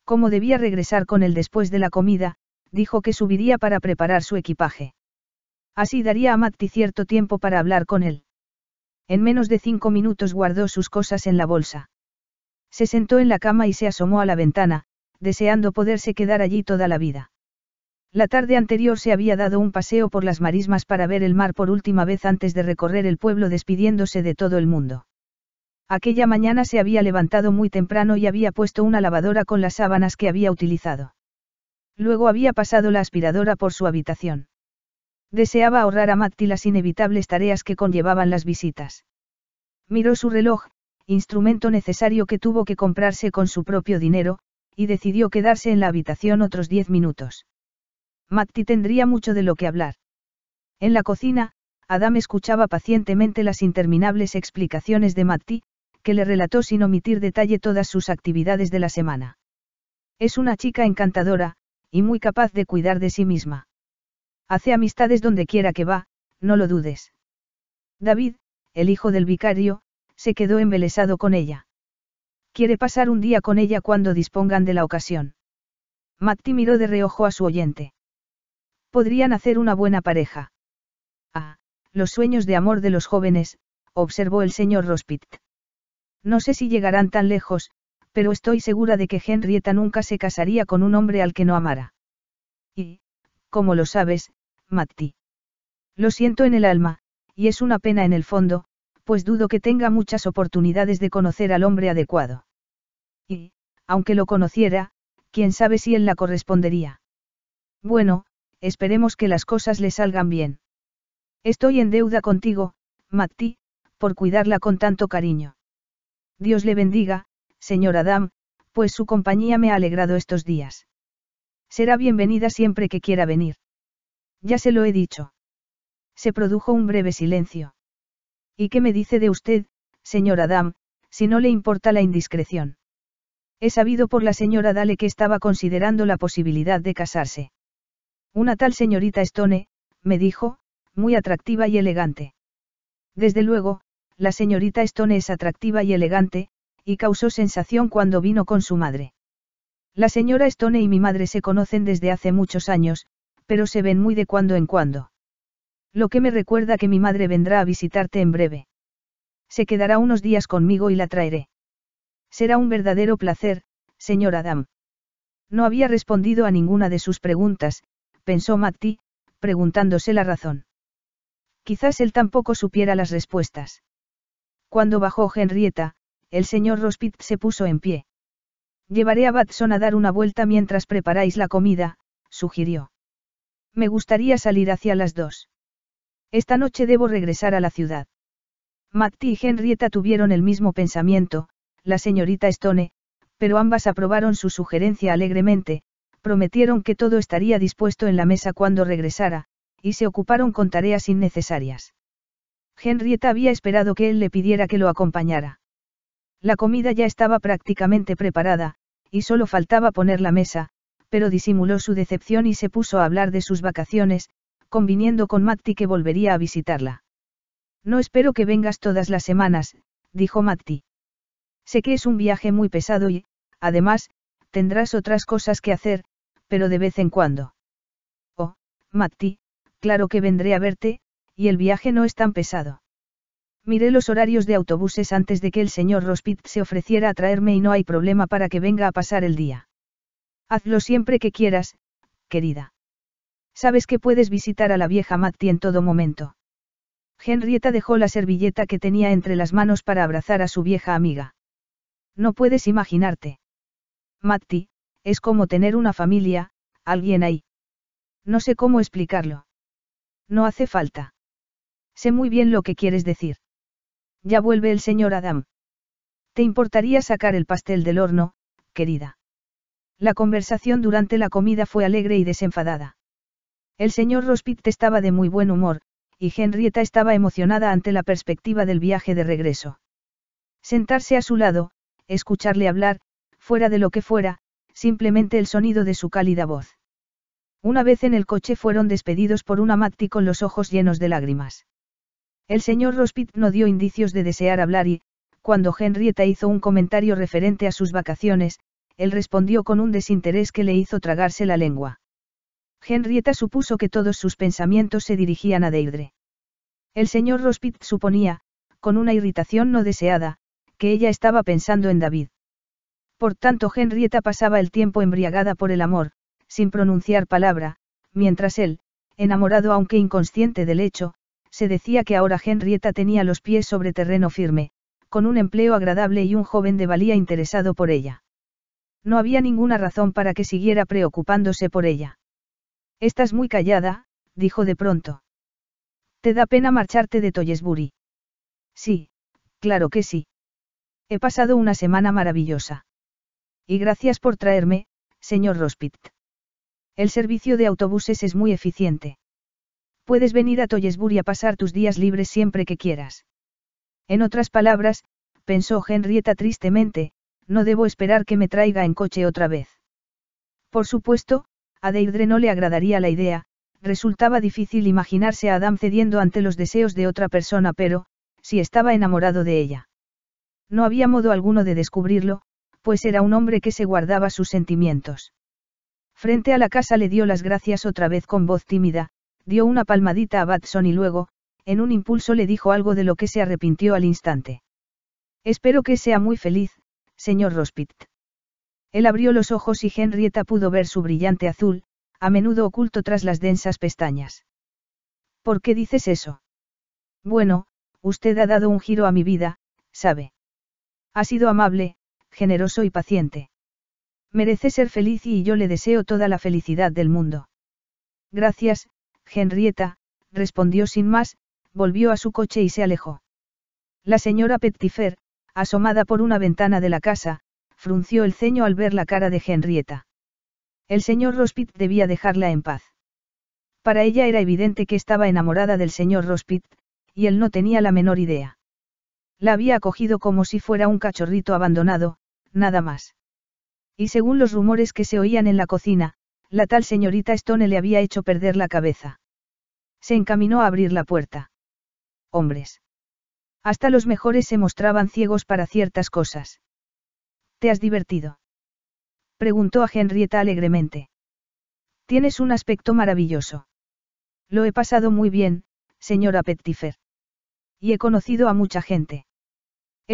Como debía regresar con él después de la comida, dijo que subiría para preparar su equipaje. Así daría a Matti cierto tiempo para hablar con él. En menos de cinco minutos guardó sus cosas en la bolsa. Se sentó en la cama y se asomó a la ventana, deseando poderse quedar allí toda la vida. La tarde anterior se había dado un paseo por las marismas para ver el mar por última vez antes de recorrer el pueblo despidiéndose de todo el mundo. Aquella mañana se había levantado muy temprano y había puesto una lavadora con las sábanas que había utilizado. Luego había pasado la aspiradora por su habitación. Deseaba ahorrar a Matti las inevitables tareas que conllevaban las visitas. Miró su reloj, instrumento necesario que tuvo que comprarse con su propio dinero, y decidió quedarse en la habitación otros diez minutos. Matti tendría mucho de lo que hablar. En la cocina, Adam escuchaba pacientemente las interminables explicaciones de Matti, que le relató sin omitir detalle todas sus actividades de la semana. Es una chica encantadora, y muy capaz de cuidar de sí misma. Hace amistades donde quiera que va, no lo dudes. David, el hijo del vicario, se quedó embelesado con ella. Quiere pasar un día con ella cuando dispongan de la ocasión. Matti miró de reojo a su oyente. Podrían hacer una buena pareja. Ah, los sueños de amor de los jóvenes, observó el señor Rospit. No sé si llegarán tan lejos, pero estoy segura de que Henrietta nunca se casaría con un hombre al que no amara. Y, como lo sabes, Matti. Lo siento en el alma, y es una pena en el fondo, pues dudo que tenga muchas oportunidades de conocer al hombre adecuado. Y, aunque lo conociera, quién sabe si él la correspondería. Bueno, esperemos que las cosas le salgan bien. Estoy en deuda contigo, Matti, por cuidarla con tanto cariño. Dios le bendiga, señor Adam, pues su compañía me ha alegrado estos días. Será bienvenida siempre que quiera venir. Ya se lo he dicho. Se produjo un breve silencio. ¿Y qué me dice de usted, señor Adam, si no le importa la indiscreción? He sabido por la señora Dale que estaba considerando la posibilidad de casarse. Una tal señorita Stone, me dijo, muy atractiva y elegante. Desde luego, la señorita Stone es atractiva y elegante, y causó sensación cuando vino con su madre. La señora Stone y mi madre se conocen desde hace muchos años, pero se ven muy de cuando en cuando. Lo que me recuerda que mi madre vendrá a visitarte en breve. Se quedará unos días conmigo y la traeré. Será un verdadero placer, señor Adam. No había respondido a ninguna de sus preguntas, pensó Matti, preguntándose la razón. Quizás él tampoco supiera las respuestas. Cuando bajó Henrietta, el señor Rospit se puso en pie. Llevaré a Batson a dar una vuelta mientras preparáis la comida, sugirió. Me gustaría salir hacia las dos. Esta noche debo regresar a la ciudad. Matti y Henrietta tuvieron el mismo pensamiento, la señorita Stone, pero ambas aprobaron su sugerencia alegremente, prometieron que todo estaría dispuesto en la mesa cuando regresara, y se ocuparon con tareas innecesarias. Henrietta había esperado que él le pidiera que lo acompañara. La comida ya estaba prácticamente preparada, y solo faltaba poner la mesa, pero disimuló su decepción y se puso a hablar de sus vacaciones, conviniendo con Matti que volvería a visitarla. No espero que vengas todas las semanas, dijo Matti. Sé que es un viaje muy pesado y, además, tendrás otras cosas que hacer, pero de vez en cuando. Oh, Matti, claro que vendré a verte, y el viaje no es tan pesado. Miré los horarios de autobuses antes de que el señor Rospit se ofreciera a traerme y no hay problema para que venga a pasar el día. Hazlo siempre que quieras, querida. Sabes que puedes visitar a la vieja Matti en todo momento. Henrietta dejó la servilleta que tenía entre las manos para abrazar a su vieja amiga. No puedes imaginarte. Matti, es como tener una familia, alguien ahí. No sé cómo explicarlo. No hace falta. Sé muy bien lo que quieres decir. Ya vuelve el señor Adam. ¿Te importaría sacar el pastel del horno, querida? La conversación durante la comida fue alegre y desenfadada. El señor Rospit estaba de muy buen humor, y Henrietta estaba emocionada ante la perspectiva del viaje de regreso. Sentarse a su lado, escucharle hablar, fuera de lo que fuera, simplemente el sonido de su cálida voz. Una vez en el coche fueron despedidos por un Matti con los ojos llenos de lágrimas. El señor Rospit no dio indicios de desear hablar y, cuando Henrietta hizo un comentario referente a sus vacaciones, él respondió con un desinterés que le hizo tragarse la lengua. Henrietta supuso que todos sus pensamientos se dirigían a Deidre. El señor Rospit suponía, con una irritación no deseada, que ella estaba pensando en David. Por tanto, Henrietta pasaba el tiempo embriagada por el amor, sin pronunciar palabra, mientras él, enamorado aunque inconsciente del hecho, se decía que ahora Henrietta tenía los pies sobre terreno firme, con un empleo agradable y un joven de valía interesado por ella. No había ninguna razón para que siguiera preocupándose por ella. Estás muy callada, dijo de pronto. ¿Te da pena marcharte de Toyesbury? Sí, claro que sí. He pasado una semana maravillosa. Y gracias por traerme, señor Rospit. El servicio de autobuses es muy eficiente. Puedes venir a Toyesbury a pasar tus días libres siempre que quieras. En otras palabras, pensó Henrietta tristemente, no debo esperar que me traiga en coche otra vez. Por supuesto, a Deirdre no le agradaría la idea, resultaba difícil imaginarse a Adam cediendo ante los deseos de otra persona, pero, si estaba enamorado de ella. No había modo alguno de descubrirlo, pues era un hombre que se guardaba sus sentimientos. Frente a la casa le dio las gracias otra vez con voz tímida, dio una palmadita a Batson y luego, en un impulso le dijo algo de lo que se arrepintió al instante. Espero que sea muy feliz, señor Rospit. Él abrió los ojos y Henrietta pudo ver su brillante azul, a menudo oculto tras las densas pestañas. ¿Por qué dices eso? Bueno, usted ha dado un giro a mi vida, sabe. Ha sido amable, generoso y paciente. Merece ser feliz y yo le deseo toda la felicidad del mundo. Gracias, Henrietta, respondió sin más, volvió a su coche y se alejó. La señora Pettifer, asomada por una ventana de la casa, frunció el ceño al ver la cara de Henrietta. El señor Rospit debía dejarla en paz. Para ella era evidente que estaba enamorada del señor Rospit, y él no tenía la menor idea. La había acogido como si fuera un cachorrito abandonado, nada más. Y según los rumores que se oían en la cocina, la tal señorita Stone le había hecho perder la cabeza. Se encaminó a abrir la puerta. Hombres. Hasta los mejores se mostraban ciegos para ciertas cosas. ¿Te has divertido? Preguntó a Henrietta alegremente. Tienes un aspecto maravilloso. Lo he pasado muy bien, señora Pettifer. Y he conocido a mucha gente.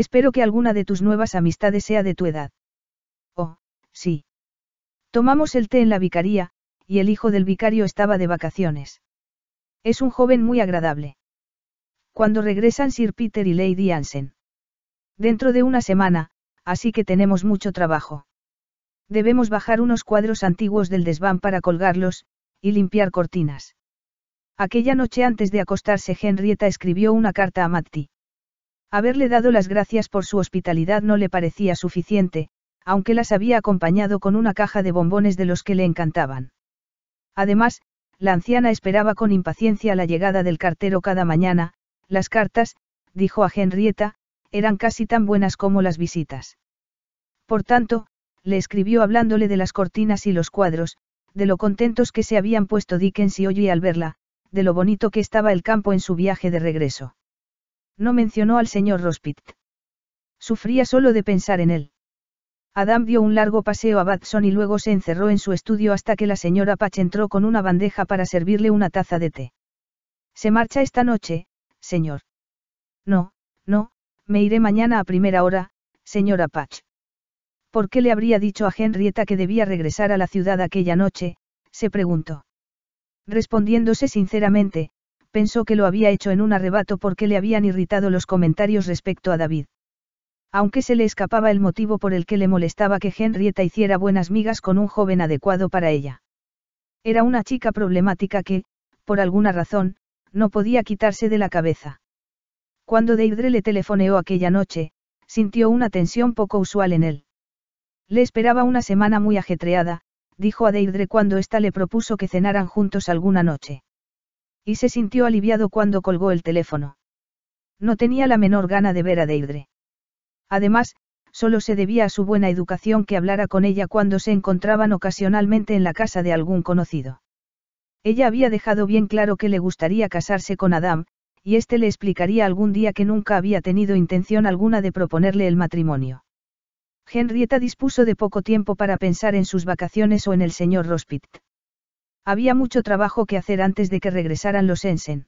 Espero que alguna de tus nuevas amistades sea de tu edad. Oh, sí. Tomamos el té en la vicaría, y el hijo del vicario estaba de vacaciones. Es un joven muy agradable. Cuando regresan Sir Peter y Lady Ansen. Dentro de una semana, así que tenemos mucho trabajo. Debemos bajar unos cuadros antiguos del desván para colgarlos, y limpiar cortinas. Aquella noche antes de acostarse Henrietta escribió una carta a Matti. Haberle dado las gracias por su hospitalidad no le parecía suficiente, aunque las había acompañado con una caja de bombones de los que le encantaban. Además, la anciana esperaba con impaciencia la llegada del cartero cada mañana, las cartas, dijo a Henrietta, eran casi tan buenas como las visitas. Por tanto, le escribió hablándole de las cortinas y los cuadros, de lo contentos que se habían puesto Dickens y Ollie al verla, de lo bonito que estaba el campo en su viaje de regreso. No mencionó al señor Rospit. Sufría solo de pensar en él. Adam dio un largo paseo a Batson y luego se encerró en su estudio hasta que la señora Patch entró con una bandeja para servirle una taza de té. Se marcha esta noche, señor. No, no, me iré mañana a primera hora, señora Patch. ¿Por qué le habría dicho a Henrietta que debía regresar a la ciudad aquella noche? se preguntó. Respondiéndose sinceramente, pensó que lo había hecho en un arrebato porque le habían irritado los comentarios respecto a David. Aunque se le escapaba el motivo por el que le molestaba que Henrietta hiciera buenas migas con un joven adecuado para ella. Era una chica problemática que, por alguna razón, no podía quitarse de la cabeza. Cuando Deidre le telefoneó aquella noche, sintió una tensión poco usual en él. Le esperaba una semana muy ajetreada, dijo a Deidre cuando ésta le propuso que cenaran juntos alguna noche. Y se sintió aliviado cuando colgó el teléfono. No tenía la menor gana de ver a Deidre. Además, solo se debía a su buena educación que hablara con ella cuando se encontraban ocasionalmente en la casa de algún conocido. Ella había dejado bien claro que le gustaría casarse con Adam, y éste le explicaría algún día que nunca había tenido intención alguna de proponerle el matrimonio. Henrietta dispuso de poco tiempo para pensar en sus vacaciones o en el señor Rospit. Había mucho trabajo que hacer antes de que regresaran los Ensen.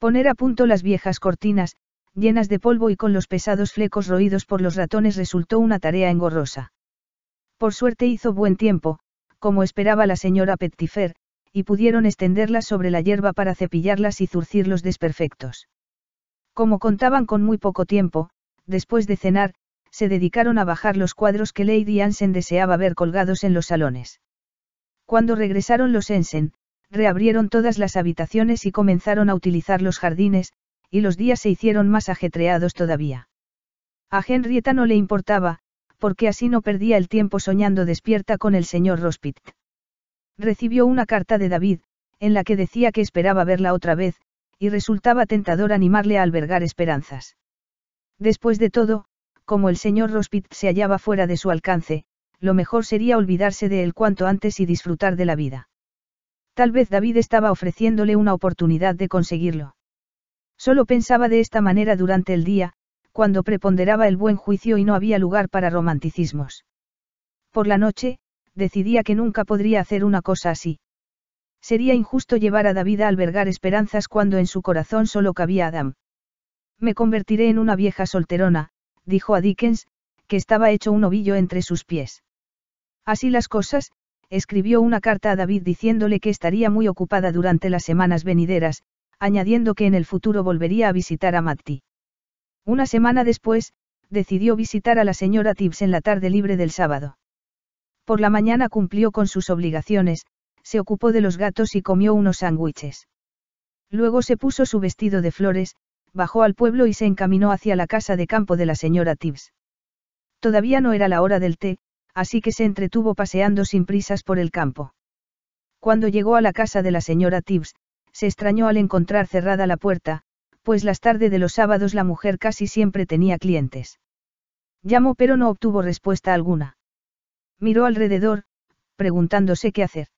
Poner a punto las viejas cortinas, llenas de polvo y con los pesados flecos roídos por los ratones resultó una tarea engorrosa. Por suerte hizo buen tiempo, como esperaba la señora Pettifer, y pudieron extenderlas sobre la hierba para cepillarlas y zurcir los desperfectos. Como contaban con muy poco tiempo, después de cenar, se dedicaron a bajar los cuadros que Lady Ansen deseaba ver colgados en los salones. Cuando regresaron los Ensen, reabrieron todas las habitaciones y comenzaron a utilizar los jardines, y los días se hicieron más ajetreados todavía. A Henrietta no le importaba, porque así no perdía el tiempo soñando despierta con el señor Rospit. Recibió una carta de David, en la que decía que esperaba verla otra vez, y resultaba tentador animarle a albergar esperanzas. Después de todo, como el señor Rospit se hallaba fuera de su alcance, lo mejor sería olvidarse de él cuanto antes y disfrutar de la vida. Tal vez David estaba ofreciéndole una oportunidad de conseguirlo. Solo pensaba de esta manera durante el día, cuando preponderaba el buen juicio y no había lugar para romanticismos. Por la noche, decidía que nunca podría hacer una cosa así. Sería injusto llevar a David a albergar esperanzas cuando en su corazón solo cabía Adam. Me convertiré en una vieja solterona, dijo a Dickens, que estaba hecho un ovillo entre sus pies. Así las cosas, escribió una carta a David diciéndole que estaría muy ocupada durante las semanas venideras, añadiendo que en el futuro volvería a visitar a Matti. Una semana después, decidió visitar a la señora Tibbs en la tarde libre del sábado. Por la mañana cumplió con sus obligaciones, se ocupó de los gatos y comió unos sándwiches. Luego se puso su vestido de flores, bajó al pueblo y se encaminó hacia la casa de campo de la señora Tibbs. Todavía no era la hora del té, así que se entretuvo paseando sin prisas por el campo. Cuando llegó a la casa de la señora Tibbs, se extrañó al encontrar cerrada la puerta, pues las tardes de los sábados la mujer casi siempre tenía clientes. Llamó pero no obtuvo respuesta alguna. Miró alrededor, preguntándose qué hacer.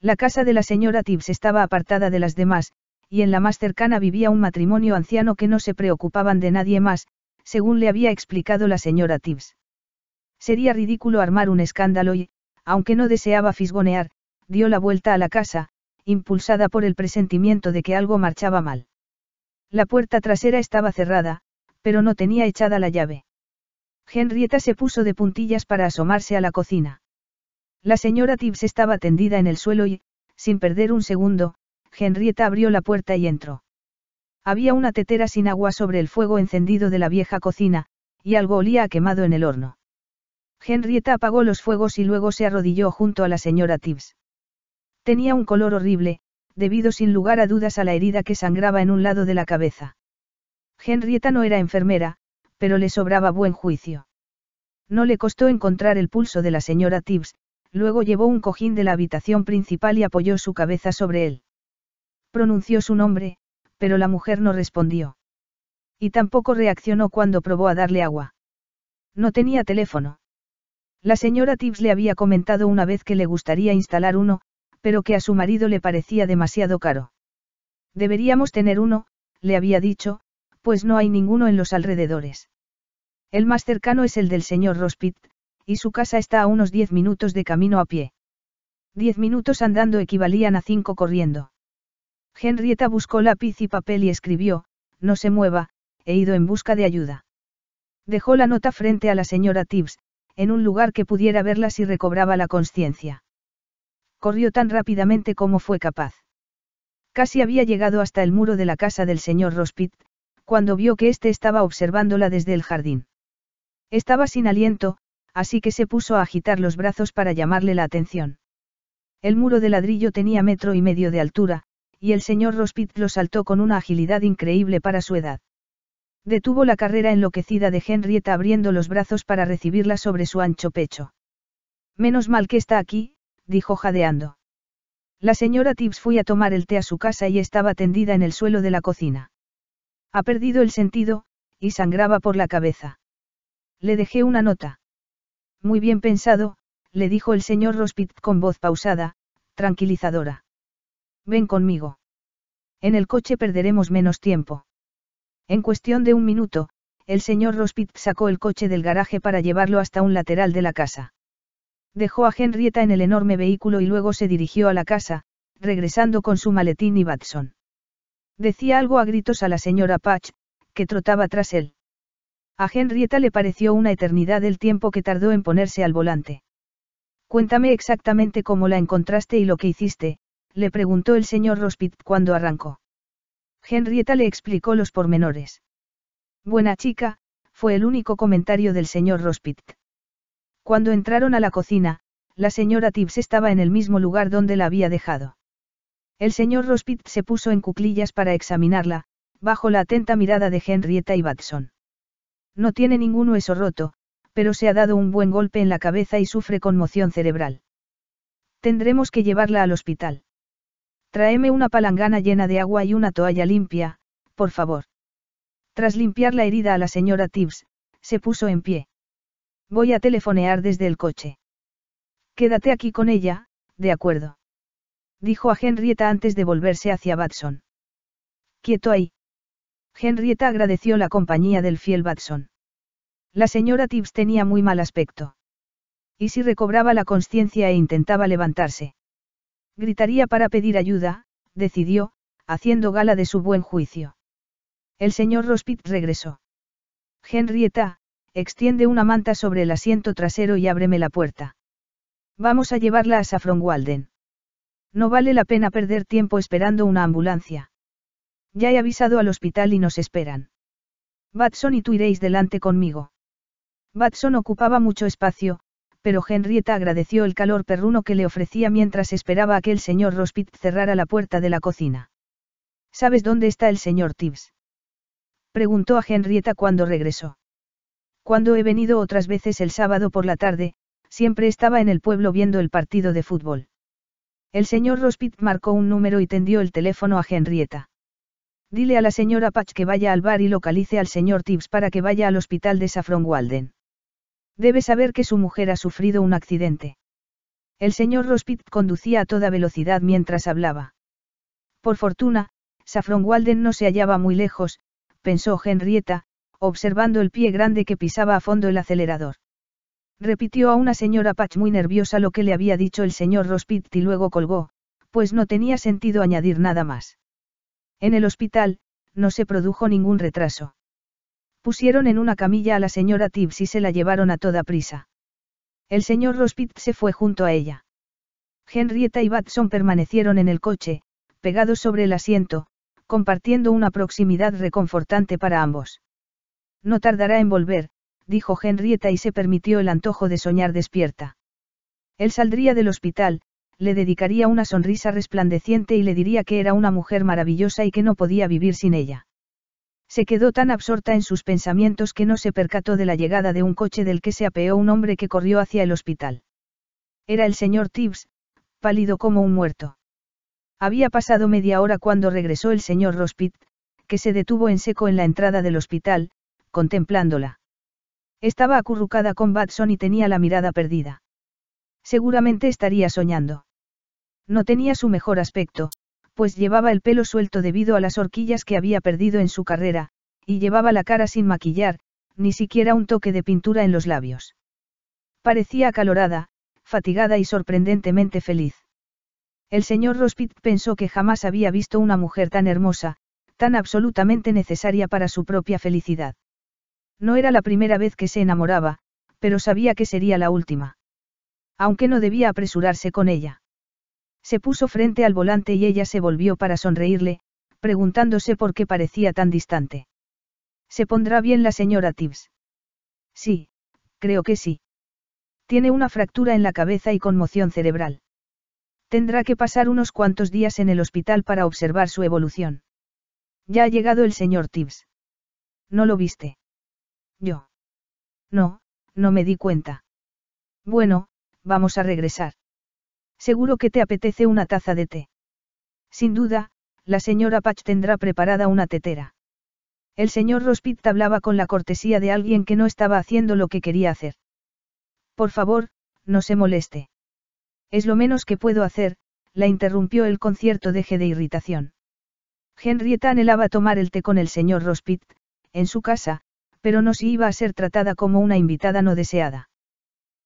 La casa de la señora Tibbs estaba apartada de las demás, y en la más cercana vivía un matrimonio anciano que no se preocupaban de nadie más, según le había explicado la señora Tibbs. Sería ridículo armar un escándalo y, aunque no deseaba fisgonear, dio la vuelta a la casa, impulsada por el presentimiento de que algo marchaba mal. La puerta trasera estaba cerrada, pero no tenía echada la llave. Henrietta se puso de puntillas para asomarse a la cocina. La señora Tibbs estaba tendida en el suelo y, sin perder un segundo, Henrietta abrió la puerta y entró. Había una tetera sin agua sobre el fuego encendido de la vieja cocina, y algo olía a quemado en el horno. Henrietta apagó los fuegos y luego se arrodilló junto a la señora Tibbs. Tenía un color horrible, debido sin lugar a dudas a la herida que sangraba en un lado de la cabeza. Henrietta no era enfermera, pero le sobraba buen juicio. No le costó encontrar el pulso de la señora Tibbs, luego llevó un cojín de la habitación principal y apoyó su cabeza sobre él. Pronunció su nombre, pero la mujer no respondió. Y tampoco reaccionó cuando probó a darle agua. No tenía teléfono. La señora Tibbs le había comentado una vez que le gustaría instalar uno, pero que a su marido le parecía demasiado caro. Deberíamos tener uno, le había dicho, pues no hay ninguno en los alrededores. El más cercano es el del señor Rospit, y su casa está a unos diez minutos de camino a pie. Diez minutos andando equivalían a cinco corriendo. Henrietta buscó lápiz y papel y escribió, no se mueva, he ido en busca de ayuda. Dejó la nota frente a la señora Tibbs, en un lugar que pudiera verla si recobraba la conciencia. Corrió tan rápidamente como fue capaz. Casi había llegado hasta el muro de la casa del señor Rospit, cuando vio que éste estaba observándola desde el jardín. Estaba sin aliento, así que se puso a agitar los brazos para llamarle la atención. El muro de ladrillo tenía metro y medio de altura, y el señor Rospit lo saltó con una agilidad increíble para su edad. Detuvo la carrera enloquecida de Henrietta abriendo los brazos para recibirla sobre su ancho pecho. Menos mal que está aquí, dijo jadeando. La señora Tibbs fue a tomar el té a su casa y estaba tendida en el suelo de la cocina. Ha perdido el sentido, y sangraba por la cabeza. Le dejé una nota. Muy bien pensado, le dijo el señor Rospit con voz pausada, tranquilizadora. Ven conmigo. En el coche perderemos menos tiempo. En cuestión de un minuto, el señor Rospit sacó el coche del garaje para llevarlo hasta un lateral de la casa. Dejó a Henrietta en el enorme vehículo y luego se dirigió a la casa, regresando con su maletín y Batson. Decía algo a gritos a la señora Patch, que trotaba tras él. A Henrietta le pareció una eternidad el tiempo que tardó en ponerse al volante. Cuéntame exactamente cómo la encontraste y lo que hiciste, le preguntó el señor Rospit cuando arrancó. Henrietta le explicó los pormenores. Buena chica, fue el único comentario del señor Rospit. Cuando entraron a la cocina, la señora Tibbs estaba en el mismo lugar donde la había dejado. El señor Rospit se puso en cuclillas para examinarla, bajo la atenta mirada de Henrietta y Batson. No tiene ningún hueso roto, pero se ha dado un buen golpe en la cabeza y sufre conmoción cerebral. Tendremos que llevarla al hospital. Tráeme una palangana llena de agua y una toalla limpia, por favor. Tras limpiar la herida a la señora Tibbs, se puso en pie. Voy a telefonear desde el coche. Quédate aquí con ella, de acuerdo. Dijo a Henrietta antes de volverse hacia Batson. Quieto ahí. Henrietta agradeció la compañía del fiel Batson. La señora Tibbs tenía muy mal aspecto. Y si recobraba la conciencia e intentaba levantarse. Gritaría para pedir ayuda, decidió, haciendo gala de su buen juicio. El señor Rospit regresó. Henrietta, extiende una manta sobre el asiento trasero y ábreme la puerta. Vamos a llevarla a Saffron Walden. No vale la pena perder tiempo esperando una ambulancia. Ya he avisado al hospital y nos esperan. Batson y tú iréis delante conmigo. Batson ocupaba mucho espacio, pero Henrietta agradeció el calor perruno que le ofrecía mientras esperaba a que el señor Rospit cerrara la puerta de la cocina. ¿Sabes dónde está el señor Tibbs? Preguntó a Henrietta cuando regresó. Cuando he venido otras veces el sábado por la tarde, siempre estaba en el pueblo viendo el partido de fútbol. El señor Rospit marcó un número y tendió el teléfono a Henrietta. Dile a la señora Patch que vaya al bar y localice al señor Tibbs para que vaya al hospital de Saffron Walden. Debe saber que su mujer ha sufrido un accidente. El señor Rospit conducía a toda velocidad mientras hablaba. Por fortuna, Saffron Walden no se hallaba muy lejos, pensó Henrietta, observando el pie grande que pisaba a fondo el acelerador. Repitió a una señora Patch muy nerviosa lo que le había dicho el señor Rospit y luego colgó, pues no tenía sentido añadir nada más. En el hospital, no se produjo ningún retraso. Pusieron en una camilla a la señora Tibbs y se la llevaron a toda prisa. El señor Rospit se fue junto a ella. Henrietta y Batson permanecieron en el coche, pegados sobre el asiento, compartiendo una proximidad reconfortante para ambos. No tardará en volver, dijo Henrietta y se permitió el antojo de soñar despierta. Él saldría del hospital, le dedicaría una sonrisa resplandeciente y le diría que era una mujer maravillosa y que no podía vivir sin ella. Se quedó tan absorta en sus pensamientos que no se percató de la llegada de un coche del que se apeó un hombre que corrió hacia el hospital. Era el señor Tibbs, pálido como un muerto. Había pasado media hora cuando regresó el señor Rospit, que se detuvo en seco en la entrada del hospital, contemplándola. Estaba acurrucada con Batson y tenía la mirada perdida. Seguramente estaría soñando. No tenía su mejor aspecto, pues llevaba el pelo suelto debido a las horquillas que había perdido en su carrera, y llevaba la cara sin maquillar, ni siquiera un toque de pintura en los labios. Parecía acalorada, fatigada y sorprendentemente feliz. El señor Rospit pensó que jamás había visto una mujer tan hermosa, tan absolutamente necesaria para su propia felicidad. No era la primera vez que se enamoraba, pero sabía que sería la última. Aunque no debía apresurarse con ella. Se puso frente al volante y ella se volvió para sonreírle, preguntándose por qué parecía tan distante. ¿Se pondrá bien la señora Tibbs? Sí, creo que sí. Tiene una fractura en la cabeza y conmoción cerebral. Tendrá que pasar unos cuantos días en el hospital para observar su evolución. Ya ha llegado el señor Tibbs. ¿No lo viste? Yo. No, no me di cuenta. Bueno, vamos a regresar. Seguro que te apetece una taza de té. Sin duda, la señora Patch tendrá preparada una tetera. El señor Rospit hablaba con la cortesía de alguien que no estaba haciendo lo que quería hacer. Por favor, no se moleste. Es lo menos que puedo hacer, la interrumpió el concierto deje de irritación. Henrietta anhelaba tomar el té con el señor Rospit, en su casa, pero no si iba a ser tratada como una invitada no deseada.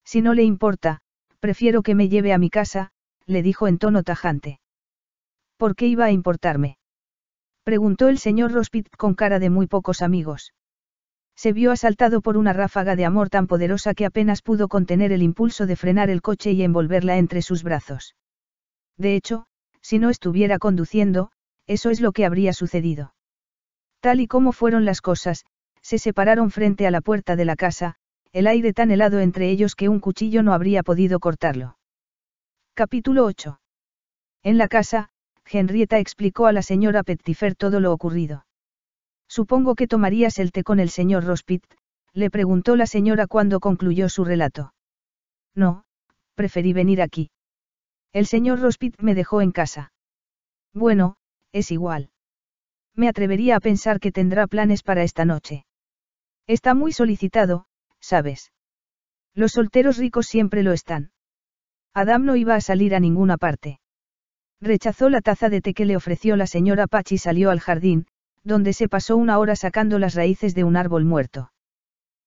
Si no le importa, Prefiero que me lleve a mi casa, le dijo en tono tajante. ¿Por qué iba a importarme? preguntó el señor Rospit con cara de muy pocos amigos. Se vio asaltado por una ráfaga de amor tan poderosa que apenas pudo contener el impulso de frenar el coche y envolverla entre sus brazos. De hecho, si no estuviera conduciendo, eso es lo que habría sucedido. Tal y como fueron las cosas, se separaron frente a la puerta de la casa, el aire tan helado entre ellos que un cuchillo no habría podido cortarlo. Capítulo 8. En la casa, Henrietta explicó a la señora Pettifer todo lo ocurrido. Supongo que tomarías el té con el señor Rospit, le preguntó la señora cuando concluyó su relato. No, preferí venir aquí. El señor Rospit me dejó en casa. Bueno, es igual. Me atrevería a pensar que tendrá planes para esta noche. Está muy solicitado, ¿sabes? Los solteros ricos siempre lo están. Adam no iba a salir a ninguna parte. Rechazó la taza de té que le ofreció la señora Pachi y salió al jardín, donde se pasó una hora sacando las raíces de un árbol muerto.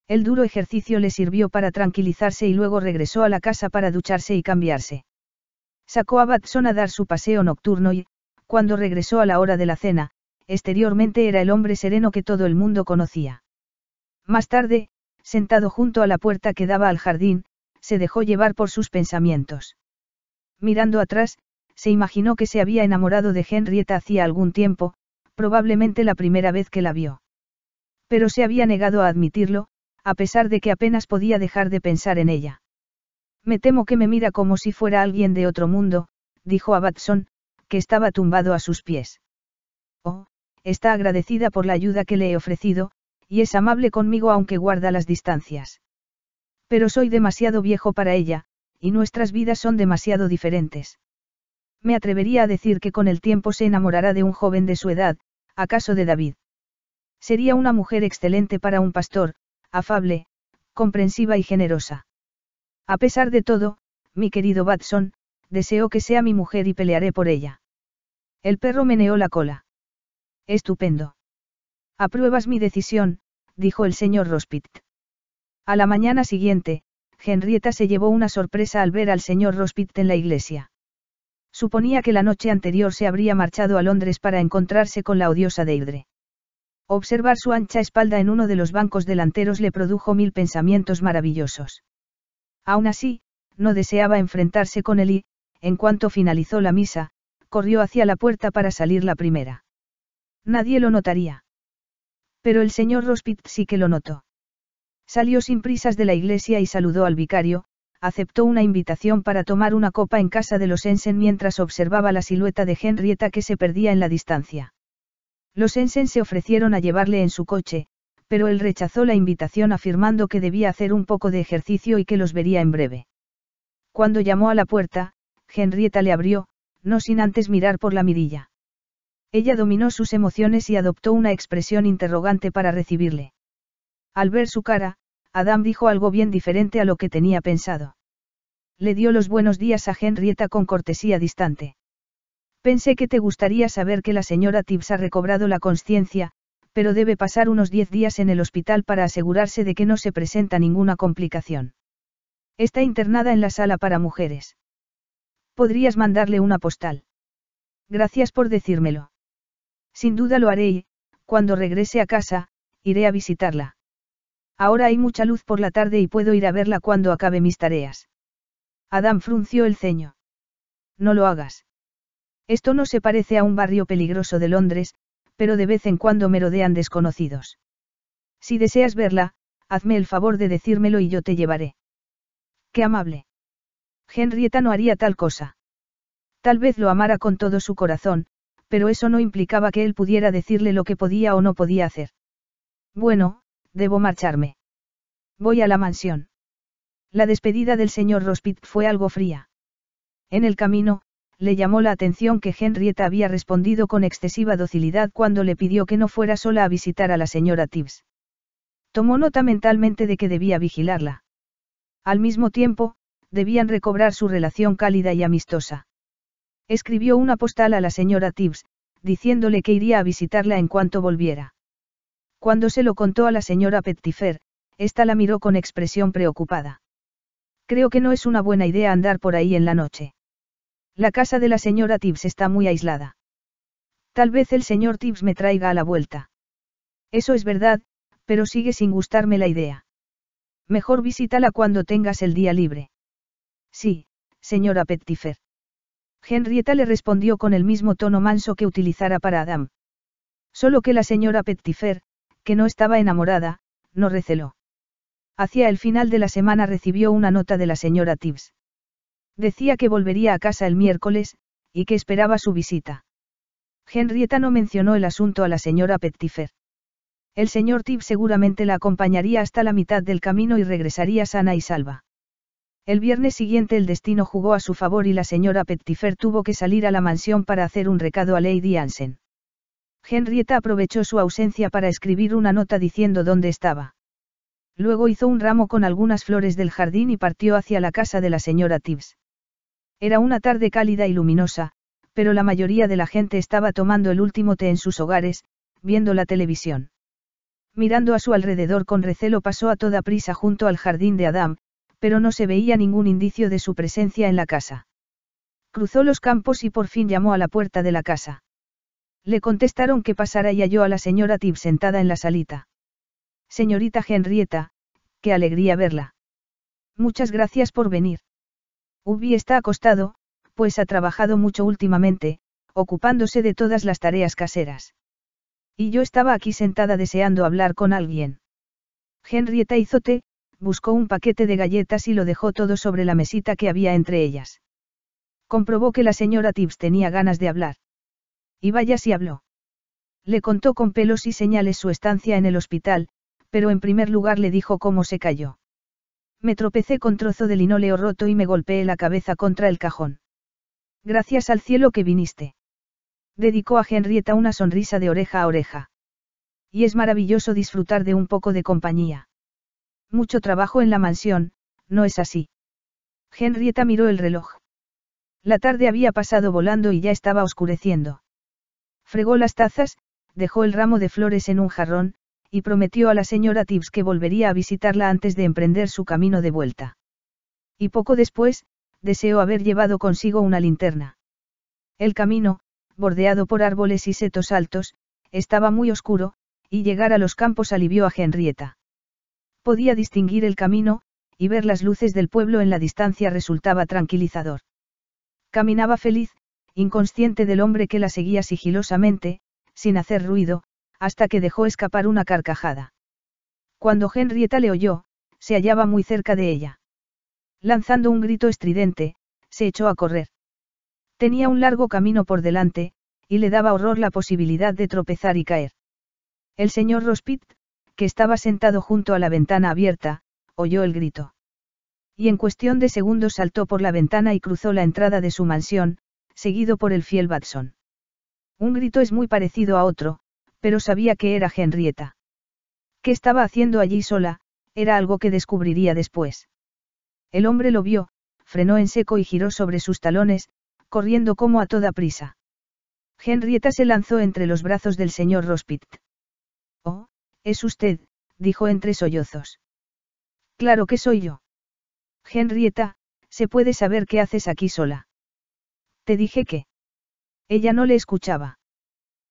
El duro ejercicio le sirvió para tranquilizarse y luego regresó a la casa para ducharse y cambiarse. Sacó a Batson a dar su paseo nocturno y, cuando regresó a la hora de la cena, exteriormente era el hombre sereno que todo el mundo conocía. Más tarde, sentado junto a la puerta que daba al jardín, se dejó llevar por sus pensamientos. Mirando atrás, se imaginó que se había enamorado de Henrietta hacía algún tiempo, probablemente la primera vez que la vio. Pero se había negado a admitirlo, a pesar de que apenas podía dejar de pensar en ella. Me temo que me mira como si fuera alguien de otro mundo, dijo a Batson, que estaba tumbado a sus pies. Oh, está agradecida por la ayuda que le he ofrecido, y es amable conmigo aunque guarda las distancias. Pero soy demasiado viejo para ella, y nuestras vidas son demasiado diferentes. Me atrevería a decir que con el tiempo se enamorará de un joven de su edad, acaso de David. Sería una mujer excelente para un pastor, afable, comprensiva y generosa. A pesar de todo, mi querido Batson, deseo que sea mi mujer y pelearé por ella. El perro meneó la cola. Estupendo. Apruebas mi decisión, dijo el señor Rospit. A la mañana siguiente, Henrietta se llevó una sorpresa al ver al señor Rospit en la iglesia. Suponía que la noche anterior se habría marchado a Londres para encontrarse con la odiosa Deidre. Observar su ancha espalda en uno de los bancos delanteros le produjo mil pensamientos maravillosos. Aún así, no deseaba enfrentarse con él y, en cuanto finalizó la misa, corrió hacia la puerta para salir la primera. Nadie lo notaría. Pero el señor Rospit sí que lo notó. Salió sin prisas de la iglesia y saludó al vicario, aceptó una invitación para tomar una copa en casa de los Ensen mientras observaba la silueta de Henrietta que se perdía en la distancia. Los Ensen se ofrecieron a llevarle en su coche, pero él rechazó la invitación afirmando que debía hacer un poco de ejercicio y que los vería en breve. Cuando llamó a la puerta, Henrietta le abrió, no sin antes mirar por la mirilla. Ella dominó sus emociones y adoptó una expresión interrogante para recibirle. Al ver su cara, Adam dijo algo bien diferente a lo que tenía pensado. Le dio los buenos días a Henrietta con cortesía distante. Pensé que te gustaría saber que la señora Tibbs ha recobrado la conciencia, pero debe pasar unos diez días en el hospital para asegurarse de que no se presenta ninguna complicación. Está internada en la sala para mujeres. Podrías mandarle una postal. Gracias por decírmelo. Sin duda lo haré y, cuando regrese a casa, iré a visitarla. Ahora hay mucha luz por la tarde y puedo ir a verla cuando acabe mis tareas. Adam frunció el ceño. No lo hagas. Esto no se parece a un barrio peligroso de Londres, pero de vez en cuando merodean desconocidos. Si deseas verla, hazme el favor de decírmelo y yo te llevaré. Qué amable. Henrietta no haría tal cosa. Tal vez lo amara con todo su corazón, pero eso no implicaba que él pudiera decirle lo que podía o no podía hacer. Bueno, debo marcharme. Voy a la mansión. La despedida del señor Rospit fue algo fría. En el camino, le llamó la atención que Henrietta había respondido con excesiva docilidad cuando le pidió que no fuera sola a visitar a la señora Tibbs. Tomó nota mentalmente de que debía vigilarla. Al mismo tiempo, debían recobrar su relación cálida y amistosa. Escribió una postal a la señora Tibbs, diciéndole que iría a visitarla en cuanto volviera. Cuando se lo contó a la señora Pettifer, ésta la miró con expresión preocupada. Creo que no es una buena idea andar por ahí en la noche. La casa de la señora Tibbs está muy aislada. Tal vez el señor Tibbs me traiga a la vuelta. Eso es verdad, pero sigue sin gustarme la idea. Mejor visítala cuando tengas el día libre. Sí, señora Pettifer. Henrietta le respondió con el mismo tono manso que utilizara para Adam. Solo que la señora Pettifer, que no estaba enamorada, no receló. Hacia el final de la semana recibió una nota de la señora Tibbs. Decía que volvería a casa el miércoles, y que esperaba su visita. Henrietta no mencionó el asunto a la señora Pettifer. El señor Tibbs seguramente la acompañaría hasta la mitad del camino y regresaría sana y salva. El viernes siguiente el destino jugó a su favor y la señora Pettifer tuvo que salir a la mansión para hacer un recado a Lady Ansen. Henrietta aprovechó su ausencia para escribir una nota diciendo dónde estaba. Luego hizo un ramo con algunas flores del jardín y partió hacia la casa de la señora Tibbs. Era una tarde cálida y luminosa, pero la mayoría de la gente estaba tomando el último té en sus hogares, viendo la televisión. Mirando a su alrededor con recelo pasó a toda prisa junto al jardín de Adam, pero no se veía ningún indicio de su presencia en la casa. Cruzó los campos y por fin llamó a la puerta de la casa. Le contestaron que pasara y halló a la señora Tib sentada en la salita. Señorita Henrietta, qué alegría verla. Muchas gracias por venir. Ubi está acostado, pues ha trabajado mucho últimamente, ocupándose de todas las tareas caseras. Y yo estaba aquí sentada deseando hablar con alguien. Henrietta hizo té, buscó un paquete de galletas y lo dejó todo sobre la mesita que había entre ellas. Comprobó que la señora Tibbs tenía ganas de hablar. Y vaya si habló. Le contó con pelos y señales su estancia en el hospital, pero en primer lugar le dijo cómo se cayó. Me tropecé con trozo de linóleo roto y me golpeé la cabeza contra el cajón. Gracias al cielo que viniste. Dedicó a Henrietta una sonrisa de oreja a oreja. Y es maravilloso disfrutar de un poco de compañía. Mucho trabajo en la mansión, no es así. Henrietta miró el reloj. La tarde había pasado volando y ya estaba oscureciendo. Fregó las tazas, dejó el ramo de flores en un jarrón, y prometió a la señora Tibbs que volvería a visitarla antes de emprender su camino de vuelta. Y poco después, deseó haber llevado consigo una linterna. El camino, bordeado por árboles y setos altos, estaba muy oscuro, y llegar a los campos alivió a Henrietta. Podía distinguir el camino, y ver las luces del pueblo en la distancia resultaba tranquilizador. Caminaba feliz, inconsciente del hombre que la seguía sigilosamente, sin hacer ruido, hasta que dejó escapar una carcajada. Cuando Henrietta le oyó, se hallaba muy cerca de ella. Lanzando un grito estridente, se echó a correr. Tenía un largo camino por delante, y le daba horror la posibilidad de tropezar y caer. El señor Rospit, que estaba sentado junto a la ventana abierta, oyó el grito. Y en cuestión de segundos saltó por la ventana y cruzó la entrada de su mansión, seguido por el fiel Batson. Un grito es muy parecido a otro, pero sabía que era Henrietta. ¿Qué estaba haciendo allí sola? Era algo que descubriría después. El hombre lo vio, frenó en seco y giró sobre sus talones, corriendo como a toda prisa. Henrietta se lanzó entre los brazos del señor Rospit. Oh, es usted, dijo entre sollozos. Claro que soy yo. Henrieta, se puede saber qué haces aquí sola. Te dije que. Ella no le escuchaba.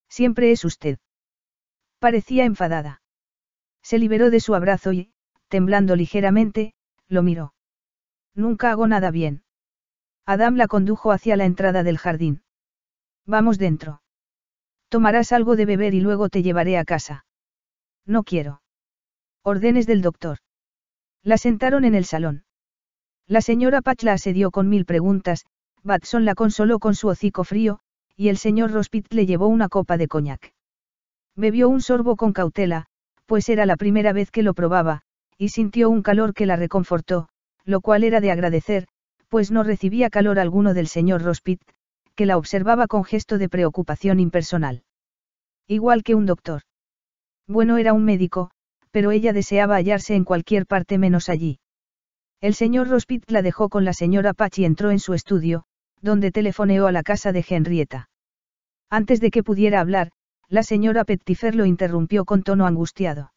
Siempre es usted. Parecía enfadada. Se liberó de su abrazo y, temblando ligeramente, lo miró. Nunca hago nada bien. Adam la condujo hacia la entrada del jardín. Vamos dentro. Tomarás algo de beber y luego te llevaré a casa. No quiero. Órdenes del doctor. La sentaron en el salón. La señora Patch la asedió con mil preguntas, Batson la consoló con su hocico frío, y el señor Rospit le llevó una copa de coñac. Bebió un sorbo con cautela, pues era la primera vez que lo probaba, y sintió un calor que la reconfortó, lo cual era de agradecer, pues no recibía calor alguno del señor Rospit, que la observaba con gesto de preocupación impersonal. Igual que un doctor. Bueno era un médico, pero ella deseaba hallarse en cualquier parte menos allí. El señor Rospit la dejó con la señora Pachi y entró en su estudio, donde telefoneó a la casa de Henrietta. Antes de que pudiera hablar, la señora Pettifer lo interrumpió con tono angustiado.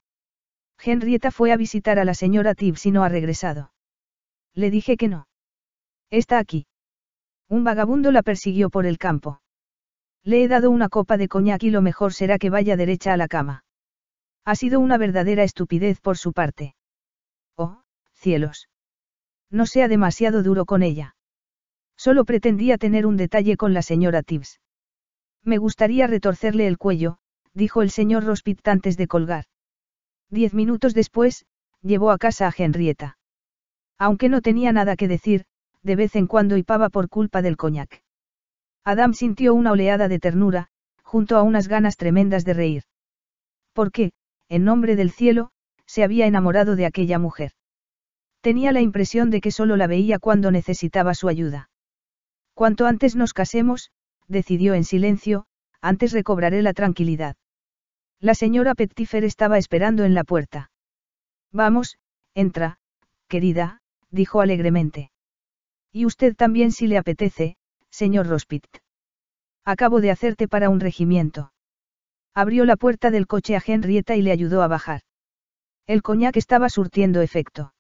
Henrietta fue a visitar a la señora Tibbs y no ha regresado. Le dije que no. Está aquí. Un vagabundo la persiguió por el campo. Le he dado una copa de coñac y lo mejor será que vaya derecha a la cama. Ha sido una verdadera estupidez por su parte. Oh, cielos. No sea demasiado duro con ella. Solo pretendía tener un detalle con la señora Tibbs. Me gustaría retorcerle el cuello, dijo el señor Rospit antes de colgar. Diez minutos después, llevó a casa a Henrietta. Aunque no tenía nada que decir, de vez en cuando hipaba por culpa del coñac. Adam sintió una oleada de ternura, junto a unas ganas tremendas de reír. ¿Por qué, en nombre del cielo, se había enamorado de aquella mujer. Tenía la impresión de que solo la veía cuando necesitaba su ayuda. Cuanto antes nos casemos, decidió en silencio, antes recobraré la tranquilidad. La señora Pettifer estaba esperando en la puerta. Vamos, entra, querida, dijo alegremente. Y usted también si le apetece, señor Rospit. Acabo de hacerte para un regimiento. Abrió la puerta del coche a Henrietta y le ayudó a bajar. El coñac estaba surtiendo efecto.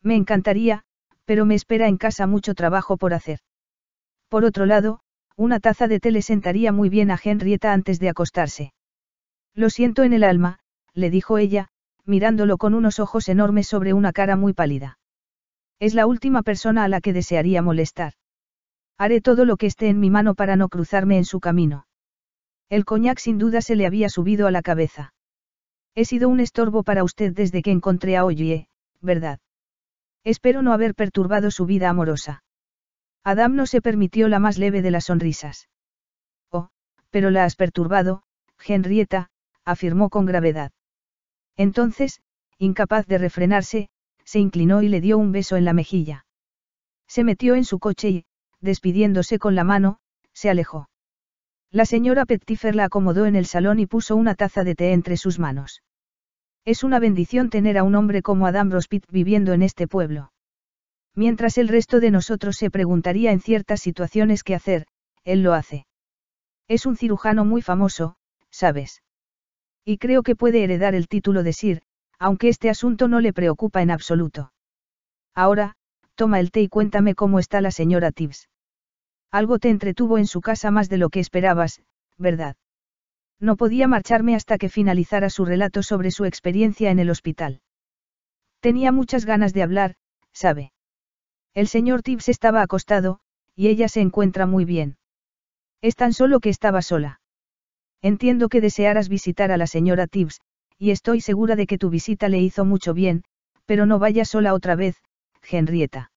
Me encantaría, pero me espera en casa mucho trabajo por hacer. Por otro lado, una taza de té le sentaría muy bien a Henrietta antes de acostarse. Lo siento en el alma, le dijo ella, mirándolo con unos ojos enormes sobre una cara muy pálida. Es la última persona a la que desearía molestar. Haré todo lo que esté en mi mano para no cruzarme en su camino. El coñac sin duda se le había subido a la cabeza. He sido un estorbo para usted desde que encontré a Oye, ¿verdad? Espero no haber perturbado su vida amorosa. Adam no se permitió la más leve de las sonrisas. Oh, pero la has perturbado, Henrietta, afirmó con gravedad. Entonces, incapaz de refrenarse, se inclinó y le dio un beso en la mejilla. Se metió en su coche y, despidiéndose con la mano, se alejó. La señora Pettifer la acomodó en el salón y puso una taza de té entre sus manos. Es una bendición tener a un hombre como Adam Rospit viviendo en este pueblo. Mientras el resto de nosotros se preguntaría en ciertas situaciones qué hacer, él lo hace. Es un cirujano muy famoso, ¿sabes? Y creo que puede heredar el título de Sir, aunque este asunto no le preocupa en absoluto. Ahora, toma el té y cuéntame cómo está la señora Tibbs. Algo te entretuvo en su casa más de lo que esperabas, ¿verdad? No podía marcharme hasta que finalizara su relato sobre su experiencia en el hospital. Tenía muchas ganas de hablar, sabe. El señor Tibbs estaba acostado, y ella se encuentra muy bien. Es tan solo que estaba sola. Entiendo que desearas visitar a la señora Tibbs, y estoy segura de que tu visita le hizo mucho bien, pero no vayas sola otra vez, Henrietta.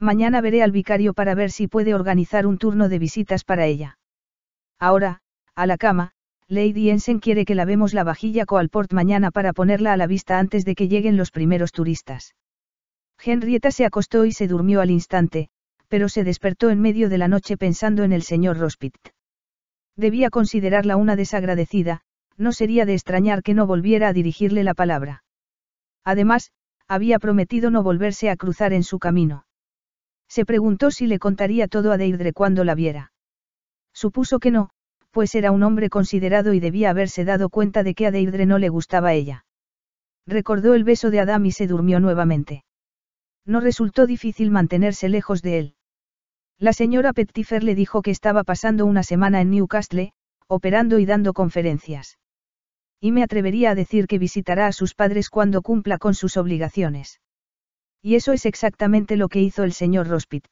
Mañana veré al vicario para ver si puede organizar un turno de visitas para ella. Ahora, a la cama, Lady Ensen quiere que lavemos la vajilla Coalport mañana para ponerla a la vista antes de que lleguen los primeros turistas. Henrietta se acostó y se durmió al instante, pero se despertó en medio de la noche pensando en el señor Rospit. Debía considerarla una desagradecida, no sería de extrañar que no volviera a dirigirle la palabra. Además, había prometido no volverse a cruzar en su camino. Se preguntó si le contaría todo a Deirdre cuando la viera. Supuso que no, pues era un hombre considerado y debía haberse dado cuenta de que a Deirdre no le gustaba ella. Recordó el beso de Adam y se durmió nuevamente. No resultó difícil mantenerse lejos de él. La señora Pettifer le dijo que estaba pasando una semana en Newcastle, operando y dando conferencias. Y me atrevería a decir que visitará a sus padres cuando cumpla con sus obligaciones. Y eso es exactamente lo que hizo el señor Rospit.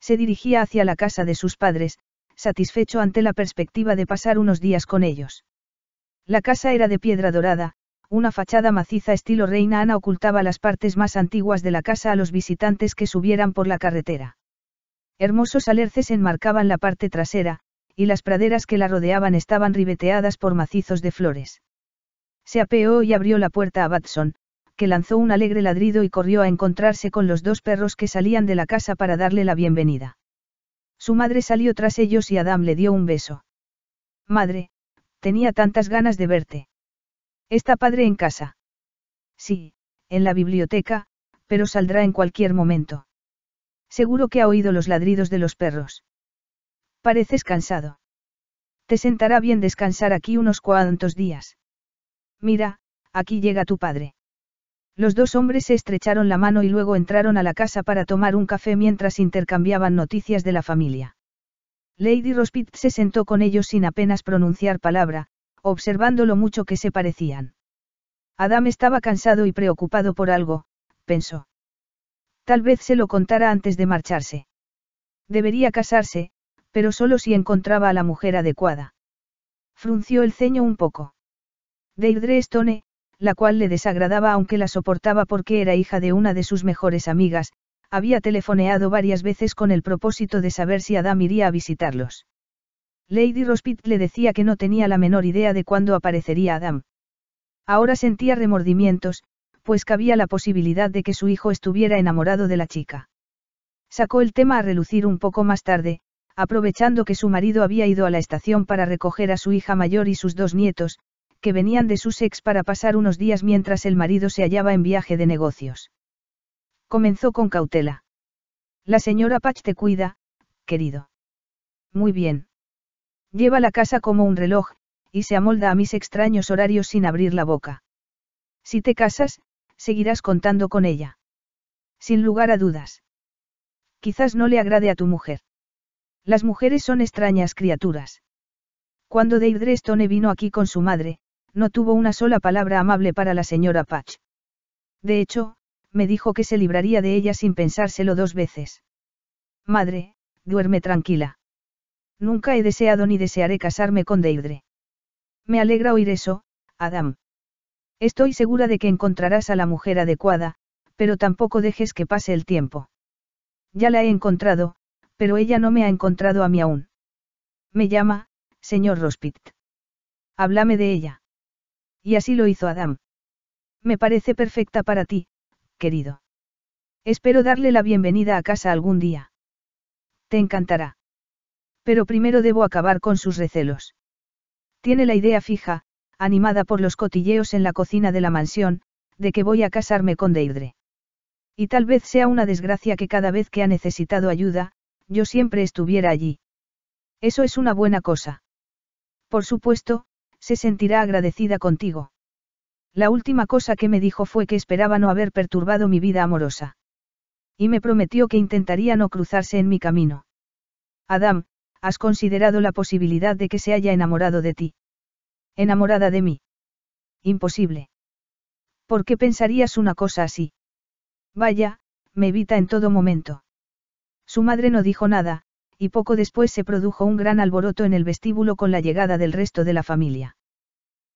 Se dirigía hacia la casa de sus padres, satisfecho ante la perspectiva de pasar unos días con ellos. La casa era de piedra dorada, una fachada maciza estilo Reina Ana ocultaba las partes más antiguas de la casa a los visitantes que subieran por la carretera. Hermosos alerces enmarcaban la parte trasera, y las praderas que la rodeaban estaban ribeteadas por macizos de flores. Se apeó y abrió la puerta a Batson, lanzó un alegre ladrido y corrió a encontrarse con los dos perros que salían de la casa para darle la bienvenida. Su madre salió tras ellos y Adam le dio un beso. Madre, tenía tantas ganas de verte. ¿Está padre en casa? Sí, en la biblioteca, pero saldrá en cualquier momento. Seguro que ha oído los ladridos de los perros. Pareces cansado. Te sentará bien descansar aquí unos cuantos días. Mira, aquí llega tu padre. Los dos hombres se estrecharon la mano y luego entraron a la casa para tomar un café mientras intercambiaban noticias de la familia. Lady Rospitt se sentó con ellos sin apenas pronunciar palabra, observando lo mucho que se parecían. Adam estaba cansado y preocupado por algo, pensó. Tal vez se lo contara antes de marcharse. Debería casarse, pero solo si encontraba a la mujer adecuada. Frunció el ceño un poco. Deirdre Stone, la cual le desagradaba aunque la soportaba porque era hija de una de sus mejores amigas, había telefoneado varias veces con el propósito de saber si Adam iría a visitarlos. Lady Rospit le decía que no tenía la menor idea de cuándo aparecería Adam. Ahora sentía remordimientos, pues cabía la posibilidad de que su hijo estuviera enamorado de la chica. Sacó el tema a relucir un poco más tarde, aprovechando que su marido había ido a la estación para recoger a su hija mayor y sus dos nietos, que venían de sus ex para pasar unos días mientras el marido se hallaba en viaje de negocios. Comenzó con cautela. La señora Patch te cuida, querido. Muy bien. Lleva la casa como un reloj, y se amolda a mis extraños horarios sin abrir la boca. Si te casas, seguirás contando con ella. Sin lugar a dudas. Quizás no le agrade a tu mujer. Las mujeres son extrañas criaturas. Cuando Deirdre Stone vino aquí con su madre, no tuvo una sola palabra amable para la señora Patch. De hecho, me dijo que se libraría de ella sin pensárselo dos veces. Madre, duerme tranquila. Nunca he deseado ni desearé casarme con Deidre. Me alegra oír eso, Adam. Estoy segura de que encontrarás a la mujer adecuada, pero tampoco dejes que pase el tiempo. Ya la he encontrado, pero ella no me ha encontrado a mí aún. Me llama, señor Rospit. Háblame de ella. Y así lo hizo Adam. Me parece perfecta para ti, querido. Espero darle la bienvenida a casa algún día. Te encantará. Pero primero debo acabar con sus recelos. Tiene la idea fija, animada por los cotilleos en la cocina de la mansión, de que voy a casarme con Deidre. Y tal vez sea una desgracia que cada vez que ha necesitado ayuda, yo siempre estuviera allí. Eso es una buena cosa. Por supuesto, se sentirá agradecida contigo. La última cosa que me dijo fue que esperaba no haber perturbado mi vida amorosa. Y me prometió que intentaría no cruzarse en mi camino. Adam, has considerado la posibilidad de que se haya enamorado de ti. Enamorada de mí. Imposible. ¿Por qué pensarías una cosa así? Vaya, me evita en todo momento. Su madre no dijo nada, y poco después se produjo un gran alboroto en el vestíbulo con la llegada del resto de la familia.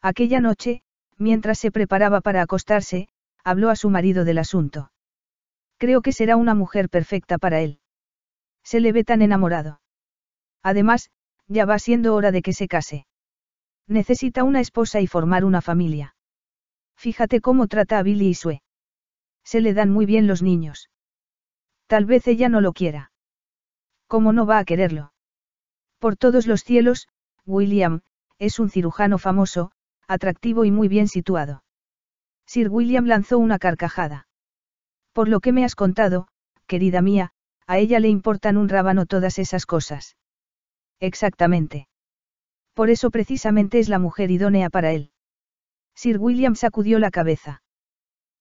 Aquella noche, mientras se preparaba para acostarse, habló a su marido del asunto. Creo que será una mujer perfecta para él. Se le ve tan enamorado. Además, ya va siendo hora de que se case. Necesita una esposa y formar una familia. Fíjate cómo trata a Billy y Sue. Se le dan muy bien los niños. Tal vez ella no lo quiera. ¿Cómo no va a quererlo? Por todos los cielos, William, es un cirujano famoso, atractivo y muy bien situado. Sir William lanzó una carcajada. Por lo que me has contado, querida mía, a ella le importan un rábano todas esas cosas. Exactamente. Por eso precisamente es la mujer idónea para él. Sir William sacudió la cabeza.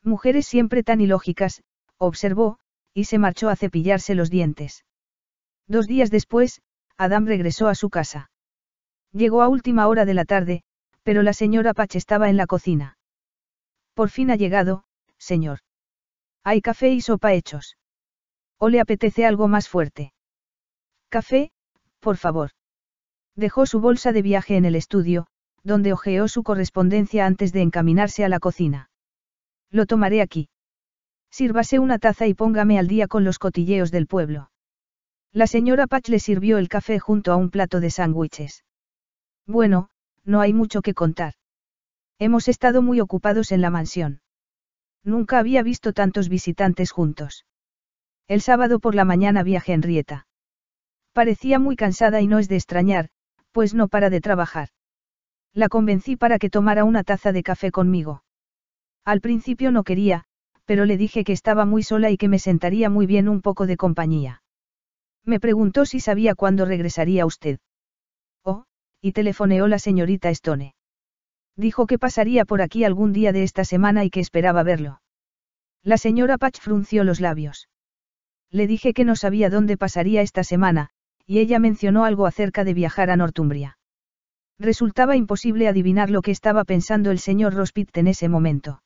Mujeres siempre tan ilógicas, observó, y se marchó a cepillarse los dientes. Dos días después, Adam regresó a su casa. Llegó a última hora de la tarde, pero la señora Pache estaba en la cocina. Por fin ha llegado, señor. Hay café y sopa hechos. ¿O le apetece algo más fuerte? Café, por favor. Dejó su bolsa de viaje en el estudio, donde hojeó su correspondencia antes de encaminarse a la cocina. Lo tomaré aquí. Sírvase una taza y póngame al día con los cotilleos del pueblo. La señora Patch le sirvió el café junto a un plato de sándwiches. Bueno, no hay mucho que contar. Hemos estado muy ocupados en la mansión. Nunca había visto tantos visitantes juntos. El sábado por la mañana viaje a Henrietta. Parecía muy cansada y no es de extrañar, pues no para de trabajar. La convencí para que tomara una taza de café conmigo. Al principio no quería, pero le dije que estaba muy sola y que me sentaría muy bien un poco de compañía. Me preguntó si sabía cuándo regresaría usted. Oh, y telefoneó la señorita Stone. Dijo que pasaría por aquí algún día de esta semana y que esperaba verlo. La señora Patch frunció los labios. Le dije que no sabía dónde pasaría esta semana, y ella mencionó algo acerca de viajar a Northumbria. Resultaba imposible adivinar lo que estaba pensando el señor Rospit en ese momento.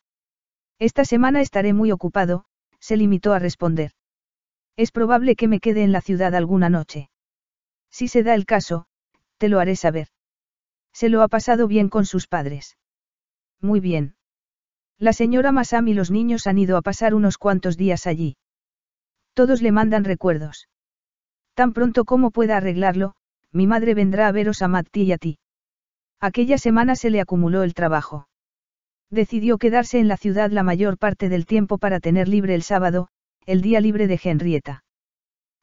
Esta semana estaré muy ocupado, se limitó a responder. Es probable que me quede en la ciudad alguna noche. Si se da el caso, te lo haré saber. Se lo ha pasado bien con sus padres. Muy bien. La señora Masam y los niños han ido a pasar unos cuantos días allí. Todos le mandan recuerdos. Tan pronto como pueda arreglarlo, mi madre vendrá a veros a Matti y a ti. Aquella semana se le acumuló el trabajo. Decidió quedarse en la ciudad la mayor parte del tiempo para tener libre el sábado, el día libre de Henrietta.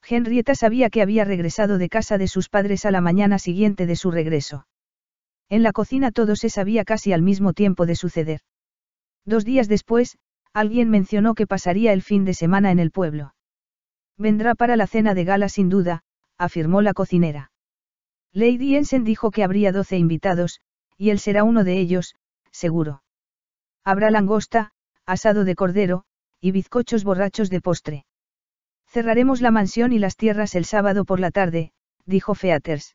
Henrietta sabía que había regresado de casa de sus padres a la mañana siguiente de su regreso. En la cocina todo se sabía casi al mismo tiempo de suceder. Dos días después, alguien mencionó que pasaría el fin de semana en el pueblo. Vendrá para la cena de gala sin duda, afirmó la cocinera. Lady Ensen dijo que habría doce invitados, y él será uno de ellos, seguro. Habrá langosta, asado de cordero, y bizcochos borrachos de postre. Cerraremos la mansión y las tierras el sábado por la tarde, dijo Featers.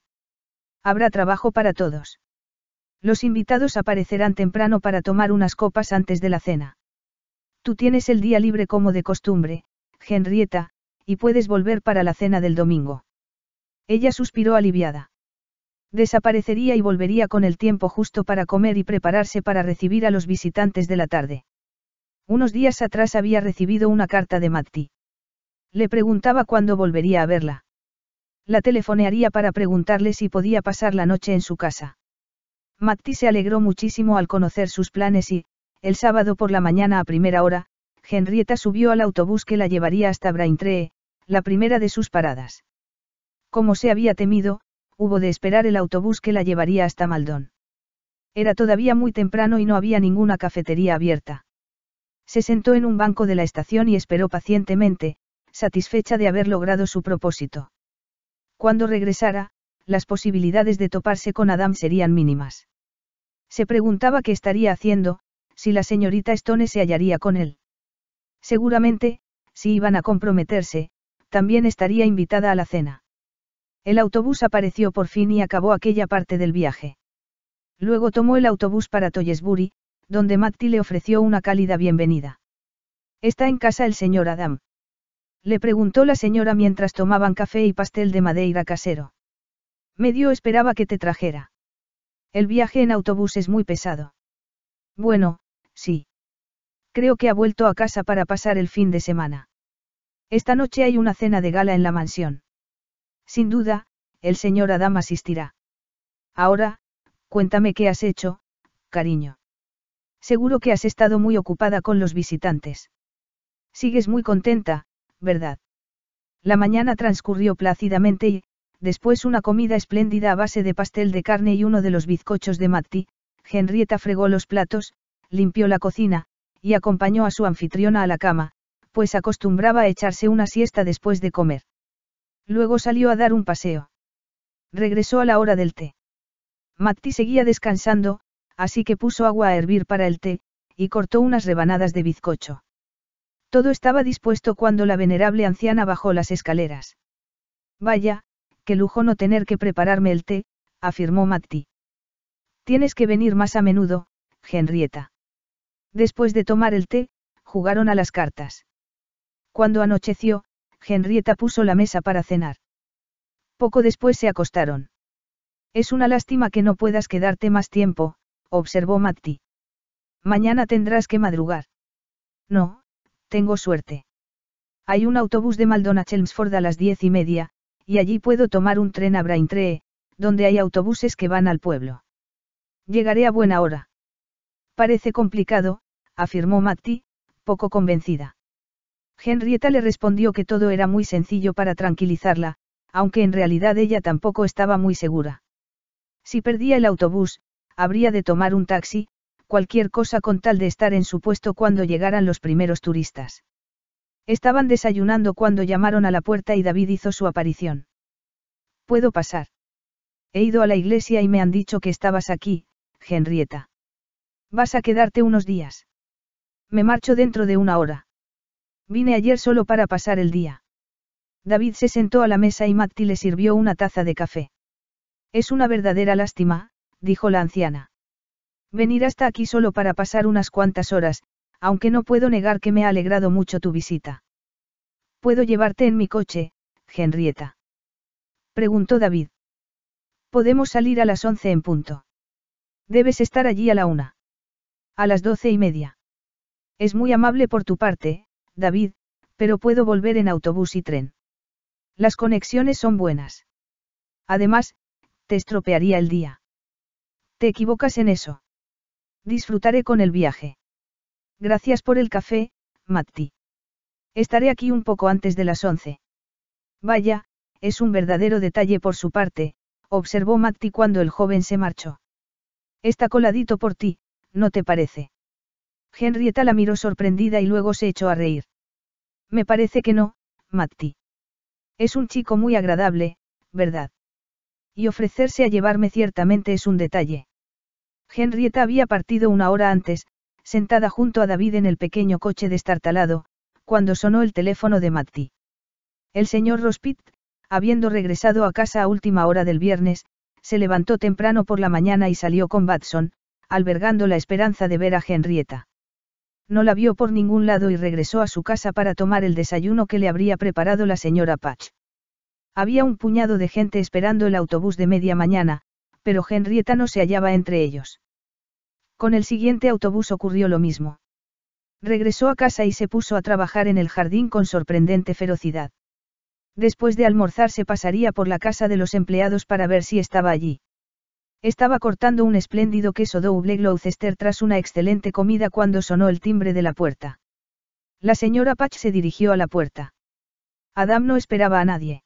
Habrá trabajo para todos. Los invitados aparecerán temprano para tomar unas copas antes de la cena. Tú tienes el día libre como de costumbre, Henrietta, y puedes volver para la cena del domingo. Ella suspiró aliviada. Desaparecería y volvería con el tiempo justo para comer y prepararse para recibir a los visitantes de la tarde. Unos días atrás había recibido una carta de Matti. Le preguntaba cuándo volvería a verla. La telefonearía para preguntarle si podía pasar la noche en su casa. Matti se alegró muchísimo al conocer sus planes y, el sábado por la mañana a primera hora, Henrietta subió al autobús que la llevaría hasta Braintree, la primera de sus paradas. Como se había temido, hubo de esperar el autobús que la llevaría hasta Maldon. Era todavía muy temprano y no había ninguna cafetería abierta. Se sentó en un banco de la estación y esperó pacientemente, satisfecha de haber logrado su propósito. Cuando regresara, las posibilidades de toparse con Adam serían mínimas. Se preguntaba qué estaría haciendo, si la señorita Stone se hallaría con él. Seguramente, si iban a comprometerse, también estaría invitada a la cena. El autobús apareció por fin y acabó aquella parte del viaje. Luego tomó el autobús para Toyesbury, donde Matti le ofreció una cálida bienvenida. ¿Está en casa el señor Adam? Le preguntó la señora mientras tomaban café y pastel de madeira casero. Medio esperaba que te trajera. El viaje en autobús es muy pesado. Bueno, sí. Creo que ha vuelto a casa para pasar el fin de semana. Esta noche hay una cena de gala en la mansión. Sin duda, el señor Adam asistirá. Ahora, cuéntame qué has hecho, cariño. Seguro que has estado muy ocupada con los visitantes. Sigues muy contenta, ¿verdad? La mañana transcurrió plácidamente y, después una comida espléndida a base de pastel de carne y uno de los bizcochos de Matti, Henrietta fregó los platos, limpió la cocina, y acompañó a su anfitriona a la cama, pues acostumbraba a echarse una siesta después de comer. Luego salió a dar un paseo. Regresó a la hora del té. Matti seguía descansando, así que puso agua a hervir para el té, y cortó unas rebanadas de bizcocho. Todo estaba dispuesto cuando la venerable anciana bajó las escaleras. Vaya, qué lujo no tener que prepararme el té, afirmó Matti. Tienes que venir más a menudo, Henrietta. Después de tomar el té, jugaron a las cartas. Cuando anocheció, Henrietta puso la mesa para cenar. Poco después se acostaron. Es una lástima que no puedas quedarte más tiempo, observó Matti. Mañana tendrás que madrugar. No, tengo suerte. Hay un autobús de Maldon Chelmsford a las diez y media, y allí puedo tomar un tren a Braintree, donde hay autobuses que van al pueblo. Llegaré a buena hora. Parece complicado, afirmó Matti, poco convencida. Henrietta le respondió que todo era muy sencillo para tranquilizarla, aunque en realidad ella tampoco estaba muy segura. Si perdía el autobús, habría de tomar un taxi, cualquier cosa con tal de estar en su puesto cuando llegaran los primeros turistas. Estaban desayunando cuando llamaron a la puerta y David hizo su aparición. ¿Puedo pasar? He ido a la iglesia y me han dicho que estabas aquí, Henrietta. Vas a quedarte unos días. Me marcho dentro de una hora. Vine ayer solo para pasar el día. David se sentó a la mesa y Matti le sirvió una taza de café. Es una verdadera lástima, dijo la anciana. Venir hasta aquí solo para pasar unas cuantas horas, aunque no puedo negar que me ha alegrado mucho tu visita. ¿Puedo llevarte en mi coche, Henrietta? Preguntó David. Podemos salir a las once en punto. Debes estar allí a la una. A las doce y media. Es muy amable por tu parte, David, pero puedo volver en autobús y tren. Las conexiones son buenas. Además, te estropearía el día. Te equivocas en eso. Disfrutaré con el viaje. Gracias por el café, Matti. Estaré aquí un poco antes de las once. Vaya, es un verdadero detalle por su parte, observó Matti cuando el joven se marchó. Está coladito por ti, ¿no te parece? Henrietta la miró sorprendida y luego se echó a reír. Me parece que no, Matti. Es un chico muy agradable, ¿verdad? Y ofrecerse a llevarme ciertamente es un detalle. Henrietta había partido una hora antes, sentada junto a David en el pequeño coche destartalado, cuando sonó el teléfono de Matti. El señor Rospit, habiendo regresado a casa a última hora del viernes, se levantó temprano por la mañana y salió con Batson, albergando la esperanza de ver a Henrietta. No la vio por ningún lado y regresó a su casa para tomar el desayuno que le habría preparado la señora Patch. Había un puñado de gente esperando el autobús de media mañana, pero Henrietta no se hallaba entre ellos. Con el siguiente autobús ocurrió lo mismo. Regresó a casa y se puso a trabajar en el jardín con sorprendente ferocidad. Después de almorzar se pasaría por la casa de los empleados para ver si estaba allí. Estaba cortando un espléndido queso double Gloucester tras una excelente comida cuando sonó el timbre de la puerta. La señora Patch se dirigió a la puerta. Adam no esperaba a nadie.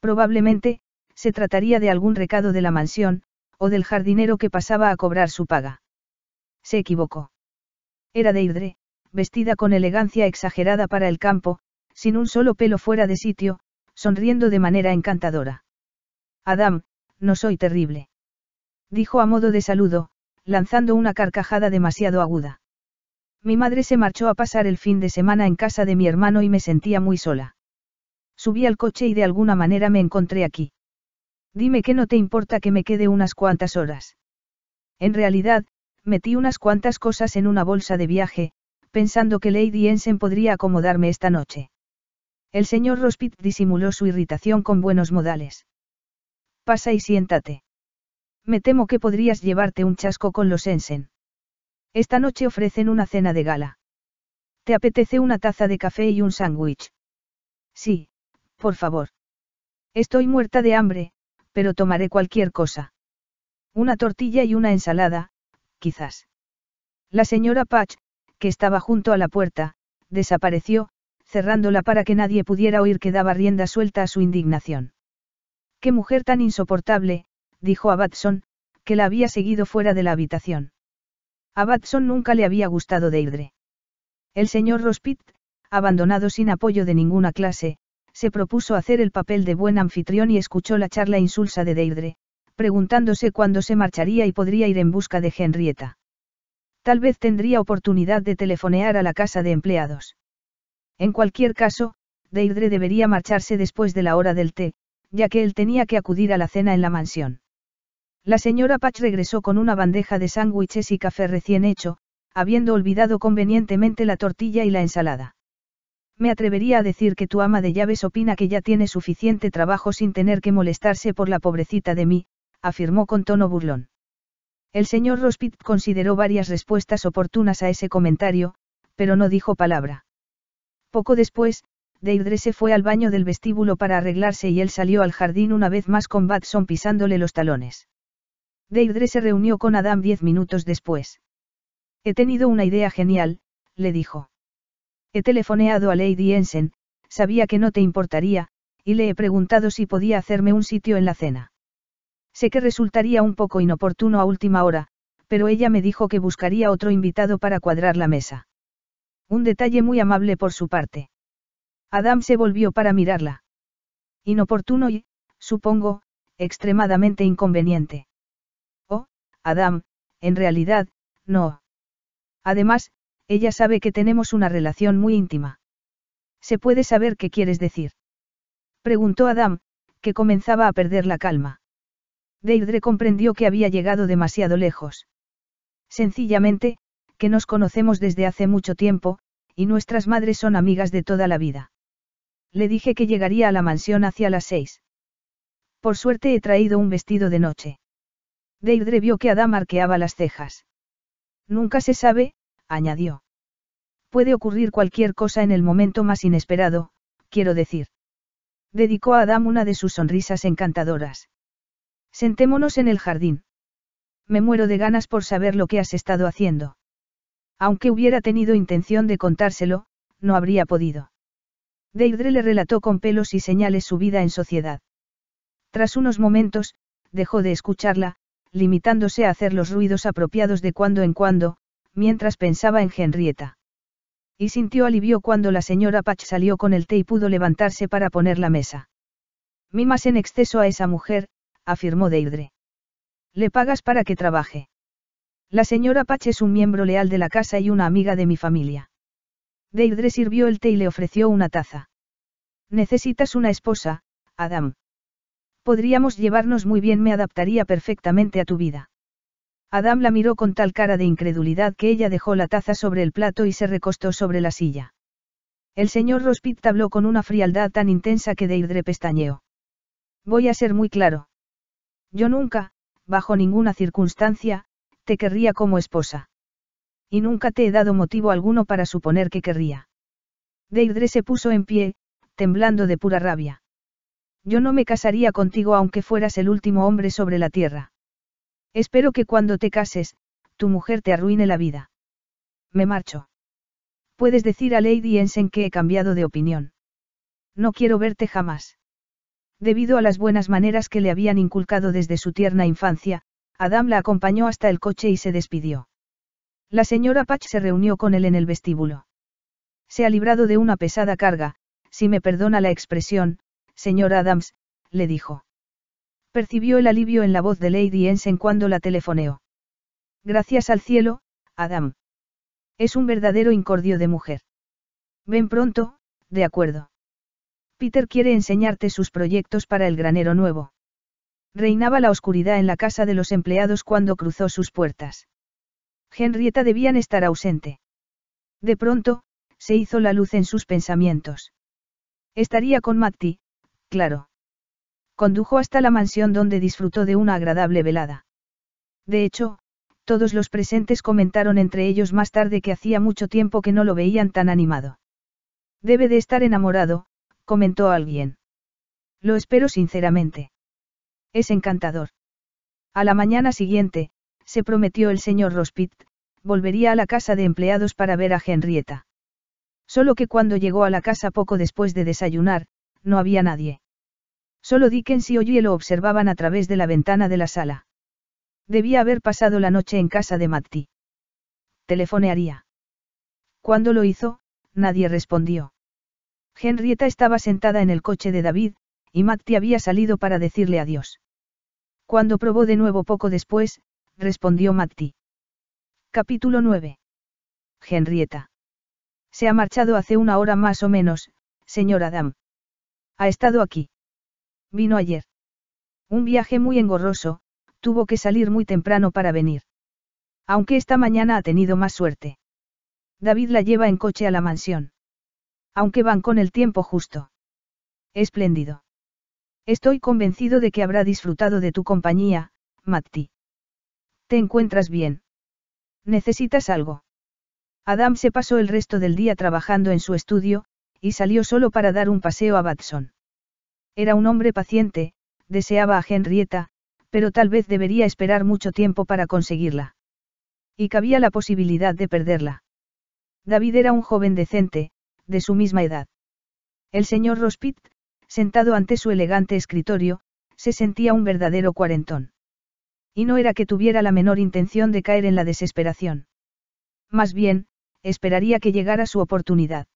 Probablemente, se trataría de algún recado de la mansión, o del jardinero que pasaba a cobrar su paga. Se equivocó. Era Deirdre, vestida con elegancia exagerada para el campo, sin un solo pelo fuera de sitio, sonriendo de manera encantadora. Adam, no soy terrible. Dijo a modo de saludo, lanzando una carcajada demasiado aguda. Mi madre se marchó a pasar el fin de semana en casa de mi hermano y me sentía muy sola. Subí al coche y de alguna manera me encontré aquí. Dime que no te importa que me quede unas cuantas horas. En realidad, metí unas cuantas cosas en una bolsa de viaje, pensando que Lady Ensen podría acomodarme esta noche. El señor Rospit disimuló su irritación con buenos modales. Pasa y siéntate. Me temo que podrías llevarte un chasco con los Ensen. Esta noche ofrecen una cena de gala. ¿Te apetece una taza de café y un sándwich? Sí, por favor. Estoy muerta de hambre, pero tomaré cualquier cosa. Una tortilla y una ensalada, quizás. La señora Patch, que estaba junto a la puerta, desapareció, cerrándola para que nadie pudiera oír que daba rienda suelta a su indignación. Qué mujer tan insoportable, dijo a Batson, que la había seguido fuera de la habitación. A Batson nunca le había gustado Deirdre. El señor Rospit, abandonado sin apoyo de ninguna clase, se propuso hacer el papel de buen anfitrión y escuchó la charla insulsa de Deirdre, preguntándose cuándo se marcharía y podría ir en busca de Henrietta. Tal vez tendría oportunidad de telefonear a la casa de empleados. En cualquier caso, Deirdre debería marcharse después de la hora del té, ya que él tenía que acudir a la cena en la mansión. La señora Patch regresó con una bandeja de sándwiches y café recién hecho, habiendo olvidado convenientemente la tortilla y la ensalada. Me atrevería a decir que tu ama de llaves opina que ya tiene suficiente trabajo sin tener que molestarse por la pobrecita de mí, afirmó con tono burlón. El señor Rospit consideró varias respuestas oportunas a ese comentario, pero no dijo palabra. Poco después, Deirdre se fue al baño del vestíbulo para arreglarse y él salió al jardín una vez más con Batson pisándole los talones. Deidre se reunió con Adam diez minutos después. He tenido una idea genial, le dijo. He telefoneado a Lady Ensen, sabía que no te importaría, y le he preguntado si podía hacerme un sitio en la cena. Sé que resultaría un poco inoportuno a última hora, pero ella me dijo que buscaría otro invitado para cuadrar la mesa. Un detalle muy amable por su parte. Adam se volvió para mirarla. Inoportuno y, supongo, extremadamente inconveniente. Oh, Adam, en realidad, no. Además, ella sabe que tenemos una relación muy íntima. ¿Se puede saber qué quieres decir? Preguntó Adam, que comenzaba a perder la calma. Deirdre comprendió que había llegado demasiado lejos. Sencillamente, que nos conocemos desde hace mucho tiempo, y nuestras madres son amigas de toda la vida. Le dije que llegaría a la mansión hacia las seis. Por suerte he traído un vestido de noche. Deirdre vio que Adam arqueaba las cejas. Nunca se sabe, añadió. Puede ocurrir cualquier cosa en el momento más inesperado, quiero decir. Dedicó a Adam una de sus sonrisas encantadoras. Sentémonos en el jardín. Me muero de ganas por saber lo que has estado haciendo. Aunque hubiera tenido intención de contárselo, no habría podido. Deidre le relató con pelos y señales su vida en sociedad. Tras unos momentos, dejó de escucharla, limitándose a hacer los ruidos apropiados de cuando en cuando, mientras pensaba en Henrietta. Y sintió alivio cuando la señora Patch salió con el té y pudo levantarse para poner la mesa. Mimas en exceso a esa mujer, afirmó Deidre. Le pagas para que trabaje. La señora Patch es un miembro leal de la casa y una amiga de mi familia. Deidre sirvió el té y le ofreció una taza. Necesitas una esposa, Adam. Podríamos llevarnos muy bien, me adaptaría perfectamente a tu vida. Adam la miró con tal cara de incredulidad que ella dejó la taza sobre el plato y se recostó sobre la silla. El señor Rospit habló con una frialdad tan intensa que Deirdre pestañeó. Voy a ser muy claro. Yo nunca, bajo ninguna circunstancia, te querría como esposa. Y nunca te he dado motivo alguno para suponer que querría. Deirdre se puso en pie, temblando de pura rabia. Yo no me casaría contigo aunque fueras el último hombre sobre la tierra. Espero que cuando te cases, tu mujer te arruine la vida. Me marcho. Puedes decir a Lady Ensen que he cambiado de opinión. No quiero verte jamás. Debido a las buenas maneras que le habían inculcado desde su tierna infancia, Adam la acompañó hasta el coche y se despidió. La señora Patch se reunió con él en el vestíbulo. Se ha librado de una pesada carga, si me perdona la expresión, señor Adams, le dijo. Percibió el alivio en la voz de Lady Ensen cuando la telefoneó. Gracias al cielo, Adam. Es un verdadero incordio de mujer. Ven pronto, de acuerdo. Peter quiere enseñarte sus proyectos para el granero nuevo. Reinaba la oscuridad en la casa de los empleados cuando cruzó sus puertas. Henrietta debían estar ausente. De pronto, se hizo la luz en sus pensamientos. Estaría con Matti, claro. Condujo hasta la mansión donde disfrutó de una agradable velada. De hecho, todos los presentes comentaron entre ellos más tarde que hacía mucho tiempo que no lo veían tan animado. Debe de estar enamorado, comentó alguien. Lo espero sinceramente. Es encantador. A la mañana siguiente, se prometió el señor Rospit, volvería a la casa de empleados para ver a Henrietta. Solo que cuando llegó a la casa poco después de desayunar, no había nadie. Solo Dickens y Oye lo observaban a través de la ventana de la sala. Debía haber pasado la noche en casa de Matti. Telefonearía. Cuando lo hizo, nadie respondió. Henrietta estaba sentada en el coche de David, y Matti había salido para decirle adiós. Cuando probó de nuevo poco después, respondió Matti. Capítulo 9. Henrietta. Se ha marchado hace una hora más o menos, señor Adam. Ha estado aquí. Vino ayer. Un viaje muy engorroso, tuvo que salir muy temprano para venir. Aunque esta mañana ha tenido más suerte. David la lleva en coche a la mansión. Aunque van con el tiempo justo. Espléndido. Estoy convencido de que habrá disfrutado de tu compañía, Matti. ¿Te encuentras bien? ¿Necesitas algo? Adam se pasó el resto del día trabajando en su estudio, y salió solo para dar un paseo a Batson. Era un hombre paciente, deseaba a Henrietta, pero tal vez debería esperar mucho tiempo para conseguirla. Y cabía la posibilidad de perderla. David era un joven decente, de su misma edad. El señor Rospit, sentado ante su elegante escritorio, se sentía un verdadero cuarentón. Y no era que tuviera la menor intención de caer en la desesperación. Más bien, esperaría que llegara su oportunidad.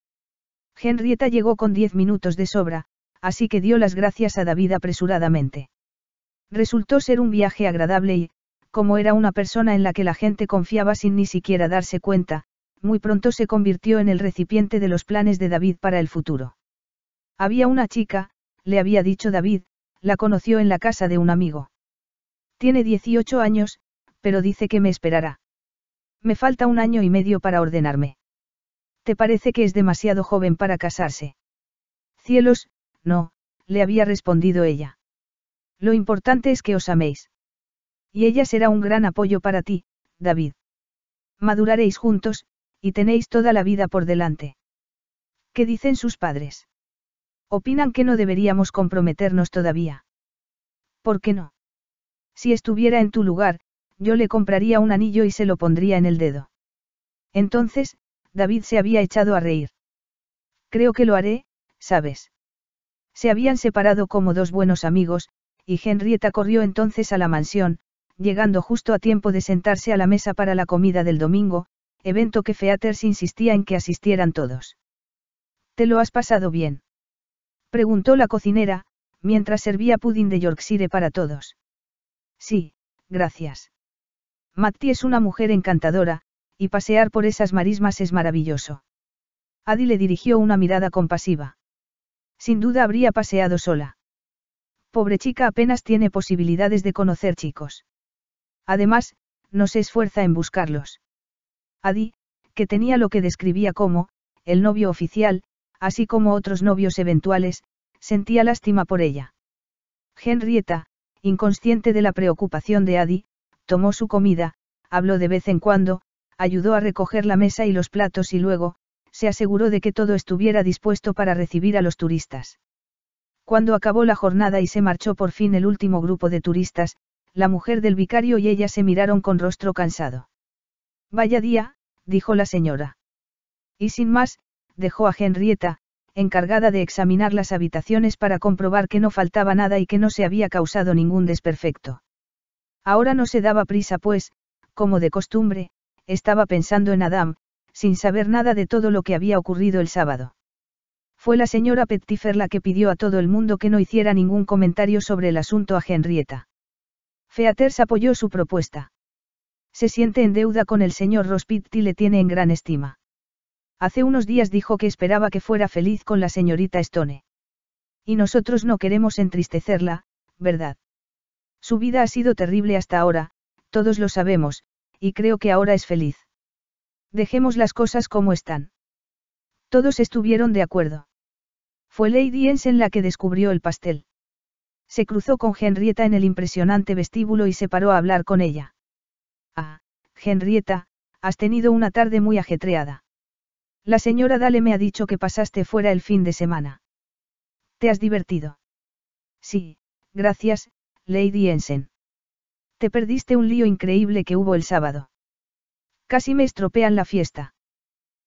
Henrietta llegó con diez minutos de sobra, así que dio las gracias a David apresuradamente. Resultó ser un viaje agradable y, como era una persona en la que la gente confiaba sin ni siquiera darse cuenta, muy pronto se convirtió en el recipiente de los planes de David para el futuro. Había una chica, le había dicho David, la conoció en la casa de un amigo. Tiene 18 años, pero dice que me esperará. Me falta un año y medio para ordenarme. ¿Te parece que es demasiado joven para casarse? Cielos, no, le había respondido ella. Lo importante es que os améis. Y ella será un gran apoyo para ti, David. Maduraréis juntos, y tenéis toda la vida por delante. ¿Qué dicen sus padres? Opinan que no deberíamos comprometernos todavía. ¿Por qué no? Si estuviera en tu lugar, yo le compraría un anillo y se lo pondría en el dedo. Entonces, David se había echado a reír. Creo que lo haré, ¿sabes? Se habían separado como dos buenos amigos, y Henrietta corrió entonces a la mansión, llegando justo a tiempo de sentarse a la mesa para la comida del domingo, evento que Featers insistía en que asistieran todos. ¿Te lo has pasado bien? preguntó la cocinera, mientras servía pudín de Yorkshire para todos. Sí, gracias. Mattie es una mujer encantadora, y pasear por esas marismas es maravilloso. Adi le dirigió una mirada compasiva. Sin duda habría paseado sola. Pobre chica apenas tiene posibilidades de conocer chicos. Además, no se esfuerza en buscarlos. Adi, que tenía lo que describía como, el novio oficial, así como otros novios eventuales, sentía lástima por ella. Henrietta, inconsciente de la preocupación de Adi, tomó su comida, habló de vez en cuando, ayudó a recoger la mesa y los platos y luego, se aseguró de que todo estuviera dispuesto para recibir a los turistas. Cuando acabó la jornada y se marchó por fin el último grupo de turistas, la mujer del vicario y ella se miraron con rostro cansado. Vaya día, dijo la señora. Y sin más, dejó a Henrietta, encargada de examinar las habitaciones para comprobar que no faltaba nada y que no se había causado ningún desperfecto. Ahora no se daba prisa, pues, como de costumbre, estaba pensando en Adam, sin saber nada de todo lo que había ocurrido el sábado. Fue la señora Pettifer la que pidió a todo el mundo que no hiciera ningún comentario sobre el asunto a Henrietta. Featers apoyó su propuesta. Se siente en deuda con el señor Rospit y le tiene en gran estima. Hace unos días dijo que esperaba que fuera feliz con la señorita Stone. Y nosotros no queremos entristecerla, ¿verdad? Su vida ha sido terrible hasta ahora, todos lo sabemos, y creo que ahora es feliz. Dejemos las cosas como están. Todos estuvieron de acuerdo. Fue Lady Ensen la que descubrió el pastel. Se cruzó con Henrietta en el impresionante vestíbulo y se paró a hablar con ella. Ah, Henrietta, has tenido una tarde muy ajetreada. La señora Dale me ha dicho que pasaste fuera el fin de semana. ¿Te has divertido? Sí, gracias, Lady Ensen. Te perdiste un lío increíble que hubo el sábado. Casi me estropean la fiesta.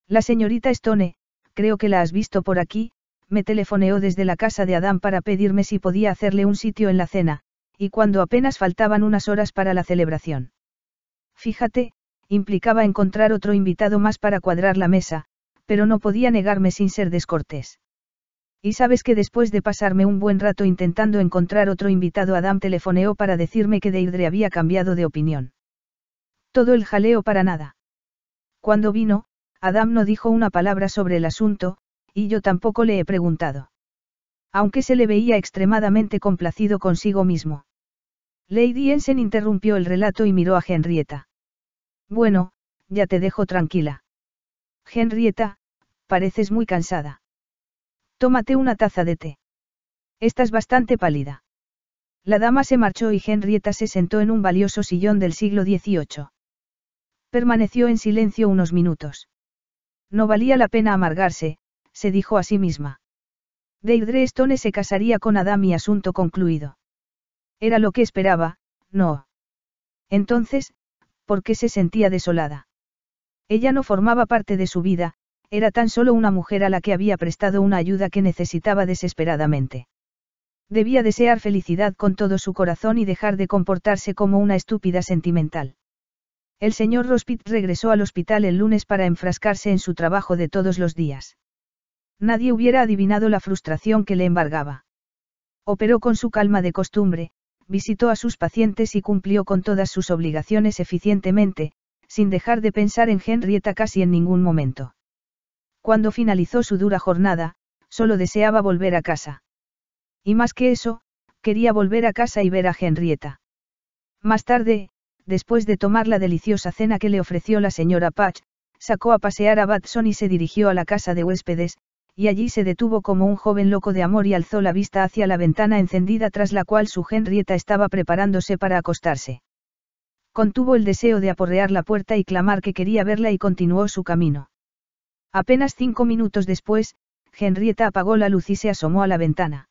La señorita Stone, creo que la has visto por aquí, me telefoneó desde la casa de Adam para pedirme si podía hacerle un sitio en la cena, y cuando apenas faltaban unas horas para la celebración. Fíjate, implicaba encontrar otro invitado más para cuadrar la mesa, pero no podía negarme sin ser descortés. Y sabes que después de pasarme un buen rato intentando encontrar otro invitado, Adam telefoneó para decirme que Deirdre había cambiado de opinión. Todo el jaleo para nada. Cuando vino, Adam no dijo una palabra sobre el asunto, y yo tampoco le he preguntado. Aunque se le veía extremadamente complacido consigo mismo. Lady Ensen interrumpió el relato y miró a Henrietta. Bueno, ya te dejo tranquila. Henrietta, pareces muy cansada. Tómate una taza de té. Estás bastante pálida. La dama se marchó y Henrietta se sentó en un valioso sillón del siglo XVIII. Permaneció en silencio unos minutos. No valía la pena amargarse, se dijo a sí misma. Deidre Stone se casaría con Adam y asunto concluido. Era lo que esperaba, no. Entonces, ¿por qué se sentía desolada? Ella no formaba parte de su vida, era tan solo una mujer a la que había prestado una ayuda que necesitaba desesperadamente. Debía desear felicidad con todo su corazón y dejar de comportarse como una estúpida sentimental. El señor Rospit regresó al hospital el lunes para enfrascarse en su trabajo de todos los días. Nadie hubiera adivinado la frustración que le embargaba. Operó con su calma de costumbre, visitó a sus pacientes y cumplió con todas sus obligaciones eficientemente, sin dejar de pensar en Henrietta casi en ningún momento. Cuando finalizó su dura jornada, solo deseaba volver a casa. Y más que eso, quería volver a casa y ver a Henrietta. Más tarde, después de tomar la deliciosa cena que le ofreció la señora Patch, sacó a pasear a Batson y se dirigió a la casa de huéspedes, y allí se detuvo como un joven loco de amor y alzó la vista hacia la ventana encendida tras la cual su Henrietta estaba preparándose para acostarse. Contuvo el deseo de aporrear la puerta y clamar que quería verla y continuó su camino. Apenas cinco minutos después, Henrietta apagó la luz y se asomó a la ventana.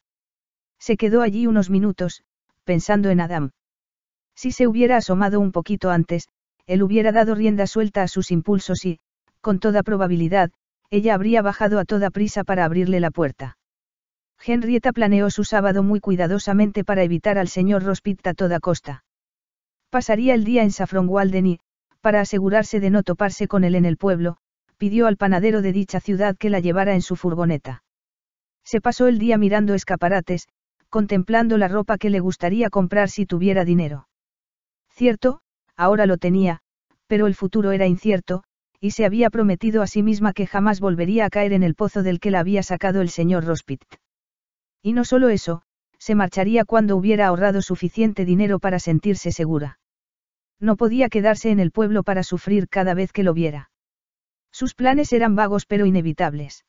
Se quedó allí unos minutos, pensando en Adam. Si se hubiera asomado un poquito antes, él hubiera dado rienda suelta a sus impulsos y, con toda probabilidad, ella habría bajado a toda prisa para abrirle la puerta. Henrietta planeó su sábado muy cuidadosamente para evitar al señor Rospit a toda costa. Pasaría el día en Saffron Walden y, para asegurarse de no toparse con él en el pueblo, pidió al panadero de dicha ciudad que la llevara en su furgoneta. Se pasó el día mirando escaparates, contemplando la ropa que le gustaría comprar si tuviera dinero. Cierto, ahora lo tenía, pero el futuro era incierto, y se había prometido a sí misma que jamás volvería a caer en el pozo del que la había sacado el señor Rospit. Y no solo eso, se marcharía cuando hubiera ahorrado suficiente dinero para sentirse segura. No podía quedarse en el pueblo para sufrir cada vez que lo viera. Sus planes eran vagos pero inevitables.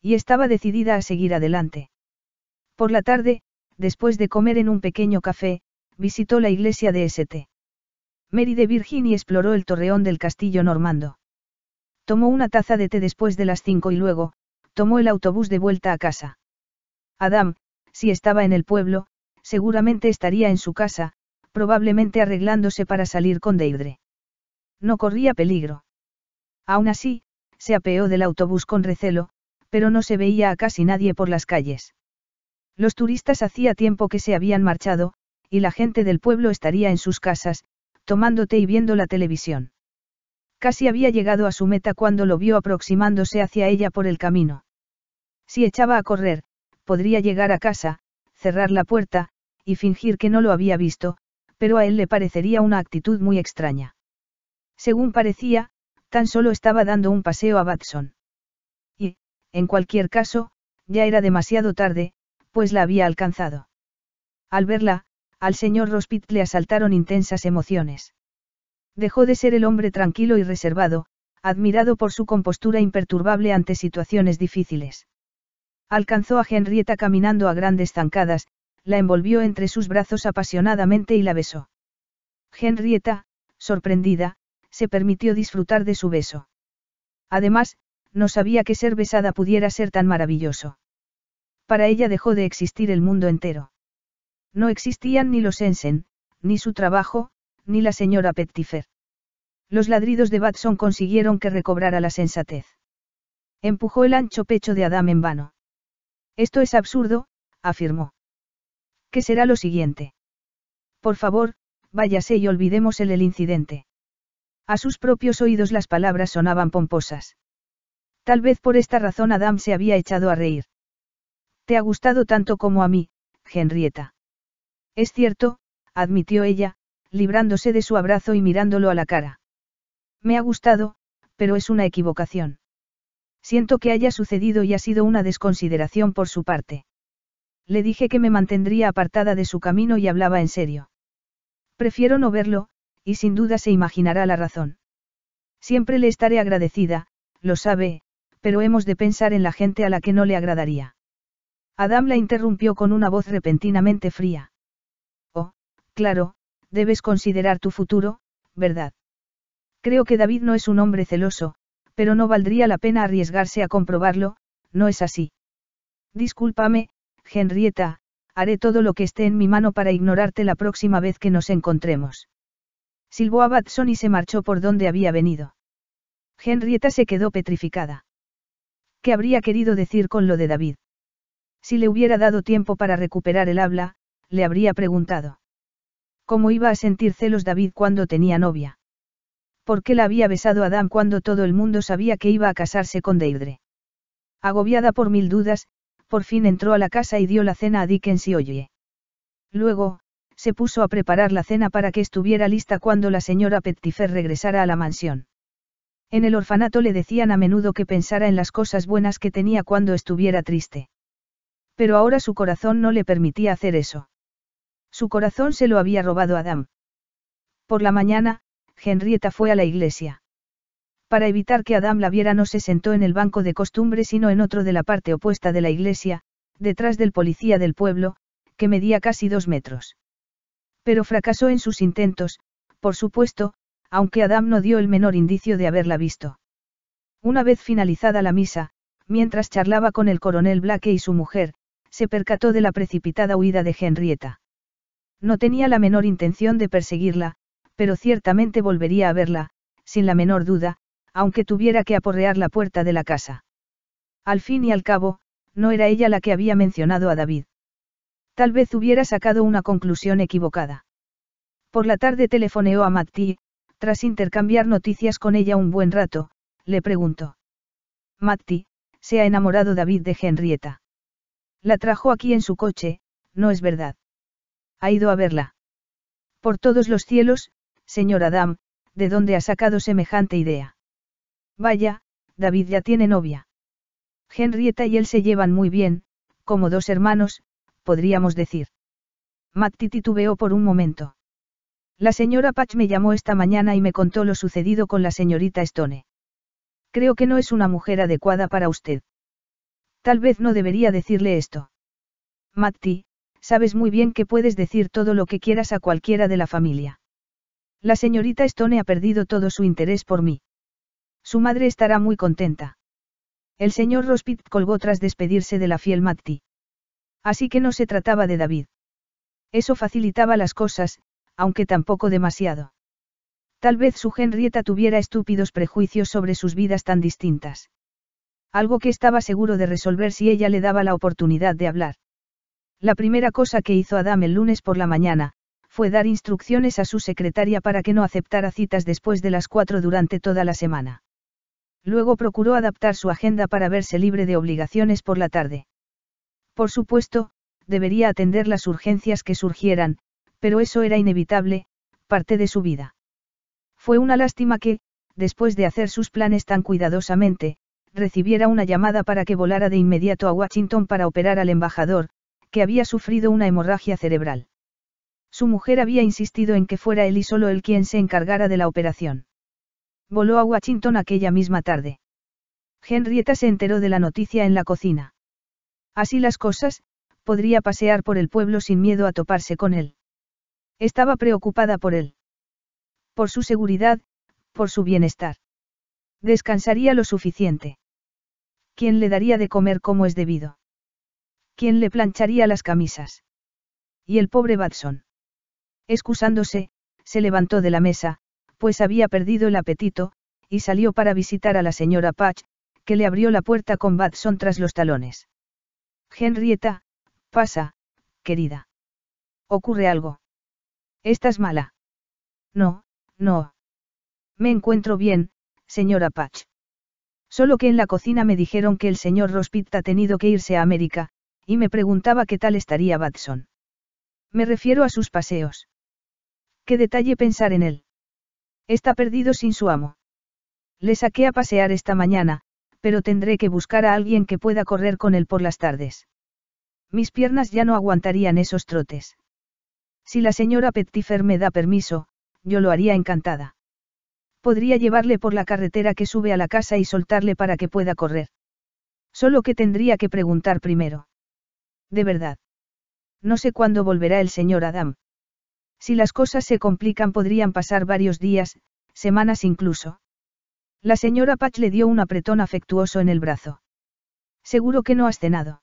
Y estaba decidida a seguir adelante. Por la tarde, después de comer en un pequeño café, visitó la iglesia de St. Mary de Virgin y exploró el torreón del castillo normando. Tomó una taza de té después de las cinco y luego, tomó el autobús de vuelta a casa. Adam, si estaba en el pueblo, seguramente estaría en su casa, probablemente arreglándose para salir con Deidre. No corría peligro. Aún así, se apeó del autobús con recelo, pero no se veía a casi nadie por las calles. Los turistas hacía tiempo que se habían marchado, y la gente del pueblo estaría en sus casas, tomándote y viendo la televisión. Casi había llegado a su meta cuando lo vio aproximándose hacia ella por el camino. Si echaba a correr, podría llegar a casa, cerrar la puerta, y fingir que no lo había visto, pero a él le parecería una actitud muy extraña. Según parecía, tan solo estaba dando un paseo a Batson. Y, en cualquier caso, ya era demasiado tarde, pues la había alcanzado. Al verla, al señor Rospit le asaltaron intensas emociones. Dejó de ser el hombre tranquilo y reservado, admirado por su compostura imperturbable ante situaciones difíciles. Alcanzó a Henrietta caminando a grandes zancadas, la envolvió entre sus brazos apasionadamente y la besó. Henrietta, sorprendida, se permitió disfrutar de su beso. Además, no sabía que ser besada pudiera ser tan maravilloso. Para ella dejó de existir el mundo entero. No existían ni los Ensen, ni su trabajo, ni la señora Pettifer. Los ladridos de Batson consiguieron que recobrara la sensatez. Empujó el ancho pecho de Adam en vano. Esto es absurdo, afirmó. ¿Qué será lo siguiente? Por favor, váyase y olvidemos el, el incidente. A sus propios oídos las palabras sonaban pomposas. Tal vez por esta razón Adam se había echado a reír. Te ha gustado tanto como a mí, Henrietta. Es cierto, admitió ella, librándose de su abrazo y mirándolo a la cara. Me ha gustado, pero es una equivocación. Siento que haya sucedido y ha sido una desconsideración por su parte. Le dije que me mantendría apartada de su camino y hablaba en serio. Prefiero no verlo, y sin duda se imaginará la razón. Siempre le estaré agradecida, lo sabe, pero hemos de pensar en la gente a la que no le agradaría. Adam la interrumpió con una voz repentinamente fría claro, debes considerar tu futuro, ¿verdad? Creo que David no es un hombre celoso, pero no valdría la pena arriesgarse a comprobarlo, no es así. Discúlpame, Henrietta, haré todo lo que esté en mi mano para ignorarte la próxima vez que nos encontremos. Silbó a Batson y se marchó por donde había venido. Henrietta se quedó petrificada. ¿Qué habría querido decir con lo de David? Si le hubiera dado tiempo para recuperar el habla, le habría preguntado. ¿Cómo iba a sentir celos David cuando tenía novia? ¿Por qué la había besado Adam cuando todo el mundo sabía que iba a casarse con Deirdre? Agobiada por mil dudas, por fin entró a la casa y dio la cena a Dickens y Oye. Luego, se puso a preparar la cena para que estuviera lista cuando la señora Pettifer regresara a la mansión. En el orfanato le decían a menudo que pensara en las cosas buenas que tenía cuando estuviera triste. Pero ahora su corazón no le permitía hacer eso. Su corazón se lo había robado Adam. Por la mañana, Henrietta fue a la iglesia. Para evitar que Adam la viera no se sentó en el banco de costumbre sino en otro de la parte opuesta de la iglesia, detrás del policía del pueblo, que medía casi dos metros. Pero fracasó en sus intentos, por supuesto, aunque Adam no dio el menor indicio de haberla visto. Una vez finalizada la misa, mientras charlaba con el coronel Blake y su mujer, se percató de la precipitada huida de Henrietta. No tenía la menor intención de perseguirla, pero ciertamente volvería a verla, sin la menor duda, aunque tuviera que aporrear la puerta de la casa. Al fin y al cabo, no era ella la que había mencionado a David. Tal vez hubiera sacado una conclusión equivocada. Por la tarde telefoneó a Matti, tras intercambiar noticias con ella un buen rato, le preguntó. Matti, se ha enamorado David de Henrietta. La trajo aquí en su coche, no es verdad. Ha ido a verla. Por todos los cielos, señor Adam, ¿de dónde ha sacado semejante idea? Vaya, David ya tiene novia. Henrietta y él se llevan muy bien, como dos hermanos, podríamos decir. Matti titubeó por un momento. La señora Patch me llamó esta mañana y me contó lo sucedido con la señorita Stone. Creo que no es una mujer adecuada para usted. Tal vez no debería decirle esto. Matti, sabes muy bien que puedes decir todo lo que quieras a cualquiera de la familia. La señorita Stone ha perdido todo su interés por mí. Su madre estará muy contenta. El señor Rospit colgó tras despedirse de la fiel Matti. Así que no se trataba de David. Eso facilitaba las cosas, aunque tampoco demasiado. Tal vez su Henrietta tuviera estúpidos prejuicios sobre sus vidas tan distintas. Algo que estaba seguro de resolver si ella le daba la oportunidad de hablar. La primera cosa que hizo Adam el lunes por la mañana, fue dar instrucciones a su secretaria para que no aceptara citas después de las cuatro durante toda la semana. Luego procuró adaptar su agenda para verse libre de obligaciones por la tarde. Por supuesto, debería atender las urgencias que surgieran, pero eso era inevitable, parte de su vida. Fue una lástima que, después de hacer sus planes tan cuidadosamente, recibiera una llamada para que volara de inmediato a Washington para operar al embajador, que había sufrido una hemorragia cerebral. Su mujer había insistido en que fuera él y solo él quien se encargara de la operación. Voló a Washington aquella misma tarde. Henrietta se enteró de la noticia en la cocina. Así las cosas, podría pasear por el pueblo sin miedo a toparse con él. Estaba preocupada por él. Por su seguridad, por su bienestar. Descansaría lo suficiente. ¿Quién le daría de comer como es debido? ¿Quién le plancharía las camisas? Y el pobre Batson. Excusándose, se levantó de la mesa, pues había perdido el apetito, y salió para visitar a la señora Patch, que le abrió la puerta con Batson tras los talones. Henrietta, pasa, querida. ¿Ocurre algo? ¿Estás mala? No, no. Me encuentro bien, señora Patch. Solo que en la cocina me dijeron que el señor Rospit ha tenido que irse a América, y me preguntaba qué tal estaría Batson. Me refiero a sus paseos. Qué detalle pensar en él. Está perdido sin su amo. Le saqué a pasear esta mañana, pero tendré que buscar a alguien que pueda correr con él por las tardes. Mis piernas ya no aguantarían esos trotes. Si la señora Pettifer me da permiso, yo lo haría encantada. Podría llevarle por la carretera que sube a la casa y soltarle para que pueda correr. Solo que tendría que preguntar primero. De verdad. No sé cuándo volverá el señor Adam. Si las cosas se complican podrían pasar varios días, semanas incluso. La señora Patch le dio un apretón afectuoso en el brazo. Seguro que no has cenado.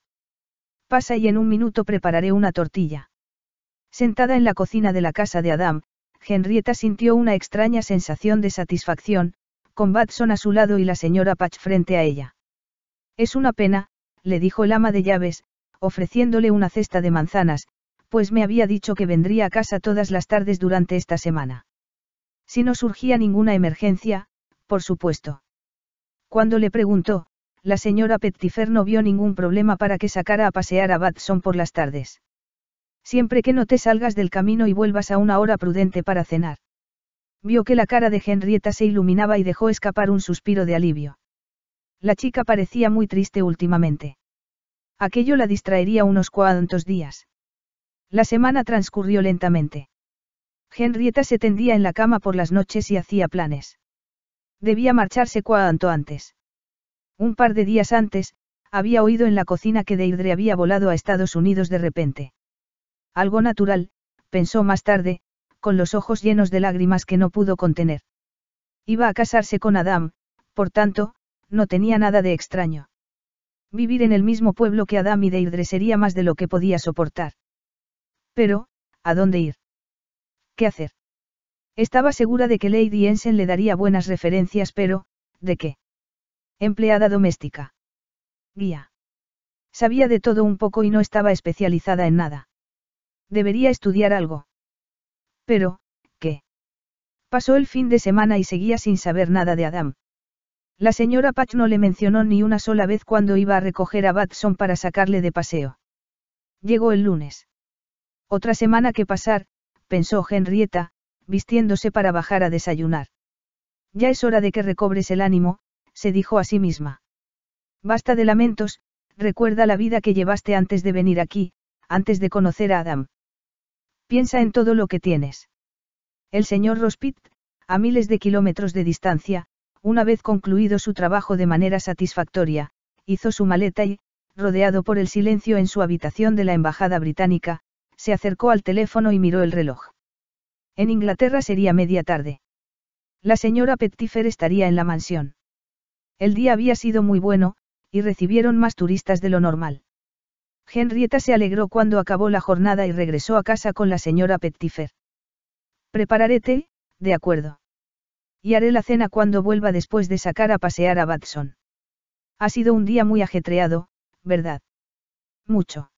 Pasa y en un minuto prepararé una tortilla. Sentada en la cocina de la casa de Adam, Henrietta sintió una extraña sensación de satisfacción, con Batson a su lado y la señora Patch frente a ella. Es una pena, le dijo el ama de llaves, ofreciéndole una cesta de manzanas, pues me había dicho que vendría a casa todas las tardes durante esta semana. Si no surgía ninguna emergencia, por supuesto. Cuando le preguntó, la señora Pettifer no vio ningún problema para que sacara a pasear a Batson por las tardes. Siempre que no te salgas del camino y vuelvas a una hora prudente para cenar. Vio que la cara de Henrietta se iluminaba y dejó escapar un suspiro de alivio. La chica parecía muy triste últimamente. Aquello la distraería unos cuantos días. La semana transcurrió lentamente. Henrietta se tendía en la cama por las noches y hacía planes. Debía marcharse cuanto antes. Un par de días antes, había oído en la cocina que Deirdre había volado a Estados Unidos de repente. Algo natural, pensó más tarde, con los ojos llenos de lágrimas que no pudo contener. Iba a casarse con Adam, por tanto, no tenía nada de extraño. Vivir en el mismo pueblo que Adam y Deirdre sería más de lo que podía soportar. Pero, ¿a dónde ir? ¿Qué hacer? Estaba segura de que Lady Ensen le daría buenas referencias, pero, ¿de qué? Empleada doméstica. Guía. Sabía de todo un poco y no estaba especializada en nada. Debería estudiar algo. Pero, ¿qué? Pasó el fin de semana y seguía sin saber nada de Adam. La señora Patch no le mencionó ni una sola vez cuando iba a recoger a Batson para sacarle de paseo. Llegó el lunes. Otra semana que pasar, pensó Henrietta, vistiéndose para bajar a desayunar. Ya es hora de que recobres el ánimo, se dijo a sí misma. Basta de lamentos, recuerda la vida que llevaste antes de venir aquí, antes de conocer a Adam. Piensa en todo lo que tienes. El señor Rospit, a miles de kilómetros de distancia, una vez concluido su trabajo de manera satisfactoria, hizo su maleta y, rodeado por el silencio en su habitación de la Embajada Británica, se acercó al teléfono y miró el reloj. En Inglaterra sería media tarde. La señora Pettifer estaría en la mansión. El día había sido muy bueno, y recibieron más turistas de lo normal. Henrietta se alegró cuando acabó la jornada y regresó a casa con la señora Pettifer. Prepararé té, de acuerdo. Y haré la cena cuando vuelva después de sacar a pasear a Batson. Ha sido un día muy ajetreado, ¿verdad? Mucho.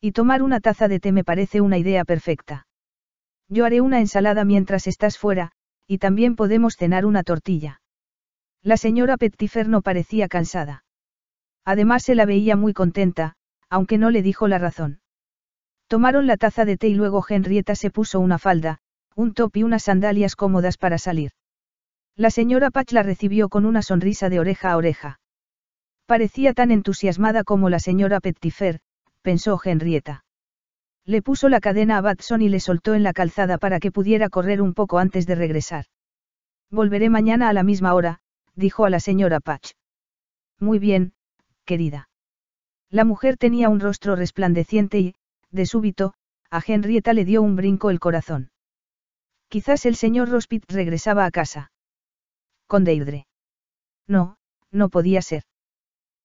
Y tomar una taza de té me parece una idea perfecta. Yo haré una ensalada mientras estás fuera, y también podemos cenar una tortilla. La señora Pettifer no parecía cansada. Además se la veía muy contenta, aunque no le dijo la razón. Tomaron la taza de té y luego Henrietta se puso una falda, un top y unas sandalias cómodas para salir. La señora Patch la recibió con una sonrisa de oreja a oreja. Parecía tan entusiasmada como la señora Pettifer, pensó Henrietta. Le puso la cadena a Batson y le soltó en la calzada para que pudiera correr un poco antes de regresar. Volveré mañana a la misma hora, dijo a la señora Patch. Muy bien, querida. La mujer tenía un rostro resplandeciente y, de súbito, a Henrietta le dio un brinco el corazón. Quizás el señor Rospit regresaba a casa con No, no podía ser.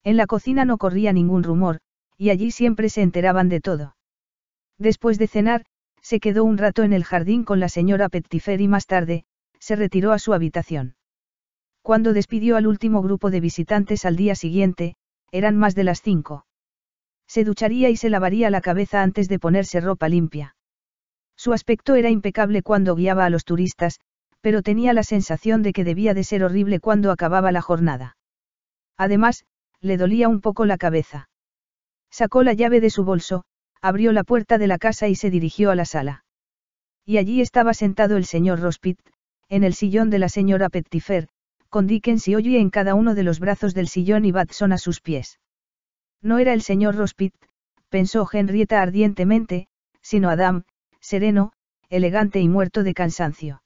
En la cocina no corría ningún rumor, y allí siempre se enteraban de todo. Después de cenar, se quedó un rato en el jardín con la señora Pettifer y más tarde, se retiró a su habitación. Cuando despidió al último grupo de visitantes al día siguiente, eran más de las cinco. Se ducharía y se lavaría la cabeza antes de ponerse ropa limpia. Su aspecto era impecable cuando guiaba a los turistas, pero tenía la sensación de que debía de ser horrible cuando acababa la jornada. Además, le dolía un poco la cabeza. Sacó la llave de su bolso, abrió la puerta de la casa y se dirigió a la sala. Y allí estaba sentado el señor Rospit, en el sillón de la señora Pettifer, con Dickens y Ollie en cada uno de los brazos del sillón y Batson a sus pies. No era el señor Rospit, pensó Henrietta ardientemente, sino Adam, sereno, elegante y muerto de cansancio.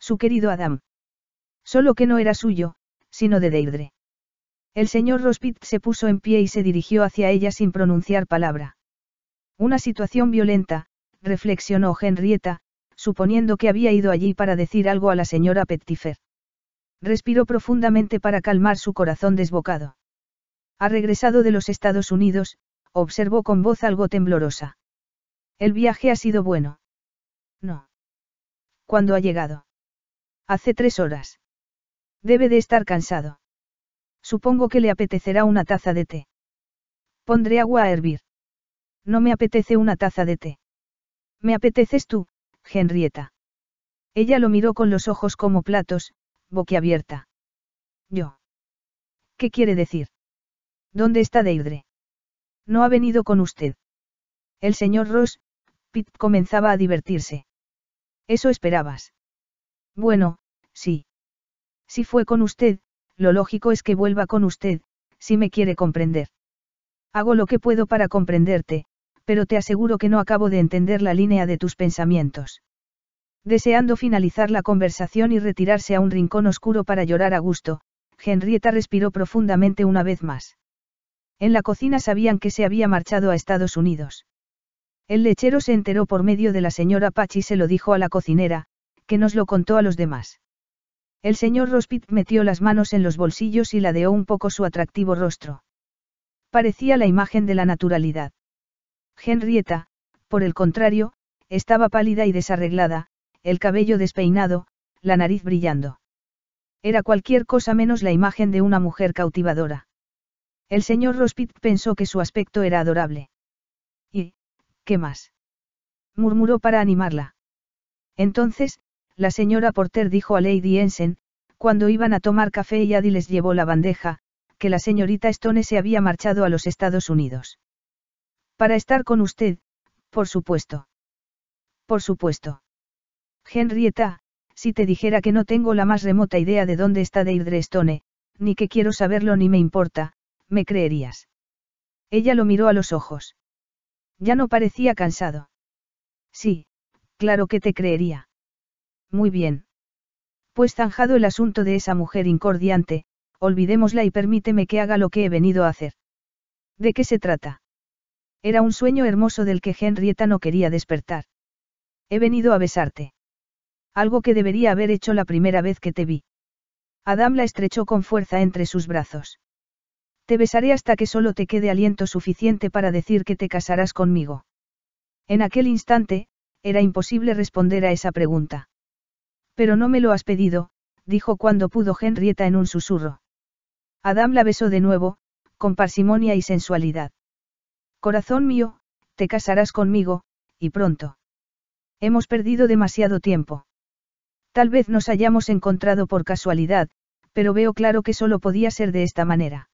Su querido Adam. Solo que no era suyo, sino de Deirdre. El señor Rospit se puso en pie y se dirigió hacia ella sin pronunciar palabra. Una situación violenta, reflexionó Henrietta, suponiendo que había ido allí para decir algo a la señora Pettifer. Respiró profundamente para calmar su corazón desbocado. Ha regresado de los Estados Unidos, observó con voz algo temblorosa. El viaje ha sido bueno. No. ¿Cuándo ha llegado? Hace tres horas. Debe de estar cansado. Supongo que le apetecerá una taza de té. Pondré agua a hervir. No me apetece una taza de té. Me apeteces tú, Henrietta. Ella lo miró con los ojos como platos, boquiabierta. Yo. ¿Qué quiere decir? ¿Dónde está Deidre? No ha venido con usted. El señor Ross, Pitt comenzaba a divertirse. Eso esperabas. Bueno, sí. Si fue con usted, lo lógico es que vuelva con usted, si me quiere comprender. Hago lo que puedo para comprenderte, pero te aseguro que no acabo de entender la línea de tus pensamientos. Deseando finalizar la conversación y retirarse a un rincón oscuro para llorar a gusto, Henrietta respiró profundamente una vez más. En la cocina sabían que se había marchado a Estados Unidos. El lechero se enteró por medio de la señora Pachi y se lo dijo a la cocinera, que nos lo contó a los demás. El señor Rospit metió las manos en los bolsillos y ladeó un poco su atractivo rostro. Parecía la imagen de la naturalidad. Henrietta, por el contrario, estaba pálida y desarreglada, el cabello despeinado, la nariz brillando. Era cualquier cosa menos la imagen de una mujer cautivadora. El señor Rospit pensó que su aspecto era adorable. ¿Y qué más? murmuró para animarla. Entonces, la señora Porter dijo a Lady Ensen, cuando iban a tomar café y Adi les llevó la bandeja, que la señorita Stone se había marchado a los Estados Unidos. Para estar con usted, por supuesto. Por supuesto. Henrietta, si te dijera que no tengo la más remota idea de dónde está Deirdre Stone, ni que quiero saberlo ni me importa, me creerías. Ella lo miró a los ojos. Ya no parecía cansado. Sí, claro que te creería muy bien. Pues zanjado el asunto de esa mujer incordiante, olvidémosla y permíteme que haga lo que he venido a hacer. ¿De qué se trata? Era un sueño hermoso del que Henrietta no quería despertar. He venido a besarte. Algo que debería haber hecho la primera vez que te vi. Adam la estrechó con fuerza entre sus brazos. Te besaré hasta que solo te quede aliento suficiente para decir que te casarás conmigo. En aquel instante, era imposible responder a esa pregunta. Pero no me lo has pedido, dijo cuando pudo Henrietta en un susurro. Adam la besó de nuevo, con parsimonia y sensualidad. Corazón mío, te casarás conmigo, y pronto. Hemos perdido demasiado tiempo. Tal vez nos hayamos encontrado por casualidad, pero veo claro que solo podía ser de esta manera.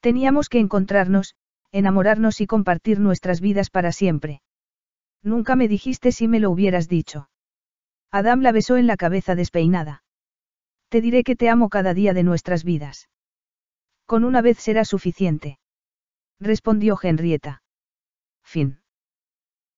Teníamos que encontrarnos, enamorarnos y compartir nuestras vidas para siempre. Nunca me dijiste si me lo hubieras dicho. Adam la besó en la cabeza despeinada. Te diré que te amo cada día de nuestras vidas. Con una vez será suficiente. Respondió Henrietta. Fin.